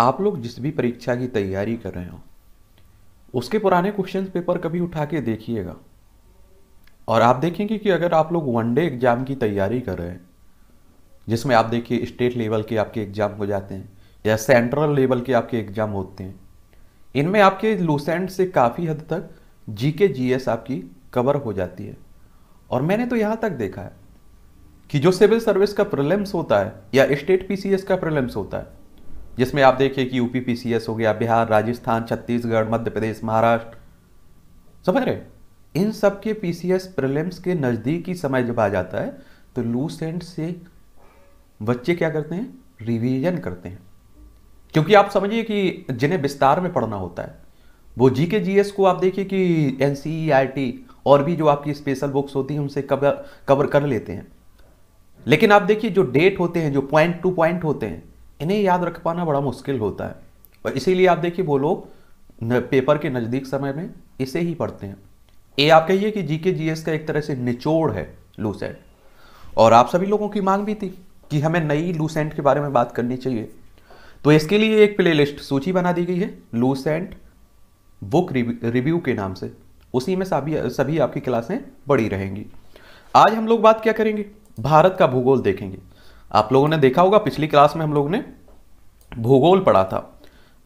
आप लोग जिस भी परीक्षा की तैयारी कर रहे हो उसके पुराने क्वेश्चन पेपर कभी उठा के देखिएगा और आप देखेंगे कि अगर आप लोग वन डे एग्ज़ाम की तैयारी कर रहे हैं जिसमें आप देखिए स्टेट लेवल के आपके एग्ज़ाम हो जाते हैं या सेंट्रल लेवल के आपके एग्ज़ाम होते हैं इनमें आपके लूसेंट से काफ़ी हद तक जी के जी एस आपकी कवर हो जाती है और मैंने तो यहाँ तक देखा है कि जो सिविल सर्विस का प्रलम्स होता है या स्टेट पी सी एस का प्रलम्स होता है जिसमें आप देखिए कि यूपी पीसीएस हो गया बिहार राजस्थान छत्तीसगढ़ मध्य प्रदेश महाराष्ट्र समझ रहे इन सब के पीसीएस प्रीलिम्स के नज़दीकी समय जब आ जाता है तो लूस एंड से बच्चे क्या करते हैं रिवीजन करते हैं क्योंकि आप समझिए कि जिन्हें विस्तार में पढ़ना होता है वो जी के जी एस को आप देखिए कि N C E R T और भी जो आपकी स्पेशल बुक्स होती हैं उनसे कवर कवर कर लेते हैं लेकिन आप देखिए जो डेट होते हैं जो पॉइंट टू पॉइंट होते हैं इन्हें याद रख पाना बड़ा मुश्किल होता है और इसीलिए आप देखिए वो लोग पेपर के नज़दीक समय में इसे ही पढ़ते हैं ये आप कहिए कि जी के का एक तरह से निचोड़ है लूसेंट और आप सभी लोगों की मांग भी थी कि हमें नई लूसेंट के बारे में बात करनी चाहिए तो इसके लिए एक प्लेलिस्ट सूची बना दी गई है लूसेंट बुक रिव्यू के नाम से उसी में सभी सभी आपकी क्लासें बड़ी रहेंगी आज हम लोग बात क्या करेंगे भारत का भूगोल देखेंगे आप लोगों ने देखा होगा पिछली क्लास में हम लोगों ने भूगोल पढ़ा था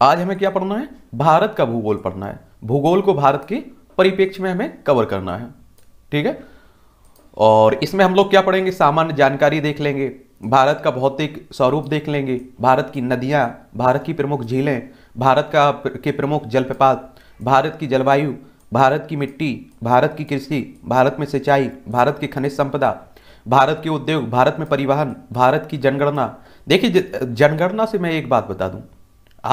आज हमें क्या पढ़ना है भारत का भूगोल पढ़ना है भूगोल को भारत के परिप्रेक्ष्य में हमें कवर करना है ठीक है और इसमें हम लोग क्या पढ़ेंगे सामान्य जानकारी देख लेंगे भारत का भौतिक स्वरूप देख लेंगे भारत की नदियाँ भारत की प्रमुख झीलें भारत का के प्रमुख जलप्रपात भारत की जलवायु भारत की मिट्टी भारत की कृषि भारत में सिंचाई भारत की खनिज संपदा भारत के उद्योग भारत में परिवहन भारत की जनगणना देखिए जनगणना से मैं एक बात बता दूं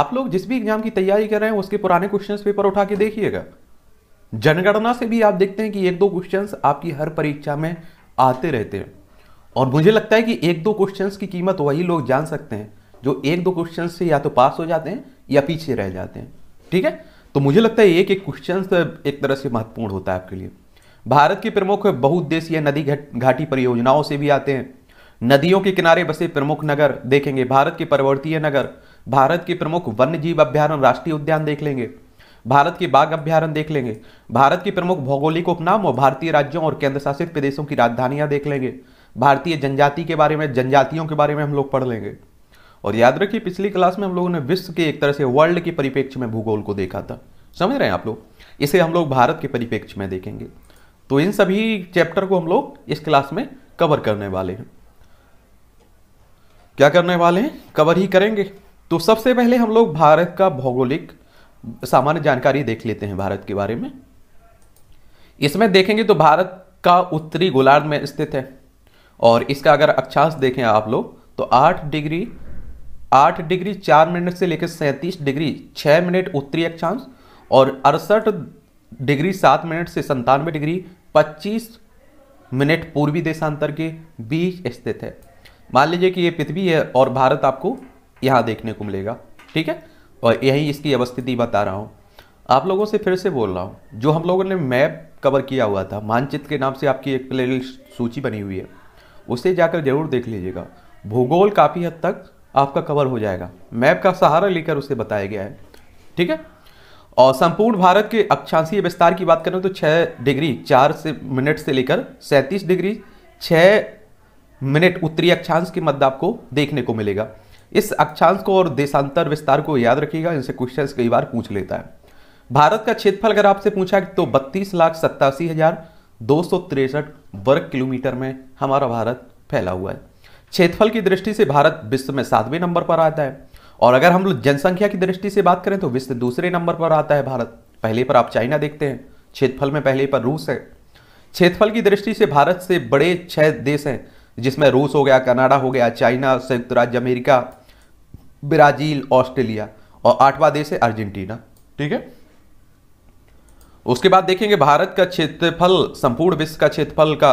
आप लोग जिस भी एग्जाम की तैयारी कर रहे हैं उसके पुराने क्वेश्चन पेपर उठा के देखिएगा जनगणना से भी आप देखते हैं कि एक दो क्वेश्चन आपकी हर परीक्षा में आते रहते हैं और मुझे लगता है कि एक दो क्वेश्चन की कीमत वही लोग जान सकते हैं जो एक दो क्वेश्चन से या तो पास हो जाते हैं या पीछे रह जाते हैं ठीक है तो मुझे लगता है एक एक क्वेश्चन एक तरह से महत्वपूर्ण होता है आपके लिए भारत की प्रमुख बहुउद्देशीय नदी घाटी परियोजनाओं से भी आते हैं नदियों के किनारे बसे प्रमुख नगर देखेंगे भारत के पर्वतीय नगर भारत के प्रमुख वन्य जीव अभ्यारण राष्ट्रीय उद्यान देख लेंगे भारत के बाघ अभ्यारण देख लेंगे भारत के प्रमुख भौगोलिक उपनाम और भारतीय राज्यों और केंद्र शासित प्रदेशों की राजधानियां देख लेंगे भारतीय जनजाति के बारे में जनजातियों के बारे में हम लोग पढ़ लेंगे और याद रखिए पिछली क्लास में हम लोगों ने विश्व के एक तरह से वर्ल्ड के परिप्रेक्ष्य में भूगोल को देखा था समझ रहे हैं आप लोग इसे हम लोग भारत के परिप्रेक्ष्य में देखेंगे तो इन सभी चैप्टर को हम लोग इस क्लास में कवर करने वाले हैं क्या करने वाले हैं कवर ही करेंगे तो सबसे पहले हम लोग भारत का भौगोलिक सामान्य जानकारी देख लेते हैं भारत के बारे में इसमें देखेंगे तो भारत का उत्तरी गोलार्ध में स्थित है और इसका अगर अक्षांश देखें आप लोग तो आठ डिग्री आठ डिग्री चार मिनट से लेकर सैंतीस डिग्री छः मिनट उत्तरी अक्षांश और अड़सठ डिग्री सात मिनट से संतानवे डिग्री पच्चीस मिनट पूर्वी देशांतर के बीच स्थित है मान लीजिए कि ये पृथ्वी है और भारत आपको यहाँ देखने को मिलेगा ठीक है और यही इसकी अवस्थिति बता रहा हूँ आप लोगों से फिर से बोल रहा हूँ जो हम लोगों ने मैप कवर किया हुआ था मानचित्र के नाम से आपकी एक प्ले सूची बनी हुई है उसे जाकर जरूर देख लीजिएगा भूगोल काफ़ी हद तक आपका कवर हो जाएगा मैप का सहारा लेकर उसे बताया गया है ठीक है और संपूर्ण भारत के अक्षांशीय विस्तार की बात करें तो 6 डिग्री चार से मिनट से लेकर सैंतीस डिग्री 6 मिनट उत्तरी अक्षांश के मध्य आपको देखने को मिलेगा इस अक्षांश को और देशांतर विस्तार को याद रखिएगा इनसे क्वेश्चन कई बार पूछ लेता है भारत का क्षेत्रफल अगर आपसे पूछा तो बत्तीस लाख सत्तासी हजार दो सौ तिरसठ वर्ग किलोमीटर में हमारा भारत फैला हुआ है क्षेत्रफल की दृष्टि से भारत विश्व में सातवें नंबर पर आता है और अगर हम लोग जनसंख्या की दृष्टि से बात करें तो विश्व दूसरे नंबर पर आता है भारत पहले पर आप चाइना देखते हैं क्षेत्रफल में पहले पर रूस है क्षेत्रफल की दृष्टि से भारत से बड़े छह देश हैं जिसमें रूस हो गया कनाडा हो गया चाइना संयुक्त राज्य अमेरिका ब्राजील ऑस्ट्रेलिया और आठवां देश है अर्जेंटीना ठीक है उसके बाद देखेंगे भारत का क्षेत्रफल संपूर्ण विश्व का क्षेत्रफल का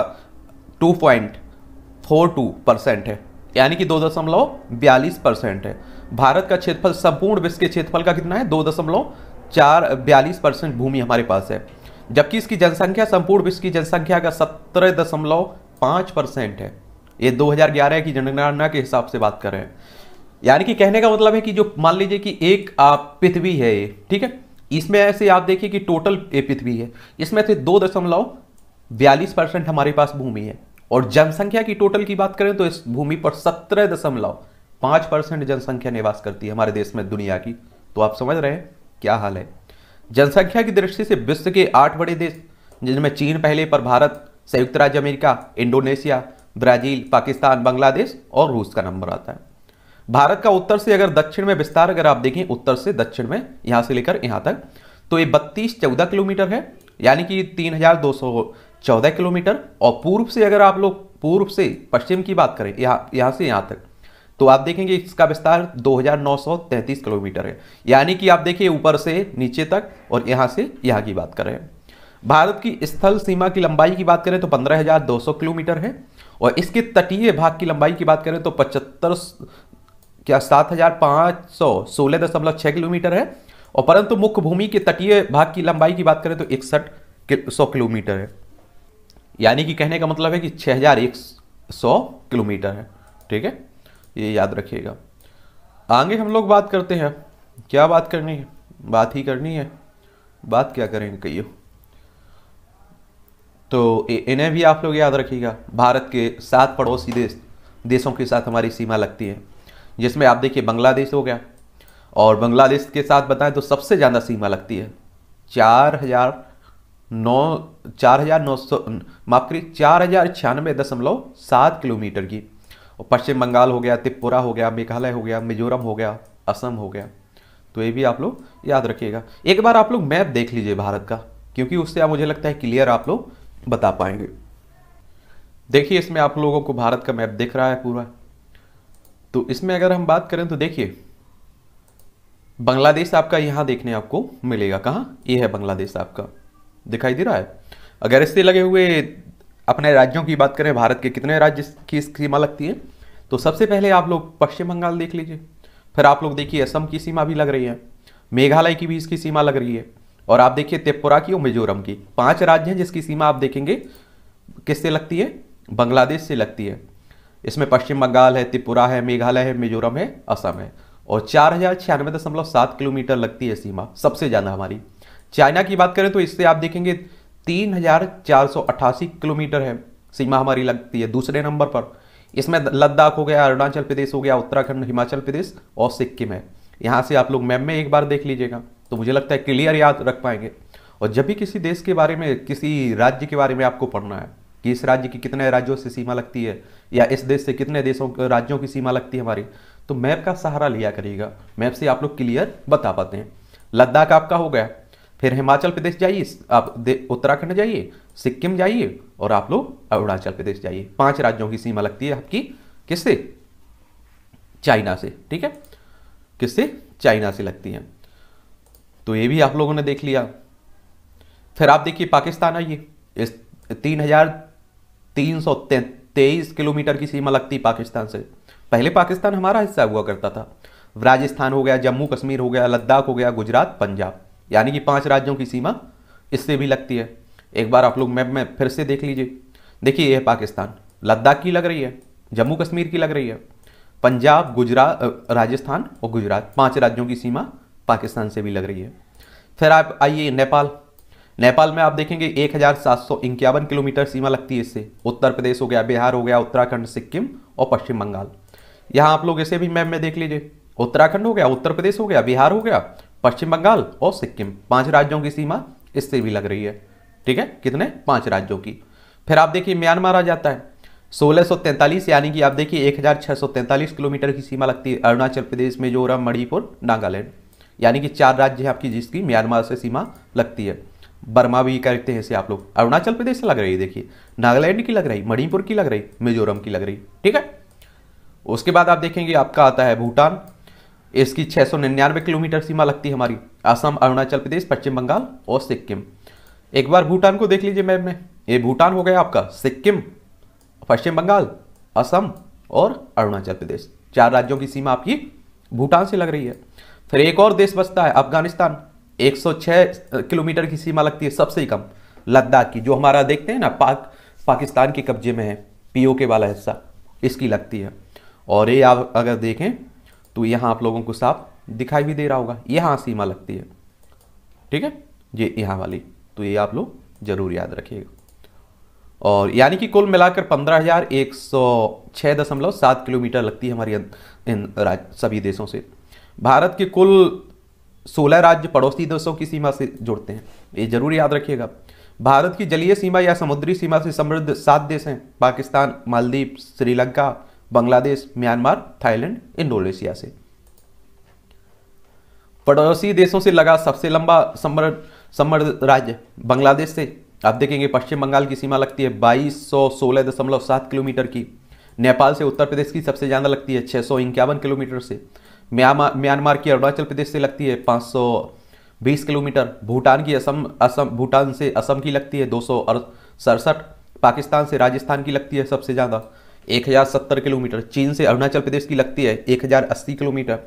2.42 परसेंट है यानी कि दो दशमलव बयालीस परसेंट है भारत का क्षेत्रफल संपूर्ण विश्व के क्षेत्रफल का कितना है दो दशमलव चार बयालीस परसेंट भूमि हमारे पास है जबकि इसकी जनसंख्या संपूर्ण विश्व की जनसंख्या का सत्रह दशमलव पाँच परसेंट है ये 2011 की जनगणना के हिसाब से बात कर रहे हैं यानी कि कहने का मतलब है कि जो मान लीजिए कि एक पृथ्वी है ये ठीक है इसमें ऐसे आप देखिए कि टोटल ये पृथ्वी है इसमें से दो दशमलव बयालीस परसेंट हमारे पास भूमि है और जनसंख्या की टोटल की बात करें तो इस भूमि पर सत्रह दशमलव पाँच परसेंट जनसंख्या निवास करती है हमारे देश में दुनिया की तो आप समझ रहे हैं क्या हाल है जनसंख्या की दृष्टि से विश्व के आठ बड़े देश जिनमें चीन पहले पर भारत संयुक्त राज्य America Indonesia Brazil Pakistan Bangladesh और रूस का नंबर आता है भारत का उत्तर से अगर दक्षिण में विस्तार अगर आप देखें उत्तर से दक्षिण में यहाँ से लेकर यहाँ तक तो ये बत्तीस चौदह किलोमीटर है यानी कि तीन हजार दो सौ चौदह किलोमीटर और पूर्व से अगर आप लोग पूर्व से पश्चिम की बात करें यहाँ यहाँ से यहाँ तक तो आप देखेंगे इसका विस्तार 2933 किलोमीटर है यानी कि आप देखिए ऊपर से नीचे तक और यहाँ से यहाँ की बात करें भारत की स्थल सीमा की लंबाई की बात करें तो 15,200 किलोमीटर है और इसके तटीय भाग की लंबाई की बात करें तो पचहत्तर क्या सात हजार पांच सौ सोलह दशमलव छह किलोमीटर है और परंतु मुख्य भूमि के तटीय भाग की लंबाई की बात करें तो इकसठ सौ किलोमीटर है यानी कि कहने का मतलब है कि छह हजार एक सौ किलोमीटर है ठीक है ये याद रखिएगा आगे हम लोग बात करते हैं क्या बात करनी है बात ही करनी है बात क्या करेंगे कहिए तो इन्हें भी आप लोग याद रखिएगा भारत के सात पड़ोसी देश देशों के साथ हमारी सीमा लगती है जिसमें आप देखिए बांग्लादेश हो गया और बांग्लादेश के साथ बताएं तो सबसे ज़्यादा सीमा लगती है चार हज़ार नौ चार हज़ार नौ सौ माफ करिए चार हज़ार छियानवे दशमलव सात किलोमीटर की और पश्चिम बंगाल हो गया त्रिपुरा हो गया मेघालय हो गया मिजोरम हो गया असम हो गया तो ये भी आप लोग याद रखिएगा एक बार आप लोग मैप देख लीजिए भारत का क्योंकि उससे मुझे लगता है क्लियर आप लोग बता पाएंगे देखिए इसमें आप लोगों को भारत का मैप दिख रहा है पूरा तो इसमें अगर हम बात करें तो देखिए बांग्लादेश आपका यहां देखने आपको मिलेगा कहाँ ये है बांग्लादेश आपका दिखाई दे रहा है अगर इससे लगे हुए अपने राज्यों की बात करें भारत के कितने राज्य की सीमा लगती है तो सबसे पहले आप लोग पश्चिम बंगाल देख लीजिए फिर आप लोग देखिए असम की सीमा भी लग रही है मेघालय की भी इसकी सीमा लग रही है और आप देखिए त्रिपुरा की और मिजोरम की पांच राज्य हैं जिसकी सीमा आप देखेंगे किससे लगती है बांग्लादेश से लगती है इसमें पश्चिम बंगाल है त्रिपुरा है मेघालय है मिजोरम है असम है और चार हजार छियानवे दशमलव सात किलोमीटर लगती है सीमा सबसे ज़्यादा हमारी चाइना की बात करें तो इससे आप देखेंगे तीन हजार चार सौ अट्ठासी किलोमीटर है सीमा हमारी लगती है दूसरे नंबर पर इसमें लद्दाख हो गया अरुणाचल प्रदेश हो गया उत्तराखंड हिमाचल प्रदेश और सिक्किम है यहाँ से आप लोग मैप में एक बार देख लीजिएगा तो मुझे लगता है क्लियर याद रख पाएंगे और जब भी किसी देश के बारे में किसी राज्य के बारे में आपको पढ़ना है कि इस राज्य की कितने राज्यों से सीमा लगती है या इस देश से कितने देशों राज्यों की सीमा लगती है हमारी तो मैप का सहारा लिया करिएगा मैप से आप लोग क्लियर बता पाते हैं लद्दाख आपका हो गया फिर हिमाचल प्रदेश जाइए आप उत्तराखंड जाइए सिक्किम जाइए और आप लोग अरुणाचल प्रदेश जाइए पांच राज्यों की सीमा लगती है आपकी किससे चाइना से ठीक है किससे चाइना से लगती है तो ये भी आप लोगों ने देख लिया फिर आप देखिए पाकिस्तान आइए इस तीन हजार तीन सौ तेईस किलोमीटर की सीमा लगती पाकिस्तान से पहले पाकिस्तान हमारा हिस्सा हुआ करता था राजस्थान हो गया जम्मू कश्मीर हो गया लद्दाख हो गया गुजरात पंजाब यानी कि पांच राज्यों की सीमा इससे भी लगती है एक बार आप लोग मैप में फिर से देख लीजिए देखिए यह पाकिस्तान लद्दाख की लग रही है जम्मू कश्मीर की लग रही है पंजाब गुजरात राजस्थान और गुजरात पांच राज्यों की सीमा पाकिस्तान से भी लग रही है फिर आप आइए नेपाल नेपाल में आप देखेंगे एक किलोमीटर सीमा लगती है इससे उत्तर प्रदेश हो गया बिहार हो गया उत्तराखंड सिक्किम और पश्चिम बंगाल यहाँ आप लोग इसे भी मैप में देख लीजिए उत्तराखंड हो गया उत्तर प्रदेश हो गया बिहार हो गया पश्चिम बंगाल और सिक्किम पांच राज्यों की सीमा इससे भी लग रही है ठीक है कितने पांच राज्यों की फिर आप देखिए म्यांमार आ जाता है 1643 यानी कि आप देखिए 1643 किलोमीटर की सीमा लगती है अरुणाचल प्रदेश मिजोरम मणिपुर नागालैंड यानी कि चार राज्य है आपकी जिसकी म्यांमार से सीमा लगती है बर्मा भी करते हैं इसे आप लोग अरुणाचल प्रदेश से लग रही है देखिए नागालैंड की लग रही मणिपुर की लग रही मिजोरम की लग रही ठीक है उसके बाद आप देखेंगे आपका आता है भूटान इसकी सौ निन्यानवे किलोमीटर सीमा लगती है हमारी असम अरुणाचल प्रदेश पश्चिम बंगाल और सिक्किम एक बार भूटान को देख लीजिए मैप में ये भूटान हो गया आपका सिक्किम पश्चिम बंगाल असम और अरुणाचल प्रदेश चार राज्यों की सीमा आपकी भूटान से लग रही है फिर एक और देश बचता है अफगानिस्तान 106 किलोमीटर की सीमा लगती है सबसे कम लद्दाख की जो हमारा देखते हैं ना पाक पाकिस्तान के कब्जे में है पीओके वाला हिस्सा इसकी लगती है और ये आप अगर देखें तो यहाँ आप लोगों को साफ दिखाई भी दे रहा होगा यहाँ सीमा लगती है ठीक है ये यहाँ वाली तो ये आप लोग जरूर याद रखिएगा और यानी कि कुल मिलाकर पंद्रह हज़ार एक सौ छः दशमलव सात किलोमीटर लगती है हमारी इन राज्य सभी देशों से भारत के कुल सोलह राज्य पड़ोसी देशों की सीमा से जुड़ते हैं ये जरूर याद रखिएगा भारत की जलीय सीमा या समुद्री सीमा से समृद्ध सात देश हैं Pakistan Maldives Sri Lanka Bangladesh Myanmar Thailand Indonesia से पड़ोसी देशों से लगा सबसे लंबा समर समर राज्य बांग्लादेश से आप देखेंगे पश्चिम बंगाल की सीमा लगती है बाईस किलोमीटर की नेपाल से उत्तर प्रदेश की सबसे ज़्यादा लगती है छह किलोमीटर से म्यांमार की अरुणाचल प्रदेश से लगती है 520 किलोमीटर भूटान की असम असम भूटान से असम की लगती है दो पाकिस्तान से राजस्थान की लगती है सबसे ज़्यादा 1070 किलोमीटर चीन से अरुणाचल प्रदेश की लगती है 1080 किलोमीटर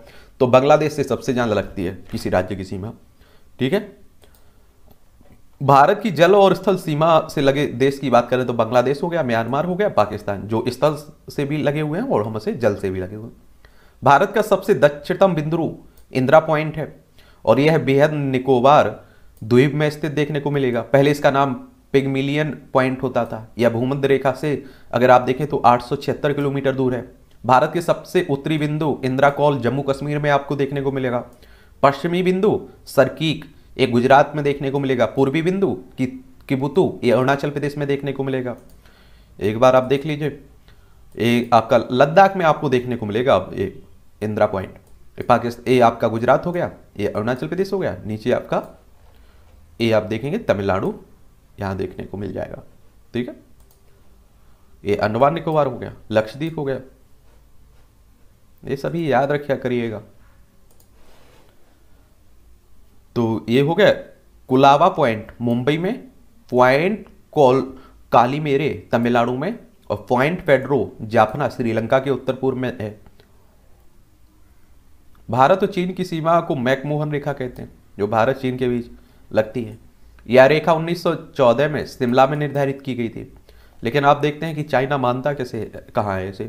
तो बांग्लादेश से सबसे ज़्यादा लगती है किसी राज्य की सीमा ठीक है भारत की जल और स्थल सीमा से लगे देश की बात करें तो बांग्लादेश हो गया म्यांमार हो गया पाकिस्तान जो स्थल से भी लगे हुए हैं और हमसे जल से भी लगे हुए हैं भारत का सबसे दक्षिणतम बिंदु इंदिरा पॉइंट है और यह बेहद निकोबार द्वीप में स्थित देखने को मिलेगा पहले इसका नाम पिगमिलियन पॉइंट होता था या भूमध्य रेखा से अगर आप देखें तो आठ किलोमीटर दूर है भारत के सबसे उत्तरी बिंदु इंदिरा कॉल जम्मू कश्मीर में आपको देखने को मिलेगा पश्चिमी बिंदु सरकीक ये गुजरात में देखने को मिलेगा पूर्वी बिंदु की किबुतु ये अरुणाचल प्रदेश में देखने को मिलेगा एक बार आप देख लीजिए ये आपका लद्दाख में आपको देखने को मिलेगा अब ये इंदिरा पॉइंट पाकिस्तान ये आपका गुजरात हो गया ये अरुणाचल प्रदेश हो गया नीचे आपका ये आप देखेंगे तमिलनाडु यहाँ देखने को मिल जाएगा ठीक है ये अंडमान निकोबार हो गया लक्षद्वीप हो गया ये सभी याद रखा करिएगा तो ये हो गया कुलावा पॉइंट मुंबई में पॉइंट कॉल कालीमेरे तमिलनाडु में और पॉइंट पेड्रो जापना श्रीलंका के उत्तर पूर्व में है भारत और चीन की सीमा को मैकमोहन रेखा कहते हैं जो भारत चीन के बीच लगती है यह रेखा 1914 में शिमला में निर्धारित की गई थी लेकिन आप देखते हैं कि चाइना मानता कैसे कहाँ है इसे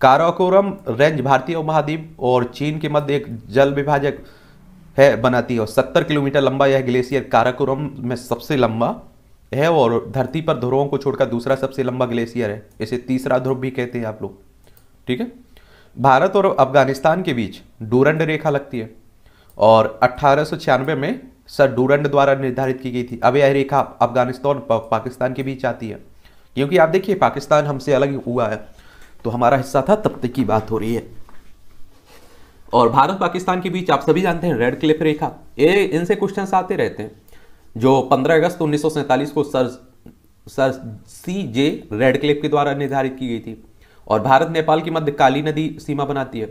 काराकोरम रेंज भारतीय महाद्वीप और चीन के मध्य एक जल विभाजक है बनाती है और सत्तर किलोमीटर लंबा यह ग्लेशियर काराकोरम में सबसे लंबा है और धरती पर ध्रुवों को छोड़कर दूसरा सबसे लंबा ग्लेशियर है इसे तीसरा ध्रुव भी कहते हैं आप लोग ठीक है भारत और अफगानिस्तान के बीच डूरंड रेखा लगती है और अट्ठारह में सर डूरंड द्वारा निर्धारित की गई थी अब यह रेखा अफगानिस्तान और पाकिस्तान के बीच आती है क्योंकि आप देखिए पाकिस्तान हमसे अलग हुआ है तो हमारा हिस्सा था तब तक की बात हो रही है और भारत पाकिस्तान के बीच आप सभी जानते हैं रेड क्लिफ रेखा ये इनसे क्वेश्चन आते रहते हैं जो 15 अगस्त उन्नीस को sir sir C J Radcliffe के द्वारा निर्धारित की गई थी और भारत नेपाल की मध्य काली नदी सीमा बनाती है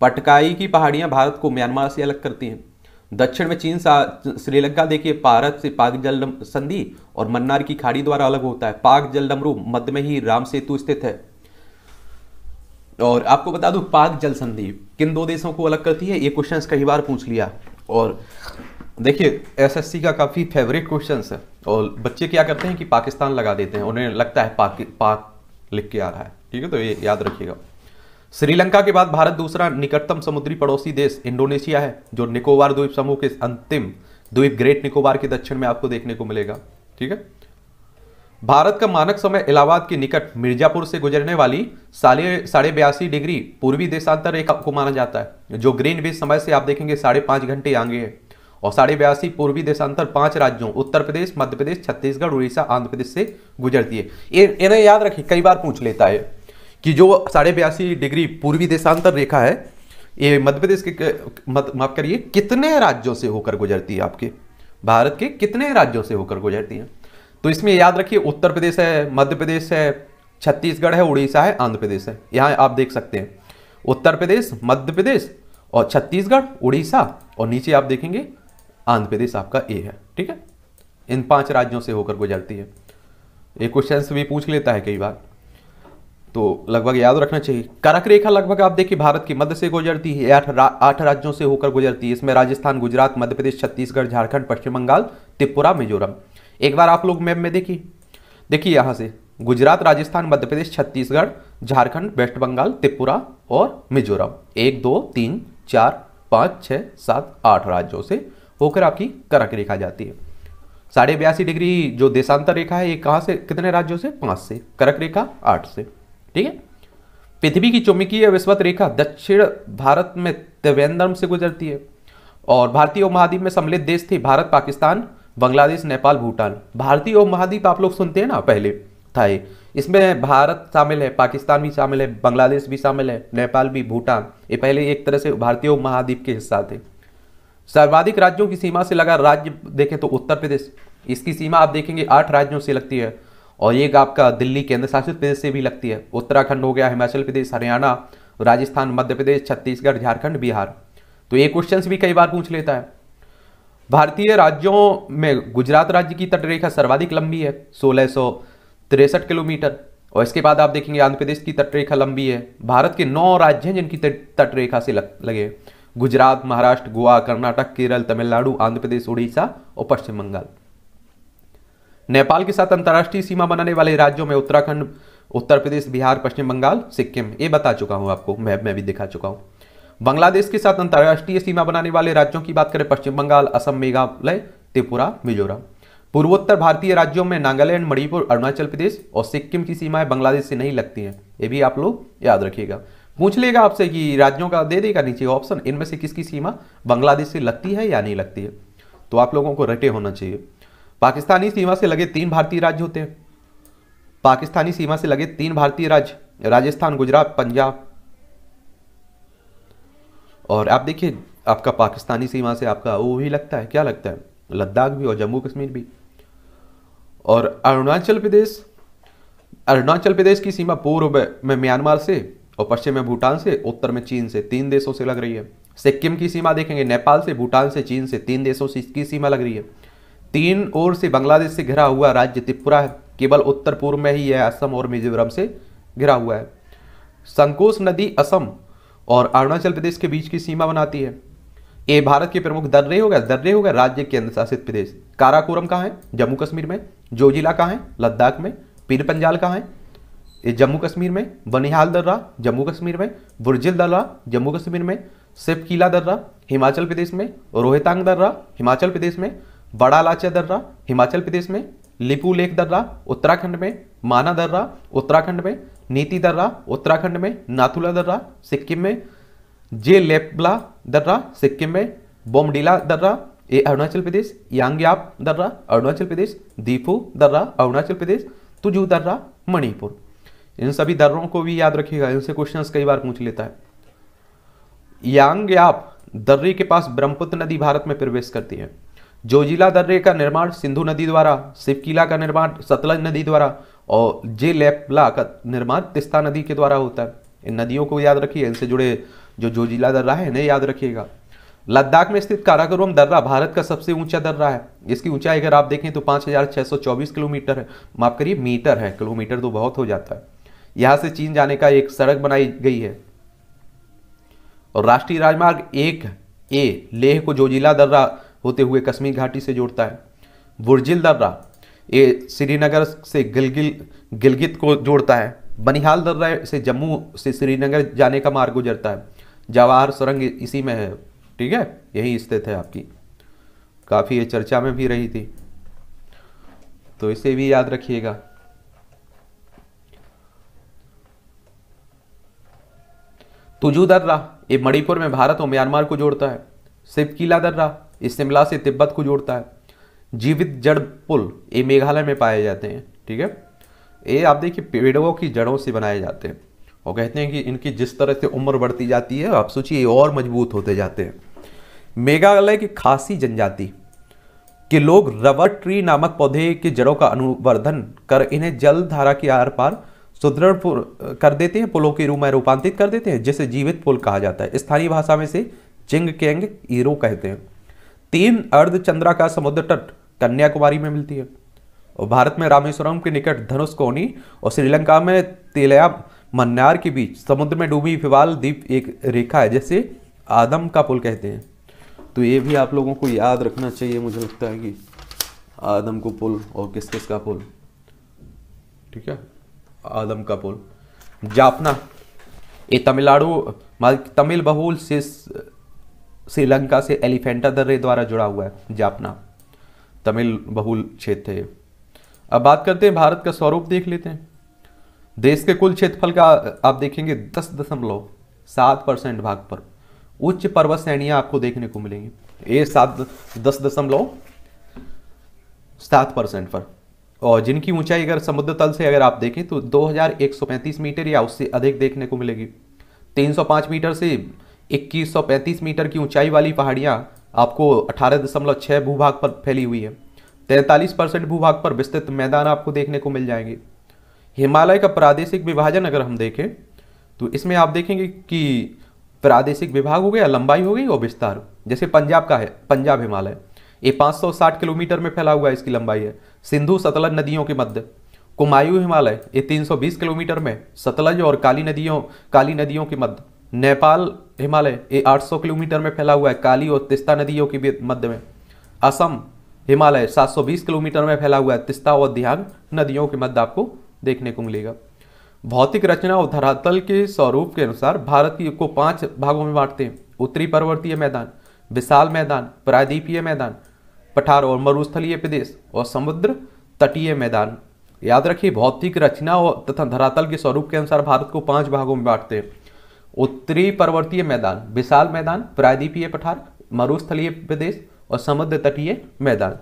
पटकाई की पहाड़ियां भारत को म्यांमार से अलग करती हैं दक्षिण में चीन श्रीलंका देखिए भारत से पाक जल संधि और मन्नार की खाड़ी द्वारा अलग होता है पाक जल डमरू मध्य में ही राम सेतु स्थित है और आपको बता दूं पाक जल संधि किन दो देशों को अलग करती है ये क्वेश्चन कई बार पूछ लिया और देखिए एसएससी का काफ़ी फेवरेट क्वेश्चन है और बच्चे क्या करते हैं कि पाकिस्तान लगा देते हैं उन्हें लगता है पाक पाक लिख के आ रहा है ठीक है तो ये याद रखिएगा श्रीलंका के बाद भारत दूसरा निकटतम समुद्री पड़ोसी देश इंडोनेशिया है जो निकोबार द्वीप समूह के अंतिम द्वीप ग्रेट निकोबार के दक्षिण में आपको देखने को मिलेगा ठीक है भारत का मानक समय इलाहाबाद के निकट मिर्जापुर से गुजरने वाली साढ़े साढ़े बयासी डिग्री पूर्वी देशांतर रेखा को माना जाता है जो ग्रीन बीच समय से आप देखेंगे साढ़े पांच घंटे आगे है और साढ़े बयासी पूर्वी देशांतर पांच राज्यों उत्तर प्रदेश मध्य प्रदेश छत्तीसगढ़ उड़ीसा आंध्र प्रदेश से गुजरती है इन्हें याद रखिए कई बार पूछ लेता है कि जो साढ़े बयासी डिग्री पूर्वी देशांतर रेखा है ये मध्य प्रदेश के माफ करिए कितने राज्यों से होकर गुजरती है आपके भारत के कितने राज्यों से होकर गुजरती है तो इसमें याद रखिए उत्तर प्रदेश है मध्य प्रदेश है छत्तीसगढ़ है उड़ीसा है आंध्र प्रदेश है यहाँ आप देख सकते हैं उत्तर प्रदेश मध्य प्रदेश और छत्तीसगढ़ उड़ीसा और नीचे आप देखेंगे आंध्र प्रदेश आपका ए है ठीक है इन पांच राज्यों से होकर गुजरती है ये क्वेश्चन भी पूछ लेता है कई बार तो लगभग याद रखना चाहिए करक रेखा लगभग आप देखिए भारत की मध्य से गुजरती है आठ रा, आठ राज्यों से होकर गुजरती है इसमें राजस्थान गुजरात मध्य प्रदेश छत्तीसगढ़ झारखंड पश्चिम बंगाल त्रिपुरा मिजोरम एक बार आप लोग मैप में देखिए देखिए यहाँ से गुजरात राजस्थान मध्य प्रदेश छत्तीसगढ़ झारखंड वेस्ट बंगाल त्रिपुरा और मिजोरम एक दो तीन चार पाँच छः सात आठ राज्यों से होकर आपकी करक रेखा जाती है साढ़े बयासी डिग्री जो देशांतर रेखा है ये कहाँ से कितने राज्यों से पाँच से करक रेखा आठ से ठीक है पृथ्वी की चुंबकीय विश्वत रेखा दक्षिण भारत में त्रिवेंद्रम से गुजरती है और भारतीय उपमहाद्वीप में सम्मिलित देश थे भारत पाकिस्तान बांग्लादेश नेपाल भूटान भारतीय उपमहाद्वीप आप लोग सुनते हैं ना पहले था ये इसमें भारत शामिल है पाकिस्तान भी शामिल है बांग्लादेश भी शामिल है नेपाल भी भूटान ये पहले एक तरह से भारतीय उपमहाद्वीप के हिस्सा थे सर्वाधिक राज्यों की सीमा से लगा राज्य देखें तो उत्तर प्रदेश इसकी सीमा आप देखेंगे आठ राज्यों से लगती है और ये आपका दिल्ली केंद्र शासित प्रदेश से भी लगती है उत्तराखंड हो गया हिमाचल प्रदेश हरियाणा राजस्थान मध्य प्रदेश छत्तीसगढ़ झारखंड बिहार तो ये क्वेश्चन भी कई बार पूछ लेता है भारतीय राज्यों में गुजरात राज्य की तटरेखा सर्वाधिक लंबी है सोलह किलोमीटर और इसके बाद आप देखेंगे आंध्र प्रदेश की तटरेखा लंबी है भारत के नौ राज्य हैं जिनकी तटरेखा से लगे गुजरात महाराष्ट्र गोवा कर्नाटक केरल तमिलनाडु आंध्र प्रदेश उड़ीसा और पश्चिम बंगाल नेपाल के साथ अंतर्राष्ट्रीय सीमा बनाने वाले राज्यों में उत्तराखंड उत्तर प्रदेश बिहार पश्चिम बंगाल सिक्किम ये बता चुका हूँ आपको मैप में भी दिखा चुका हूँ बांग्लादेश के साथ अंतर्राष्ट्रीय सीमा बनाने वाले राज्यों की बात करें पश्चिम बंगाल असम मेघालय त्रिपुरा मिजोरम पूर्वोत्तर भारतीय राज्यों में नागालैंड मणिपुर अरुणाचल प्रदेश और सिक्किम की सीमाएं बांग्लादेश से नहीं लगती हैं ये भी आप लोग याद रखिएगा पूछ लेगा आपसे कि राज्यों का दे देगा नीचे ऑप्शन इनमें से किसकी सीमा बांग्लादेश से लगती है या नहीं लगती है तो आप लोगों को रटे होना चाहिए पाकिस्तानी सीमा से लगे तीन भारतीय राज्य होते हैं पाकिस्तानी सीमा से लगे तीन भारतीय राज्य राजस्थान गुजरात पंजाब और आप देखिए आपका पाकिस्तानी सीमा से आपका वो भी लगता है क्या लगता है लद्दाख भी और जम्मू कश्मीर भी और अरुणाचल प्रदेश अरुणाचल प्रदेश की सीमा पूर्व में म्यांमार से और पश्चिम में भूटान से उत्तर में चीन से तीन देशों से लग रही है सिक्किम की सीमा देखेंगे नेपाल से भूटान से चीन से तीन देशों से इसकी सीमा लग रही है तीन ओर से बांग्लादेश से घिरा हुआ राज्य त्रिपुरा केवल उत्तर पूर्व में ही है असम और मिजोरम से घिरा हुआ है संकोश नदी असम और अरुणाचल प्रदेश के बीच की सीमा बनाती है ये भारत के प्रमुख दर्रे हो गए दर्रे हो गए राज्य केंद्र शासित प्रदेश काराकोरम कहाँ है जम्मू कश्मीर में जो जिला कहाँ है लद्दाख में पीर पंजाल कहाँ है ये जम्मू कश्मीर में बनिहाल दर्रा जम्मू कश्मीर में बुरजिल दर्रा जम्मू कश्मीर में सिपकीला दर्रा हिमाचल प्रदेश में रोहितांग दर्रा हिमाचल प्रदेश में बड़ा लाचा दर्रा हिमाचल प्रदेश में लिपू लेक दर्रा उत्तराखंड में माना दर्रा उत्तराखंड में नीति दर्रा उत्तराखंड में नाथुला दर्रा सिक्किम में जे लेपला दर्रा सिक्किम में बोमडीला दर्रा ये अरुणाचल प्रदेश यांग्याप दर्रा अरुणाचल प्रदेश दीपू दर्रा अरुणाचल प्रदेश तुजू दर्रा मणिपुर इन सभी दर्रों को भी याद रखिएगा इनसे क्वेश्चंस कई बार पूछ लेता है यांग्याप दर्रे के पास ब्रह्मपुत्र नदी भारत में प्रवेश करती है जोजिला दर्रे का निर्माण सिंधु नदी द्वारा शिवकिला का निर्माण सतलज नदी द्वारा और जे लेपला का निर्माण तिस्ता नदी के द्वारा होता है इन नदियों को याद रखिए इनसे जुड़े जो जोजिला दर्रा है इन्हें याद रखिएगा लद्दाख में स्थित काराकोरम दर्रा भारत का सबसे ऊंचा दर्रा है इसकी ऊंचाई अगर आप देखें तो 5,624 किलोमीटर है माफ करिए मीटर है किलोमीटर तो बहुत हो जाता है यहाँ से चीन जाने का एक सड़क बनाई गई है और राष्ट्रीय राजमार्ग एक ए लेह को जोजिला दर्रा होते हुए कश्मीर घाटी से जोड़ता है बुरजिल दर्रा ये श्रीनगर से गिलगिल गिलगित को जोड़ता है बनिहाल दर्रा से जम्मू से श्रीनगर जाने का मार्ग गुजरता है जवाहर सुरंग इसी में है ठीक है यही स्थित है आपकी काफ़ी ये चर्चा में भी रही थी तो इसे भी याद रखिएगा तुजू दर्रा ये मणिपुर में भारत और म्यांमार को जोड़ता है सिपकीला किला दर्रा शिमला से तिब्बत को जोड़ता है जीवित जड़ पुल ये मेघालय में पाए जाते हैं ठीक है ये आप देखिए पेड़ों की जड़ों से बनाए जाते हैं और कहते हैं कि इनकी जिस तरह से उम्र बढ़ती जाती है आप सोचिए और मजबूत होते जाते हैं मेघालय की खासी जनजाति के लोग रबर ट्री नामक पौधे की जड़ों का अनुवर्धन कर इन्हें जल धारा के आर पार सुदृढ़ कर देते हैं पुलों के रूप में रूपांतरित कर देते हैं जिसे जीवित पुल कहा जाता है स्थानीय भाषा में से चिंग केंग ईरो कहते हैं तीन अर्धचंद्रा का समुद्र तट कन्याकुमारी में मिलती है और भारत में रामेश्वरम के निकट धनुष कोनी और श्रीलंका में तेलया मन्नार के बीच समुद्र में डूबी फिवाल द्वीप एक रेखा है जैसे आदम का पुल कहते हैं तो ये भी आप लोगों को याद रखना चाहिए मुझे लगता है कि आदम को पुल और किस किस का पुल ठीक है आदम का पुल जापना ये तमिलनाडु तमिल बहुल से श्रीलंका से एलिफेंटा दर्रे द्वारा जुड़ा हुआ है जापना तमिल बहुल क्षेत्र है अब बात करते हैं भारत का स्वरूप देख लेते हैं देश के कुल क्षेत्रफल का आप देखेंगे दस दशमलव सात परसेंट भाग पर उच्च पर्वत श्रेणियां आपको देखने को मिलेंगी ये सात दस दशमलव सात परसेंट पर और जिनकी ऊंचाई अगर समुद्र तल से अगर आप देखें तो 2135 मीटर या उससे अधिक देखने को मिलेगी 305 मीटर से 2135 मीटर की ऊंचाई वाली पहाड़ियाँ आपको 18.6 भूभाग पर फैली हुई है 43 परसेंट भूभाग पर विस्तृत मैदान आपको देखने को मिल जाएंगे हिमालय का प्रादेशिक विभाजन अगर हम देखें तो इसमें आप देखेंगे कि प्रादेशिक विभाग हो गया लंबाई हो गई और विस्तार जैसे पंजाब का है पंजाब हिमालय ये 560 किलोमीटर में फैला हुआ है इसकी लंबाई है सिंधु सतलज नदियों के मध्य कुमायूं हिमालय ये 320 किलोमीटर में सतलज और काली नदियों काली नदियों के मध्य नेपाल हिमालय ये 800 किलोमीटर में फैला हुआ है काली और तिस्ता नदियों के मध्य में असम हिमालय 720 किलोमीटर में फैला हुआ है तिस्ता और ध्यान नदियों के मध्य आपको देखने को मिलेगा भौतिक रचना और धरातल के स्वरूप के अनुसार भारत की को पांच भागों में बांटते हैं उत्तरी पर्वतीय मैदान विशाल मैदान प्रायद्वीपीय मैदान पठार और मरुस्थलीय प्रदेश और समुद्र तटीय मैदान याद रखिए भौतिक रचना और तथा धरातल के स्वरूप के अनुसार भारत को पांच भागों में बांटते हैं उत्तरी पर्वतीय मैदान विशाल मैदान प्रायद्वीपीय पठार मरुस्थलीय प्रदेश और समुद्र तटीय मैदान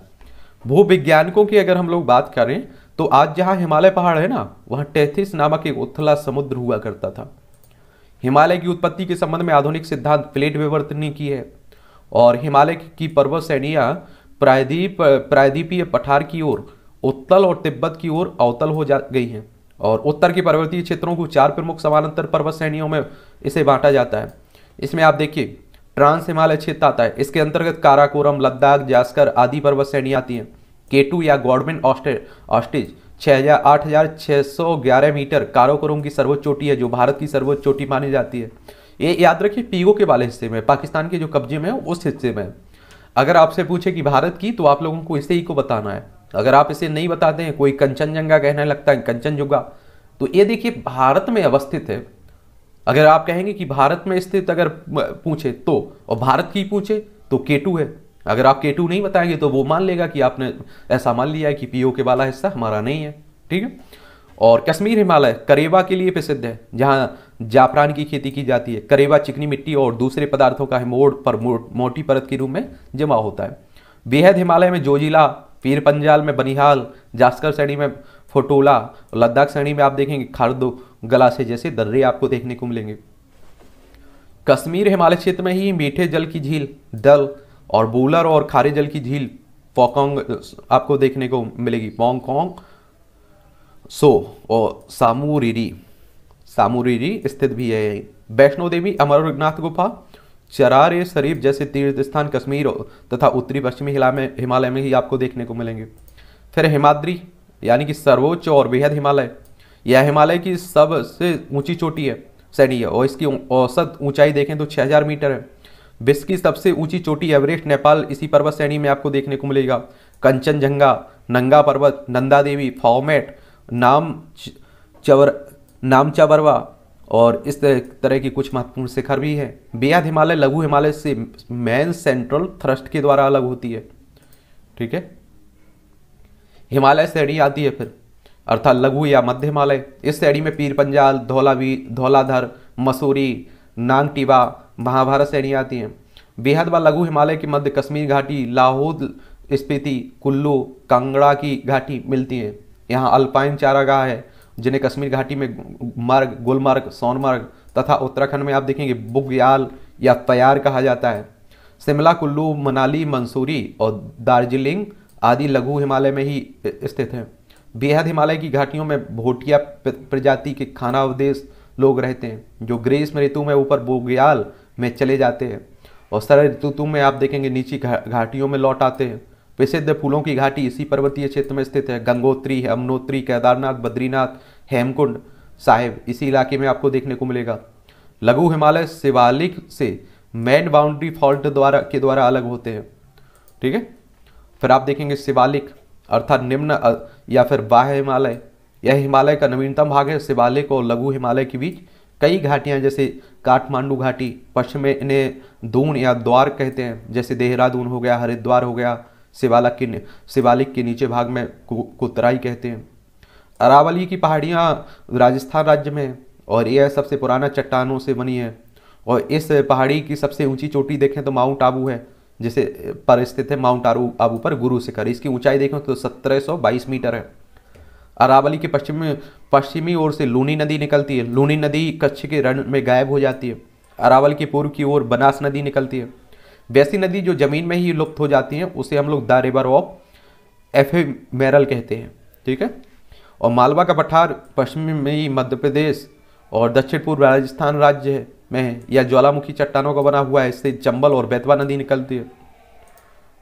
भूविज्ञानिकों की अगर हम लोग बात करें तो आज जहाँ हिमालय पहाड़ है ना वहाँ टेथिस नामक एक उथला समुद्र हुआ करता था हिमालय की उत्पत्ति के संबंध में आधुनिक सिद्धांत प्लेट विवर्तनी की है और हिमालय की पर्वत श्रेणियाँ प्रायद्वीप प्रायद्वीपीय पठार की ओर उत्तल और तिब्बत की ओर अवतल हो जा गई हैं और उत्तर के पर्वतीय क्षेत्रों को चार प्रमुख समानांतर पर्वत श्रेणियों में इसे बांटा जाता है इसमें आप देखिए ट्रांस हिमालय क्षेत्र आता है इसके अंतर्गत काराकोरम लद्दाख जास्कर आदि पर्वत श्रेणी आती हैं केटू या ऑस्टे ऑस्टिज छः हजार आठ हजार छः सौ ग्यारह मीटर काराकोरम की सर्वोच्च चोटी है जो भारत की सर्वोच्च चोटी मानी जाती है ये याद रखिए पीगो के वाले हिस्से में पाकिस्तान के जो कब्जे में है उस हिस्से में अगर आपसे पूछे कि भारत की तो आप लोगों को इसे ही को बताना है अगर आप इसे नहीं बताते हैं कोई कंचनजंगा कहने लगता है कंचनजुगा तो ये देखिए भारत में अवस्थित है अगर आप कहेंगे कि भारत में स्थित अगर पूछे तो और भारत की पूछे तो केटू है अगर आप केटू नहीं बताएंगे तो वो मान लेगा कि आपने ऐसा मान लिया है कि पीओ के वाला हिस्सा हमारा नहीं है ठीक है और कश्मीर हिमालय करेवा के लिए प्रसिद्ध है जहाँ जाफरान की खेती की जाती है करेवा चिकनी मिट्टी और दूसरे पदार्थों का मोड़ पर मोटी परत के रूप में जमा होता है बेहद हिमालय में जोजिला पीर पंजाल में बनिहाल जास्कर श्रेणी में फोटोला और लद्दाख श्रेणी में आप देखेंगे खारदो गलासे जैसे दर्रे आपको देखने को मिलेंगे कश्मीर हिमालय क्षेत्र में ही मीठे जल की झील डल और बूलर और खारे जल की झील पोकोंग आपको देखने को मिलेगी पोंगकोंग सो और सामूरीरी सामूरीरी स्थित भी है वैष्णो देवी अमरनाथ गुफा शरार शरीफ जैसे तीर्थ स्थान कश्मीर तथा उत्तरी पश्चिमी हिमालय में ही आपको देखने को मिलेंगे फिर हिमाद्री यानी कि सर्वोच्च और बेहद हिमालय यह हिमालय की सबसे ऊंची चोटी है सैनी है और इसकी औसत ऊंचाई देखें तो 6000 मीटर है विश्व की सबसे ऊंची चोटी एवरेस्ट नेपाल इसी पर्वत श्रेणी में आपको देखने को मिलेगा कंचनजंगा नंगा पर्वत नंदा देवी फॉमेट नाम चवर नामचाबरवा और इस तरह की कुछ महत्वपूर्ण शिखर भी है बेहद हिमालय लघु हिमालय से मैन सेंट्रल थ्रस्ट के द्वारा अलग होती है ठीक है हिमालय श्रेणी आती है फिर अर्थात लघु या मध्य हिमालय इस श्रेणी में पीर पंजाल धौलावी धौलाधर मसूरी नांगटीवा महाभारत श्रेणी आती हैं बेहद व लघु हिमालय के मध्य कश्मीर घाटी लाहौद स्पीति कुल्लू कांगड़ा की घाटी मिलती है यहाँ अल्पाइन चारागाह है जिन्हें कश्मीर घाटी में मार्ग गुलमर्ग सोनमर्ग तथा उत्तराखंड में आप देखेंगे बुग्याल या तैयार कहा जाता है शिमला कुल्लू मनाली मंसूरी और दार्जिलिंग आदि लघु हिमालय में ही स्थित हैं बेहद हिमालय की घाटियों में भोटिया प्रजाति के खानावदेश लोग रहते हैं जो ग्रीष्म ऋतु में ऊपर बुग्याल में चले जाते हैं और शरद ऋतु में आप देखेंगे नीची घाटियों में लौट आते हैं प्रसिद्ध फूलों की घाटी इसी पर्वतीय क्षेत्र में स्थित है गंगोत्री यमुनोत्री केदारनाथ बद्रीनाथ हेमकुंड साहिब इसी इलाके में आपको देखने को मिलेगा लघु हिमालय शिवालिक से मैन बाउंड्री फॉल्ट द्वारा के द्वारा अलग होते हैं ठीक है फिर आप देखेंगे शिवालिक अर्थात निम्न या फिर बाह्य हिमालय यह हिमालय का नवीनतम भाग है शिवालिक और लघु हिमालय के बीच कई घाटियां जैसे काठमांडू घाटी पश्चिम में इन्हें दून या द्वार कहते हैं जैसे देहरादून हो गया हरिद्वार हो गया शिवालक के शिवालिक के नीचे भाग में कोतराई कहते हैं अरावली की पहाड़ियाँ राजस्थान राज्य में और यह सबसे पुराना चट्टानों से बनी है और इस पहाड़ी की सबसे ऊंची चोटी देखें तो माउंट आबू है जिसे पर स्थित है माउंट आरू आबू पर गुरु शिखर इसकी ऊंचाई देखें तो 1722 मीटर है अरावली के पश्चिम पश्चिमी ओर से लूनी नदी निकलती है लूनी नदी कच्छ के रण में गायब हो जाती है अरावल के पूर्व की ओर बनास नदी निकलती है वैसी नदी जो ज़मीन में ही लुप्त हो जाती हैं उसे हम लोग द रिवर ऑफ एफेमेरल कहते हैं ठीक है और मालवा का पठार पश्चिम में ही मध्य प्रदेश और दक्षिण पूर्व राजस्थान राज्य में है या ज्वालामुखी चट्टानों का बना हुआ है इससे चंबल और बैतवा नदी निकलती है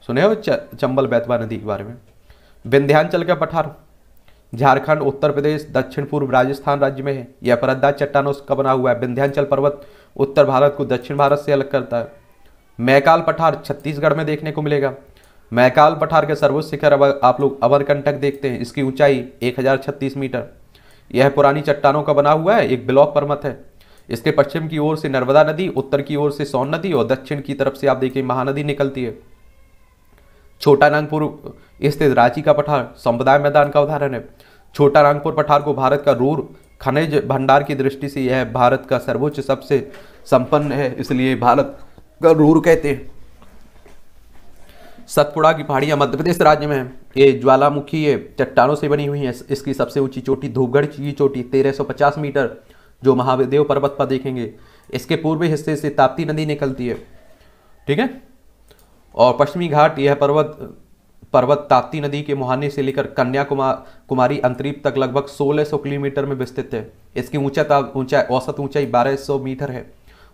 सुने हो चंबल बैतवा नदी के बारे में विंध्याचल का पठार झारखंड उत्तर प्रदेश दक्षिण पूर्व राजस्थान राज्य में है यह परद्दा चट्टानों का बना हुआ है विंध्याचल पर्वत उत्तर भारत को दक्षिण भारत से अलग करता है मैकाल पठार छत्तीसगढ़ में देखने को मिलेगा मैकाल पठार के सर्वोच्च शिखर अब आप लोग अवरकंटक देखते हैं इसकी ऊंचाई 1036 मीटर यह पुरानी चट्टानों का बना हुआ है एक ब्लॉक पर्वत है इसके पश्चिम की ओर से नर्मदा नदी उत्तर की ओर से सोन नदी और दक्षिण की तरफ से आप देखिए महानदी निकलती है छोटा नागपुर स्थित रांची का पठार संप्रदाय मैदान का उदाहरण है छोटा नागपुर पठार को भारत का रूर खनिज भंडार की दृष्टि से यह भारत का सर्वोच्च सबसे संपन्न है इसलिए भारत रूर कहते हैं सतपुड़ा की पहाड़ियाँ मध्य प्रदेश राज्य में है ये ज्वालामुखी है चट्टानों से बनी हुई है इसकी सबसे ऊंची चोटी धूपगढ़ की चोटी 1350 मीटर जो महादेव पर्वत पर देखेंगे इसके पूर्वी हिस्से से ताप्ती नदी निकलती है ठीक है और पश्चिमी घाट यह पर्वत पर्वत ताप्ती नदी के मुहाने से लेकर कन्याकुमार कुमारी अंतरीप तक लगभग सोलह किलोमीटर में विस्तृत है इसकी ऊंचा ऊंचाई औसत ऊंचाई बारह मीटर है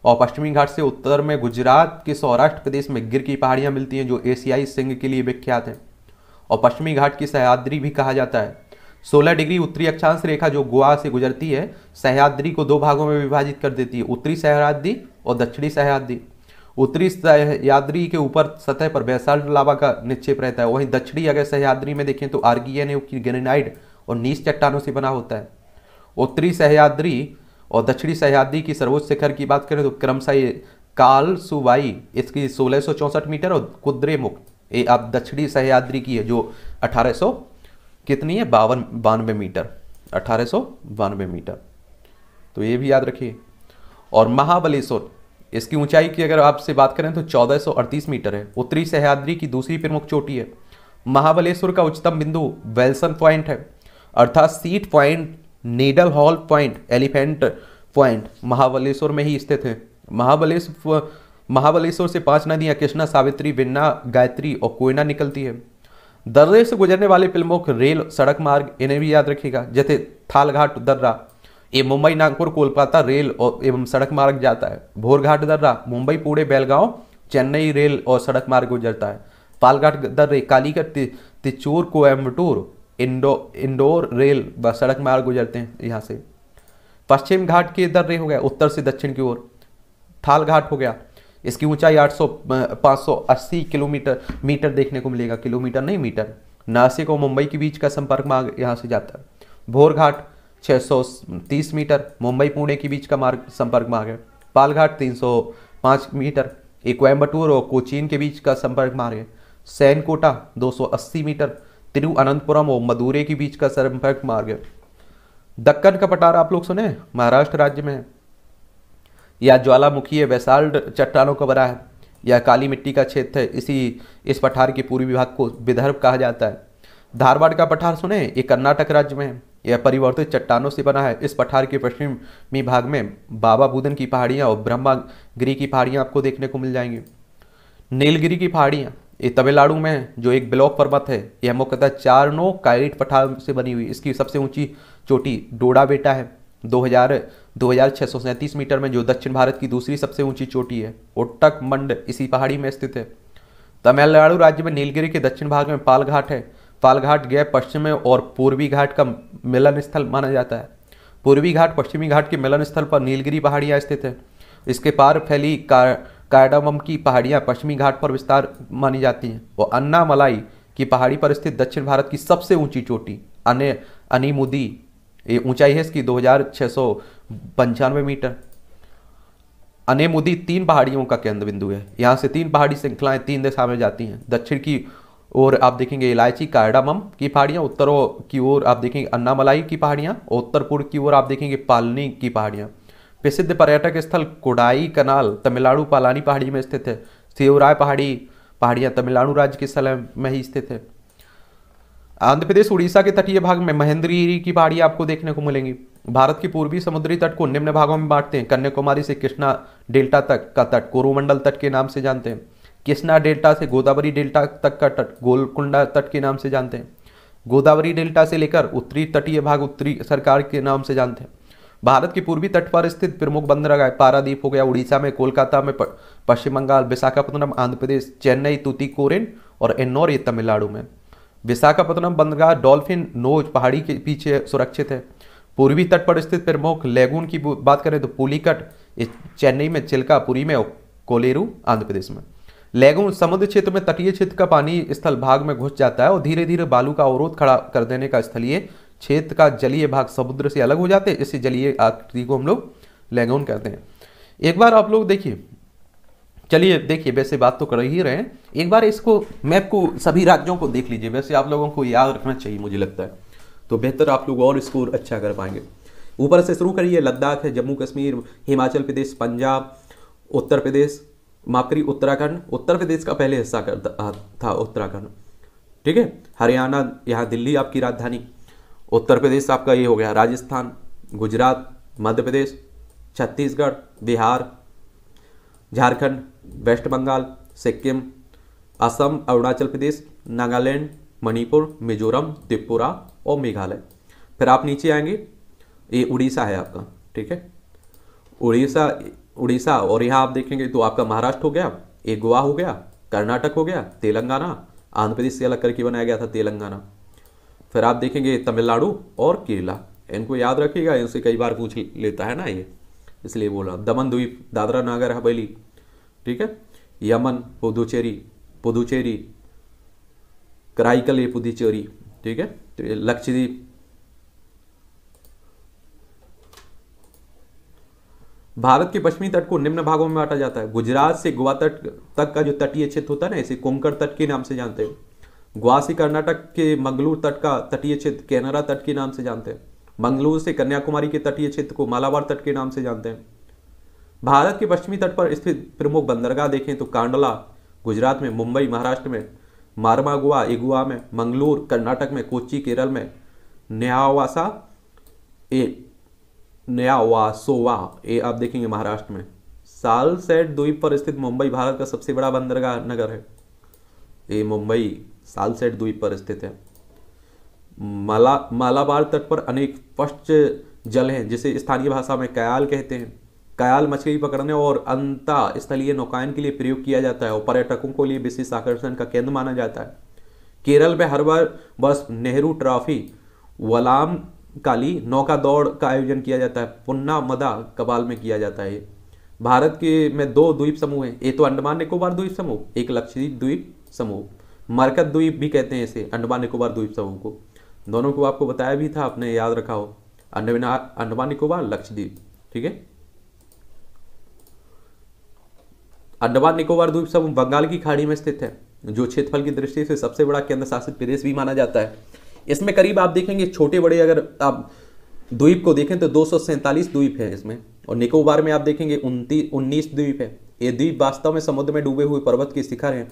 और पश्चिमी घाट से उत्तर में गुजरात के सौराष्ट्र प्रदेश में गिर की पहाड़ियाँ मिलती हैं जो एशियाई सिंह के लिए विख्यात हैं और पश्चिमी घाट की सह्याद्री भी कहा जाता है 16 डिग्री उत्तरी अक्षांश रेखा जो गोवा से गुजरती है सह्याद्री को दो भागों में विभाजित कर देती है उत्तरी सह्याद्री और दक्षिणी सह्याद्री उत्तरी सह्याद्री के ऊपर सतह पर बेसाल्ट लावा का निक्षेप रहता है वहीं दक्षिणी अगर सह्याद्री में देखें तो आर्गीय की ग्रेनाइड और नीच चट्टानों से बना होता है उत्तरी सह्याद्री और दक्षिणी सहयाद्री की सर्वोच्च शिखर की बात करें तो क्रमशाह काल सुबाई इसकी सोलह मीटर और कुद्रेमुख ये आप दक्षिणी सहयाद्री की है जो 1800 कितनी है बावन बानवे मीटर अठारह मीटर तो ये भी याद रखिए और महाबलेश्वर इसकी ऊंचाई की अगर आपसे बात करें तो 1438 मीटर है उत्तरी सहयाद्री की दूसरी प्रमुख चोटी है महाबलेश्वर का उच्चतम बिंदु वेल्सन पॉइंट है Arthur's seat point needle hole point elephant point Mahabaleshwar में ही स्थित है महाबलेश्वर महाबलेश्वर से पांच नदियां कृष्णा सावित्री बिन्ना गायत्री और कोयना निकलती है दर्रे से गुजरने वाले प्रमुख रेल सड़क मार्ग इन्हें भी याद रखिएगा जैसे थालघाट दर्रा ये मुंबई नागपुर कोलकाता रेल और एवं सड़क मार्ग जाता है भोरघाट दर्रा मुंबई पूरे बेलगांव चेन्नई रेल और सड़क मार्ग गुजरता है पालघाट दर्रे कालीघाट तिचूर कोयम्बटूर इंडो इंडोर रेल सड़क मार्ग गुजरते हैं यहाँ से पश्चिम घाट की इधर रे हो गया उत्तर से दक्षिण की ओर थाल घाट हो गया इसकी ऊंचाई 800 580 किलोमीटर मीटर देखने को मिलेगा किलोमीटर नहीं मीटर नासिक और मुंबई के बीच का संपर्क मार्ग यहाँ से जाता है भोर घाट 630 मीटर मुंबई पुणे के बीच का मार्ग संपर्क मार्ग है पालघाट तीन मीटर कोयम्बटूर और कोचीन के बीच का संपर्क मार्ग है सैनकोटा दो मीटर तिरुअनंतपुरम और मदुरे के बीच का संपर्क मार्ग दक्कन का पठार आप लोग सुने महाराष्ट्र राज्य में है या ज्वालामुखी है चट्टानों का बना है या काली मिट्टी का क्षेत्र है इसी इस पठार के पूर्वी विभाग को विदर्भ कहा जाता है धारवाड़ का पठार सुने ये कर्नाटक राज्य में है यह परिवर्तित चट्टानों से बना है इस पठार के पश्चिमी भाग में बाबा बुदन की पहाड़ियाँ और ब्रह्मागिरी की पहाड़ियाँ आपको देखने को मिल जाएंगी नीलगिरी की पहाड़ियाँ ये तमिलनाडु में जो एक ब्लॉक पर्वत है यह मुख्यतः चार नो काइट पठार से बनी हुई इसकी सबसे ऊंची चोटी डोडा बेटा है 2000 2637 मीटर में जो दक्षिण भारत की दूसरी सबसे ऊंची चोटी है ओट्टक मंड इसी पहाड़ी में स्थित है तमिलनाडु राज्य में नीलगिरी के दक्षिण भाग में पालघाट है पालघाट गैप पश्चिम और पूर्वी घाट का मिलन स्थल माना जाता है पूर्वी घाट पश्चिमी घाट के मिलन स्थल पर नीलगिरी पहाड़ियाँ स्थित है इसके पार फैली कार कार्डामम की पहाड़ियाँ पश्चिमी घाट पर विस्तार मानी जाती हैं और अन्नामलाई की पहाड़ी पर स्थित दक्षिण भारत की सबसे ऊंची चोटी अन्य अनिमुदी ये ऊंचाई है इसकी दो मीटर अनेमुदी तीन पहाड़ियों का केंद्र बिंदु है यहाँ से तीन पहाड़ी श्रृंखलाएं तीन दिशा में जाती हैं दक्षिण की और आप देखेंगे इलायची कार्डामम की पहाड़ियाँ उत्तरों की ओर आप देखेंगे अन्नामलाई की पहाड़ियाँ और उत्तर पूर्व की ओर आप देखेंगे पालनी की पहाड़ियाँ प्रसिद्ध पर्यटक स्थल कोडाई कनाल तमिलनाडु पालानी पहाड़ी में स्थित है सेवराय पहाड़ी पहाड़ियाँ तमिलनाडु राज्य के स्थल में ही स्थित है आंध्र प्रदेश उड़ीसा के तटीय भाग में महेंद्रगिरी की पहाड़ियाँ आपको देखने को मिलेंगी भारत के पूर्वी समुद्री तट को निम्न भागों में बांटते हैं कन्याकुमारी से कृष्णा डेल्टा तक का तट कोरोमंडल तट के नाम से जानते हैं कृष्णा डेल्टा से गोदावरी डेल्टा तक का तट गोलकुंडा तट के नाम से जानते हैं गोदावरी डेल्टा से लेकर उत्तरी तटीय भाग उत्तरी सरकार के नाम से जानते हैं भारत के पूर्वी तट पर स्थित प्रमुख बंदरगाह पारादीप हो गया उड़ीसा में कोलकाता में पश्चिम बंगाल विशाखापट्टनम आंध्र प्रदेश चेन्नई तूतीकोरिन और एन्नौर ये तमिलनाडु में विशाखापट्टनम बंदरगाह डॉल्फिन नोज पहाड़ी के पीछे सुरक्षित है पूर्वी तट पर स्थित प्रमुख लेगून की बात करें तो पुलिकट चेन्नई में चिल्कापुरी में और कोलेरू आंध्र प्रदेश में लेगून समुद्र क्षेत्र में तटीय क्षेत्र का पानी स्थल भाग में घुस जाता है और धीरे धीरे बालू का अवरोध खड़ा कर देने का स्थलीय क्षेत्र का जलीय भाग समुद्र से अलग हो जाते हैं इससे जलीय आकृति को हम लोग लैंगोन कहते हैं एक बार आप लोग देखिए चलिए देखिए वैसे बात तो कर ही रहे हैं एक बार इसको मैप को सभी राज्यों को देख लीजिए वैसे आप लोगों को याद रखना चाहिए मुझे लगता है तो बेहतर आप लोग और इसको अच्छा कर पाएंगे ऊपर से शुरू करिए लद्दाख है जम्मू कश्मीर हिमाचल प्रदेश पंजाब उत्तर प्रदेश माफ करिए उत्तराखंड उत्तर प्रदेश का पहले हिस्सा करता था उत्तराखंड ठीक है हरियाणा यहाँ दिल्ली आपकी राजधानी उत्तर प्रदेश आपका ये हो गया राजस्थान गुजरात मध्य प्रदेश छत्तीसगढ़ बिहार झारखंड वेस्ट बंगाल सिक्किम असम अरुणाचल प्रदेश नागालैंड मणिपुर मिजोरम त्रिपुरा और मेघालय फिर आप नीचे आएंगे ये उड़ीसा है आपका ठीक है उड़ीसा उड़ीसा और यहाँ आप देखेंगे तो आपका महाराष्ट्र हो गया ये गोवा हो गया कर्नाटक हो गया तेलंगाना आंध्र प्रदेश से अलग करके बनाया गया था तेलंगाना फिर आप देखेंगे तमिलनाडु और केरला इनको याद रखिएगा इनसे कई बार पूछ लेता है ना ये इसलिए बोला दमन द्वीप दादरा नगर हवेली ठीक है यमन पुदुचेरी पुदुचेरी कराईकल ये पुदुचेरी ठीक है तो लक्षद्वीप भारत के पश्चिमी तट को निम्न भागों में बांटा जाता है गुजरात से गोवा तट तक का जो तटीय क्षेत्र होता है ना इसे कोंकण तट के नाम से जानते हैं ग्वासी कर्नाटक के मंगलूर तट का तटीय क्षेत्र कैनरा तट के नाम से जानते हैं मंगलूर से कन्याकुमारी के तटीय क्षेत्र को मालाबार तट के नाम से जानते हैं भारत के पश्चिमी तट पर स्थित प्रमुख बंदरगाह देखें तो कांडला गुजरात में मुंबई महाराष्ट्र में मारमागुआ इगुआ में मंगलूर कर्नाटक में कोची केरल में न्यावासा ए न्यावासोवा ए आप देखेंगे महाराष्ट्र में साल सेट द्वीप पर स्थित मुंबई भारत का सबसे बड़ा बंदरगाह नगर है ये मुंबई सालसेट द्वीप पर स्थित है माला मालाबार तट पर अनेक स्पष्ट जल हैं जिसे स्थानीय भाषा में कयाल कहते हैं कयाल मछली पकड़ने और अंता स्थलीय नौकायन के लिए प्रयोग किया जाता है और पर्यटकों को लिए विशेष आकर्षण का केंद्र माना जाता है केरल में हर बार बस नेहरू ट्रॉफी वलाम काली नौका दौड़ का आयोजन किया जाता है पुन्ना मदा कबाल में किया जाता है भारत के में दो द्वीप समूह हैं एक तो अंडमान निकोबार द्वीप समूह एक लक्षद्वीप द्वीप समूह मरकत द्वीप भी कहते हैं इसे अंडमान निकोबार द्वीप समूह को दोनों को आपको बताया भी था आपने याद रखा हो अंडमान निकोबार लक्षद्वीप ठीक है अंडमान निकोबार द्वीप समूह बंगाल की खाड़ी में स्थित है जो क्षेत्रफल की दृष्टि से सबसे बड़ा केंद्र शासित प्रदेश भी माना जाता है इसमें करीब आप देखेंगे छोटे बड़े अगर आप द्वीप को देखें तो दो द्वीप है इसमें और निकोबार में आप देखेंगे उन्नीस द्वीप है ये द्वीप वास्तव में समुद्र में डूबे हुए पर्वत के शिखर हैं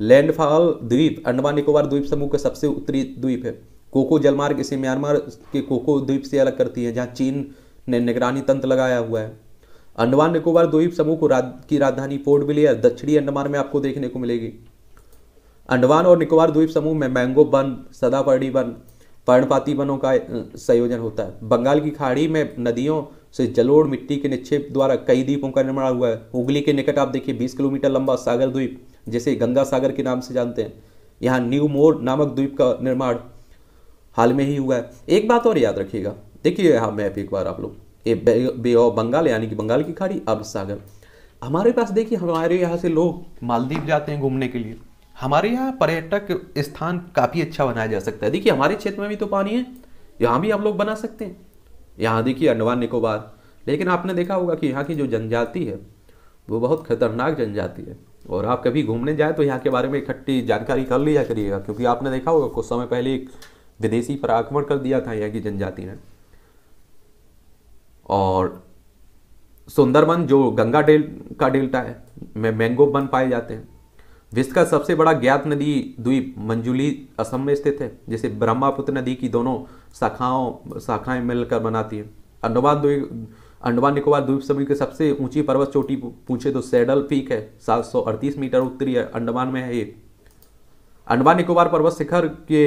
लैंडफॉल द्वीप अंडमान निकोबार द्वीप समूह का सबसे उत्तरी द्वीप है कोको जलमार्ग इसे म्यांमार के कोको द्वीप से अलग करती है जहाँ चीन ने निगरानी तंत्र लगाया हुआ है अंडमान निकोबार द्वीप समूह को राज, की राजधानी पोर्ट विलियर दक्षिणी अंडमान में आपको देखने को मिलेगी अंडमान और निकोबार द्वीप समूह में मैंगो वन सदापर्णी वन पर्णपाती वनों का संयोजन होता है बंगाल की खाड़ी में नदियों से जलोड़ मिट्टी के निक्षेप द्वारा कई द्वीपों का निर्माण हुआ है हुगली के निकट आप देखिए बीस किलोमीटर लंबा सागर द्वीप जिसे गंगा सागर के नाम से जानते हैं यहाँ न्यू मोर नामक द्वीप का निर्माण हाल में ही हुआ है एक बात और याद रखिएगा देखिए यहाँ मैप एक बार आप लोग ये बे ऑफ बंगाल यानी कि बंगाल की खाड़ी अब सागर हमारे पास देखिए हमारे यहाँ से लोग मालदीव जाते हैं घूमने के लिए हमारे यहाँ पर्यटक स्थान काफ़ी अच्छा बनाया जा सकता है देखिए हमारे क्षेत्र में भी तो पानी है यहाँ भी हम लोग बना सकते हैं यहाँ देखिए अंडमान निकोबार लेकिन आपने देखा होगा कि यहाँ की जो जनजाति है वो बहुत खतरनाक जनजाति है और आप कभी घूमने जाए तो यहाँ के बारे में इकट्ठी जानकारी कर लिया करिएगा क्योंकि आपने देखा होगा कुछ समय पहले एक विदेशी पर आक्रमण कर दिया था यहाँ की जनजाति ने और सुंदरबन जो गंगा डेल का डेल्टा है में मैंगो बन पाए जाते हैं विश्व का सबसे बड़ा ज्ञात नदी द्वीप मंजुली असम में स्थित है जिसे ब्रह्मपुत्र नदी की दोनों शाखाओं शाखाएं मिलकर बनाती है अंडमान द्वीप अंडमान निकोबार द्वीप समूह की सबसे ऊंची पर्वत चोटी पूछे तो सैडल पीक है सात मीटर उत्तरी अंडमान में है ये अंडमान निकोबार पर्वत शिखर के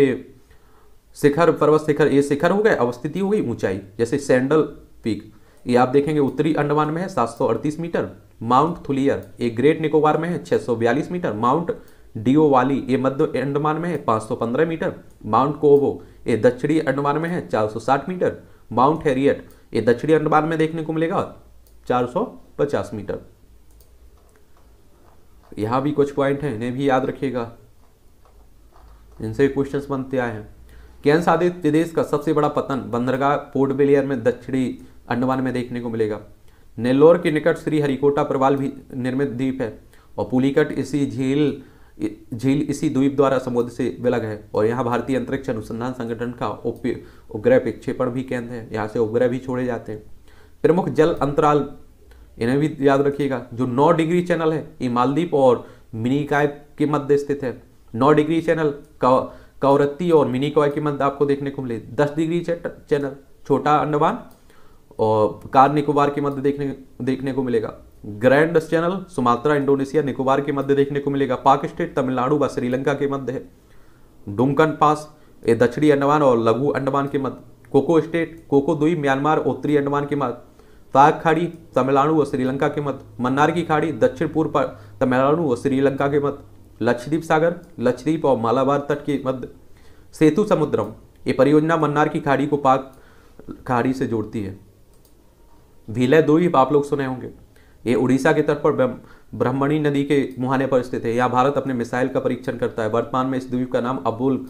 शिखर पर्वत शिखर ये शिखर हो गए अवस्थिति हो गई ऊंचाई जैसे सैंडल पीक ये आप देखेंगे उत्तरी अंडमान में है सात मीटर माउंट थुलियर ये ग्रेट निकोबार में है 642 मीटर माउंट डिओ वाली ये मध्य अंडमान में है 515 मीटर माउंट कोवो ये दक्षिणी अंडमान में है 460 मीटर माउंट हैरियट ये दक्षिणी अंडमान में देखने को मिलेगा 450 मीटर यहाँ भी कुछ पॉइंट हैं इन्हें भी याद रखिएगा इनसे क्वेश्चन बनते आए हैं कैन साधित प्रदेश का सबसे बड़ा पतन बंदरगाह पोर्ट बिलियर में दक्षिणी अंडमान में देखने को मिलेगा नेल्लोर के निकट श्री हरिकोटा प्रवाल भी निर्मित द्वीप है और पुलिकट इसी झील झील इसी द्वीप द्वारा समुद्र से विलग है और यहाँ भारतीय अंतरिक्ष अनुसंधान संगठन का उपग्रह प्रक्षेपण भी केंद्र है यहाँ से उपग्रह भी छोड़े जाते हैं प्रमुख जल अंतराल इन्हें भी याद रखिएगा जो 9 डिग्री चैनल है ये मालदीप और मिनीकाय के मध्य स्थित है 9 डिग्री चैनल कवरत्ती और मिनीकॉय के मध्य आपको देखने को मिले 10 डिग्री चैनल छोटा अंडमान और कार निकोबार के मध्य देखने देखने को मिलेगा grand channel Sumatra Indonesia Nicobar के मध्य देखने को मिलेगा पाक स्टेट तमिलनाडु व श्रीलंका के मध्य है डुमकन पास ये दक्षिणी अंडमान और लघु अंडमान के मध्य कोको स्टेट कोको दुई म्यांमार उत्तरी अंडमान के मध्य ताक खाड़ी तमिलनाडु और श्रीलंका के मध्य मन्नार की खाड़ी दक्षिण पूर्व तमिलनाडु और श्रीलंका के मध्य लक्षद्वीप सागर लक्षद्वीप और मालाबार तट के मध्य सेतु समुद्रम ये परियोजना मन्नार की खाड़ी को पाक खाड़ी से जोड़ती है भीलय द्वीप आप लोग सुने होंगे ये उड़ीसा के तट पर ब्रह्मणी नदी के मुहाने पर स्थित है यहाँ भारत अपने मिसाइल का परीक्षण करता है वर्तमान में इस द्वीप का नाम अबुल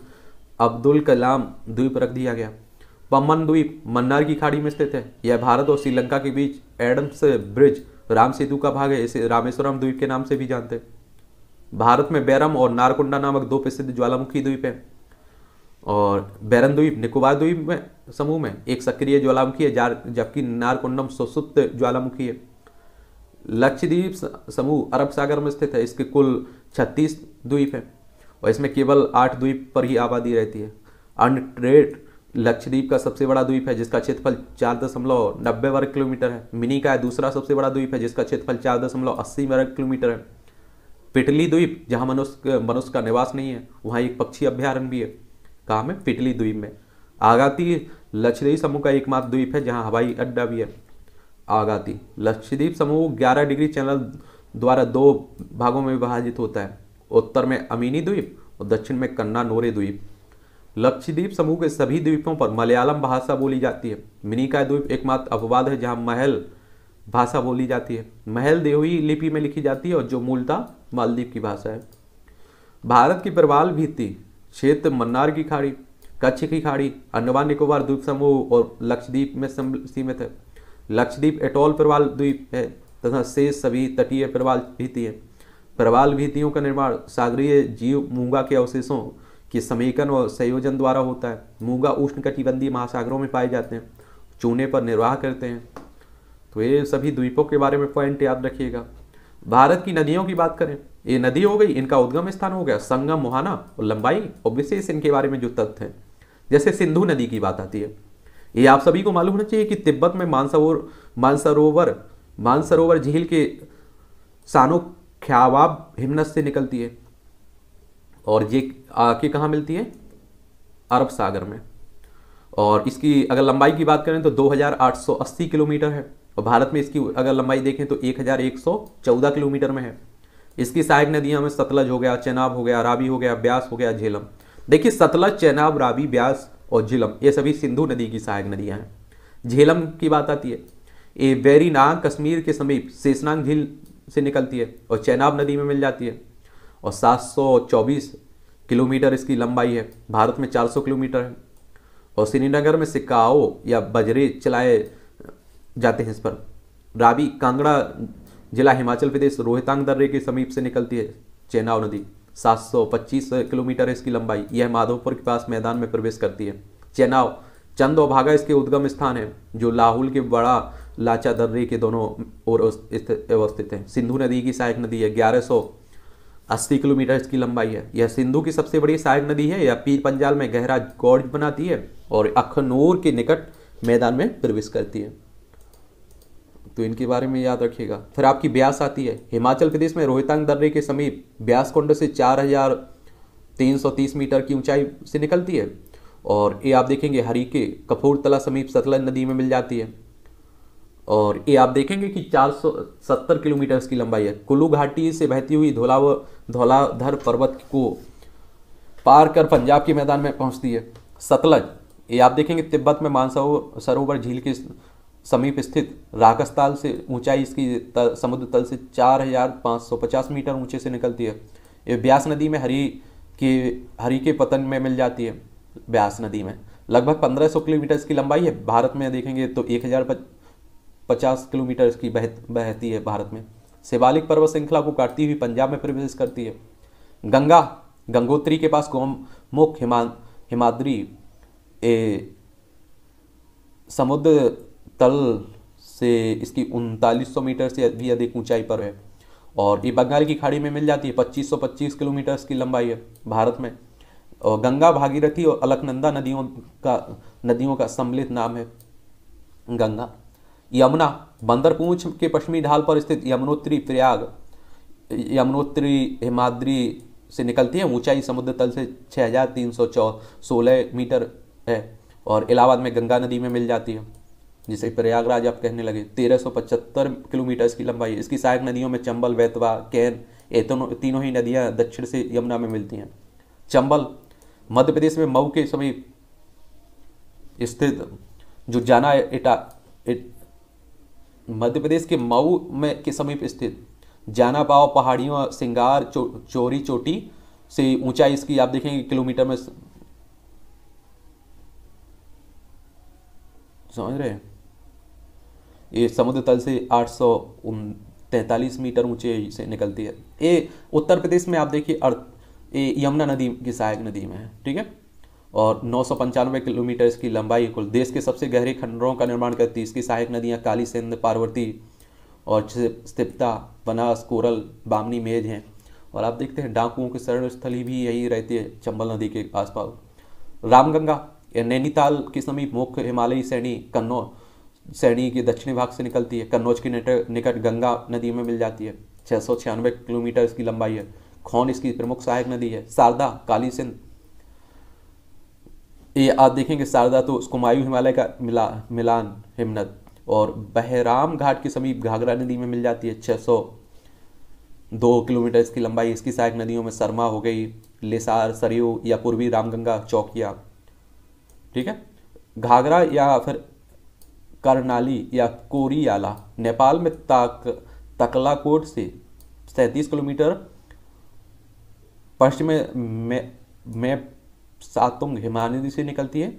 अब्दुल कलाम द्वीप रख दिया गया पम्मन द्वीप मन्नार की खाड़ी में स्थित है यह भारत और श्रीलंका के बीच एडम्स ब्रिज राम सेतु का भाग है इसे रामेश्वरम द्वीप के नाम से भी जानते हैं भारत में बैरम और नारकुंडा नामक दो प्रसिद्ध ज्वालामुखी द्वीप हैं और बैरन द्वीप निकोबार द्वीप में समूह में एक सक्रिय ज्वालामुखी है जबकि नारकुंडम सुसुप्त ज्वालामुखी है लक्षद्वीप समूह अरब सागर में स्थित है इसके कुल छत्तीस द्वीप हैं और इसमें केवल आठ द्वीप पर ही आबादी रहती है अनट्रेड लक्षद्वीप का सबसे बड़ा द्वीप है जिसका क्षेत्रफल चार दशमलव नब्बे वर्ग किलोमीटर है मिनी का दूसरा सबसे बड़ा द्वीप है जिसका क्षेत्रफल चार दशमलव अस्सी वर्ग किलोमीटर है पिटली द्वीप जहाँ मनुष्य मनुष्य का निवास नहीं है वहाँ एक पक्षी अभ्यारण्य भी है कहाँ में फिटली द्वीप में आगाती लक्षद्वीप समूह का एकमात्र द्वीप है जहाँ हवाई अड्डा भी है आगाती लक्षद्वीप समूह 11 डिग्री चैनल द्वारा दो भागों में विभाजित होता है उत्तर में अमीनी द्वीप और दक्षिण में कन्ना नोरे द्वीप लक्षद्वीप समूह के सभी द्वीपों पर मलयालम भाषा बोली जाती है मिनिका द्वीप एकमात्र अपवाद है जहाँ महल भाषा बोली जाती है महल देवी लिपि में लिखी जाती है और जो मूलता मालदीप की भाषा है भारत की प्रवाल भित्ति क्षेत्र मन्नार की खाड़ी कच्छ की खाड़ी अंडमान निकोबार द्वीप समूह और लक्षद्वीप में सीमित है लक्षद्वीप एटोल प्रवाल द्वीप है तथा शेष सभी तटीय प्रवाल भीति है प्रवाल भीतियों का निर्माण सागरीय जीव मूंगा के अवशेषों के समेकन और संयोजन द्वारा होता है मूंगा उष्ण कटिबंधी महासागरों में पाए जाते हैं चूने पर निर्वाह करते हैं तो ये सभी द्वीपों के बारे में पॉइंट याद रखिएगा भारत की नदियों की बात करें ये नदी हो गई इनका उद्गम स्थान हो गया संगम मुहाना और लंबाई और विशेष इनके बारे में जो तथ्य है जैसे सिंधु नदी की बात आती है ये आप सभी को मालूम होना चाहिए कि तिब्बत में मानसरोवर मानसरोवर मानसरोवर झील के सानो ख्यावाब हिमनस से निकलती है और ये आके कहाँ मिलती है अरब सागर में और इसकी अगर लंबाई की बात करें तो 2880 किलोमीटर है और भारत में इसकी अगर लंबाई देखें तो 1114 किलोमीटर में है इसकी सहायक नदियाँ हमें सतलज हो गया चेनाब हो गया रावी हो गया ब्यास हो गया झेलम देखिए सतलज चेनाब रावी ब्यास और झेलम ये सभी सिंधु नदी की सहायक नदियाँ हैं झेलम की बात आती है ये वेरीनाग कश्मीर के समीप शेषनाग झील से निकलती है और चेनाब नदी में मिल जाती है और सात किलोमीटर इसकी लंबाई है भारत में चार किलोमीटर है और श्रीनगर में सिक्काओ या बजरे चलाए जाते हैं इस पर रावी कांगड़ा जिला हिमाचल प्रदेश रोहतांग दर्रे के समीप से निकलती है चेनाव नदी 725 किलोमीटर इसकी लंबाई यह माधोपुर के पास मैदान में प्रवेश करती है चेनाव चंदोभागा इसके उद्गम स्थान है जो लाहौल के बड़ा लाचा दर्रे के दोनों ओर अवस्थित है सिंधु नदी की सहायक नदी है ग्यारह सौ अस्सी किलोमीटर इसकी लंबाई है यह सिंधु की सबसे बड़ी सहायक नदी है यह पीर पंजाल में गहरा गौड़ बनाती है और अखनूर के निकट मैदान में प्रवेश करती है तो इनके बारे में याद रखिएगा फिर आपकी ब्यास आती है हिमाचल प्रदेश में रोहितांग दर्रे के समीप ब्यास कुंड से 4,330 मीटर की ऊंचाई से निकलती है और ये आप देखेंगे हरी के कपूरतला समीप सतलज नदी में मिल जाती है और ये आप देखेंगे कि 470 किलोमीटर की लंबाई है कुल्लू घाटी से बहती हुई धोलाव धौलाधर पर्वत को पार कर पंजाब के मैदान में पहुंचती है सतलज ये आप देखेंगे तिब्बत में मानसरोवर सरोवर झील के समीप स्थित रागस्ताल से ऊंचाई इसकी तल, समुद्र तल से 4,550 मीटर ऊंचे से निकलती है ये ब्यास नदी में हरी के हरी के पतन में मिल जाती है ब्यास नदी में लगभग 1500 किलोमीटर इसकी लंबाई है भारत में देखेंगे तो 1050 किलोमीटर इसकी बह बहती है भारत में शिवालिक पर्वत श्रृंखला को काटती हुई पंजाब में प्रवेश करती है गंगा गंगोत्री के पास गौमुख हिमा हिमाद्री ए, समुद्र तल से इसकी उनतालीस मीटर से भी अधिक ऊंचाई पर है और ये बंगाल की खाड़ी में मिल जाती है 2525 किलोमीटर की लंबाई है भारत में और गंगा भागीरथी और अलकनंदा नदियों का नदियों का सम्मिलित नाम है गंगा यमुना बंदरपूंछ के पश्चिमी ढाल पर स्थित यमुनोत्री प्रयाग यमुनोत्री हिमाद्री से निकलती है ऊंचाई समुद्र तल से छः मीटर है और इलाहाबाद में गंगा नदी में मिल जाती है जिसे प्रयागराज आप कहने लगे तेरह किलोमीटर इसकी लंबाई है इसकी सहायक नदियों में चंबल वैतवा कैन ये तीनों ही नदियाँ दक्षिण से यमुना में मिलती हैं चंबल मध्य प्रदेश में मऊ के समीप स्थित जो जाना इटा इट, मध्य प्रदेश के मऊ में के समीप स्थित जाना पाव पहाड़ियों सिंगार चो, चोरी चोटी से ऊंचाई इसकी आप देखेंगे किलोमीटर में समझ रहे हैं ये समुद्र तल से आठ सौ तैंतालीस मीटर ऊंचे से निकलती है ये उत्तर प्रदेश में आप देखिए अर्थ ये यमुना नदी की सहायक नदी में है ठीक है और नौ किलोमीटर इसकी लंबाई कुल देश के सबसे गहरे खंडरों का निर्माण करती है इसकी सहायक नदियाँ काली सिंध पार्वती और स्तिप्ता बनास कोरल बामनी मेज हैं और आप देखते हैं डाकुओं की शरण स्थली भी यही रहती है चंबल नदी के आसपास रामगंगा या नैनीताल के समीप मुख्य हिमालयी श्रेणी कन्नौर सैनी के दक्षिणी भाग से निकलती है कन्नौज के निकट गंगा नदी में मिल जाती है छः सौ छियानवे किलोमीटर इसकी लंबाई है खौन इसकी प्रमुख सहायक नदी है शारदा काली सिंध ये आप देखेंगे शारदा तो कुमायूं हिमालय का मिला मिलान हिमनद और बहराम घाट के समीप घाघरा नदी में मिल जाती है छः सौ दो किलोमीटर इसकी लंबाई इसकी सहायक नदियों में सरमा हो गई लेसार सरयू या पूर्वी रामगंगा चौकिया ठीक है घाघरा या फिर करनाली या कोरियाला नेपाल में ताक तकलाकोट से सैंतीस किलोमीटर पश्चिम में में, सातुंग हिमालय से निकलती है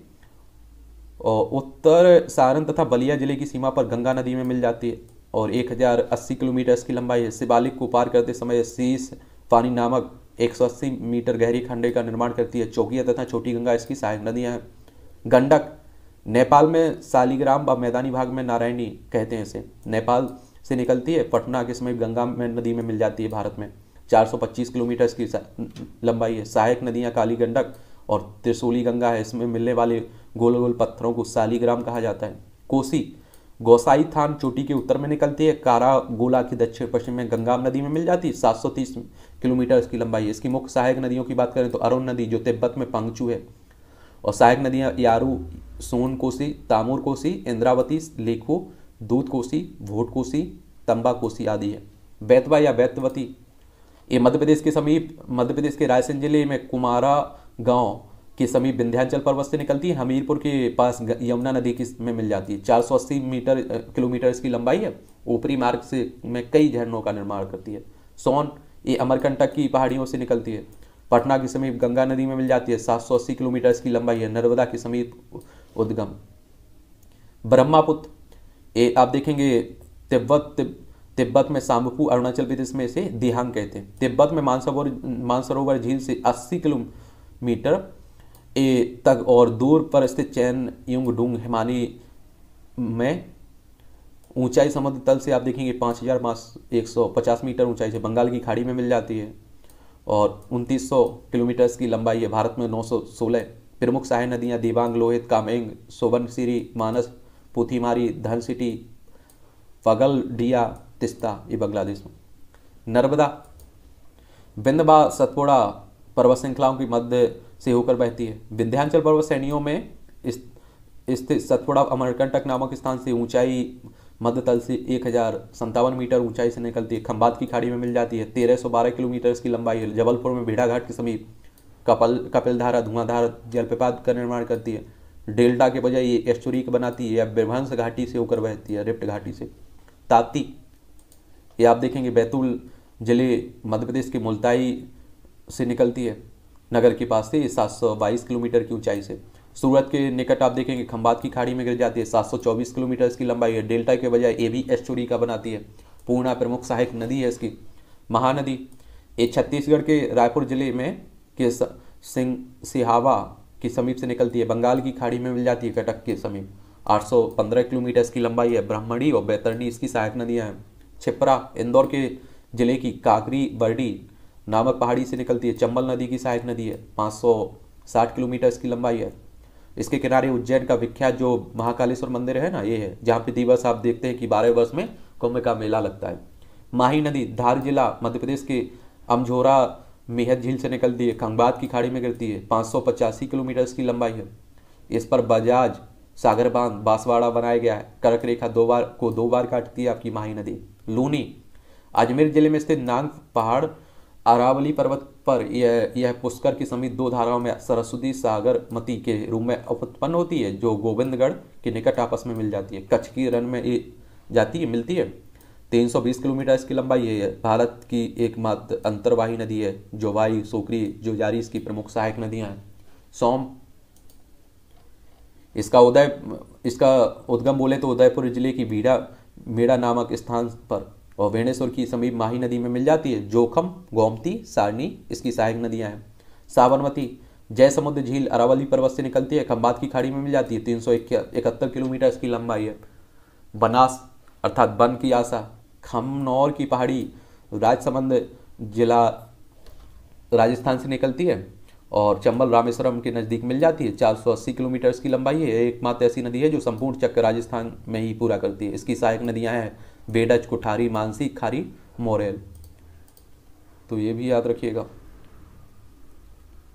और उत्तर सारण तथा बलिया जिले की सीमा पर गंगा नदी में मिल जाती है और 1080 किलोमीटर इसकी लंबाई है शिवालिक को पार करते समय शीस पानी नामक 180 मीटर गहरी खंडे का निर्माण करती है चौकिया तथा छोटी गंगा इसकी सहायक नदियाँ हैं गंडक नेपाल में सालीग्राम व मैदानी भाग में नारायणी कहते हैं इसे नेपाल से निकलती है पटना के समय गंगा में नदी में मिल जाती है भारत में 425 किलोमीटर की लंबाई है सहायक नदियाँ काली गंडक और त्रिशूली गंगा है इसमें मिलने वाले गोल गोल पत्थरों को सालीग्राम कहा जाता है कोसी गोसाई थान चोटी के उत्तर में निकलती है कारा गोला की दक्षिण पश्चिम में गंगा नदी में मिल जाती है सात किलोमीटर इसकी लंबाई है इसकी मुख्य सहायक नदियों की बात करें तो अरुण नदी जो तिब्बत में पंगचू है और सहायक नदियाँ यारू सोन कोसी तामूर कोसी इंद्रावती लेखो दूध कोसी भोट कोसी तंबा कोसी आदि है बैतवा या बैतवती ये मध्य प्रदेश के समीप मध्य प्रदेश के रायसेन जिले में कुमारा गांव के समीप विंध्याचल पर्वत से निकलती है हमीरपुर के पास यमुना नदी की में मिल जाती है 480 मीटर किलोमीटर इसकी लंबाई है ऊपरी मार्ग से में कई झरनों का निर्माण करती है सोन ये अमरकंटक की पहाड़ियों से निकलती है पटना के समीप गंगा नदी में मिल जाती है 780 किलोमीटर इसकी लंबाई है नर्मदा के समीप उद्गम ब्रह्मापुत्र ये आप देखेंगे तिब्बत तिब्बत में सामपू अरुणाचल प्रदेश में इसे दिहांग कहते हैं तिब्बत में मानसरोवर मानसरोवर झील से 80 किलोमीटर ए तक और दूर पर स्थित चैन युंग डूंग हिमानी में ऊंचाई समुद्र तल से आप देखेंगे पाँच हज़ार पाँच एक सौ पचास मीटर ऊंचाई से बंगाल की खाड़ी में मिल जाती है और उनतीस सौ किलोमीटर्स की लंबाई है भारत में नौ सौ सोलह प्रमुख सहाय नदियाँ दिबांग लोहित कामेंग सोबनसिरी मानस पुथीमारी धनसिटी फगल डिया तिस्ता ये बांग्लादेश में नर्मदा बिंदबा सतपोड़ा पर्वत श्रृंखलाओं की मध्य से होकर बहती है विंध्यांचल पर्वत श्रेणियों में स्थित सतपोड़ा अमरकंटक नामक स्थान से ऊंचाई मध्य तल से एक हज़ार संतावन मीटर ऊंचाई से निकलती है खंबात की खाड़ी में मिल जाती है तेरह सौ बारह किलोमीटर इसकी लंबाई है जबलपुर में भेड़ाघाट के समीप कपल कपिलधारा धुआंधार जलप्रपात का निर्माण करती है डेल्टा के बजाय ये एस्टोरिक बनाती है या ब्रह्मांस घाटी से होकर बहती है रिप्ट घाटी से ताप्ती ये आप देखेंगे बैतूल जिले मध्य प्रदेश के मुल्ताई से निकलती है नगर के पास से सात सौ बाईस किलोमीटर की ऊंचाई से सूरत के निकट आप देखेंगे खंबात की खाड़ी में गिर जाती है सात सौ चौबीस किलोमीटर इसकी लंबाई है डेल्टा के बजाय ए भी एस्टोरी का बनाती है पूर्णा प्रमुख सहायक नदी है इसकी महानदी ये छत्तीसगढ़ के रायपुर जिले में के सिंह सिहावा के समीप से निकलती है बंगाल की खाड़ी में मिल जाती है कटक के समीप 815 किलोमीटर इसकी लंबाई है ब्राह्मणी और बैतरणी इसकी सहायक नदियां हैं छिपरा इंदौर के जिले की काकरी बर्डी नामक पहाड़ी से निकलती है चंबल नदी की सहायक नदी है 560 किलोमीटर इसकी लंबाई है इसके किनारे उज्जैन का विख्यात जो महाकालेश्वर मंदिर है ना ये है जहाँ पे दिवस आप देखते हैं कि बारह वर्ष में कुंभ का मेला लगता है माही नदी धार जिला मध्य प्रदेश के अमझोरा मेहद झील से निकलती है खंगबाद की खाड़ी में गिरती है पाँच किलोमीटर की लंबाई है इस पर बजाज सागर बांध बांसवाड़ा बनाया गया है कर्क रेखा दो बार को दो बार काटती है आपकी माही नदी लूनी अजमेर जिले में स्थित नांग पहाड़ अरावली पर्वत पर यह यह पुष्कर की समीप दो धाराओं में सरस्वती सागर मती के रूप में उत्पन्न होती है जो गोविंदगढ़ के निकट आपस में मिल जाती है कच्छ की रन में जाती है मिलती है 320 किलोमीटर इसकी लंबाई है भारत की एकमात्र अंतरवाही नदी है जोवाई सोकरी जो जारी इसकी प्रमुख सहायक नदियां हैं सोम इसका उदय इसका उद्गम बोले तो उदयपुर जिले की भीड़ा मेड़ा नामक स्थान पर और वेणेश्वर की समीप माही नदी में मिल जाती है जोखम गोमती सारणी इसकी सहायक नदियां हैं साबरमती जय समुद्र झील अरावली पर्वत से निकलती है खम्बात की खाड़ी में मिल जाती है तीन सौ इकहत्तर किलोमीटर इसकी लंबाई है बनास अर्थात बन की आशा खमनौर की पहाड़ी राजसमंद जिला राजस्थान से निकलती है और चंबल रामेश्वरम के नज़दीक मिल जाती है 480 किलोमीटर की लंबाई है एकमात्र ऐसी नदी है जो संपूर्ण चक्र राजस्थान में ही पूरा करती है इसकी सहायक नदियां हैं बेडच कुठारी मानसी खारी मोरेल तो ये भी याद रखिएगा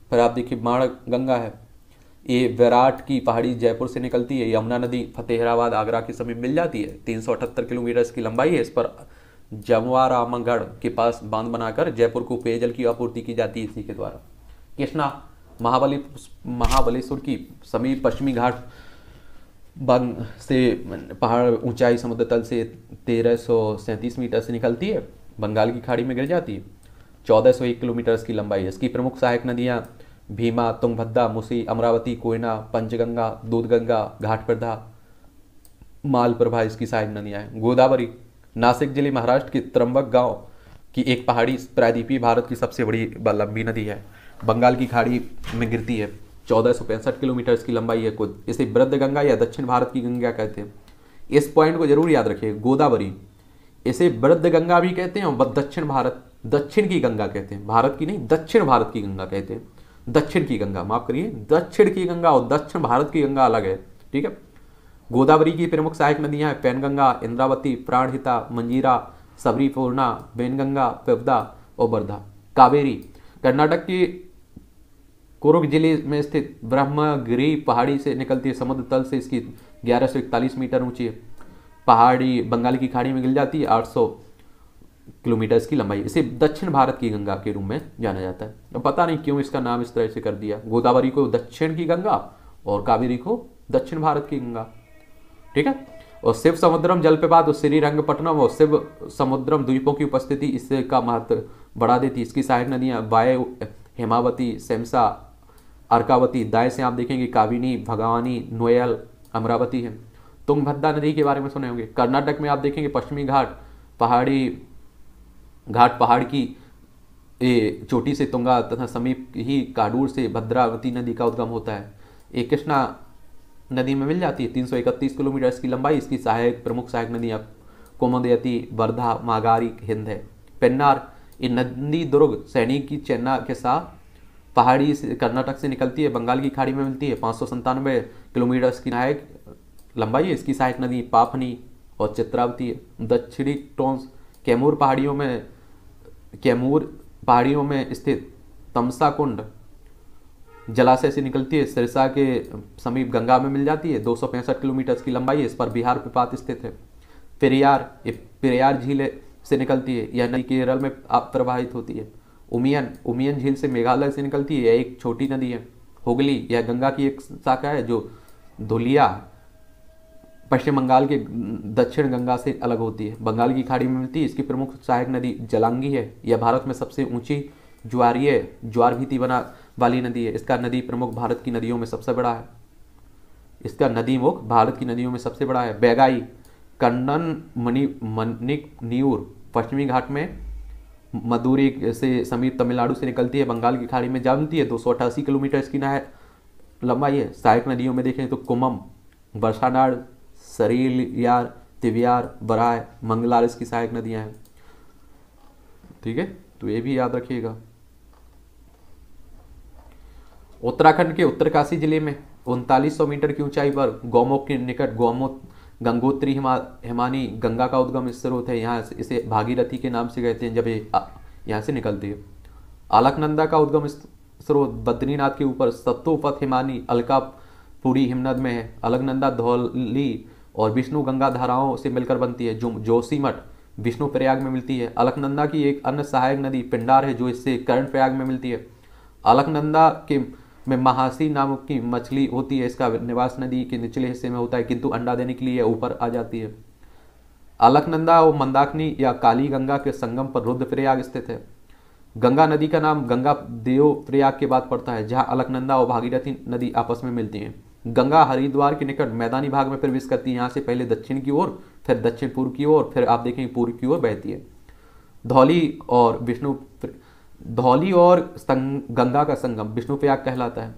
फिर आप देखिए बाण गंगा है ये विराट की पहाड़ी जयपुर से निकलती है यमुना नदी फतेहराबाद आगरा के समीप मिल जाती है तीन किलोमीटर इसकी लंबाई है इस पर जमवारामगढ़ के पास बांध बनाकर जयपुर को पेयजल की आपूर्ति की जाती है इसी के द्वारा कृष्णा महाबली महाबलेश्वर की समीप पश्चिमी घाट बंग से पहाड़ ऊंचाई समुद्र तल से तेरह मीटर से निकलती है बंगाल की खाड़ी में गिर जाती है चौदह किलोमीटर इसकी लंबाई है इसकी प्रमुख सहायक नदियाँ भीमा तुंगभद्रा मुसी अमरावती कोयना पंचगंगा दूधगंगा घाटप्रधा मालप्रभा इसकी सहायक नदियाँ हैं गोदावरी नासिक जिले महाराष्ट्र के त्रंबक गांव की एक पहाड़ी प्रायद्वीपी भारत की सबसे बड़ी लंबी नदी है बंगाल की खाड़ी में गिरती है चौदह किलोमीटर इसकी लंबाई है खुद इसे वृद्ध गंगा या दक्षिण भारत की गंगा कहते हैं इस पॉइंट को जरूर याद रखिए गोदावरी इसे वृद्ध गंगा भी कहते हैं और दक्षिण भारत दक्षिण की गंगा कहते हैं भारत की नहीं दक्षिण भारत की गंगा कहते हैं दक्षिण की गंगा माफ करिए दक्षिण की गंगा और दक्षिण भारत की गंगा अलग है ठीक है गोदावरी की प्रमुख सहायक नदियां हैं पैनगंगा इंद्रावती प्राणहिता मंजीरा सबरीपूर्णा बेनगंगा पेवदा और बर्धा कावेरी कर्नाटक की कुरुग जिले में स्थित ब्रह्मगिरी पहाड़ी से निकलती है समुद्र तल से इसकी ग्यारह मीटर ऊंची है पहाड़ी बंगाल की खाड़ी में गिर जाती है आठ किलोमीटर इसकी लंबाई इसे दक्षिण भारत की गंगा के रूप में जाना जाता है अब पता नहीं क्यों इसका नाम इस तरह से कर दिया गोदावरी को दक्षिण की गंगा और कावेरी को दक्षिण भारत की गंगा ठीक है और शिव समुद्रम जलप्रपात और श्रीरंगपट्टनम और शिव समुद्रम द्वीपों की उपस्थिति इसका महत्व बढ़ा देती इसकी सहायक नदियाँ वाय हेमावती सेमसा अर्कावती दाय से आप देखेंगे काविनी भगवानी नोयल अमरावती है तुंगभद्रा नदी के बारे में सुने होंगे कर्नाटक में आप देखेंगे पश्चिमी घाट पहाड़ी घाट पहाड़ की ए, चोटी से तुंगा तथा समीप ही काडूर से भद्रावती नदी का उद्गम होता है ये कृष्णा नदी में मिल जाती है 331 किलोमीटर इसकी लंबाई इसकी सहायक प्रमुख सहायक नदियाँ कोमदयती वर्धा मागारी हिंद है पेन्नार ये नदी दुर्ग सैनी की चेन्ना के साथ पहाड़ी से कर्नाटक से निकलती है बंगाल की खाड़ी में मिलती है पाँच सौ किलोमीटर इसकी नायक लंबाई है इसकी सहायक नदी पापनी और चित्रावती है दक्षिणी टोंस कैमूर पहाड़ियों में कैमूर पहाड़ियों में स्थित तमसा कुंड जलाशय से निकलती है सिरसा के समीप गंगा में मिल जाती है दो किलोमीटर की लंबाई है इस पर बिहार पिपात स्थित है पेरियार पेरियार झील से निकलती है यह नदी केरल में प्रवाहित होती है उमियन उमियन झील से मेघालय से निकलती है यह एक छोटी नदी है हुगली यह गंगा की एक शाखा है जो धुलिया पश्चिम बंगाल के दक्षिण गंगा से अलग होती है बंगाल की खाड़ी में मिलती है इसकी प्रमुख सहायक नदी जलांगी है यह भारत में सबसे ऊंची ज्वारीय ज्वार भीति बना वाली नदी है इसका नदी प्रमुख भारत की नदियों में सबसे बड़ा है इसका नदी मुख भारत की नदियों में सबसे बड़ा है बैगाई कंडन मणि मनिक न्यूर पश्चिमी घाट में मदुरी से समीप तमिलनाडु से निकलती है बंगाल की खाड़ी में जानती है दो किलोमीटर इसकी नहर लंबाई है सहायक नदियों में देखें तो कुमम वर्षानाड़ सरील यार तिवियार बराय मंगलार इसकी सहायक नदियां हैं ठीक है तो ये भी याद रखिएगा उत्तराखंड के उत्तरकाशी जिले में उनतालीस मीटर की ऊंचाई पर गौमो के निकट गौमुख गंगोत्री हिमा हिमानी गंगा का उद्गम स्रोत है यहाँ इसे भागीरथी के नाम से कहते हैं जब ये यहाँ से निकलती है अलकनंदा का उद्गम स्रोत बद्रीनाथ के ऊपर सत्तोपथ हिमानी अलकापुरी हिमनद में है अलकनंदा धौली और विष्णु गंगा धाराओं से मिलकर बनती है जो जोशीमठ विष्णु प्रयाग में मिलती है अलकनंदा की एक अन्य सहायक नदी पिंडार है जो इससे करण प्रयाग में मिलती है अलकनंदा के में महासी नामक की मछली होती है इसका निवास नदी के निचले हिस्से में होता है किंतु अंडा देने के लिए ऊपर आ जाती है अलकनंदा और मंदाकिनी या काली गंगा के संगम पर रुद्रप्रयाग स्थित है गंगा नदी का नाम गंगा देव प्रयाग के बाद पड़ता है जहाँ अलकनंदा और भागीरथी नदी आपस में मिलती हैं गंगा हरिद्वार के निकट मैदानी भाग में प्रवेश करती है यहाँ से पहले दक्षिण की ओर फिर दक्षिण पूर्व की ओर फिर आप देखेंगे पूर्व की ओर बहती है धौली और विष्णु धौली और गंगा का संगम विष्णु प्रयाग कहलाता है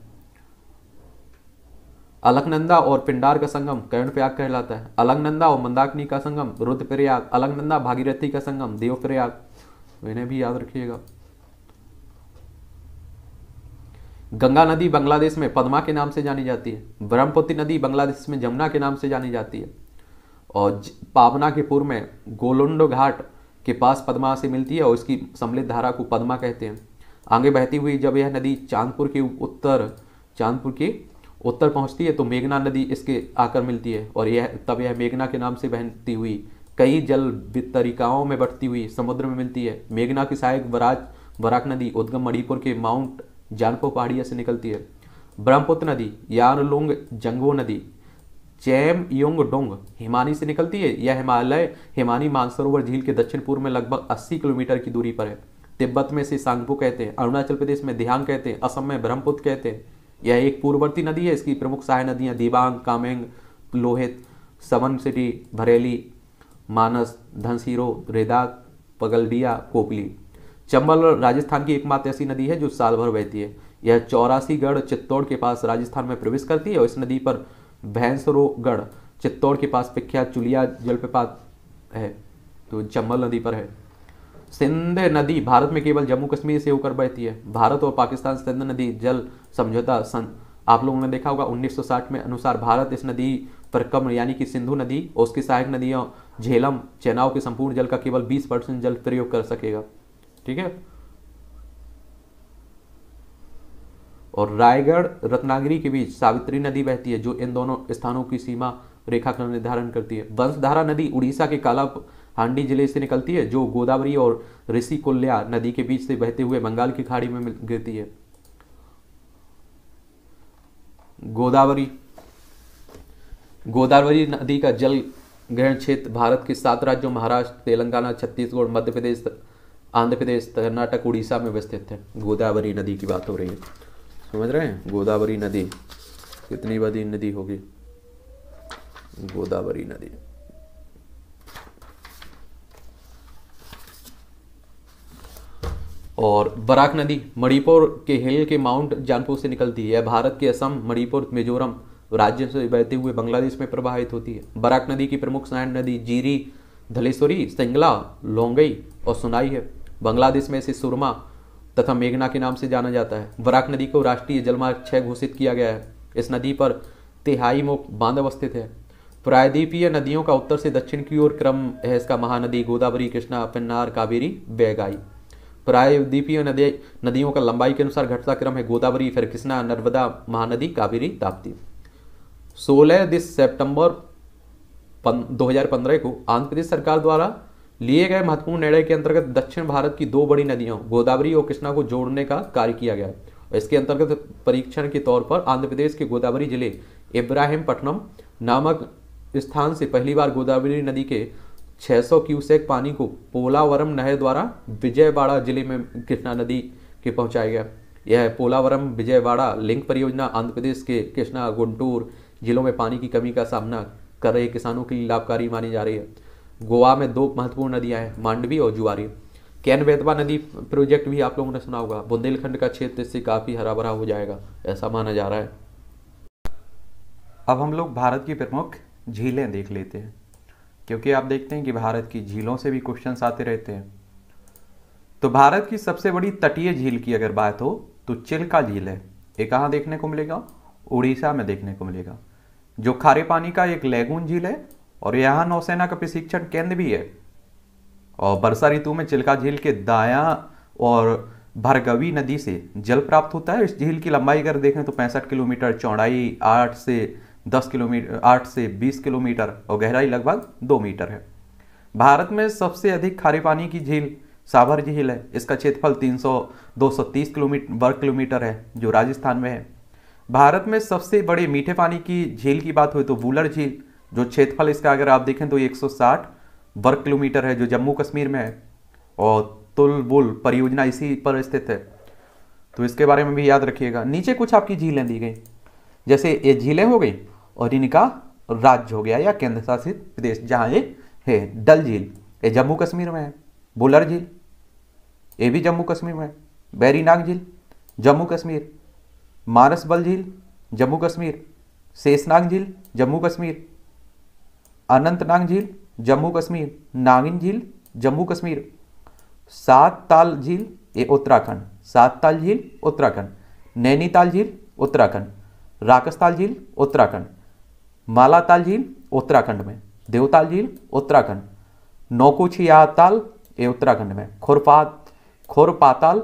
अलकनंदा और पिंडार का संगम कर्ण प्रयाग कहलाता है अलकनंदा और मंदाकिनी का संगम रुद्रप्रयाग अलकनंदा भागीरथी का संगम देव प्रयाग इन्हें भी याद रखिएगा गंगा नदी बांग्लादेश में पद्मा के नाम से जानी जाती है ब्रह्मपुत्र नदी बांग्लादेश में जमुना के नाम से जानी जाती है और पावना के पूर्व में गोलुंडो घाट के पास पद्मा से मिलती है और इसकी सम्मिलित धारा को पद्मा कहते हैं आगे बहती हुई जब यह नदी चांदपुर के उत्तर चांदपुर के उत्तर पहुंचती है तो मेघना नदी इसके आकर मिलती है और यह तब यह मेघना के नाम से बहती हुई कई जल वितरिकाओं में बढ़ती हुई समुद्र में मिलती है मेघना की सहायक वराज वराक नदी उद्गम मणिपुर के माउंट जानपो पहाड़िया से निकलती है ब्रह्मपुत्र नदी यारलोंग जंगो नदी चैम योंग डोंग हिमानी से निकलती है यह हिमालय हिमानी मानसरोवर झील के दक्षिण पूर्व में लगभग 80 किलोमीटर की दूरी पर है तिब्बत में इसे सांगपो कहते हैं अरुणाचल प्रदेश में देहांग कहते हैं असम में ब्रह्मपुत्र कहते हैं यह एक पूर्ववर्ती नदी है इसकी प्रमुख सहाय नदियाँ दिबांग कामेंग लोहित सवन सिटी भरेली मानस धनसीरो रेदाक पगलडिया कोपली चंबल राजस्थान की एकमात्र ऐसी नदी है जो साल भर बहती है यह चौरासीगढ़ चित्तौड़ के पास राजस्थान में प्रवेश करती है और इस नदी पर भैंसरोगढ़ चित्तौड़ के पास विख्यात चुलिया जलप्रपात है तो चंबल नदी पर है सिंध नदी भारत में केवल जम्मू कश्मीर से होकर बहती है भारत और पाकिस्तान सिंध नदी जल समझौता सन आप लोगों ने देखा होगा 1960 में अनुसार भारत इस नदी पर कम यानी कि सिंधु नदी और उसकी सहायक नदियों झेलम चेनाव के संपूर्ण जल का केवल 20 परसेंट जल प्रयोग कर सकेगा ठीक है और रायगढ़ रत्नागिरी के बीच सावित्री नदी बहती है जो इन दोनों स्थानों की सीमा रेखा का निर्धारण करती है वंशधारा नदी उड़ीसा के काला हांडी जिले से निकलती है जो गोदावरी और कोल्या नदी के बीच से बहते हुए बंगाल की खाड़ी में गिरती है गोदावरी गोदावरी नदी का जल ग्रहण क्षेत्र भारत के सात राज्यों महाराष्ट्र तेलंगाना छत्तीसगढ़ मध्य प्रदेश आंध्र प्रदेश कर्नाटक उड़ीसा में व्यवस्थित है गोदावरी नदी की बात हो रही है समझ रहे हैं गोदावरी नदी कितनी बड़ी नदी होगी गोदावरी नदी और बराक नदी मणिपुर के हिल के माउंट जानपुर से निकलती है भारत के असम मणिपुर मिजोरम राज्य से बहते हुए बांग्लादेश में प्रवाहित होती है बराक नदी की प्रमुख सहायक नदी जीरी धलेश्वरी सिंगला लोंगई और सुनाई है बांग्लादेश में इसे सुरमा तथा मेघना के नाम से जाना जाता है वराक नदी को राष्ट्रीय जलमार्ग छः घोषित किया गया है इस नदी पर तेहाईमो बांध अवस्थित है प्रायद्वीपीय नदियों का उत्तर से दक्षिण की ओर क्रम है इसका महानदी गोदावरी कृष्णा पन्नार कावेरी बैगाई प्रायद्वीपीय नदी नदियों का लंबाई के अनुसार घटता क्रम है गोदावरी फिर कृष्णा नर्मदा महानदी कावेरी ताप्ती सोलह दिस हजार पंद्रह को आंध्र प्रदेश सरकार द्वारा लिए गए महत्वपूर्ण निर्णय के अंतर्गत दक्षिण भारत की दो बड़ी नदियों गोदावरी और कृष्णा को जोड़ने का कार्य किया गया इसके अंतर्गत परीक्षण के तौर पर आंध्र प्रदेश के गोदावरी जिले इब्राहिमपट्टनम नामक स्थान से पहली बार गोदावरी नदी के 600 क्यूसेक पानी को पोलावरम नहर द्वारा विजयवाड़ा जिले में कृष्णा नदी के पहुंचाया गया यह पोलावरम विजयवाड़ा लिंक परियोजना आंध्र प्रदेश के कृष्णा गुंटूर जिलों में पानी की कमी का सामना कर रहे किसानों के लिए लाभकारी मानी जा रही है गोवा में दो महत्वपूर्ण नदियां हैं मांडवी और जुआरी कैन बेतवा नदी प्रोजेक्ट भी आप लोगों ने सुना होगा बुंदेलखंड का क्षेत्र इससे काफ़ी हरा भरा हो जाएगा ऐसा माना जा रहा है अब हम लोग भारत की प्रमुख झीलें देख लेते हैं क्योंकि आप देखते हैं कि भारत की झीलों से भी क्वेश्चन आते रहते हैं तो भारत की सबसे बड़ी तटीय झील की अगर बात हो तो चिल्का झील है ये कहाँ देखने को मिलेगा उड़ीसा में देखने को मिलेगा जो खारे पानी का एक लेगून झील है और यहाँ नौसेना का प्रशिक्षण केंद्र भी है और वर्षा ऋतु में चिल्का झील के दाया और भरगवी नदी से जल प्राप्त होता है इस झील की लंबाई अगर देखें तो पैंसठ किलोमीटर चौड़ाई आठ से दस किलोमीटर आठ से बीस किलोमीटर और गहराई लगभग दो मीटर है भारत में सबसे अधिक खारे पानी की झील साभर झील है इसका क्षेत्रफल 300 230 किलोमीटर वर्ग किलोमीटर है जो राजस्थान में है भारत में सबसे बड़े मीठे पानी की झील की बात हो तो वूलर झील जो क्षेत्रफल इसका अगर आप देखें तो 160 वर्ग किलोमीटर है जो जम्मू कश्मीर में है और तुलबुल परियोजना इसी पर स्थित है तो इसके बारे में भी याद रखिएगा नीचे कुछ आपकी झीलें दी गई जैसे ये झीलें हो गई और इनका राज्य हो गया या केंद्र शासित प्रदेश जहाँ ये है डल झील ये जम्मू कश्मीर में है बुलर झील ये भी जम्मू कश्मीर में है बैरीनाग झील जम्मू कश्मीर मानसबल झील जम्मू कश्मीर शेषनाग झील जम्मू कश्मीर अनंतनाग झील जम्मू कश्मीर नागिन झील जम्मू कश्मीर सात ताल झील ये उत्तराखंड सात ताल झील उत्तराखंड नैनीताल झील उत्तराखंड राकस्ताल झील उत्तराखंड मालाताल झील उत्तराखंड में देवताल झील उत्तराखंड नौकुछिया ताल ये उत्तराखंड में खुरपात खुरपाताल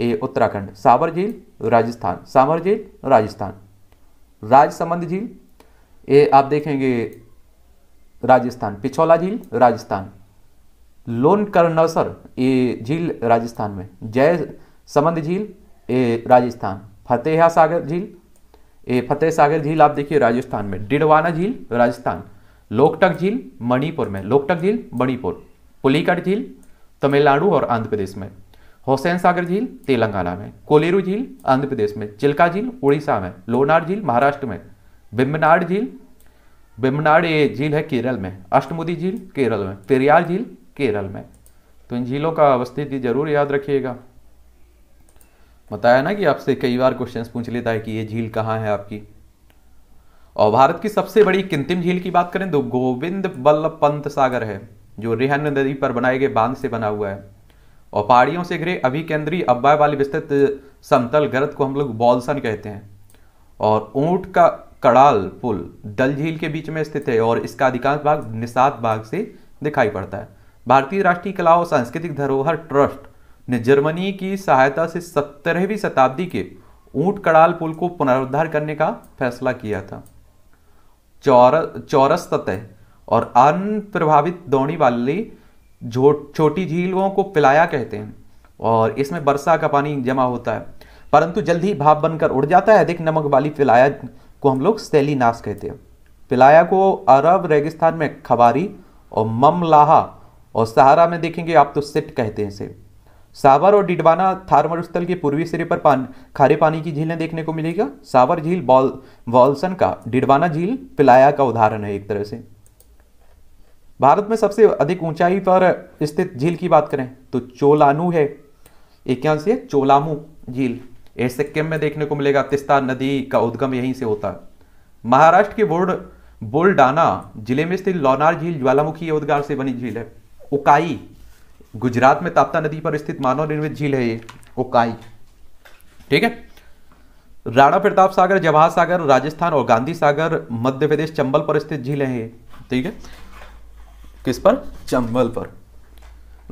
ये उत्तराखंड सावर झील राजस्थान सावर झील राजस्थान राजसमंद झील ये आप देखेंगे राजस्थान पिछौला झील राजस्थान लोन करनौसर ये झील राजस्थान में जय समंद झील ये राजस्थान फतेहा सागर झील ये फतेह सागर झील आप देखिए राजस्थान में डिडवाना झील राजस्थान लोकटक झील मणिपुर में लोकटक झील मणिपुर पुलिकट झील तमिलनाडु और आंध्र प्रदेश में हुसैन सागर झील तेलंगाना में कोलेरू झील आंध्र प्रदेश में चिल्का झील उड़ीसा में लोनार झील महाराष्ट्र में बिम्बनाड झील बेमनाड ये झील है केरल में अष्टमुदी झील केरल में पेरियाल झील केरल में तो इन झीलों का अवस्थिति जरूर याद रखिएगा बताया ना कि आपसे कई बार क्वेश्चन पूछ लेता है कि ये झील कहाँ है आपकी और भारत की सबसे बड़ी किंतिम झील की बात करें तो गोविंद बल्लभ पंत सागर है जो रिहन नदी पर बनाए गए बांध से बना हुआ है और पहाड़ियों से घिरे अभिकेंद्रीय अब्बाय वाली विस्तृत समतल गर्त को हम लोग बॉल्सन कहते हैं और ऊंट का कड़ाल पुल डल झील के बीच में स्थित है और इसका अधिकांश भाग निषाद बाग से दिखाई पड़ता है भारतीय राष्ट्रीय कला और सांस्कृतिक धरोहर ट्रस्ट ने जर्मनी की सहायता से सत्तरहवीं शताब्दी के ऊंट कड़ाल पुल को पुनरुद्धार करने का फैसला किया था चौर चौरस सतह और प्रभावित दौड़ी वाली छोटी झीलों को पिलाया कहते हैं और इसमें वर्षा का पानी जमा होता है परंतु जल्द ही भाप बनकर उड़ जाता है अधिक नमक वाली पिलाया को हम लोग सेलिनास कहते हैं पिलाया को अरब रेगिस्तान में खबारी और ममलाहा और सहारा में देखेंगे आप तो सिट कहते हैं इसे सावर और डिडवाना थार मरुस्थल के पूर्वी सिरे पर पान खारे पानी की झीलें देखने को मिलेगा सावर झील बॉल वॉल्सन का डिडवाना झील पिलाया का उदाहरण है एक तरह से भारत में सबसे अधिक ऊंचाई पर स्थित झील की बात करें तो चोलानू है एक यहाँ से चोलामू झील ये सिक्किम में देखने को मिलेगा तिस्ता नदी का उद्गम यहीं से होता है महाराष्ट्र के बोर्ड बोलडाना जिले में स्थित लोनार झील ज्वालामुखी उद्गार से बनी झील है उकाई गुजरात में ताप्ता नदी पर स्थित मानव निर्मित झील है ये उकाई ठीक है राणा प्रताप सागर जवाहर सागर राजस्थान और गांधी सागर मध्य प्रदेश चंबल पर स्थित झील है ये ठीक है किस पर चंबल पर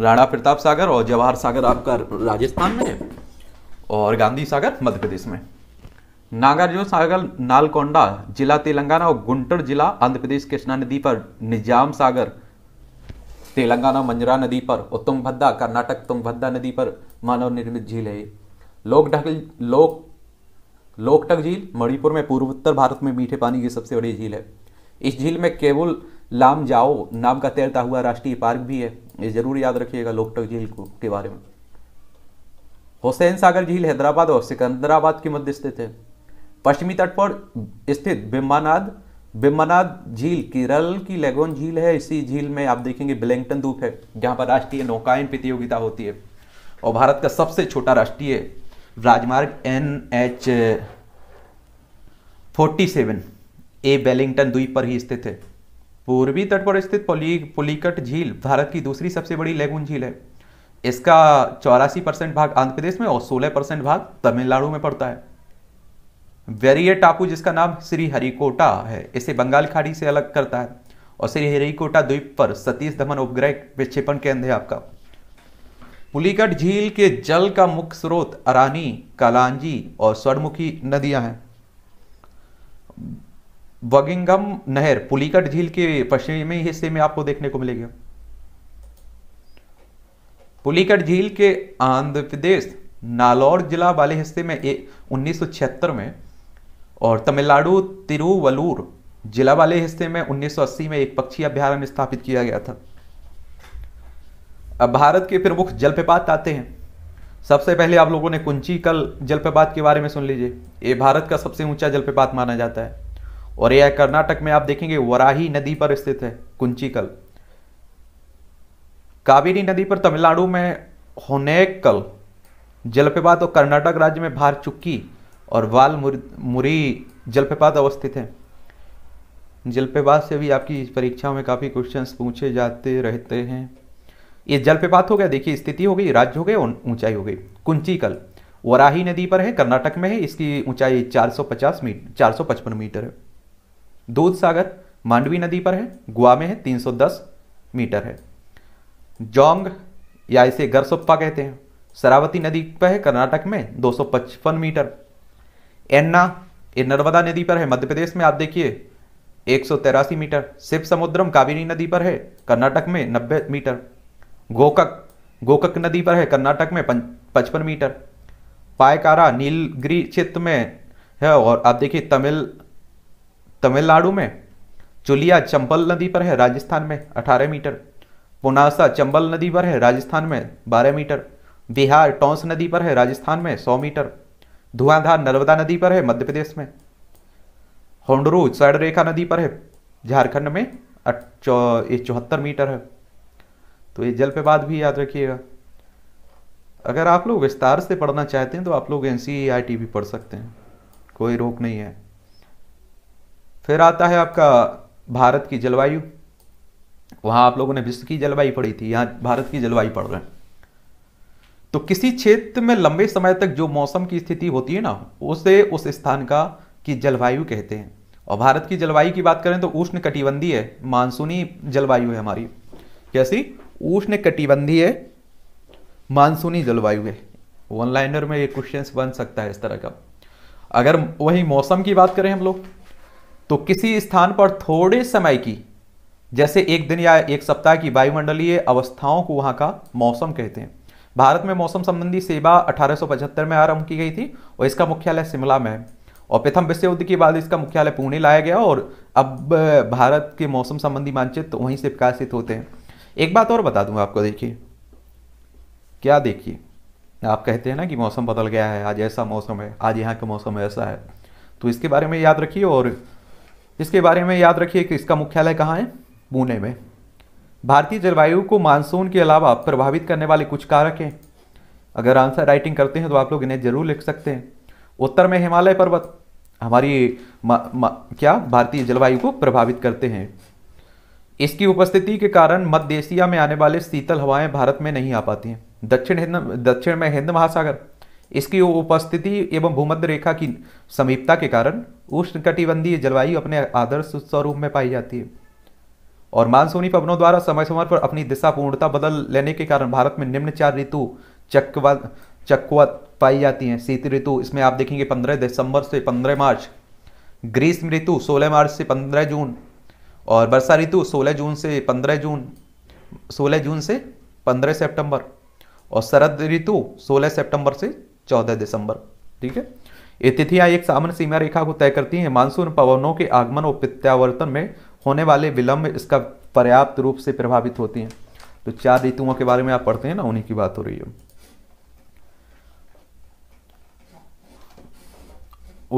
राणा प्रताप सागर और जवाहर सागर आपका राजस्थान में है और गांधी सागर मध्य प्रदेश में नागार्जुन सागर नालकोंडा जिला तेलंगाना और गुंटर जिला आंध्र प्रदेश कृष्णा नदी पर निजाम सागर तेलंगाना मंजरा नदी पर और तुंगभद्रा कर्नाटक तुंगभद्रा नदी पर मानव निर्मित झील है लोकटक लोक लोकटक झील मणिपुर में पूर्वोत्तर भारत में मीठे पानी की सबसे बड़ी झील है इस झील में केवल लाम जाओ नाम का तैरता हुआ राष्ट्रीय पार्क भी है ये जरूर याद रखिएगा लोकटक झील के बारे में हुसैन सागर झील हैदराबाद और सिकंदराबाद के मध्य स्थित है पश्चिमी तट पर स्थित बिम्बानाद बिम्बानाद झील केरल की लेगोन झील है इसी झील में आप देखेंगे ब्लैंगटन द्वीप है जहाँ पर राष्ट्रीय नौकायन प्रतियोगिता होती है और भारत का सबसे छोटा राष्ट्रीय राजमार्ग N H forty seven A बेलिंगटन द्वीप पर ही स्थित है पूर्वी तट पर स्थित पोली झील भारत की दूसरी सबसे बड़ी लेगुन झील है इसका चौरासी परसेंट भाग आंध्र प्रदेश में और सोलह परसेंट भाग तमिलनाडु में पड़ता है वेरिय टापू जिसका नाम श्री हरिकोटा है इसे बंगाल खाड़ी से अलग करता है और श्री हरिकोटा द्वीप पर सतीश धमन उपग्रह विक्षेपण केंद्र है आपका पुलिकट झील के जल का मुख्य स्रोत अरानी कालांजी और स्वर्णमुखी नदियां हैं वगिंगम नहर पुलिकट झील के पश्चिमी हिस्से में आपको देखने को मिलेगी पुलिकट झील के आंध्र प्रदेश नालौर जिला वाले हिस्से में उन्नीस में और तमिलनाडु तिरुवलूर जिला वाले हिस्से में 1980 में एक पक्षी अभ्यारण्य स्थापित किया गया था अब भारत के प्रमुख जलप्रपात आते हैं सबसे पहले आप लोगों ने कुंची कल जलप्रपात के बारे में सुन लीजिए ये भारत का सबसे ऊंचा जलप्रपात माना जाता है और यह कर्नाटक में आप देखेंगे वराही नदी पर स्थित है कुंची कल कावेरी नदी पर तमिलनाडु में होनेकल जलप्रपात और कर्नाटक राज्य में भार चुक्की और वाल मुरी जलप्रपात अवस्थित है जलप्रपात से भी आपकी परीक्षाओं में काफ़ी क्वेश्चंस पूछे जाते रहते हैं ये जलप्रपात हो गया देखिए स्थिति हो गई राज्य हो गए और ऊंचाई हो गई कुंचीकल वराही नदी पर है कर्नाटक में है इसकी ऊंचाई 450 मीटर 455 मीटर है दूध सागर मांडवी नदी पर है गोवा में है 310 मीटर है जोंग या इसे गरसोप्पा कहते हैं शरावती नदी पर है कर्नाटक में 255 मीटर एन्ना ये नर्मदा नदी पर है मध्य प्रदेश में आप देखिए एक मीटर शिव समुद्रम कावेरी नदी पर है कर्नाटक में 90 मीटर गोकक गोकक नदी पर है कर्नाटक में पचपन मीटर पायकारा नीलगिरी क्षेत्र में है और आप देखिए तमिल तमिलनाडु में चुलिया चंपल नदी पर है राजस्थान में 18 मीटर पुनासा चंबल नदी पर है राजस्थान में बारह मीटर बिहार टोंस नदी पर है राजस्थान में सौ मीटर धुआंधार नर्मदा नदी पर है मध्य प्रदेश में होंडरू चढ़ रेखा नदी पर है झारखंड में ये चौहत्तर मीटर है तो ये जल पे भी याद रखिएगा अगर आप लोग विस्तार से पढ़ना चाहते हैं तो आप लोग एन e भी पढ़ सकते हैं कोई रोक नहीं है फिर आता है आपका भारत की जलवायु वहां आप लोगों ने विश्व की जलवायु पढ़ी थी यहां भारत की जलवायु पढ़ रहे हैं तो किसी क्षेत्र में लंबे समय तक जो मौसम की स्थिति होती है ना उसे उस स्थान का की जलवायु कहते हैं और भारत की जलवायु की बात करें तो उष्ण कटिबंधीय मानसूनी जलवायु है हमारी कैसी उष्ण कटिबंधीय मानसूनी जलवायु है ऑनलाइनर में ये क्वेश्चन बन सकता है इस तरह का अगर वही मौसम की बात करें हम लोग तो किसी स्थान पर थोड़े समय की जैसे एक दिन या एक सप्ताह की वायुमंडलीय अवस्थाओं को वहाँ का मौसम कहते हैं भारत में मौसम संबंधी सेवा 1875 में आरंभ की गई थी और इसका मुख्यालय शिमला में है और प्रथम विश्व युद्ध के बाद इसका मुख्यालय पुणे लाया गया और अब भारत के मौसम संबंधी मानचित्र तो वहीं से विकासित होते हैं एक बात और बता दूंगा आपको देखिए क्या देखिए आप कहते हैं ना कि मौसम बदल गया है आज ऐसा मौसम है आज यहाँ का मौसम ऐसा है तो इसके बारे में याद रखिए और इसके बारे में याद रखिए कि इसका मुख्यालय कहाँ है पुणे में भारतीय जलवायु को मानसून के अलावा प्रभावित करने वाले कुछ कारक हैं अगर आंसर राइटिंग करते हैं तो आप लोग इन्हें जरूर लिख सकते हैं उत्तर में हिमालय पर्वत हमारी मा, मा, क्या भारतीय जलवायु को प्रभावित करते हैं इसकी उपस्थिति के कारण मध्य एशिया में आने वाले शीतल हवाएं भारत में नहीं आ पाती हैं दक्षिण हिंद दक्षिण में हिंद महासागर इसकी उपस्थिति एवं भूमध्य रेखा की समीपता के कारण उष्णकटिबंधीय जलवायु अपने आदर्श स्वरूप में पाई जाती है और मानसूनी पवनों द्वारा समय समय पर अपनी दिशा पूर्णता बदल लेने के कारण भारत में निम्न चार ऋतु चक्रवा चक्रवत पाई जाती हैं शीत ऋतु इसमें आप देखेंगे 15 दिसंबर से 15 मार्च ग्रीष्म ऋतु 16 मार्च से 15 जून और वर्षा ऋतु 16 जून से 15 जून 16 जून से 15 सितंबर और शरद ऋतु 16 सितंबर से 14 दिसंबर ठीक है ये तिथियाँ एक सामान्य सीमा रेखा को तय करती हैं मानसून पवनों के आगमन और प्रत्यावर्तन में होने वाले विलंब इसका पर्याप्त रूप से प्रभावित होती हैं तो चार ऋतुओं के बारे में आप पढ़ते हैं ना उन्हीं की बात हो रही है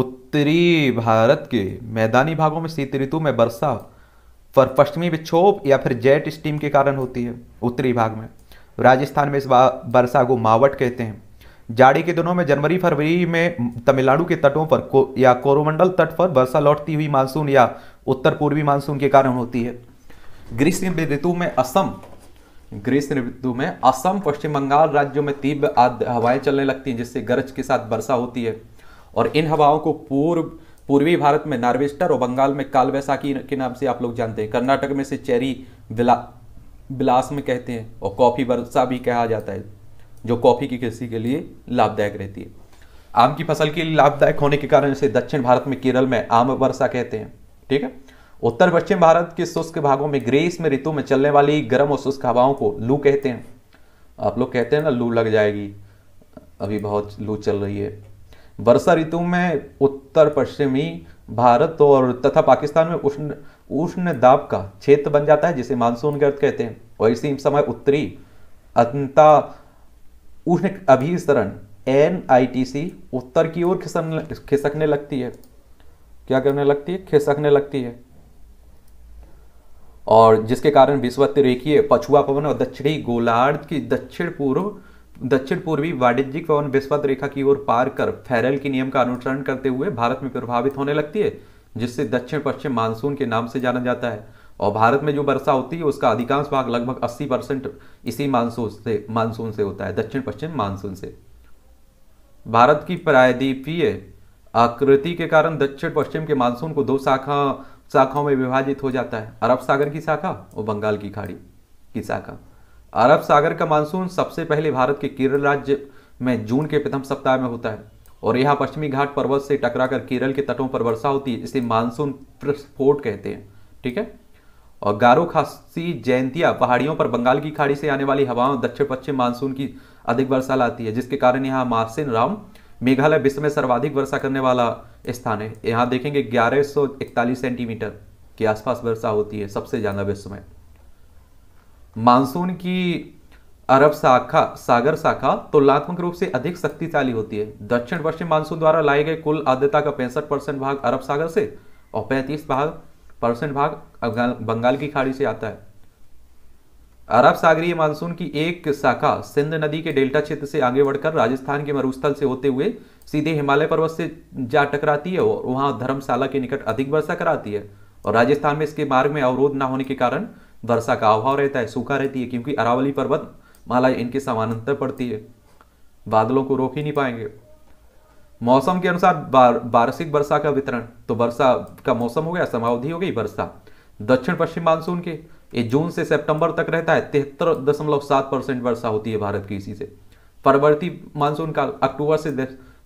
उत्तरी भारत के मैदानी भागों में शीत ऋतु में वर्षा पर पश्चिमी विक्षोभ या फिर जेट स्टीम के कारण होती है उत्तरी भाग में राजस्थान में इस वर्षा को मावट कहते हैं जाड़ी के दिनों में जनवरी फरवरी में तमिलनाडु के तटों पर को, या कोरोमंडल तट पर वर्षा लौटती हुई मानसून या उत्तर पूर्वी मानसून के कारण होती है ग्रीष्म ऋतु में असम ग्रीष्म ऋतु में असम पश्चिम बंगाल राज्यों में तीव्र हवाएं चलने लगती हैं जिससे गरज के साथ वर्षा होती है और इन हवाओं को पूर्व पूर्वी भारत में नार्वेस्टर और बंगाल में काल वैसाखी के नाम से आप लोग जानते हैं कर्नाटक में से चेरी बिला बिलास में कहते हैं और कॉफ़ी वर्षा भी कहा जाता है जो कॉफ़ी की कृषि के लिए लाभदायक रहती है आम की फसल के लिए लाभदायक होने के कारण इसे दक्षिण भारत में केरल में आम वर्षा कहते हैं ठीक है उत्तर पश्चिम भारत के शुष्क भागों में ग्रीष्म ऋतु में चलने वाली गर्म और शुष्क हवाओं को लू कहते हैं आप लोग कहते हैं ना लू लग जाएगी अभी बहुत लू चल रही है वर्षा ऋतु में उत्तर पश्चिमी भारत और तथा पाकिस्तान में उष्ण उष्ण दाब का क्षेत्र बन जाता है जिसे मानसून गर्द कहते हैं और इसी समय उत्तरी अंता उष्ण अभिसरण एन उत्तर की ओर खिसन खिसकने लगती है क्या करने लगती है खिसकने लगती है और जिसके कारण विश्वत रेखीय पछुआ पवन और दक्षिणी गोलार्ध की दक्षिण पूर्व दक्षिण पूर्वी वाणिज्यिक पवन विश्वत रेखा की ओर पार कर फेरल के नियम का अनुसरण करते हुए भारत में प्रभावित होने लगती है जिससे दक्षिण पश्चिम मानसून के नाम से जाना जाता है और भारत में जो वर्षा होती है उसका अधिकांश भाग लगभग 80 परसेंट इसी मानसून से मानसून से होता है दक्षिण पश्चिम मानसून से भारत की प्रायद्वीपीय आकृति के कारण दक्षिण पश्चिम के मानसून को दो शाखा शाखाओं में विभाजित हो जाता है अरब सागर की शाखा और बंगाल की खाड़ी की शाखा अरब सागर का मानसून सबसे पहले भारत के केरल राज्य में जून के प्रथम सप्ताह में होता है और यहाँ पश्चिमी घाट पर्वत से टकराकर केरल के तटों पर वर्षा होती है इसे मानसून प्रस्फोट कहते हैं ठीक है और गारो खासी जयंतिया पहाड़ियों पर बंगाल की खाड़ी से आने वाली हवाओं दक्षिण पश्चिम मानसून की अधिक वर्षा लाती है जिसके कारण यहाँ मासिन राम मेघालय विश्व में सर्वाधिक वर्षा करने वाला स्थान है यहाँ देखेंगे ग्यारह सेंटीमीटर के आसपास वर्षा होती है सबसे ज़्यादा विश्व में मानसून की अरब शाखा सागर शाखा तुलनात्मक रूप से अधिक शक्तिशाली होती है दक्षिण पश्चिम मानसून द्वारा लाए गए कुल आद्यता का पैंसठ परसेंट भाग अरब सागर से और पैंतीस भाग परसेंट भाग बंगाल की खाड़ी से आता है अरब सागरीय मानसून की एक शाखा सिंध नदी के डेल्टा क्षेत्र से आगे बढ़कर राजस्थान के मरुस्थल से होते हुए सीधे हिमालय पर्वत से जा टकराती है और वहां धर्मशाला के निकट अधिक वर्षा कराती है और राजस्थान में इसके मार्ग में अवरोध न होने के कारण वर्षा का अभाव रहता है सूखा रहती है क्योंकि अरावली पर्वत माला इनके समानांतर पड़ती है बादलों को रोक ही नहीं पाएंगे मौसम के अनुसार वार्षिक बार, वर्षा का वितरण तो वर्षा का मौसम हो गया समावधि हो गई वर्षा दक्षिण पश्चिम मानसून के ये जून से सितंबर तक रहता है तिहत्तर दशमलव सात परसेंट वर्षा होती है भारत की इसी से परवर्ती मानसून काल अक्टूबर से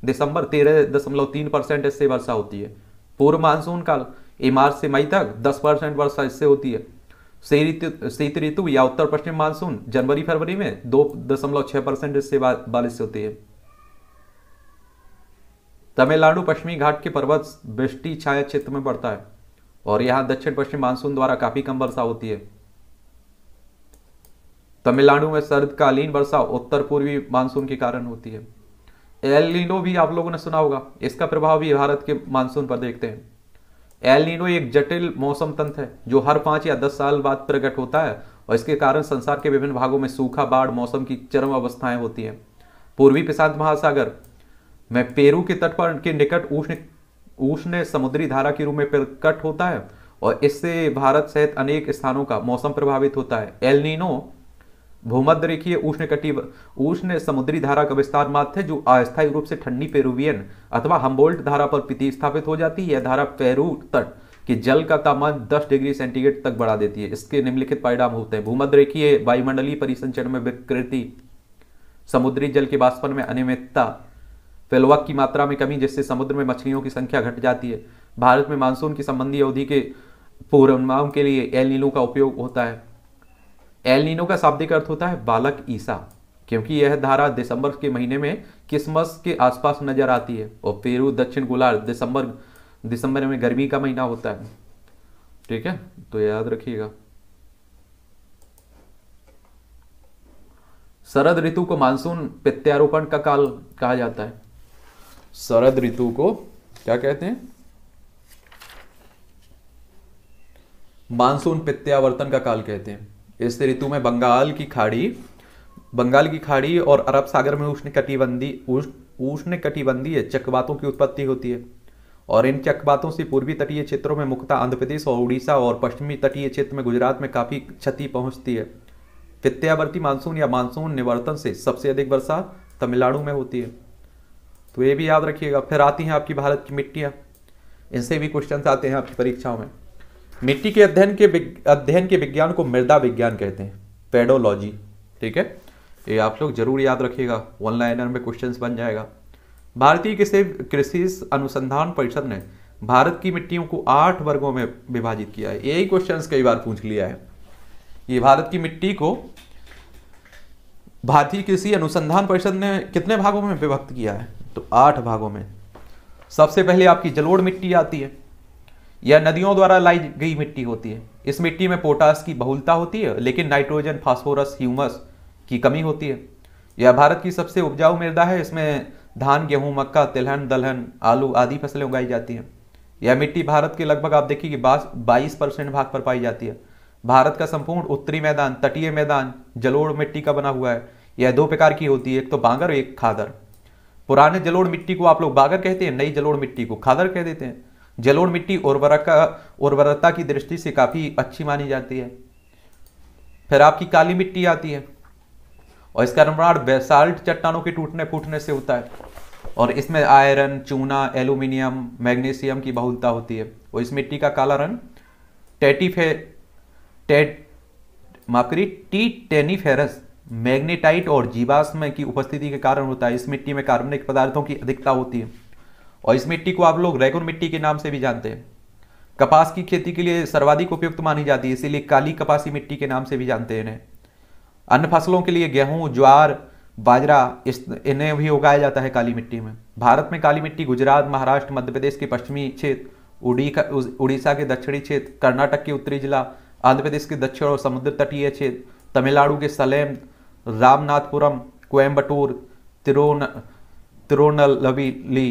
दिसंबर तेरह दशमलव तीन परसेंट इससे वर्षा होती है पूर्व मानसून काल ये मार्च से मई तक दस परसेंट वर्षा इससे होती है शीत ऋतु या उत्तर पश्चिम मानसून जनवरी फरवरी में दो दशमलव छह परसेंट इससे बारिश होती है तमिलनाडु पश्चिमी घाट के पर्वत वृष्टि छाया क्षेत्र में बढ़ता है और यहाँ दक्षिण पश्चिम मानसून द्वारा काफी कम वर्षा होती है तमिलनाडु में शरदकालीन वर्षा उत्तर पूर्वी मानसून के कारण होती है एलिनो भी आप लोगों ने सुना होगा इसका प्रभाव भी भारत के मानसून पर देखते हैं एलिनो एक जटिल मौसम तंत्र है जो हर पांच या दस साल बाद प्रकट होता है और इसके कारण संसार के विभिन्न भागों में सूखा बाढ़ मौसम की चरम अवस्थाएं होती है पूर्वी प्रशांत महासागर में पेरू के तट पर के निकट उष्ण उष्ण समुद्री धारा के रूप में प्रकट होता है और इससे भारत सहित अनेक स्थानों का मौसम प्रभावित होता है एलनिनो भूमध्य रेखीय उष्ण कटिव उष्ण समुद्री धारा का विस्तार मात्र है जो अस्थायी रूप से ठंडी पेरुवियन अथवा हम्बोल्ट धारा पर पीति स्थापित हो जाती है यह धारा पेरू तट कि जल का तापमान 10 डिग्री सेंटीग्रेड तक बढ़ा देती है इसके निम्नलिखित परिणाम होते हैं भूमध्य रेखीय वायुमंडलीय परिसंचरण में विकृति समुद्री जल के बाष्पन में अनियमितता फेलवक की मात्रा में कमी जिससे समुद्र में मछलियों की संख्या घट जाती है भारत में मानसून की संबंधी अवधि के पूर्वानुमान के लिए एल नीलों का उपयोग होता है एल नीनो का शाब्दिक अर्थ होता है बालक ईसा क्योंकि यह धारा दिसंबर के महीने में क्रिसमस के आसपास नजर आती है और पेरू दक्षिण गोलार्ध दिसंबर दिसंबर में गर्मी का महीना होता है ठीक है तो याद रखिएगा शरद ऋतु को मानसून प्रत्यारोपण का काल कहा जाता है शरद ऋतु को क्या कहते हैं मानसून प्रत्यावर्तन का काल कहते हैं इस ऋतु में बंगाल की खाड़ी बंगाल की खाड़ी और अरब सागर में उष्ण कटिबंधी उष्ण कटिबंधीय चक्रवातों की उत्पत्ति होती है और इन चक्रवातों से पूर्वी तटीय क्षेत्रों में मुख्यतः आंध्र प्रदेश और उड़ीसा और पश्चिमी तटीय क्षेत्र में गुजरात में काफ़ी क्षति पहुंचती है प्रत्यावर्ती मानसून या मानसून निवर्तन से सबसे अधिक वर्षा तमिलनाडु में होती है तो ये भी याद रखिएगा फिर आती हैं आपकी भारत की मिट्टियाँ इनसे भी क्वेश्चन आते हैं आपकी परीक्षाओं में मिट्टी के अध्ययन के अध्ययन के विज्ञान को मृदा विज्ञान कहते हैं पेडोलॉजी ठीक है ये आप लोग जरूर याद रखिएगा वन लाइनर में क्वेश्चंस बन जाएगा भारतीय कृषि कृषि अनुसंधान परिषद ने भारत की मिट्टियों को आठ वर्गों में विभाजित किया है यही क्वेश्चंस कई बार पूछ लिया है ये भारत की मिट्टी को भारतीय कृषि अनुसंधान परिषद ने कितने भागों में विभक्त किया है तो आठ भागों में सबसे पहले आपकी जलोड़ मिट्टी आती है या नदियों द्वारा लाई गई मिट्टी होती है इस मिट्टी में पोटास की बहुलता होती है लेकिन नाइट्रोजन फास्फोरस ह्यूमस की कमी होती है यह भारत की सबसे उपजाऊ मृदा है इसमें धान गेहूं मक्का तिलहन दलहन आलू आदि फसलें उगाई जाती हैं यह मिट्टी भारत के लगभग आप देखिए कि बाईस परसेंट भाग पर पाई जाती है भारत का संपूर्ण उत्तरी मैदान तटीय मैदान जलोड़ मिट्टी का बना हुआ है यह दो प्रकार की होती है एक तो बांगर एक खादर पुराने जलोड़ मिट्टी को आप लोग बागर कहते हैं नई जलोड़ मिट्टी को खादर कह देते हैं जलोड़ मिट्टी उर्वरक उर्वरता की दृष्टि से काफ़ी अच्छी मानी जाती है फिर आपकी काली मिट्टी आती है और इसका निर्माण बेसाल्ट चट्टानों के टूटने फूटने से होता है और इसमें आयरन चूना एल्यूमिनियम मैग्नीशियम की बहुलता होती है और इस मिट्टी का काला रंग टेटीफे टेट माफ करिए टी टेनिफेरस मैग्नेटाइट और जीवाश्म की उपस्थिति के कारण होता है इस मिट्टी में कार्बनिक पदार्थों की अधिकता होती है और इस मिट्टी को आप लोग रैगुन मिट्टी के नाम से भी जानते हैं कपास की खेती के लिए सर्वाधिक उपयुक्त मानी जाती है इसीलिए काली कपासी मिट्टी के नाम से भी जानते हैं इन्हें अन्य फसलों के लिए गेहूं ज्वार बाजरा इस इन्हें भी उगाया जाता है काली मिट्टी में भारत में काली मिट्टी गुजरात महाराष्ट्र मध्य प्रदेश के पश्चिमी क्षेत्र उड़ीसा के दक्षिणी क्षेत्र कर्नाटक के उत्तरी जिला आंध्र प्रदेश के दक्षिण और समुद्र तटीय क्षेत्र तमिलनाडु के सलेम रामनाथपुरम कोयम्बटूर तिरोन तिरुनलवीली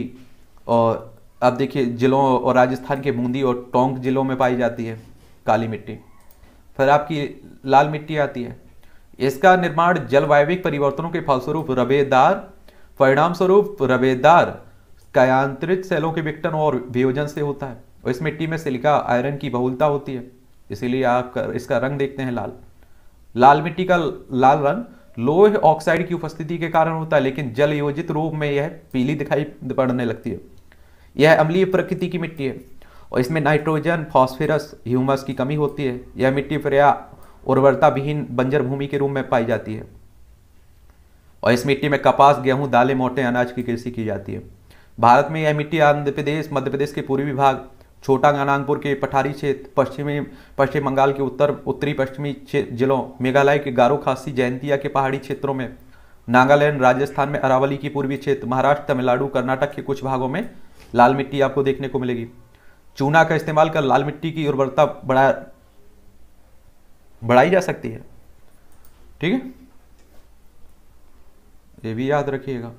और आप देखिए जिलों और राजस्थान के बूंदी और टोंक जिलों में पाई जाती है काली मिट्टी फिर आपकी लाल मिट्टी आती है इसका निर्माण जलवायविक परिवर्तनों के फलस्वरूप रबेदार परिणाम स्वरूप रबेदार कायांतरित सेलों के विघटन और वियोजन से होता है और इस मिट्टी में सिलिका आयरन की बहुलता होती है इसीलिए आप इसका रंग देखते हैं लाल लाल मिट्टी का लाल रंग लोह ऑक्साइड की उपस्थिति के कारण होता है लेकिन जल योजित रूप में यह पीली दिखाई पड़ने लगती है यह अम्लीय प्रकृति की मिट्टी है और इसमें नाइट्रोजन फॉस्फेरस ह्यूमस की कमी होती है यह मिट्टी प्रया उर्वरता विहीन बंजर भूमि के रूप में पाई जाती है और इस मिट्टी में कपास गेहूं दालें मोटे अनाज की कृषि की जाती है भारत में यह मिट्टी आंध्र प्रदेश मध्य प्रदेश के पूर्वी भाग छोटा गानांगपुर के पठारी क्षेत्र पश्चिमी पश्चिम बंगाल के उत्तर उत्तरी पश्चिमी जिलों मेघालय के गारो खासी जयंतिया के पहाड़ी क्षेत्रों में नागालैंड राजस्थान में अरावली की पूर्वी क्षेत्र महाराष्ट्र तमिलनाडु कर्नाटक के कुछ भागों में लाल मिट्टी आपको देखने को मिलेगी चूना का इस्तेमाल कर लाल मिट्टी की उर्वरता बढ़ा बढ़ाई जा सकती है ठीक है ये भी याद रखिएगा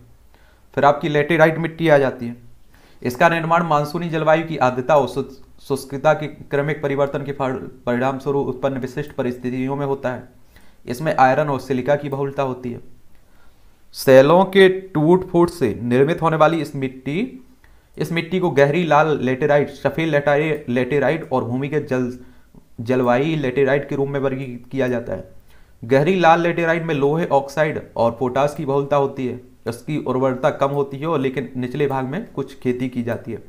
फिर आपकी लेटेराइट मिट्टी आ जाती है इसका निर्माण मानसूनी जलवायु की आद्रता और शुष्कता के क्रमिक परिवर्तन के परिणाम स्वरूप उत्पन्न विशिष्ट परिस्थितियों में होता है इसमें आयरन और सिलिका की बहुलता होती है सेलों के टूट फूट से निर्मित होने वाली इस मिट्टी इस मिट्टी को गहरी लाल लेटेराइट सफ़ेद लेटेराइट और भूमिगत जल जलवायु लेटेराइट के रूप में वर्गीकृत किया जाता है गहरी लाल लेटेराइट में लोहे ऑक्साइड और पोटास की बहुलता होती है इसकी उर्वरता कम होती है और लेकिन निचले भाग में कुछ खेती की जाती है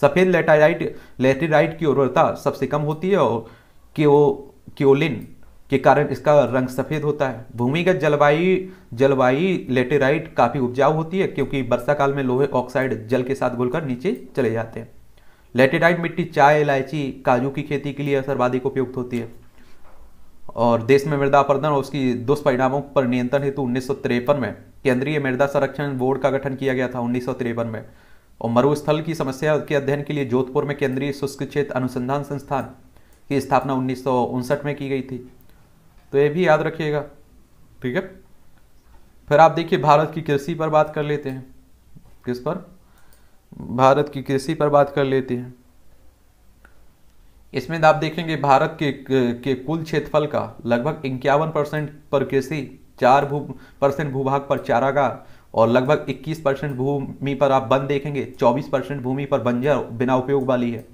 सफ़ेद लेटाराइट लेटेराइट की उर्वरता सबसे कम होती है और क्यो क्योलिन के कारण इसका रंग सफ़ेद होता है भूमिगत जलवायु जलवायु लेटेराइट काफ़ी उपजाऊ होती है क्योंकि वर्षा काल में लोहे ऑक्साइड जल के साथ घुलकर नीचे चले जाते हैं लेटेराइट मिट्टी चाय इलायची काजू की खेती के लिए सर्वाधिक उपयुक्त होती है और देश में मृदा अपर्दन और उसकी दुष्परिणामों पर नियंत्रण हेतु उन्नीस में केंद्रीय मृदा संरक्षण बोर्ड का गठन किया गया था उन्नीस में और मरुस्थल की समस्या के अध्ययन के लिए जोधपुर में केंद्रीय शुष्क क्षेत्र अनुसंधान संस्थान की स्थापना उन्नीस में की गई थी तो ये भी याद रखिएगा ठीक है फिर आप देखिए भारत की कृषि पर बात कर लेते हैं किस पर भारत की कृषि पर बात कर लेते हैं इसमें आप देखेंगे भारत के के कुल क्षेत्रफल का लगभग इक्यावन परसेंट पर कृषि चार भू परसेंट भूभाग पर चारागा और लगभग 21 परसेंट भूमि पर आप बंद देखेंगे 24 परसेंट भूमि पर बंजर बिना उपयोग वाली है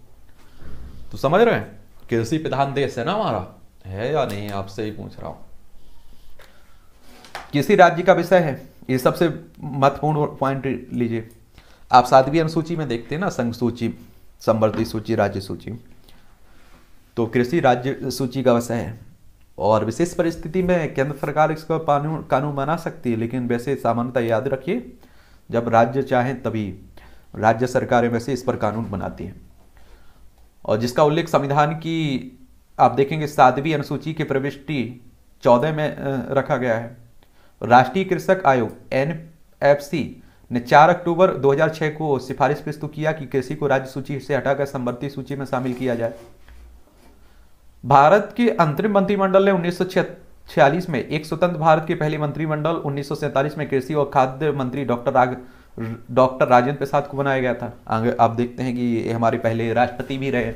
तो समझ रहे हैं कृषि प्रधान देश है ना हमारा है या नहीं आपसे ही पूछ रहा हूं किसी राज्य का विषय है ये सबसे महत्वपूर्ण पॉइंट लीजिए आप सातवीं अनुसूची में देखते हैं ना संघ सूची संवर्ती सूची राज्य सूची तो कृषि राज्य सूची का वसा है और विशेष परिस्थिति में केंद्र सरकार इसको कानून कानून बना सकती है लेकिन वैसे सामान्यतः याद रखिए जब राज्य चाहें तभी राज्य सरकारें वैसे इस पर कानून बनाती हैं और जिसका उल्लेख संविधान की आप देखेंगे सातवीं अनुसूची की प्रविष्टि चौदह में रखा गया है राष्ट्रीय कृषक आयोग एन ने 4 अक्टूबर 2006 को सिफारिश प्रस्तुत किया कि कृषि को राज्य सूची से हटाकर समवर्ती सूची में शामिल किया जाए भारत के अंतरिम मंत्रिमंडल ने उन्नीस छियालीस में एक स्वतंत्र भारत के पहले मंत्रिमंडल उन्नीस में कृषि और खाद्य मंत्री डॉक्टर राग डॉक्टर राजेंद्र प्रसाद को बनाया गया था आगे आप देखते हैं कि ये हमारे पहले राष्ट्रपति भी रहे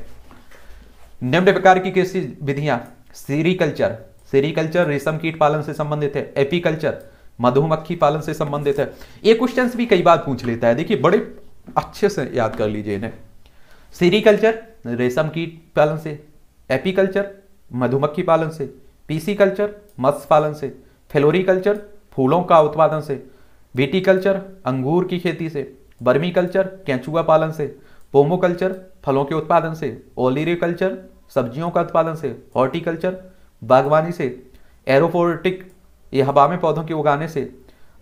निम्न प्रकार की कृषि विधियां सीरीकल्चर सीरीकल्चर रेशम कीट पालन से संबंधित है एपीकल्चर मधुमक्खी पालन से संबंधित है ये क्वेश्चन भी कई बार पूछ लेता है देखिए बड़े अच्छे से याद कर लीजिए इन्हें सीरीकल्चर रेशम कीट पालन से एपीकल्चर मधुमक्खी पालन से पीसी कल्चर मत्स्य पालन से फेलोरी कल्चर फूलों का उत्पादन से कल्चर अंगूर की खेती से बर्मी कल्चर कैचुआ पालन से पोमोकल्चर फलों के उत्पादन से कल्चर सब्जियों का उत्पादन से हॉर्टिकल्चर बागवानी से एरोफोर्टिक ये हवा में पौधों के उगाने से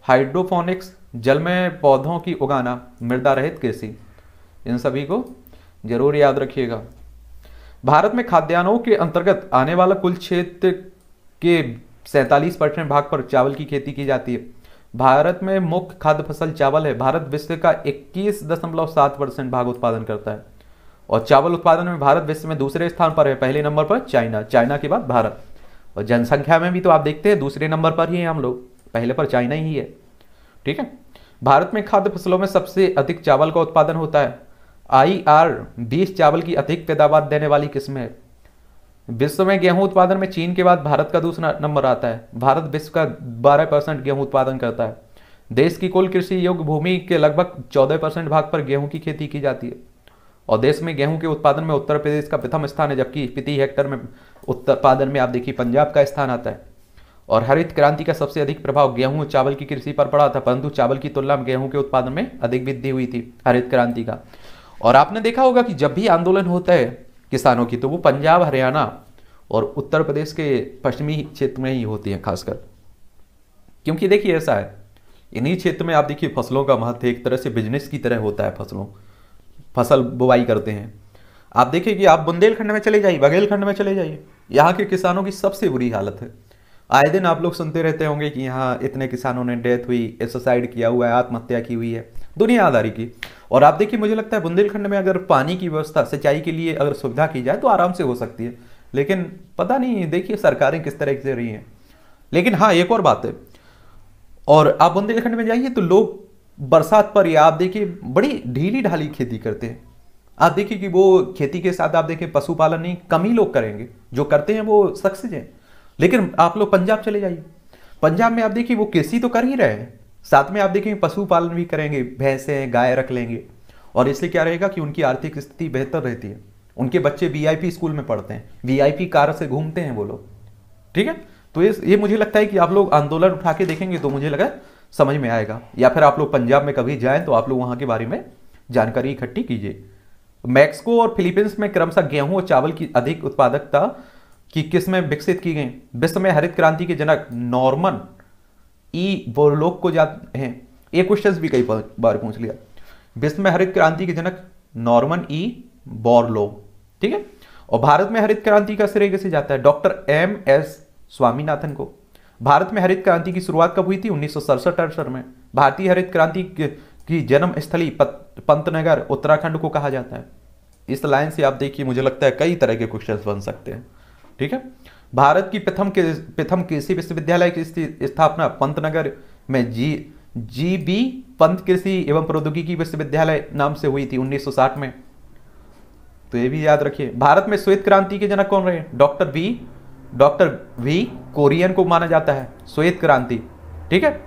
हाइड्रोफोनिक्स जल में पौधों की उगाना मृदा रहित कृषि इन सभी को जरूर याद रखिएगा भारत में खाद्यान्नों के अंतर्गत आने वाला कुल क्षेत्र के सैतालीस परसेंट भाग पर चावल की खेती की जाती है भारत में मुख्य खाद्य फसल चावल है भारत विश्व का इक्कीस दशमलव सात परसेंट भाग उत्पादन करता है और चावल उत्पादन में भारत विश्व में दूसरे स्थान पर है पहले नंबर पर चाइना चाइना के बाद भारत और जनसंख्या में भी तो आप देखते हैं दूसरे नंबर पर ही है हम लोग पहले पर चाइना ही है ठीक है भारत में खाद्य फसलों में सबसे अधिक चावल का उत्पादन होता है आई आर बीस चावल की अधिक पैदावार देने वाली किस्म है विश्व में गेहूं उत्पादन में चीन के बाद भारत का दूसरा नंबर आता है भारत विश्व का 12 परसेंट गेहूं उत्पादन करता है देश की कुल कृषि योग्य भूमि के लगभग 14 परसेंट भाग पर गेहूं की खेती की जाती है और देश में गेहूं के उत्पादन में उत्तर प्रदेश का प्रथम स्थान है जबकि प्रति हेक्टर में उत्पादन में आप देखिए पंजाब का स्थान आता है और हरित क्रांति का सबसे अधिक प्रभाव गेहूं चावल की कृषि पर पड़ा था परंतु चावल की तुलना में गेहूं के उत्पादन में अधिक वृद्धि हुई थी हरित क्रांति का और आपने देखा होगा कि जब भी आंदोलन होता है किसानों की तो वो पंजाब हरियाणा और उत्तर प्रदेश के पश्चिमी क्षेत्र में ही होती हैं खासकर क्योंकि देखिए ऐसा है इन्हीं क्षेत्र में आप देखिए फसलों का महत्व एक तरह से बिजनेस की तरह होता है फसलों फसल बुवाई करते हैं आप देखिए कि आप बुंदेलखंड में चले जाइए बघेलखंड में चले जाइए यहाँ के किसानों की सबसे बुरी हालत है आए दिन आप लोग सुनते रहते होंगे कि यहाँ इतने किसानों ने डेथ हुई सुसाइड किया हुआ है आत्महत्या की हुई है दुनियादारी की और आप देखिए मुझे लगता है बुंदेलखंड में अगर पानी की व्यवस्था सिंचाई के लिए अगर सुविधा की जाए तो आराम से हो सकती है लेकिन पता नहीं देखिए सरकारें किस तरह से रही हैं लेकिन हाँ एक और बात है और आप बुंदेलखंड में जाइए तो लोग बरसात पर या आप देखिए बड़ी ढीली ढाली खेती करते हैं आप देखिए कि वो खेती के साथ आप देखिए पशुपालन नहीं कम ही लोग करेंगे जो करते हैं वो सक्सेस हैं लेकिन आप लोग पंजाब चले जाइए पंजाब में आप देखिए वो कृषि तो कर ही रहे हैं साथ में आप देखेंगे पशुपालन भी करेंगे भैंसें गाय रख लेंगे और इसलिए क्या रहेगा कि उनकी आर्थिक स्थिति बेहतर रहती है उनके बच्चे वीआईपी स्कूल में पढ़ते हैं वीआईपी कार से घूमते हैं वो लोग ठीक है तो ये ये मुझे लगता है कि आप लोग आंदोलन उठा के देखेंगे तो मुझे लगा समझ में आएगा या फिर आप लोग पंजाब में कभी जाएं तो आप लोग वहां के बारे में जानकारी इकट्ठी कीजिए मैक्सिको और फिलीपींस में क्रमशः गेहूं और चावल की अधिक उत्पादकता की किस्में विकसित की गई विश्व में हरित क्रांति के जनक नॉर्मन ई बोरलोक को जाते हैं ये क्वेश्चन भी कई बार पूछ लिया विश्व में हरित क्रांति के जनक नॉर्मन ई बोरलोक ठीक है और भारत में हरित क्रांति का श्रेय कैसे जाता है डॉक्टर एम एस स्वामीनाथन को भारत में हरित क्रांति की शुरुआत कब हुई थी उन्नीस सौ में भारतीय हरित क्रांति की जन्म स्थली पंतनगर उत्तराखंड को कहा जाता है इस लाइन से आप देखिए मुझे लगता है कई तरह के क्वेश्चंस बन सकते हैं ठीक है भारत की प्रथम प्रथम कृषि विश्वविद्यालय की स्थापना पंतनगर में जी जी बी पंत कृषि एवं प्रौद्योगिकी विश्वविद्यालय नाम से हुई थी 1960 में तो ये भी याद रखिए भारत में श्वेत क्रांति के जनक कौन रहे doctor V doctor V Kurien को माना जाता है श्वेत क्रांति ठीक है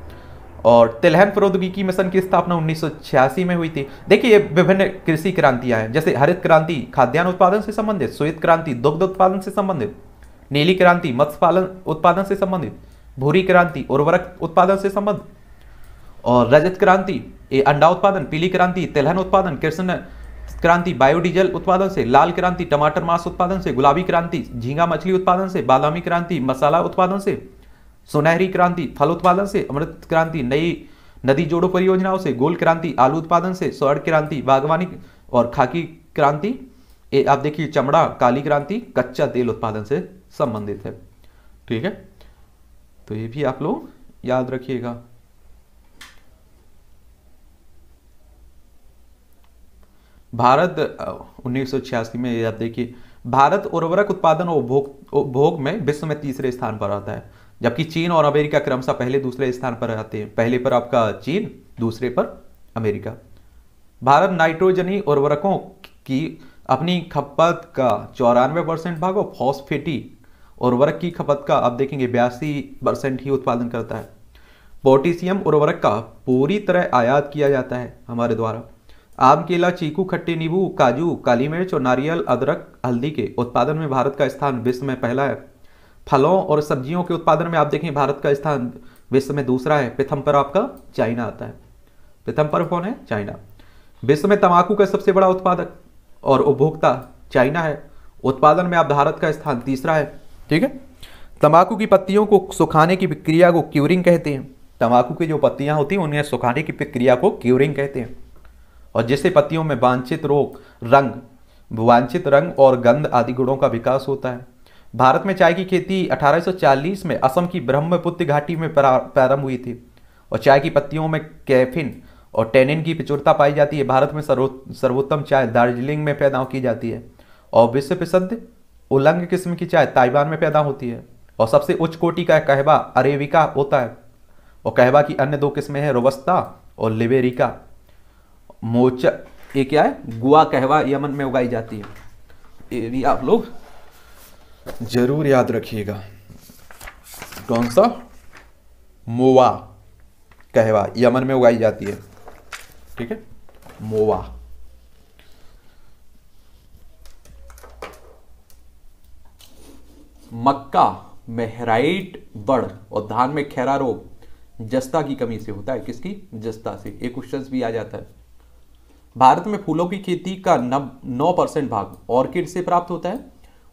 और तिलहन प्रौद्योगिकी मिशन की स्थापना 1986 में हुई थी देखिए ये विभिन्न कृषि क्रांतियां हैं जैसे हरित क्रांति खाद्यान्न उत्पादन से संबंधित श्वेत क्रांति दुग्ध उत्पादन से संबंधित नीली क्रांति मत्स्य पालन उत्पादन से संबंधित भूरी क्रांति उर्वरक उत्पादन से संबंधित और रजत क्रांति ये अंडा उत्पादन पीली क्रांति तेलहन उत्पादन कृष्ण क्रांति बायोडीजल उत्पादन से लाल क्रांति टमाटर मांस उत्पादन से गुलाबी क्रांति झींगा मछली उत्पादन से बादामी क्रांति मसाला उत्पादन से सुनहरी क्रांति फल उत्पादन से अमृत क्रांति नई नदी जोड़ो परियोजनाओं से गोल क्रांति आलू उत्पादन से स्वर्ण क्रांति बागवानी और खाकी क्रांति ये आप देखिए चमड़ा काली क्रांति कच्चा तेल उत्पादन से संबंधित है ठीक है तो ये भी आप लोग याद रखिएगा भारत उन्नीस में याद देखिए भारत उर्वरक उत्पादन और उपभोग उपभोग में विश्व में तीसरे स्थान पर आता है जबकि चीन और अमेरिका क्रमशः पहले दूसरे स्थान पर आते हैं पहले पर आपका चीन दूसरे पर अमेरिका भारत नाइट्रोजनी उर्वरकों की अपनी खपत का चौरानवे परसेंट भाग और फॉस्फेटी और उर्वरक की खपत का आप देखेंगे बयासी परसेंट ही उत्पादन करता है पोटेशियम उर्वरक का पूरी तरह आयात किया जाता है हमारे द्वारा आम केला चीकू खट्टे नींबू काजू काली मिर्च और नारियल अदरक हल्दी के उत्पादन में भारत का स्थान विश्व में पहला है फलों और सब्जियों के उत्पादन में आप देखें भारत का स्थान विश्व में दूसरा है प्रथम पर आपका चाइना आता है प्रथम पर कौन है चाइना विश्व में तंबाकू का सबसे बड़ा उत्पादक और उपभोक्ता चाइना है उत्पादन में आप भारत का स्थान तीसरा है ठीक है तंबाकू की पत्तियों को सुखाने की प्रक्रिया को क्यूरिंग कहते हैं तंबाकू की जो पत्तियां होती हैं उन्हें सुखाने की प्रक्रिया को क्यूरिंग कहते हैं और जिससे पत्तियों में वांछित रोग रंग वांछित रंग और गंध आदि गुणों का विकास होता है भारत में चाय की खेती 1840 में असम की ब्रह्मपुत्र घाटी में प्रारंभ हुई थी और चाय की पत्तियों में कैफिन और टेनिन की प्रचुरता पाई जाती है भारत में सर्वोत्तम चाय दार्जिलिंग में पैदा की जाती है और विश्व प्रसिद्ध उलंग किस्म की चाय ताइवान में पैदा होती है और सबसे उच्च कोटि का कहवा अरेविका होता है और कहवा की अन्य दो किस्में हैं रोबस्ता और लिबेरिका मोच ये क्या है गुआ कहवा यमन में उगाई जाती है ये भी आप लोग जरूर याद रखिएगा कौन सा मोवा कहवा यमन में उगाई जाती है ठीक है मोवा मक्का मेहराइट बढ़ और धान में खैरा रोग जस्ता की कमी से होता है किसकी जस्ता से एक क्वेश्चन भी आ जाता है भारत में फूलों की खेती का नौ परसेंट भाग ऑर्किड से प्राप्त होता है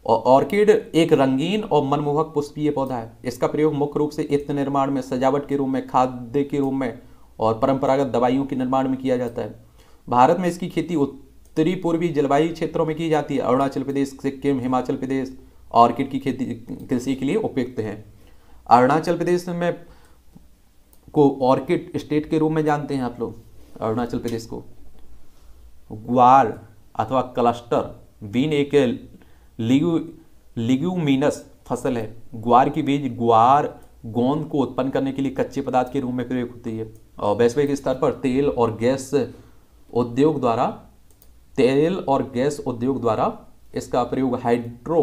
और ऑर्किड एक रंगीन और मनमोहक पुष्पीय पौधा है इसका प्रयोग मुख्य रूप से इत्र निर्माण में सजावट के रूप में खाद्य के रूप में और परंपरागत दवाइयों के निर्माण में किया जाता है भारत में इसकी खेती उत्तरी पूर्वी जलवायु क्षेत्रों में की जाती है अरुणाचल प्रदेश सिक्किम हिमाचल प्रदेश ऑर्किड की खेती कृषि के लिए उपयुक्त है अरुणाचल प्रदेश में को ऑर्किड स्टेट के रूप में जानते हैं आप लोग अरुणाचल प्रदेश को ग्वार अथवा क्लस्टर बीन एक लिग्यूमिनस फसल है ग्वार की बीज ग्वार गोंद को उत्पन्न करने के लिए कच्चे पदार्थ के रूप में प्रयोग होती है और वैश्विक स्तर पर तेल और गैस उद्योग द्वारा तेल और गैस उद्योग द्वारा इसका प्रयोग हाइड्रो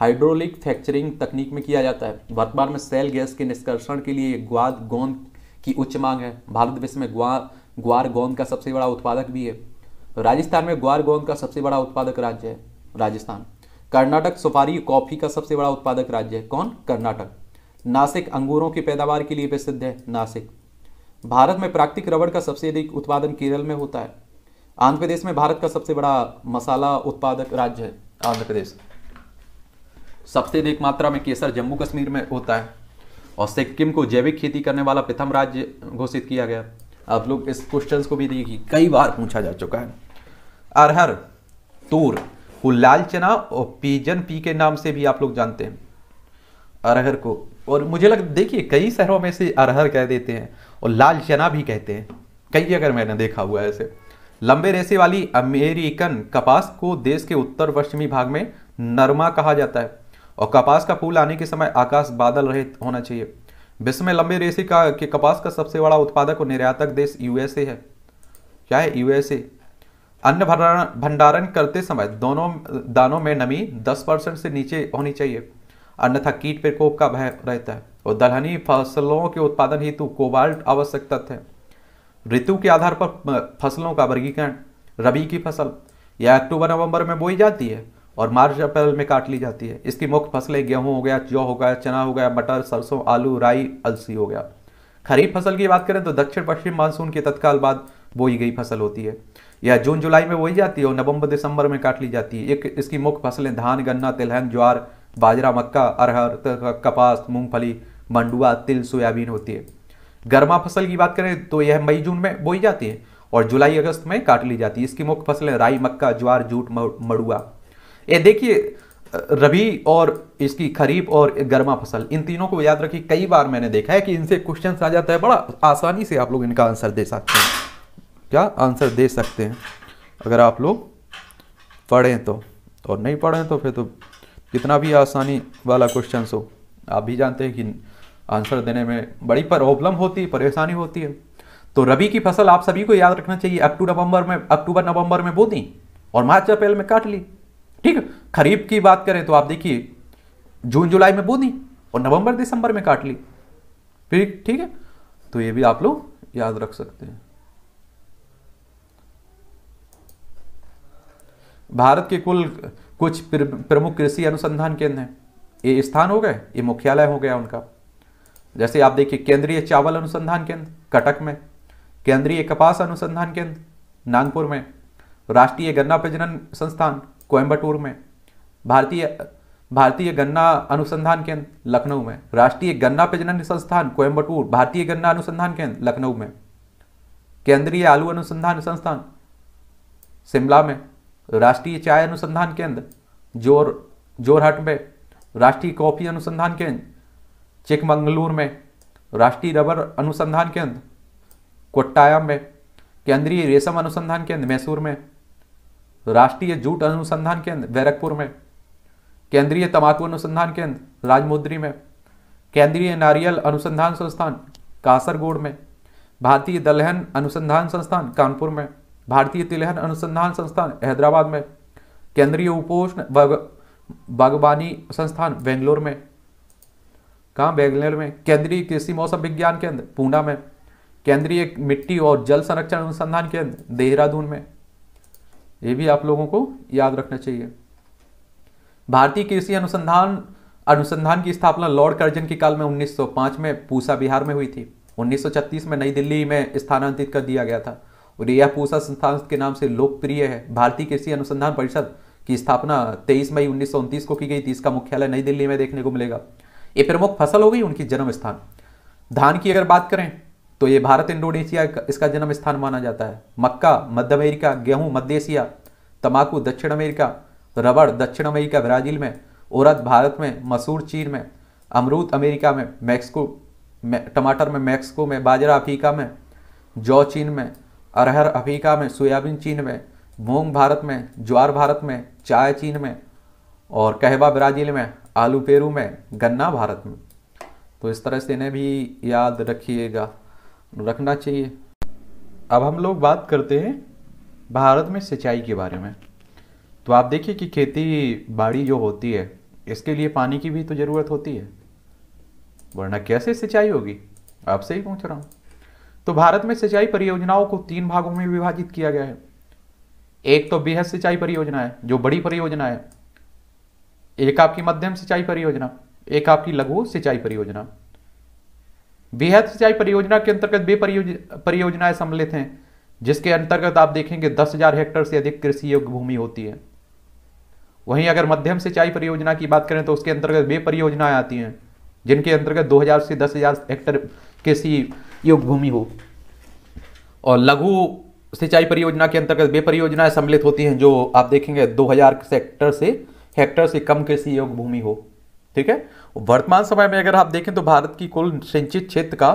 हाइड्रोलिक फ्रैक्चरिंग तकनीक में किया जाता है वर्तमान में सेल गैस के निष्कर्षण के लिए ग्वाद गोंद की उच्च मांग है भारत देश में ग्वा ग्वार गोंद का सबसे बड़ा उत्पादक भी है राजस्थान में ग्वार गोंद का सबसे बड़ा उत्पादक राज्य है राजस्थान कर्नाटक सुपारी कॉफी का सबसे बड़ा उत्पादक राज्य है कौन कर्नाटक नासिक अंगूरों की पैदावार के लिए प्रसिद्ध है नासिक भारत में प्राकृतिक रबड़ का सबसे अधिक उत्पादन केरल में होता है आंध्र प्रदेश में भारत का सबसे बड़ा मसाला उत्पादक राज्य है आंध्र प्रदेश सबसे अधिक मात्रा में केसर जम्मू कश्मीर में होता है और सिक्किम को जैविक खेती करने वाला प्रथम राज्य घोषित किया गया आप लोग इस क्वेश्चन को भी देखिए कई बार पूछा जा चुका है अरहर तूर को लाल चना और पीजन पी के नाम से भी आप लोग जानते हैं अरहर को और मुझे लग देखिए कई शहरों में से अरहर कह देते हैं और लाल चना भी कहते हैं कई अगर मैंने देखा हुआ है ऐसे लंबे रेसे वाली अमेरिकन कपास को देश के उत्तर पश्चिमी भाग में नरमा कहा जाता है और कपास का फूल आने के समय आकाश बादल रहित होना चाहिए विश्व में लंबे रेसी का के कपास का सबसे बड़ा उत्पादक और निर्यातक देश यूएसए है क्या है यूएसए अन्न भंडारण करते समय दोनों दानों में नमी 10 परसेंट से नीचे होनी चाहिए अन्यथा कीट प्रकोप का भय रहता है और दलहनी फसलों के उत्पादन हेतु कोबाल्ट तत्व है ऋतु के आधार पर फसलों का वर्गीकरण रबी की फसल यह अक्टूबर नवंबर में बोई जाती है और मार्च अप्रैल में काट ली जाती है इसकी मुख्य फसलें गेहूं हो गया जौ हो गया चना हो गया मटर सरसों आलू राई अलसी हो गया खरीफ फसल की बात करें तो दक्षिण पश्चिम मानसून के तत्काल बाद बोई गई फसल होती है यह जून जुलाई में बोई जाती है और नवंबर दिसंबर में काट ली जाती है एक इसकी मुख्य फसलें धान गन्ना तिलहन ज्वार बाजरा मक्का अरहर कपास मूंगफली मंडुआ तिल सोयाबीन होती है गर्मा फसल की बात करें तो यह मई जून में बोई जाती है और जुलाई अगस्त में काट ली जाती है इसकी मुख्य फसलें राई मक्का ज्वार जूट मड़ुआ ये देखिए रबी और इसकी खरीफ और गर्मा फसल इन तीनों को याद रखिए कई बार मैंने देखा है कि इनसे क्वेश्चन आ जाता है बड़ा आसानी से आप लोग इनका आंसर दे सकते हैं क्या आंसर दे सकते हैं अगर आप लोग पढ़ें तो और नहीं पढ़ें तो फिर तो कितना भी आसानी वाला क्वेश्चन हो आप भी जानते हैं कि आंसर देने में बड़ी प्रॉब्लम होती है परेशानी होती है तो रबी की फसल आप सभी को याद रखना चाहिए अक्टूबर नवंबर में अक्टूबर नवंबर में बो दी और मार्च अप्रैल में काट ली ठीक खरीफ की बात करें तो आप देखिए जून जुलाई में बोनी और नवंबर दिसंबर में काट ली फिर ठीक है तो ये भी आप लोग याद रख सकते हैं भारत के कुल कुछ प्रमुख कृषि अनुसंधान केंद्र हैं ये स्थान हो गए ये मुख्यालय हो गया उनका जैसे आप देखिए केंद्रीय चावल अनुसंधान केंद्र कटक में केंद्रीय कपास अनुसंधान केंद्र नागपुर में राष्ट्रीय गन्ना प्रजनन संस्थान कोयम्बटूर में भारतीय भारतीय गन्ना अनुसंधान केंद्र लखनऊ में राष्ट्रीय गन्ना प्रजनन संस्थान कोयम्बटूर भारतीय गन्ना अनुसंधान केंद्र लखनऊ में केंद्रीय आलू अनुसंधान संस्थान शिमला में राष्ट्रीय चाय अनुसंधान केंद्र जोर जोरहट में राष्ट्रीय कॉफी अनुसंधान केंद्र चिकमंगलूर में राष्ट्रीय रबर अनुसंधान केंद्र कोट्टायम में केंद्रीय रेशम अनुसंधान केंद्र मैसूर में तो राष्ट्रीय जूट अनुसंधान केंद्र बैरकपुर में केंद्रीय तंबाकू अनुसंधान केंद्र राजमुद्री में केंद्रीय नारियल अनुसंधान संस्थान कासरगोड में भारतीय दलहन अनुसंधान संस्थान कानपुर में भारतीय तिलहन अनुसंधान संस्थान हैदराबाद में केंद्रीय उपोष्ण बागवानी संस्थान बेंगलोर में कहाँ बेंगलोर में केंद्रीय कृषि मौसम विज्ञान केंद्र पूना में केंद्रीय मिट्टी और जल संरक्षण अनुसंधान केंद्र देहरादून में ये भी आप लोगों को याद रखना चाहिए भारतीय कृषि अनुसंधान अनुसंधान की स्थापना लॉर्ड कर्जन के काल में 1905 में पूसा बिहार में हुई थी 1936 में नई दिल्ली में स्थानांतरित कर दिया गया था और यह पूसा संस्थान के नाम से लोकप्रिय है भारतीय कृषि अनुसंधान परिषद की स्थापना 23 मई उन्नीस को की गई थी इसका मुख्यालय नई दिल्ली में देखने को मिलेगा ये प्रमुख फसल हो गई उनकी जन्म स्थान धान की अगर बात करें तो ये भारत इंडोनेशिया इसका जन्म स्थान माना जाता है मक्का मध्य अमेरिका गेहूं मध्य एशिया तंबाकू दक्षिण अमेरिका रबड़ दक्षिण अमेरिका ब्राजील में औरत भारत में मसूर चीन में अमरूद अमेरिका में मैक्सिको टमाटर में मैक्सिको में बाजरा अफ्रीका में जौ चीन में अरहर अफ्रीका में सोयाबीन चीन में मूंग भारत में ज्वार भारत में चाय चीन में और कहवा ब्राज़ील में आलू पेरू में गन्ना भारत में तो इस तरह से इन्हें भी याद रखिएगा रखना चाहिए अब हम लोग बात करते हैं भारत में सिंचाई के बारे में तो आप देखिए कि खेती बाड़ी जो होती है इसके लिए पानी की भी तो ज़रूरत होती है वरना कैसे सिंचाई होगी आपसे ही पूछ रहा हूँ तो भारत में सिंचाई परियोजनाओं को तीन भागों में विभाजित किया गया है एक तो बेहद सिंचाई परियोजना है जो बड़ी परियोजना है एक आपकी मध्यम सिंचाई परियोजना एक आपकी लघु सिंचाई परियोजना बेहद सिंचाई परियोजना के अंतर्गत बे परियोजनाएं सम्मिलित हैं जिसके अंतर्गत आप देखेंगे दस हजार हेक्टेयर से अधिक कृषि योग्य भूमि होती है वहीं अगर मध्यम सिंचाई परियोजना की बात करें तो उसके अंतर्गत बे परियोजनाएं आती हैं जिनके अंतर्गत 2000 से 10000 हेक्टेयर कृषि योग्य भूमि हो और लघु सिंचाई परियोजना के अंतर्गत बे परियोजनाएं सम्मिलित होती हैं जो आप देखेंगे दो हजार से हेक्टर से कम कृषि योग्य भूमि हो ठीक है वर्तमान समय में अगर आप देखें तो भारत की कुल सिंचित क्षेत्र का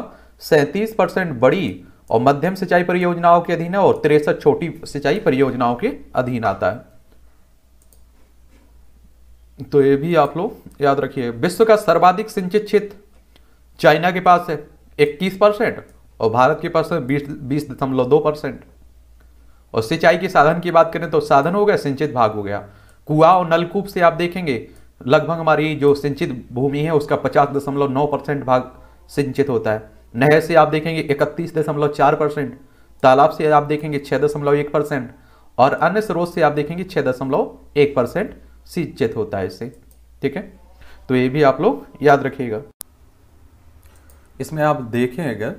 सैंतीस परसेंट बड़ी और मध्यम सिंचाई परियोजनाओं के अधीन है और तिरसठ छोटी सिंचाई परियोजनाओं के अधीन आता है तो ये भी आप लोग याद रखिए विश्व का सर्वाधिक सिंचित क्षेत्र चाइना के पास है इक्कीस परसेंट और भारत के पास है बीस बीस दशमलव दो परसेंट और सिंचाई के साधन की बात करें तो साधन हो गया सिंचित भाग हो गया कुआ और नलकूप से आप देखेंगे लगभग हमारी जो सिंचित भूमि है उसका पचास दशमलव नौ परसेंट भाग सिंचित होता है नहर से आप देखेंगे इकतीस दशमलव चार परसेंट तालाब से आप देखेंगे छः दशमलव एक परसेंट और अन्य स्रोत से आप देखेंगे छः दशमलव एक परसेंट सिंचित होता है इससे ठीक है तो ये भी आप लोग याद रखिएगा इसमें आप देखें अगर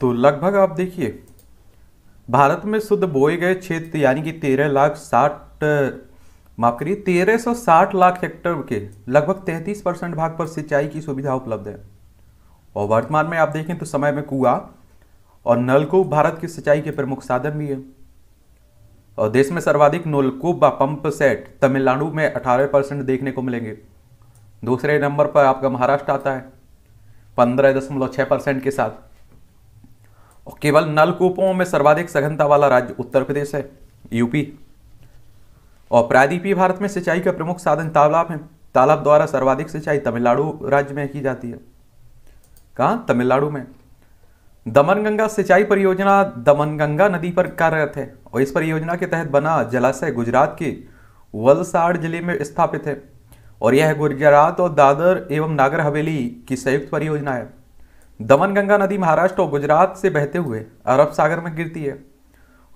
तो लगभग आप देखिए भारत में शुद्ध बोए गए क्षेत्र यानी कि तेरह लाख साठ माफ करिए 1360 लाख हेक्टर के लगभग 33 परसेंट भाग पर सिंचाई की सुविधा उपलब्ध है और वर्तमान में आप देखें तो समय में कुआ और नलकूप भारत की सिंचाई के प्रमुख साधन भी है और देश में सर्वाधिक नलकूप व पंप सेट तमिलनाडु में 18 परसेंट देखने को मिलेंगे दूसरे नंबर पर आपका महाराष्ट्र आता है पंद्रह दशमलव परसेंट के साथ और केवल नलकूपों में सर्वाधिक सघनता वाला राज्य उत्तर प्रदेश है यूपी और प्रायद्वीपीय भारत में सिंचाई का प्रमुख साधन तालाब है तालाब द्वारा सर्वाधिक सिंचाई तमिलनाडु राज्य में की जाती है कहा तमिलनाडु में दमनगंगा सिंचाई परियोजना दमनगंगा नदी पर कार्यरत है और इस परियोजना के तहत बना जलाशय गुजरात के वलसाड़ जिले में स्थापित है और यह गुजरात और दादर एवं नागर हवेली की संयुक्त परियोजना है दमनगंगा नदी महाराष्ट्र और गुजरात से बहते हुए अरब सागर में गिरती है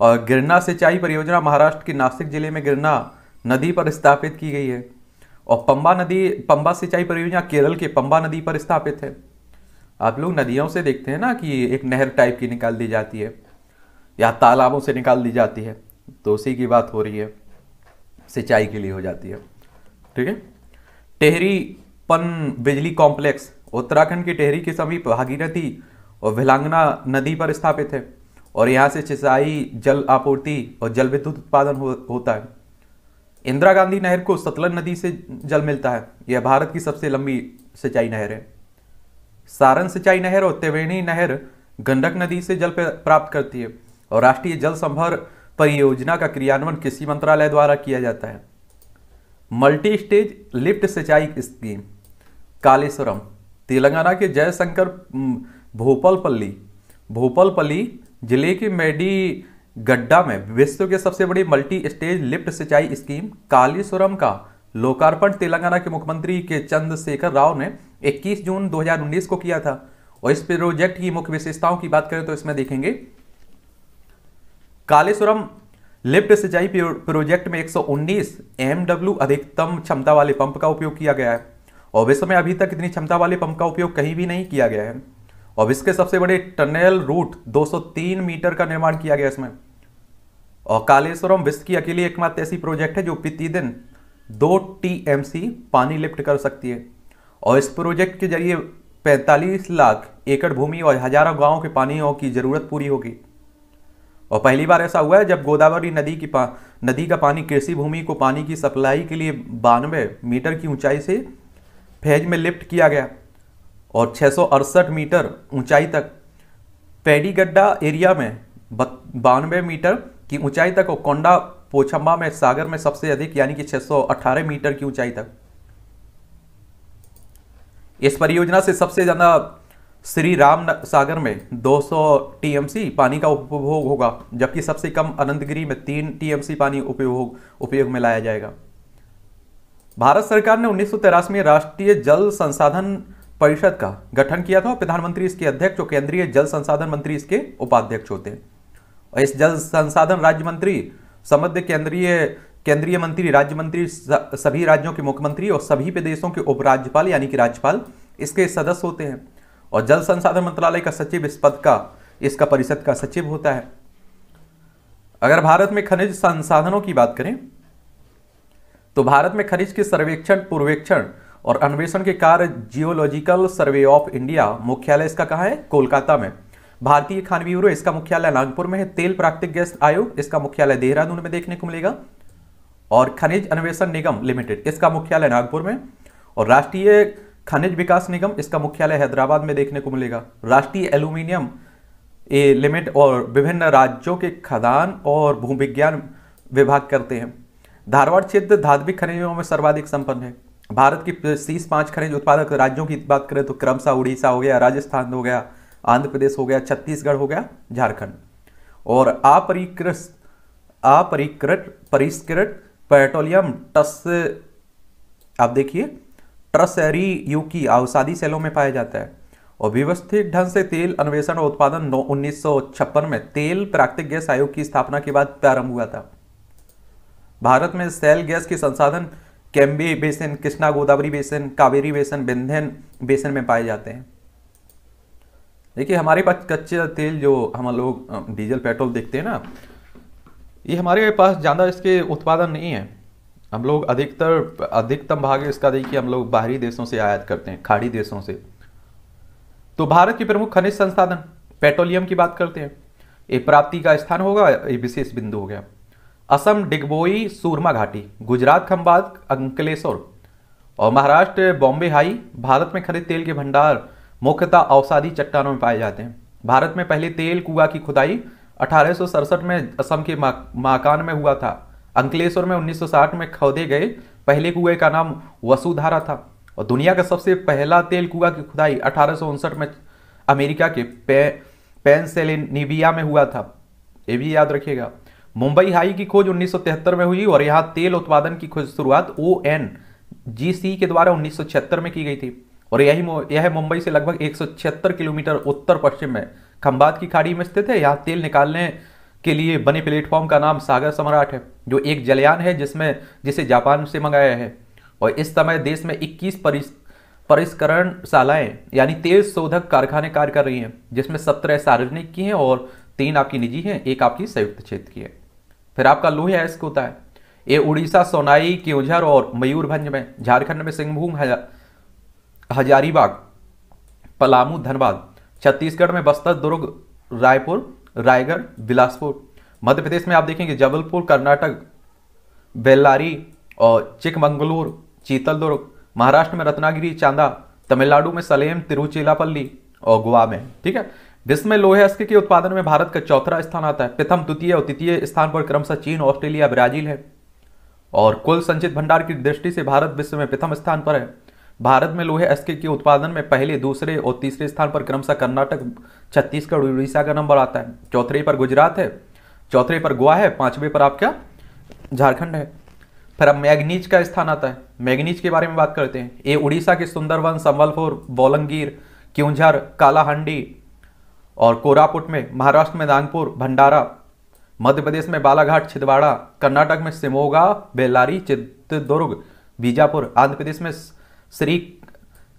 और गिरना सिंचाई परियोजना महाराष्ट्र के नासिक जिले में गिरना नदी पर स्थापित की गई है और पंबा नदी पंबा सिंचाई परियोजना केरल के पंबा नदी पर स्थापित है आप लोग नदियों से देखते हैं ना कि एक नहर टाइप की निकाल दी जाती है या तालाबों से निकाल दी जाती है तो उसी की बात हो रही है सिंचाई के लिए हो जाती है ठीक है टेहरी पन बिजली कॉम्प्लेक्स उत्तराखंड के टेहरी के समीप भागीरथी और भिलांगना नदी पर स्थापित है और यहाँ से सिंचाई जल आपूर्ति और जल विद्युत उत्पादन हो, होता है इंदिरा गांधी नहर को सतलज नदी से जल मिलता है यह भारत की सबसे लंबी सिंचाई नहर है सारण सिंचाई नहर और त्रिवेणी नहर गंडक नदी से जल प्राप्त करती है और राष्ट्रीय जल संभर परियोजना का क्रियान्वयन कृषि मंत्रालय द्वारा किया जाता है मल्टी स्टेज लिफ्ट सिंचाई स्कीम कालेश्वरम तेलंगाना के जयशंकर भोपालपल्ली भोपालपल्ली जिले के मेडी गड्ढा में विश्व के सबसे बड़ी मल्टी स्टेज लिफ्ट सिंचाई स्कीम कालीसुरम का लोकार्पण तेलंगाना के मुख्यमंत्री के चंद्रशेखर राव ने 21 जून 2019 को किया था और इस प्रोजेक्ट की मुख्य विशेषताओं की बात करें तो इसमें देखेंगे कालेश्वरम लिफ्ट सिंचाई प्रोजेक्ट में 119 एमडब्ल्यू अधिकतम क्षमता वाले पंप का उपयोग किया गया है और विश्व में अभी तक इतनी क्षमता वाले पंप का उपयोग कहीं भी नहीं किया गया है और इसके सबसे बड़े टनल रूट 203 मीटर का निर्माण किया गया इसमें और कालेश्वरम विश्व की अकेली एकमात्र ऐसी प्रोजेक्ट है जो प्रतिदिन दो टीएमसी पानी लिफ्ट कर सकती है और इस प्रोजेक्ट के जरिए 45 लाख एकड़ भूमि और हजारों गांवों के पानियों की जरूरत पूरी होगी और पहली बार ऐसा हुआ है जब गोदावरी नदी की पा, नदी का पानी कृषि भूमि को पानी की सप्लाई के लिए बानवे मीटर की ऊंचाई से फेज में लिफ्ट किया गया और छः मीटर ऊंचाई तक पैडी गड्ढा एरिया में बानवे मीटर की ऊंचाई तक और कोंडा पोछम्बा में सागर में सबसे अधिक यानी कि 618 मीटर की ऊंचाई तक इस परियोजना से सबसे ज़्यादा श्री राम सागर में 200 टीएमसी पानी का उपभोग होगा जबकि सबसे कम अनंतगिरी में तीन टीएमसी पानी उपयोग उपयोग में लाया जाएगा भारत सरकार ने उन्नीस में राष्ट्रीय जल संसाधन परिषद का गठन किया था प्रधानमंत्री इसके अध्यक्ष और केंद्रीय जल संसाधन मंत्री इसके उपाध्यक्ष होते हैं और इस जल संसाधन राज्य मंत्री समग्र केंद्रीय केंद्रीय मंत्री राज्य मंत्री सभी राज्यों के मुख्यमंत्री और सभी प्रदेशों के उपराज्यपाल यानी कि राज्यपाल इसके सदस्य होते हैं और जल संसाधन मंत्रालय का सचिव इस पद का इसका परिषद का सचिव होता है अगर भारत में खनिज संसाधनों की बात करें तो भारत में खनिज के सर्वेक्षण पूर्वेक्षण और अन्वेषण के कार्य जियोलॉजिकल सर्वे ऑफ इंडिया मुख्यालय इसका कहा है कोलकाता में भारतीय खान ब्यूरो इसका मुख्यालय नागपुर में है तेल प्राकृतिक गैस आयोग इसका मुख्यालय देहरादून में देखने को मिलेगा और खनिज अन्वेषण निगम लिमिटेड इसका मुख्यालय नागपुर में और राष्ट्रीय खनिज विकास निगम इसका मुख्यालय हैदराबाद में देखने को मिलेगा राष्ट्रीय एल्यूमिनियम ए लिमिट और विभिन्न राज्यों के खदान और भूविज्ञान विभाग करते हैं धारवाड़ क्षेत्र धात्विक खनिजों में सर्वाधिक संपन्न है भारत की शीर्ष पांच खनिज उत्पादक राज्यों की बात करें तो क्रमशः उड़ीसा हो गया राजस्थान हो गया आंध्र प्रदेश हो गया छत्तीसगढ़ हो गया झारखंड और अपरिकृत अपरिकृत परिष्कृत पेट्रोलियम टस आप देखिए ट्रसरी यू की औसादी सेलों में पाया जाता है और व्यवस्थित ढंग से तेल अन्वेषण और उत्पादन उन्नीस में तेल प्राकृतिक गैस आयोग की स्थापना के बाद प्रारंभ हुआ था भारत में सेल गैस के संसाधन कैम्बे बेसन कृष्णा गोदावरी बेसन कावेरी बेसन बिंधन बेसन में पाए जाते हैं देखिए हमारे पास कच्चे तेल जो हम लोग डीजल पेट्रोल देखते हैं ना ये हमारे पास ज़्यादा इसके उत्पादन नहीं है हम लोग अधिकतर अधिकतम भाग इसका देखिए हम लोग बाहरी देशों से आयात करते हैं खाड़ी देशों से तो भारत के प्रमुख खनिज संसाधन पेट्रोलियम की बात करते हैं ये प्राप्ति का स्थान होगा ये विशेष बिंदु हो गया असम डिगबोई सूरमा घाटी गुजरात खंबाद अंकलेश्वर और महाराष्ट्र बॉम्बे हाई भारत में खरीद तेल के भंडार मुख्यतः औसादी चट्टानों में पाए जाते हैं भारत में पहले तेल कुआ की खुदाई अठारह में असम के माकान में हुआ था अंकलेश्वर में 1960 में खोदे गए पहले कुएं का नाम वसुधारा था और दुनिया का सबसे पहला तेल कुआ की खुदाई अठारह में अमेरिका के पे, पेनसेलिनिविया में हुआ था ये भी याद रखिएगा मुंबई हाई की खोज उन्नीस में हुई और यहाँ तेल उत्पादन की खोज शुरुआत ओ एन जी सी के द्वारा उन्नीस में की गई थी और यही यह मुंबई से लगभग एक किलोमीटर उत्तर पश्चिम में खंबात की खाड़ी में स्थित है यहाँ तेल निकालने के लिए बने प्लेटफॉर्म का नाम सागर सम्राट है जो एक जलयान है जिसमें जिसे जापान से मंगाया है और इस समय देश में 21 परिस परिष्करण शालाएं यानी तेल शोधक कारखाने कार्य कर रही हैं जिसमें सत्रह सार्वजनिक की हैं और तीन आपकी निजी हैं एक आपकी संयुक्त क्षेत्र की है फिर आपका लोहे एस्क होता है ये उड़ीसा सोनाई केवझर और मयूरभंज में झारखंड में सिंहभूम हजारीबाग पलामू धनबाद छत्तीसगढ़ में बस्तर दुर्ग रायपुर रायगढ़ बिलासपुर मध्य प्रदेश में आप देखेंगे जबलपुर कर्नाटक बेल्लारी और चिकमंगलूर चीतलदुर्ग महाराष्ट्र में रत्नागिरी चांदा तमिलनाडु में सलेम तिरुचिलापल्ली और गोवा में ठीक है विश्व में लोहे अस्क के उत्पादन में भारत का चौथा स्थान आता है प्रथम द्वितीय और तृतीय स्थान पर क्रमशः चीन ऑस्ट्रेलिया ब्राजील है और कुल संचित भंडार की दृष्टि से भारत विश्व में प्रथम स्थान पर है भारत में लोहे अस्क के उत्पादन में पहले दूसरे और तीसरे स्थान पर क्रमशः कर्नाटक छत्तीसगढ़ उड़ीसा का नंबर आता है चौथे पर गुजरात है चौथे पर गोवा है पांचवें पर आपका झारखंड है फिर अब मैग्नीज का स्थान आता है मैग्नीज के बारे में बात करते हैं ये उड़ीसा के सुंदरवन संबलपुर बोलंगीर क्यूंझर कालाहंडी और कोरापुट में महाराष्ट्र में नागपुर भंडारा मध्य प्रदेश में बालाघाट छिंदवाड़ा कर्नाटक में सिमोगा बेल्लारी चित्रदुर्ग बीजापुर आंध्र प्रदेश में श्री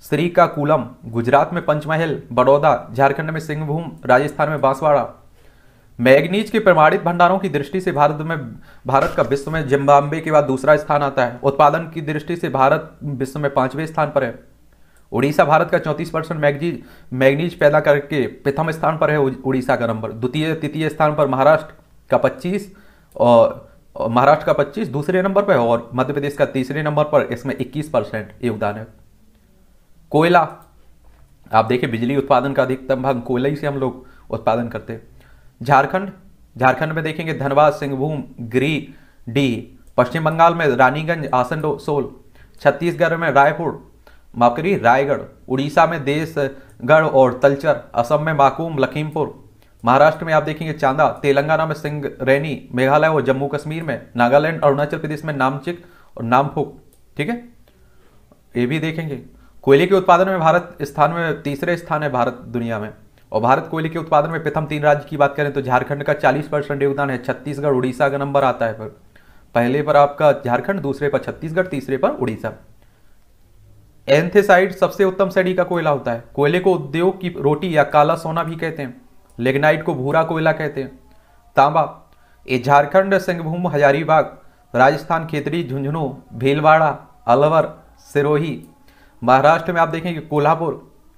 श्रीकाकुलम गुजरात में पंचमहल बड़ौदा झारखंड में सिंहभूम राजस्थान में बांसवाड़ा मैग्नीज के प्रमाणित भंडारों की दृष्टि से भारत में भारत का विश्व में जिम्बाब्वे के बाद दूसरा स्थान आता है उत्पादन की दृष्टि से भारत विश्व में पांचवें स्थान पर है उड़ीसा भारत का 34 परसेंट मैगजी मैगनीज पैदा करके प्रथम स्थान पर है उड़ीसा का नंबर द्वितीय तृतीय स्थान पर महाराष्ट्र का 25 और महाराष्ट्र का 25 दूसरे नंबर पर है और मध्य प्रदेश का तीसरे नंबर पर इसमें 21 परसेंट योगदान है कोयला आप देखिए बिजली उत्पादन का अधिकतम भाग कोयला ही से हम लोग उत्पादन करते हैं झारखंड झारखंड में देखेंगे धनबाद सिंहभूम गिरी डी पश्चिम बंगाल में रानीगंज सोल छत्तीसगढ़ में रायपुर माफ करिए रायगढ़ उड़ीसा में देशगढ़ और तलचर असम में माकूम लखीमपुर महाराष्ट्र में आप देखेंगे चांदा तेलंगाना में रैनी मेघालय और जम्मू कश्मीर में नागालैंड अरुणाचल प्रदेश में नामचिक और नामफुक ठीक है ये भी देखेंगे कोयले के उत्पादन में भारत स्थान में तीसरे स्थान है भारत दुनिया में और भारत कोयले के उत्पादन में प्रथम तीन राज्य की बात करें तो झारखंड का 40 परसेंट योगदान है छत्तीसगढ़ उड़ीसा का नंबर आता है पर पहले पर आपका झारखंड दूसरे पर छत्तीसगढ़ तीसरे पर उड़ीसा एंथेसाइड सबसे उत्तम श्रेणी का कोयला होता है कोयले को उद्योग की रोटी या काला सोना भी कहते हैं लेग्नाइट को भूरा कोयला कहते हैं तांबा ये झारखंड सिंहभूम हजारीबाग राजस्थान खेतरी झुंझुनू भीलवाड़ा अलवर सिरोही महाराष्ट्र में आप देखेंगे कोल्हापुर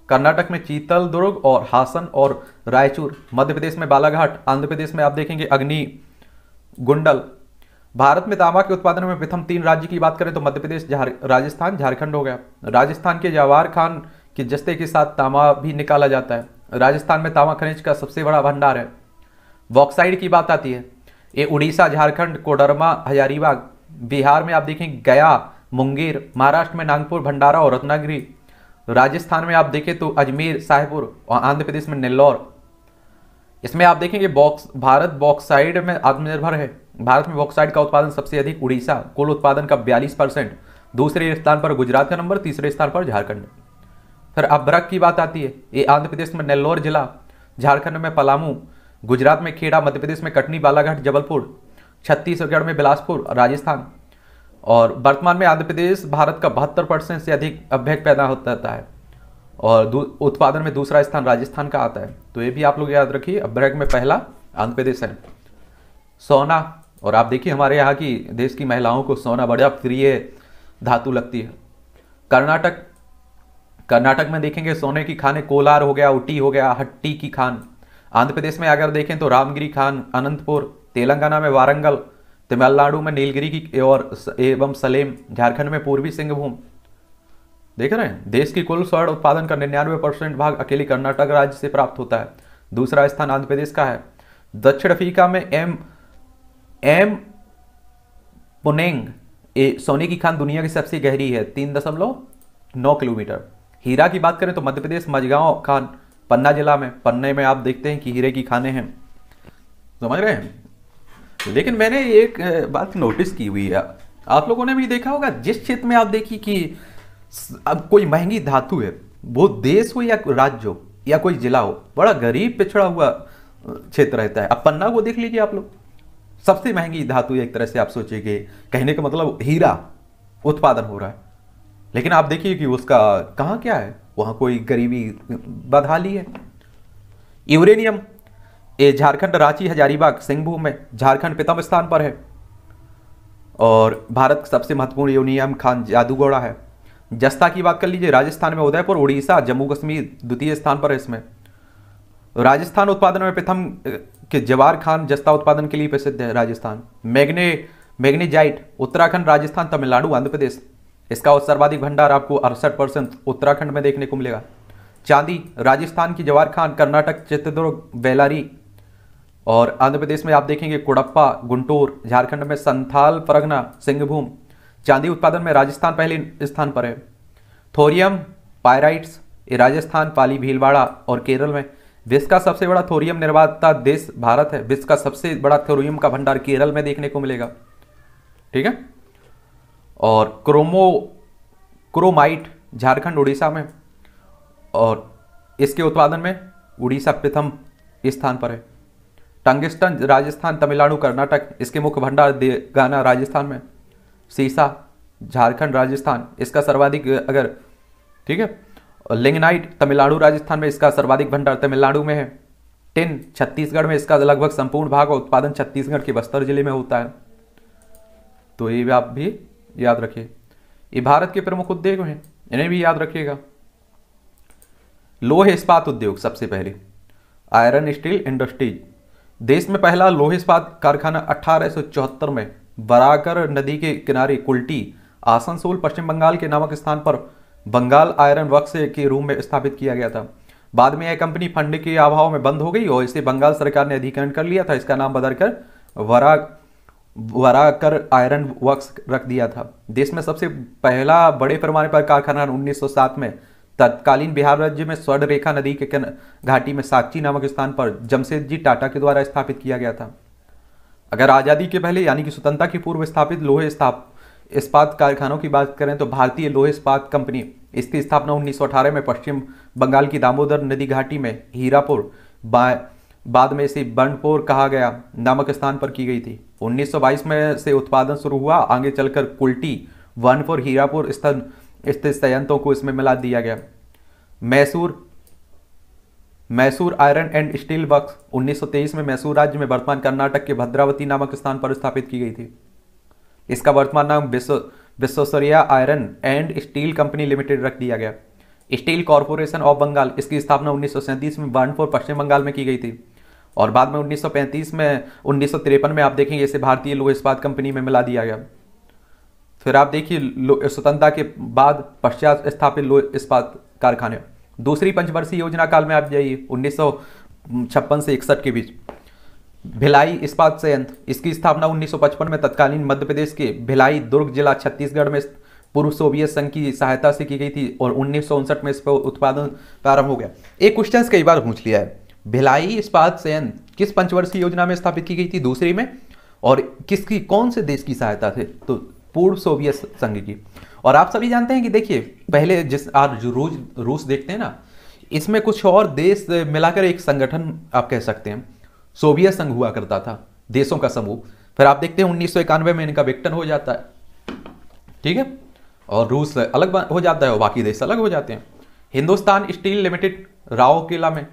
कर्नाटक में चीतल दुर्ग और हासन और रायचूर मध्य प्रदेश में बालाघाट आंध्र प्रदेश में आप देखेंगे अग्नि गुंडल भारत में तांबा के उत्पादन में प्रथम तीन राज्य की बात करें तो मध्य प्रदेश जार, राजस्थान झारखंड हो गया राजस्थान के जवाहर खान के जस्ते के साथ तांबा भी निकाला जाता है राजस्थान में तांबा खनिज का सबसे बड़ा भंडार है बॉक्साइड की बात आती है ये उड़ीसा झारखंड कोडरमा हजारीबाग बिहार में आप देखें गया मुंगेर महाराष्ट्र में नागपुर भंडारा और रत्नागिरी राजस्थान में आप देखें तो अजमेर साहेपुर और आंध्र प्रदेश में नेल्लौर इसमें आप देखेंगे बॉक्स भारत बॉक्साइड में आत्मनिर्भर है भारत में बॉक्साइड का उत्पादन सबसे अधिक उड़ीसा कुल उत्पादन का बयालीस परसेंट दूसरे स्थान पर गुजरात का नंबर तीसरे स्थान पर झारखंड फिर अभ्रक की बात आती है ये आंध्र प्रदेश में नेल्लोर जिला झारखंड में पलामू गुजरात में खेड़ा मध्य प्रदेश में कटनी बालाघाट जबलपुर छत्तीसगढ़ में बिलासपुर राजस्थान और वर्तमान में आंध्र प्रदेश भारत का बहत्तर परसेंट से अधिक अभ्यक पैदा होता है और उत्पादन में दूसरा स्थान राजस्थान का आता है तो ये भी आप लोग याद रखिए अब ब्रैक में पहला आंध्र प्रदेश है सोना और आप देखिए हमारे यहाँ की देश की महिलाओं को सोना बड़ा प्रिय धातु लगती है कर्नाटक कर्नाटक में देखेंगे सोने की खाने कोलार हो गया उटी हो गया हट्टी की खान आंध्र प्रदेश में अगर देखें तो रामगिरी खान अनंतपुर तेलंगाना में वारंगल तमिलनाडु में नीलगिरी की और एवं सलेम झारखंड में पूर्वी सिंहभूम देख रहे हैं देश की कुल स्वर्ण उत्पादन का निन्यानवे परसेंट भाग अकेले कर्नाटक राज्य से प्राप्त होता है दूसरा स्थान आंध्र प्रदेश का है दक्षिण अफ्रीका में एम एम पुनेंग ए, सोने की खान दुनिया की सबसे गहरी है तीन दशमलव नौ किलोमीटर हीरा की बात करें तो मध्य प्रदेश मझगांव खान पन्ना जिला में पन्ने में आप देखते हैं कि हीरे की खाने हैं समझ रहे हैं लेकिन मैंने एक बात नोटिस की हुई है आप लोगों ने भी देखा होगा जिस क्षेत्र में आप देखिए कि अब कोई महंगी धातु है वो देश हो या राज्य हो या कोई जिला हो बड़ा गरीब पिछड़ा हुआ क्षेत्र रहता है अब पन्ना को देख लीजिए आप लोग सबसे महंगी धातु एक तरह से आप सोचिए कि कहने का मतलब हीरा उत्पादन हो रहा है लेकिन आप देखिए कि उसका कहाँ क्या है वहाँ कोई गरीबी बदहाली है यूरेनियम ये झारखंड रांची हजारीबाग सिंहभूम में झारखंड प्रथम स्थान पर है और भारत का सबसे महत्वपूर्ण यूनियम खान जादूगोड़ा है जस्ता की बात कर लीजिए राजस्थान में उदयपुर उड़ीसा जम्मू कश्मीर द्वितीय स्थान पर है इसमें राजस्थान उत्पादन में प्रथम के जवार खान जस्ता उत्पादन के लिए प्रसिद्ध है राजस्थान मैग्ने मैग्नेजाइट उत्तराखंड राजस्थान तमिलनाडु आंध्र प्रदेश इसका सर्वाधिक भंडार आपको अड़सठ परसेंट उत्तराखंड में देखने को मिलेगा चांदी राजस्थान की जवार खान कर्नाटक चित्रदुर्ग बेलारी और आंध्र प्रदेश में आप देखेंगे कुड़प्पा गुंटूर झारखंड में संथाल परगना सिंहभूम चांदी उत्पादन में राजस्थान पहले स्थान पर है थोरियम पायराइट्स राजस्थान पाली भीलवाड़ा और केरल में विश्व का सबसे बड़ा थोरियम निर्माता देश भारत है विश्व का सबसे बड़ा थोरियम का भंडार केरल में देखने को मिलेगा ठीक है और क्रोमो क्रोमाइट झारखंड उड़ीसा में और इसके उत्पादन में उड़ीसा प्रथम स्थान पर है टंगिस्टन राजस्थान तमिलनाडु कर्नाटक इसके मुख्य भंडार गाना राजस्थान में सीसा झारखंड राजस्थान इसका सर्वाधिक अगर ठीक है लिंगनाइट तमिलनाडु राजस्थान में इसका सर्वाधिक भंडार तमिलनाडु में है टिन छत्तीसगढ़ में इसका लगभग संपूर्ण भाग और उत्पादन छत्तीसगढ़ के बस्तर जिले में होता है तो ये आप भी याद रखिए ये भारत के प्रमुख उद्योग हैं इन्हें भी याद रखिएगा लोह इस्पात उद्योग सबसे पहले आयरन स्टील इंडस्ट्रीज देश में पहला लोह इस्पात कारखाना अठारह में बराकर नदी के किनारे कुल्टी आसनसोल पश्चिम बंगाल के नामक स्थान पर बंगाल आयरन वर्क के रूप में स्थापित किया गया था बाद में यह कंपनी फंड के अभाव में बंद हो गई और इसे बंगाल सरकार ने अधिकरण कर लिया था इसका नाम बदलकर वरा वराकर आयरन वर्क्स रख दिया था देश में सबसे पहला बड़े पैमाने पर कारखाना 1907 में तत्कालीन बिहार राज्य में स्वर्ण रेखा नदी के घाटी में साक्षी नामक स्थान पर जमशेद जी टाटा के द्वारा स्थापित किया गया था अगर आज़ादी के पहले यानी कि स्वतंत्रता के पूर्व स्थापित लोहे स्थाप इस्पात कारखानों की बात करें तो भारतीय लोहे इस्पात कंपनी इसकी स्थापना 1918 में पश्चिम बंगाल की दामोदर नदी घाटी में हीरापुर बाद में इसे बर्नपुर कहा गया नामक स्थान पर की गई थी 1922 में से उत्पादन शुरू हुआ आगे चलकर कुल्टी वनपुर हीरापुर स्थित संयंत्रों को इसमें मिला दिया गया Mysore Mysore iron and steel work 1923 में मैसूर राज्य में वर्तमान कर्नाटक के भद्रावती नामक स्थान पर स्थापित की गई थी इसका वर्तमान नाम विश्व Visvesvaraya iron and steel company limited रख दिया गया स्टील कॉरपोरेशन ऑफ बंगाल इसकी स्थापना उन्नीस में बर्नपुर पश्चिम बंगाल में की गई थी और बाद में 1935 में उन्नीस में आप देखेंगे इसे भारतीय लोह इस्पात कंपनी में मिला दिया गया फिर आप देखिए स्वतंत्रता के बाद पश्चात स्थापित लोह इस्पात कारखाने दूसरी पंचवर्षीय योजना काल में आप जाइए उन्नीस से इकसठ के बीच भिलाई इस्पात संयंत्र इसकी स्थापना 1955 में तत्कालीन मध्य प्रदेश के भिलाई दुर्ग जिला छत्तीसगढ़ में पूर्व सोवियत संघ की सहायता से की गई थी और उन्नीस में इस पर उत्पादन प्रारंभ हो गया एक क्वेश्चन कई बार पूछ लिया है भिलाई इस्पात संयंत्र किस पंचवर्षीय योजना में स्थापित की गई थी दूसरी में और किसकी कौन से देश की सहायता से तो पूर्व सोवियत संघ की और आप सभी जानते हैं कि देखिए पहले जिस आप रूस रूस देखते हैं ना इसमें कुछ और देश मिलाकर एक संगठन आप कह सकते हैं सोवियत संघ हुआ करता था देशों का समूह फिर आप देखते हैं उन्नीस में इनका विक्टन हो जाता है ठीक है और रूस अलग हो जाता है और बाकी देश अलग हो जाते हैं Hindustan steel limited Rourkela में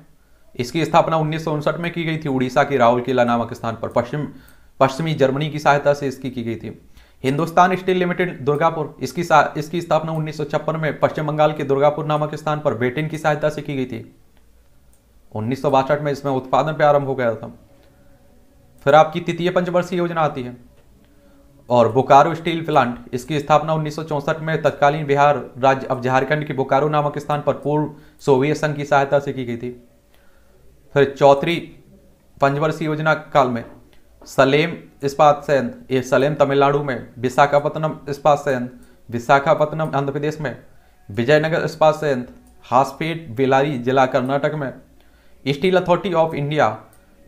इसकी स्थापना उन्नीस में की गई थी उड़ीसा के रावल किला नामक स्थान पर पश्चिम पश्चिमी जर्मनी की सहायता से इसकी की गई थी हिंदुस्तान स्टील लिमिटेड दुर्गापुर इसकी इसकी स्थापना उन्नीस में पश्चिम बंगाल के दुर्गापुर नामक स्थान पर बेटिन की सहायता से की गई थी उन्नीस में इसमें उत्पादन पर आरंभ हो गया था फिर आपकी तृतीय पंचवर्षीय योजना आती है और बोकारो स्टील प्लांट इसकी स्थापना उन्नीस में तत्कालीन बिहार राज्य अब झारखंड के बोकारो नामक स्थान पर पूर्व सोवियत संघ की सहायता से की गई थी फिर चौथी पंचवर्षीय योजना काल में सलेम इस्पात ये सलेम तमिलनाडु में विशाखापत्तनम इस्पात विशाखापत्तनम आंध्र प्रदेश में विजयनगर इस्पात संयंत्र हास्पेट बेलारी जिला कर्नाटक में स्टील अथॉरिटी ऑफ इंडिया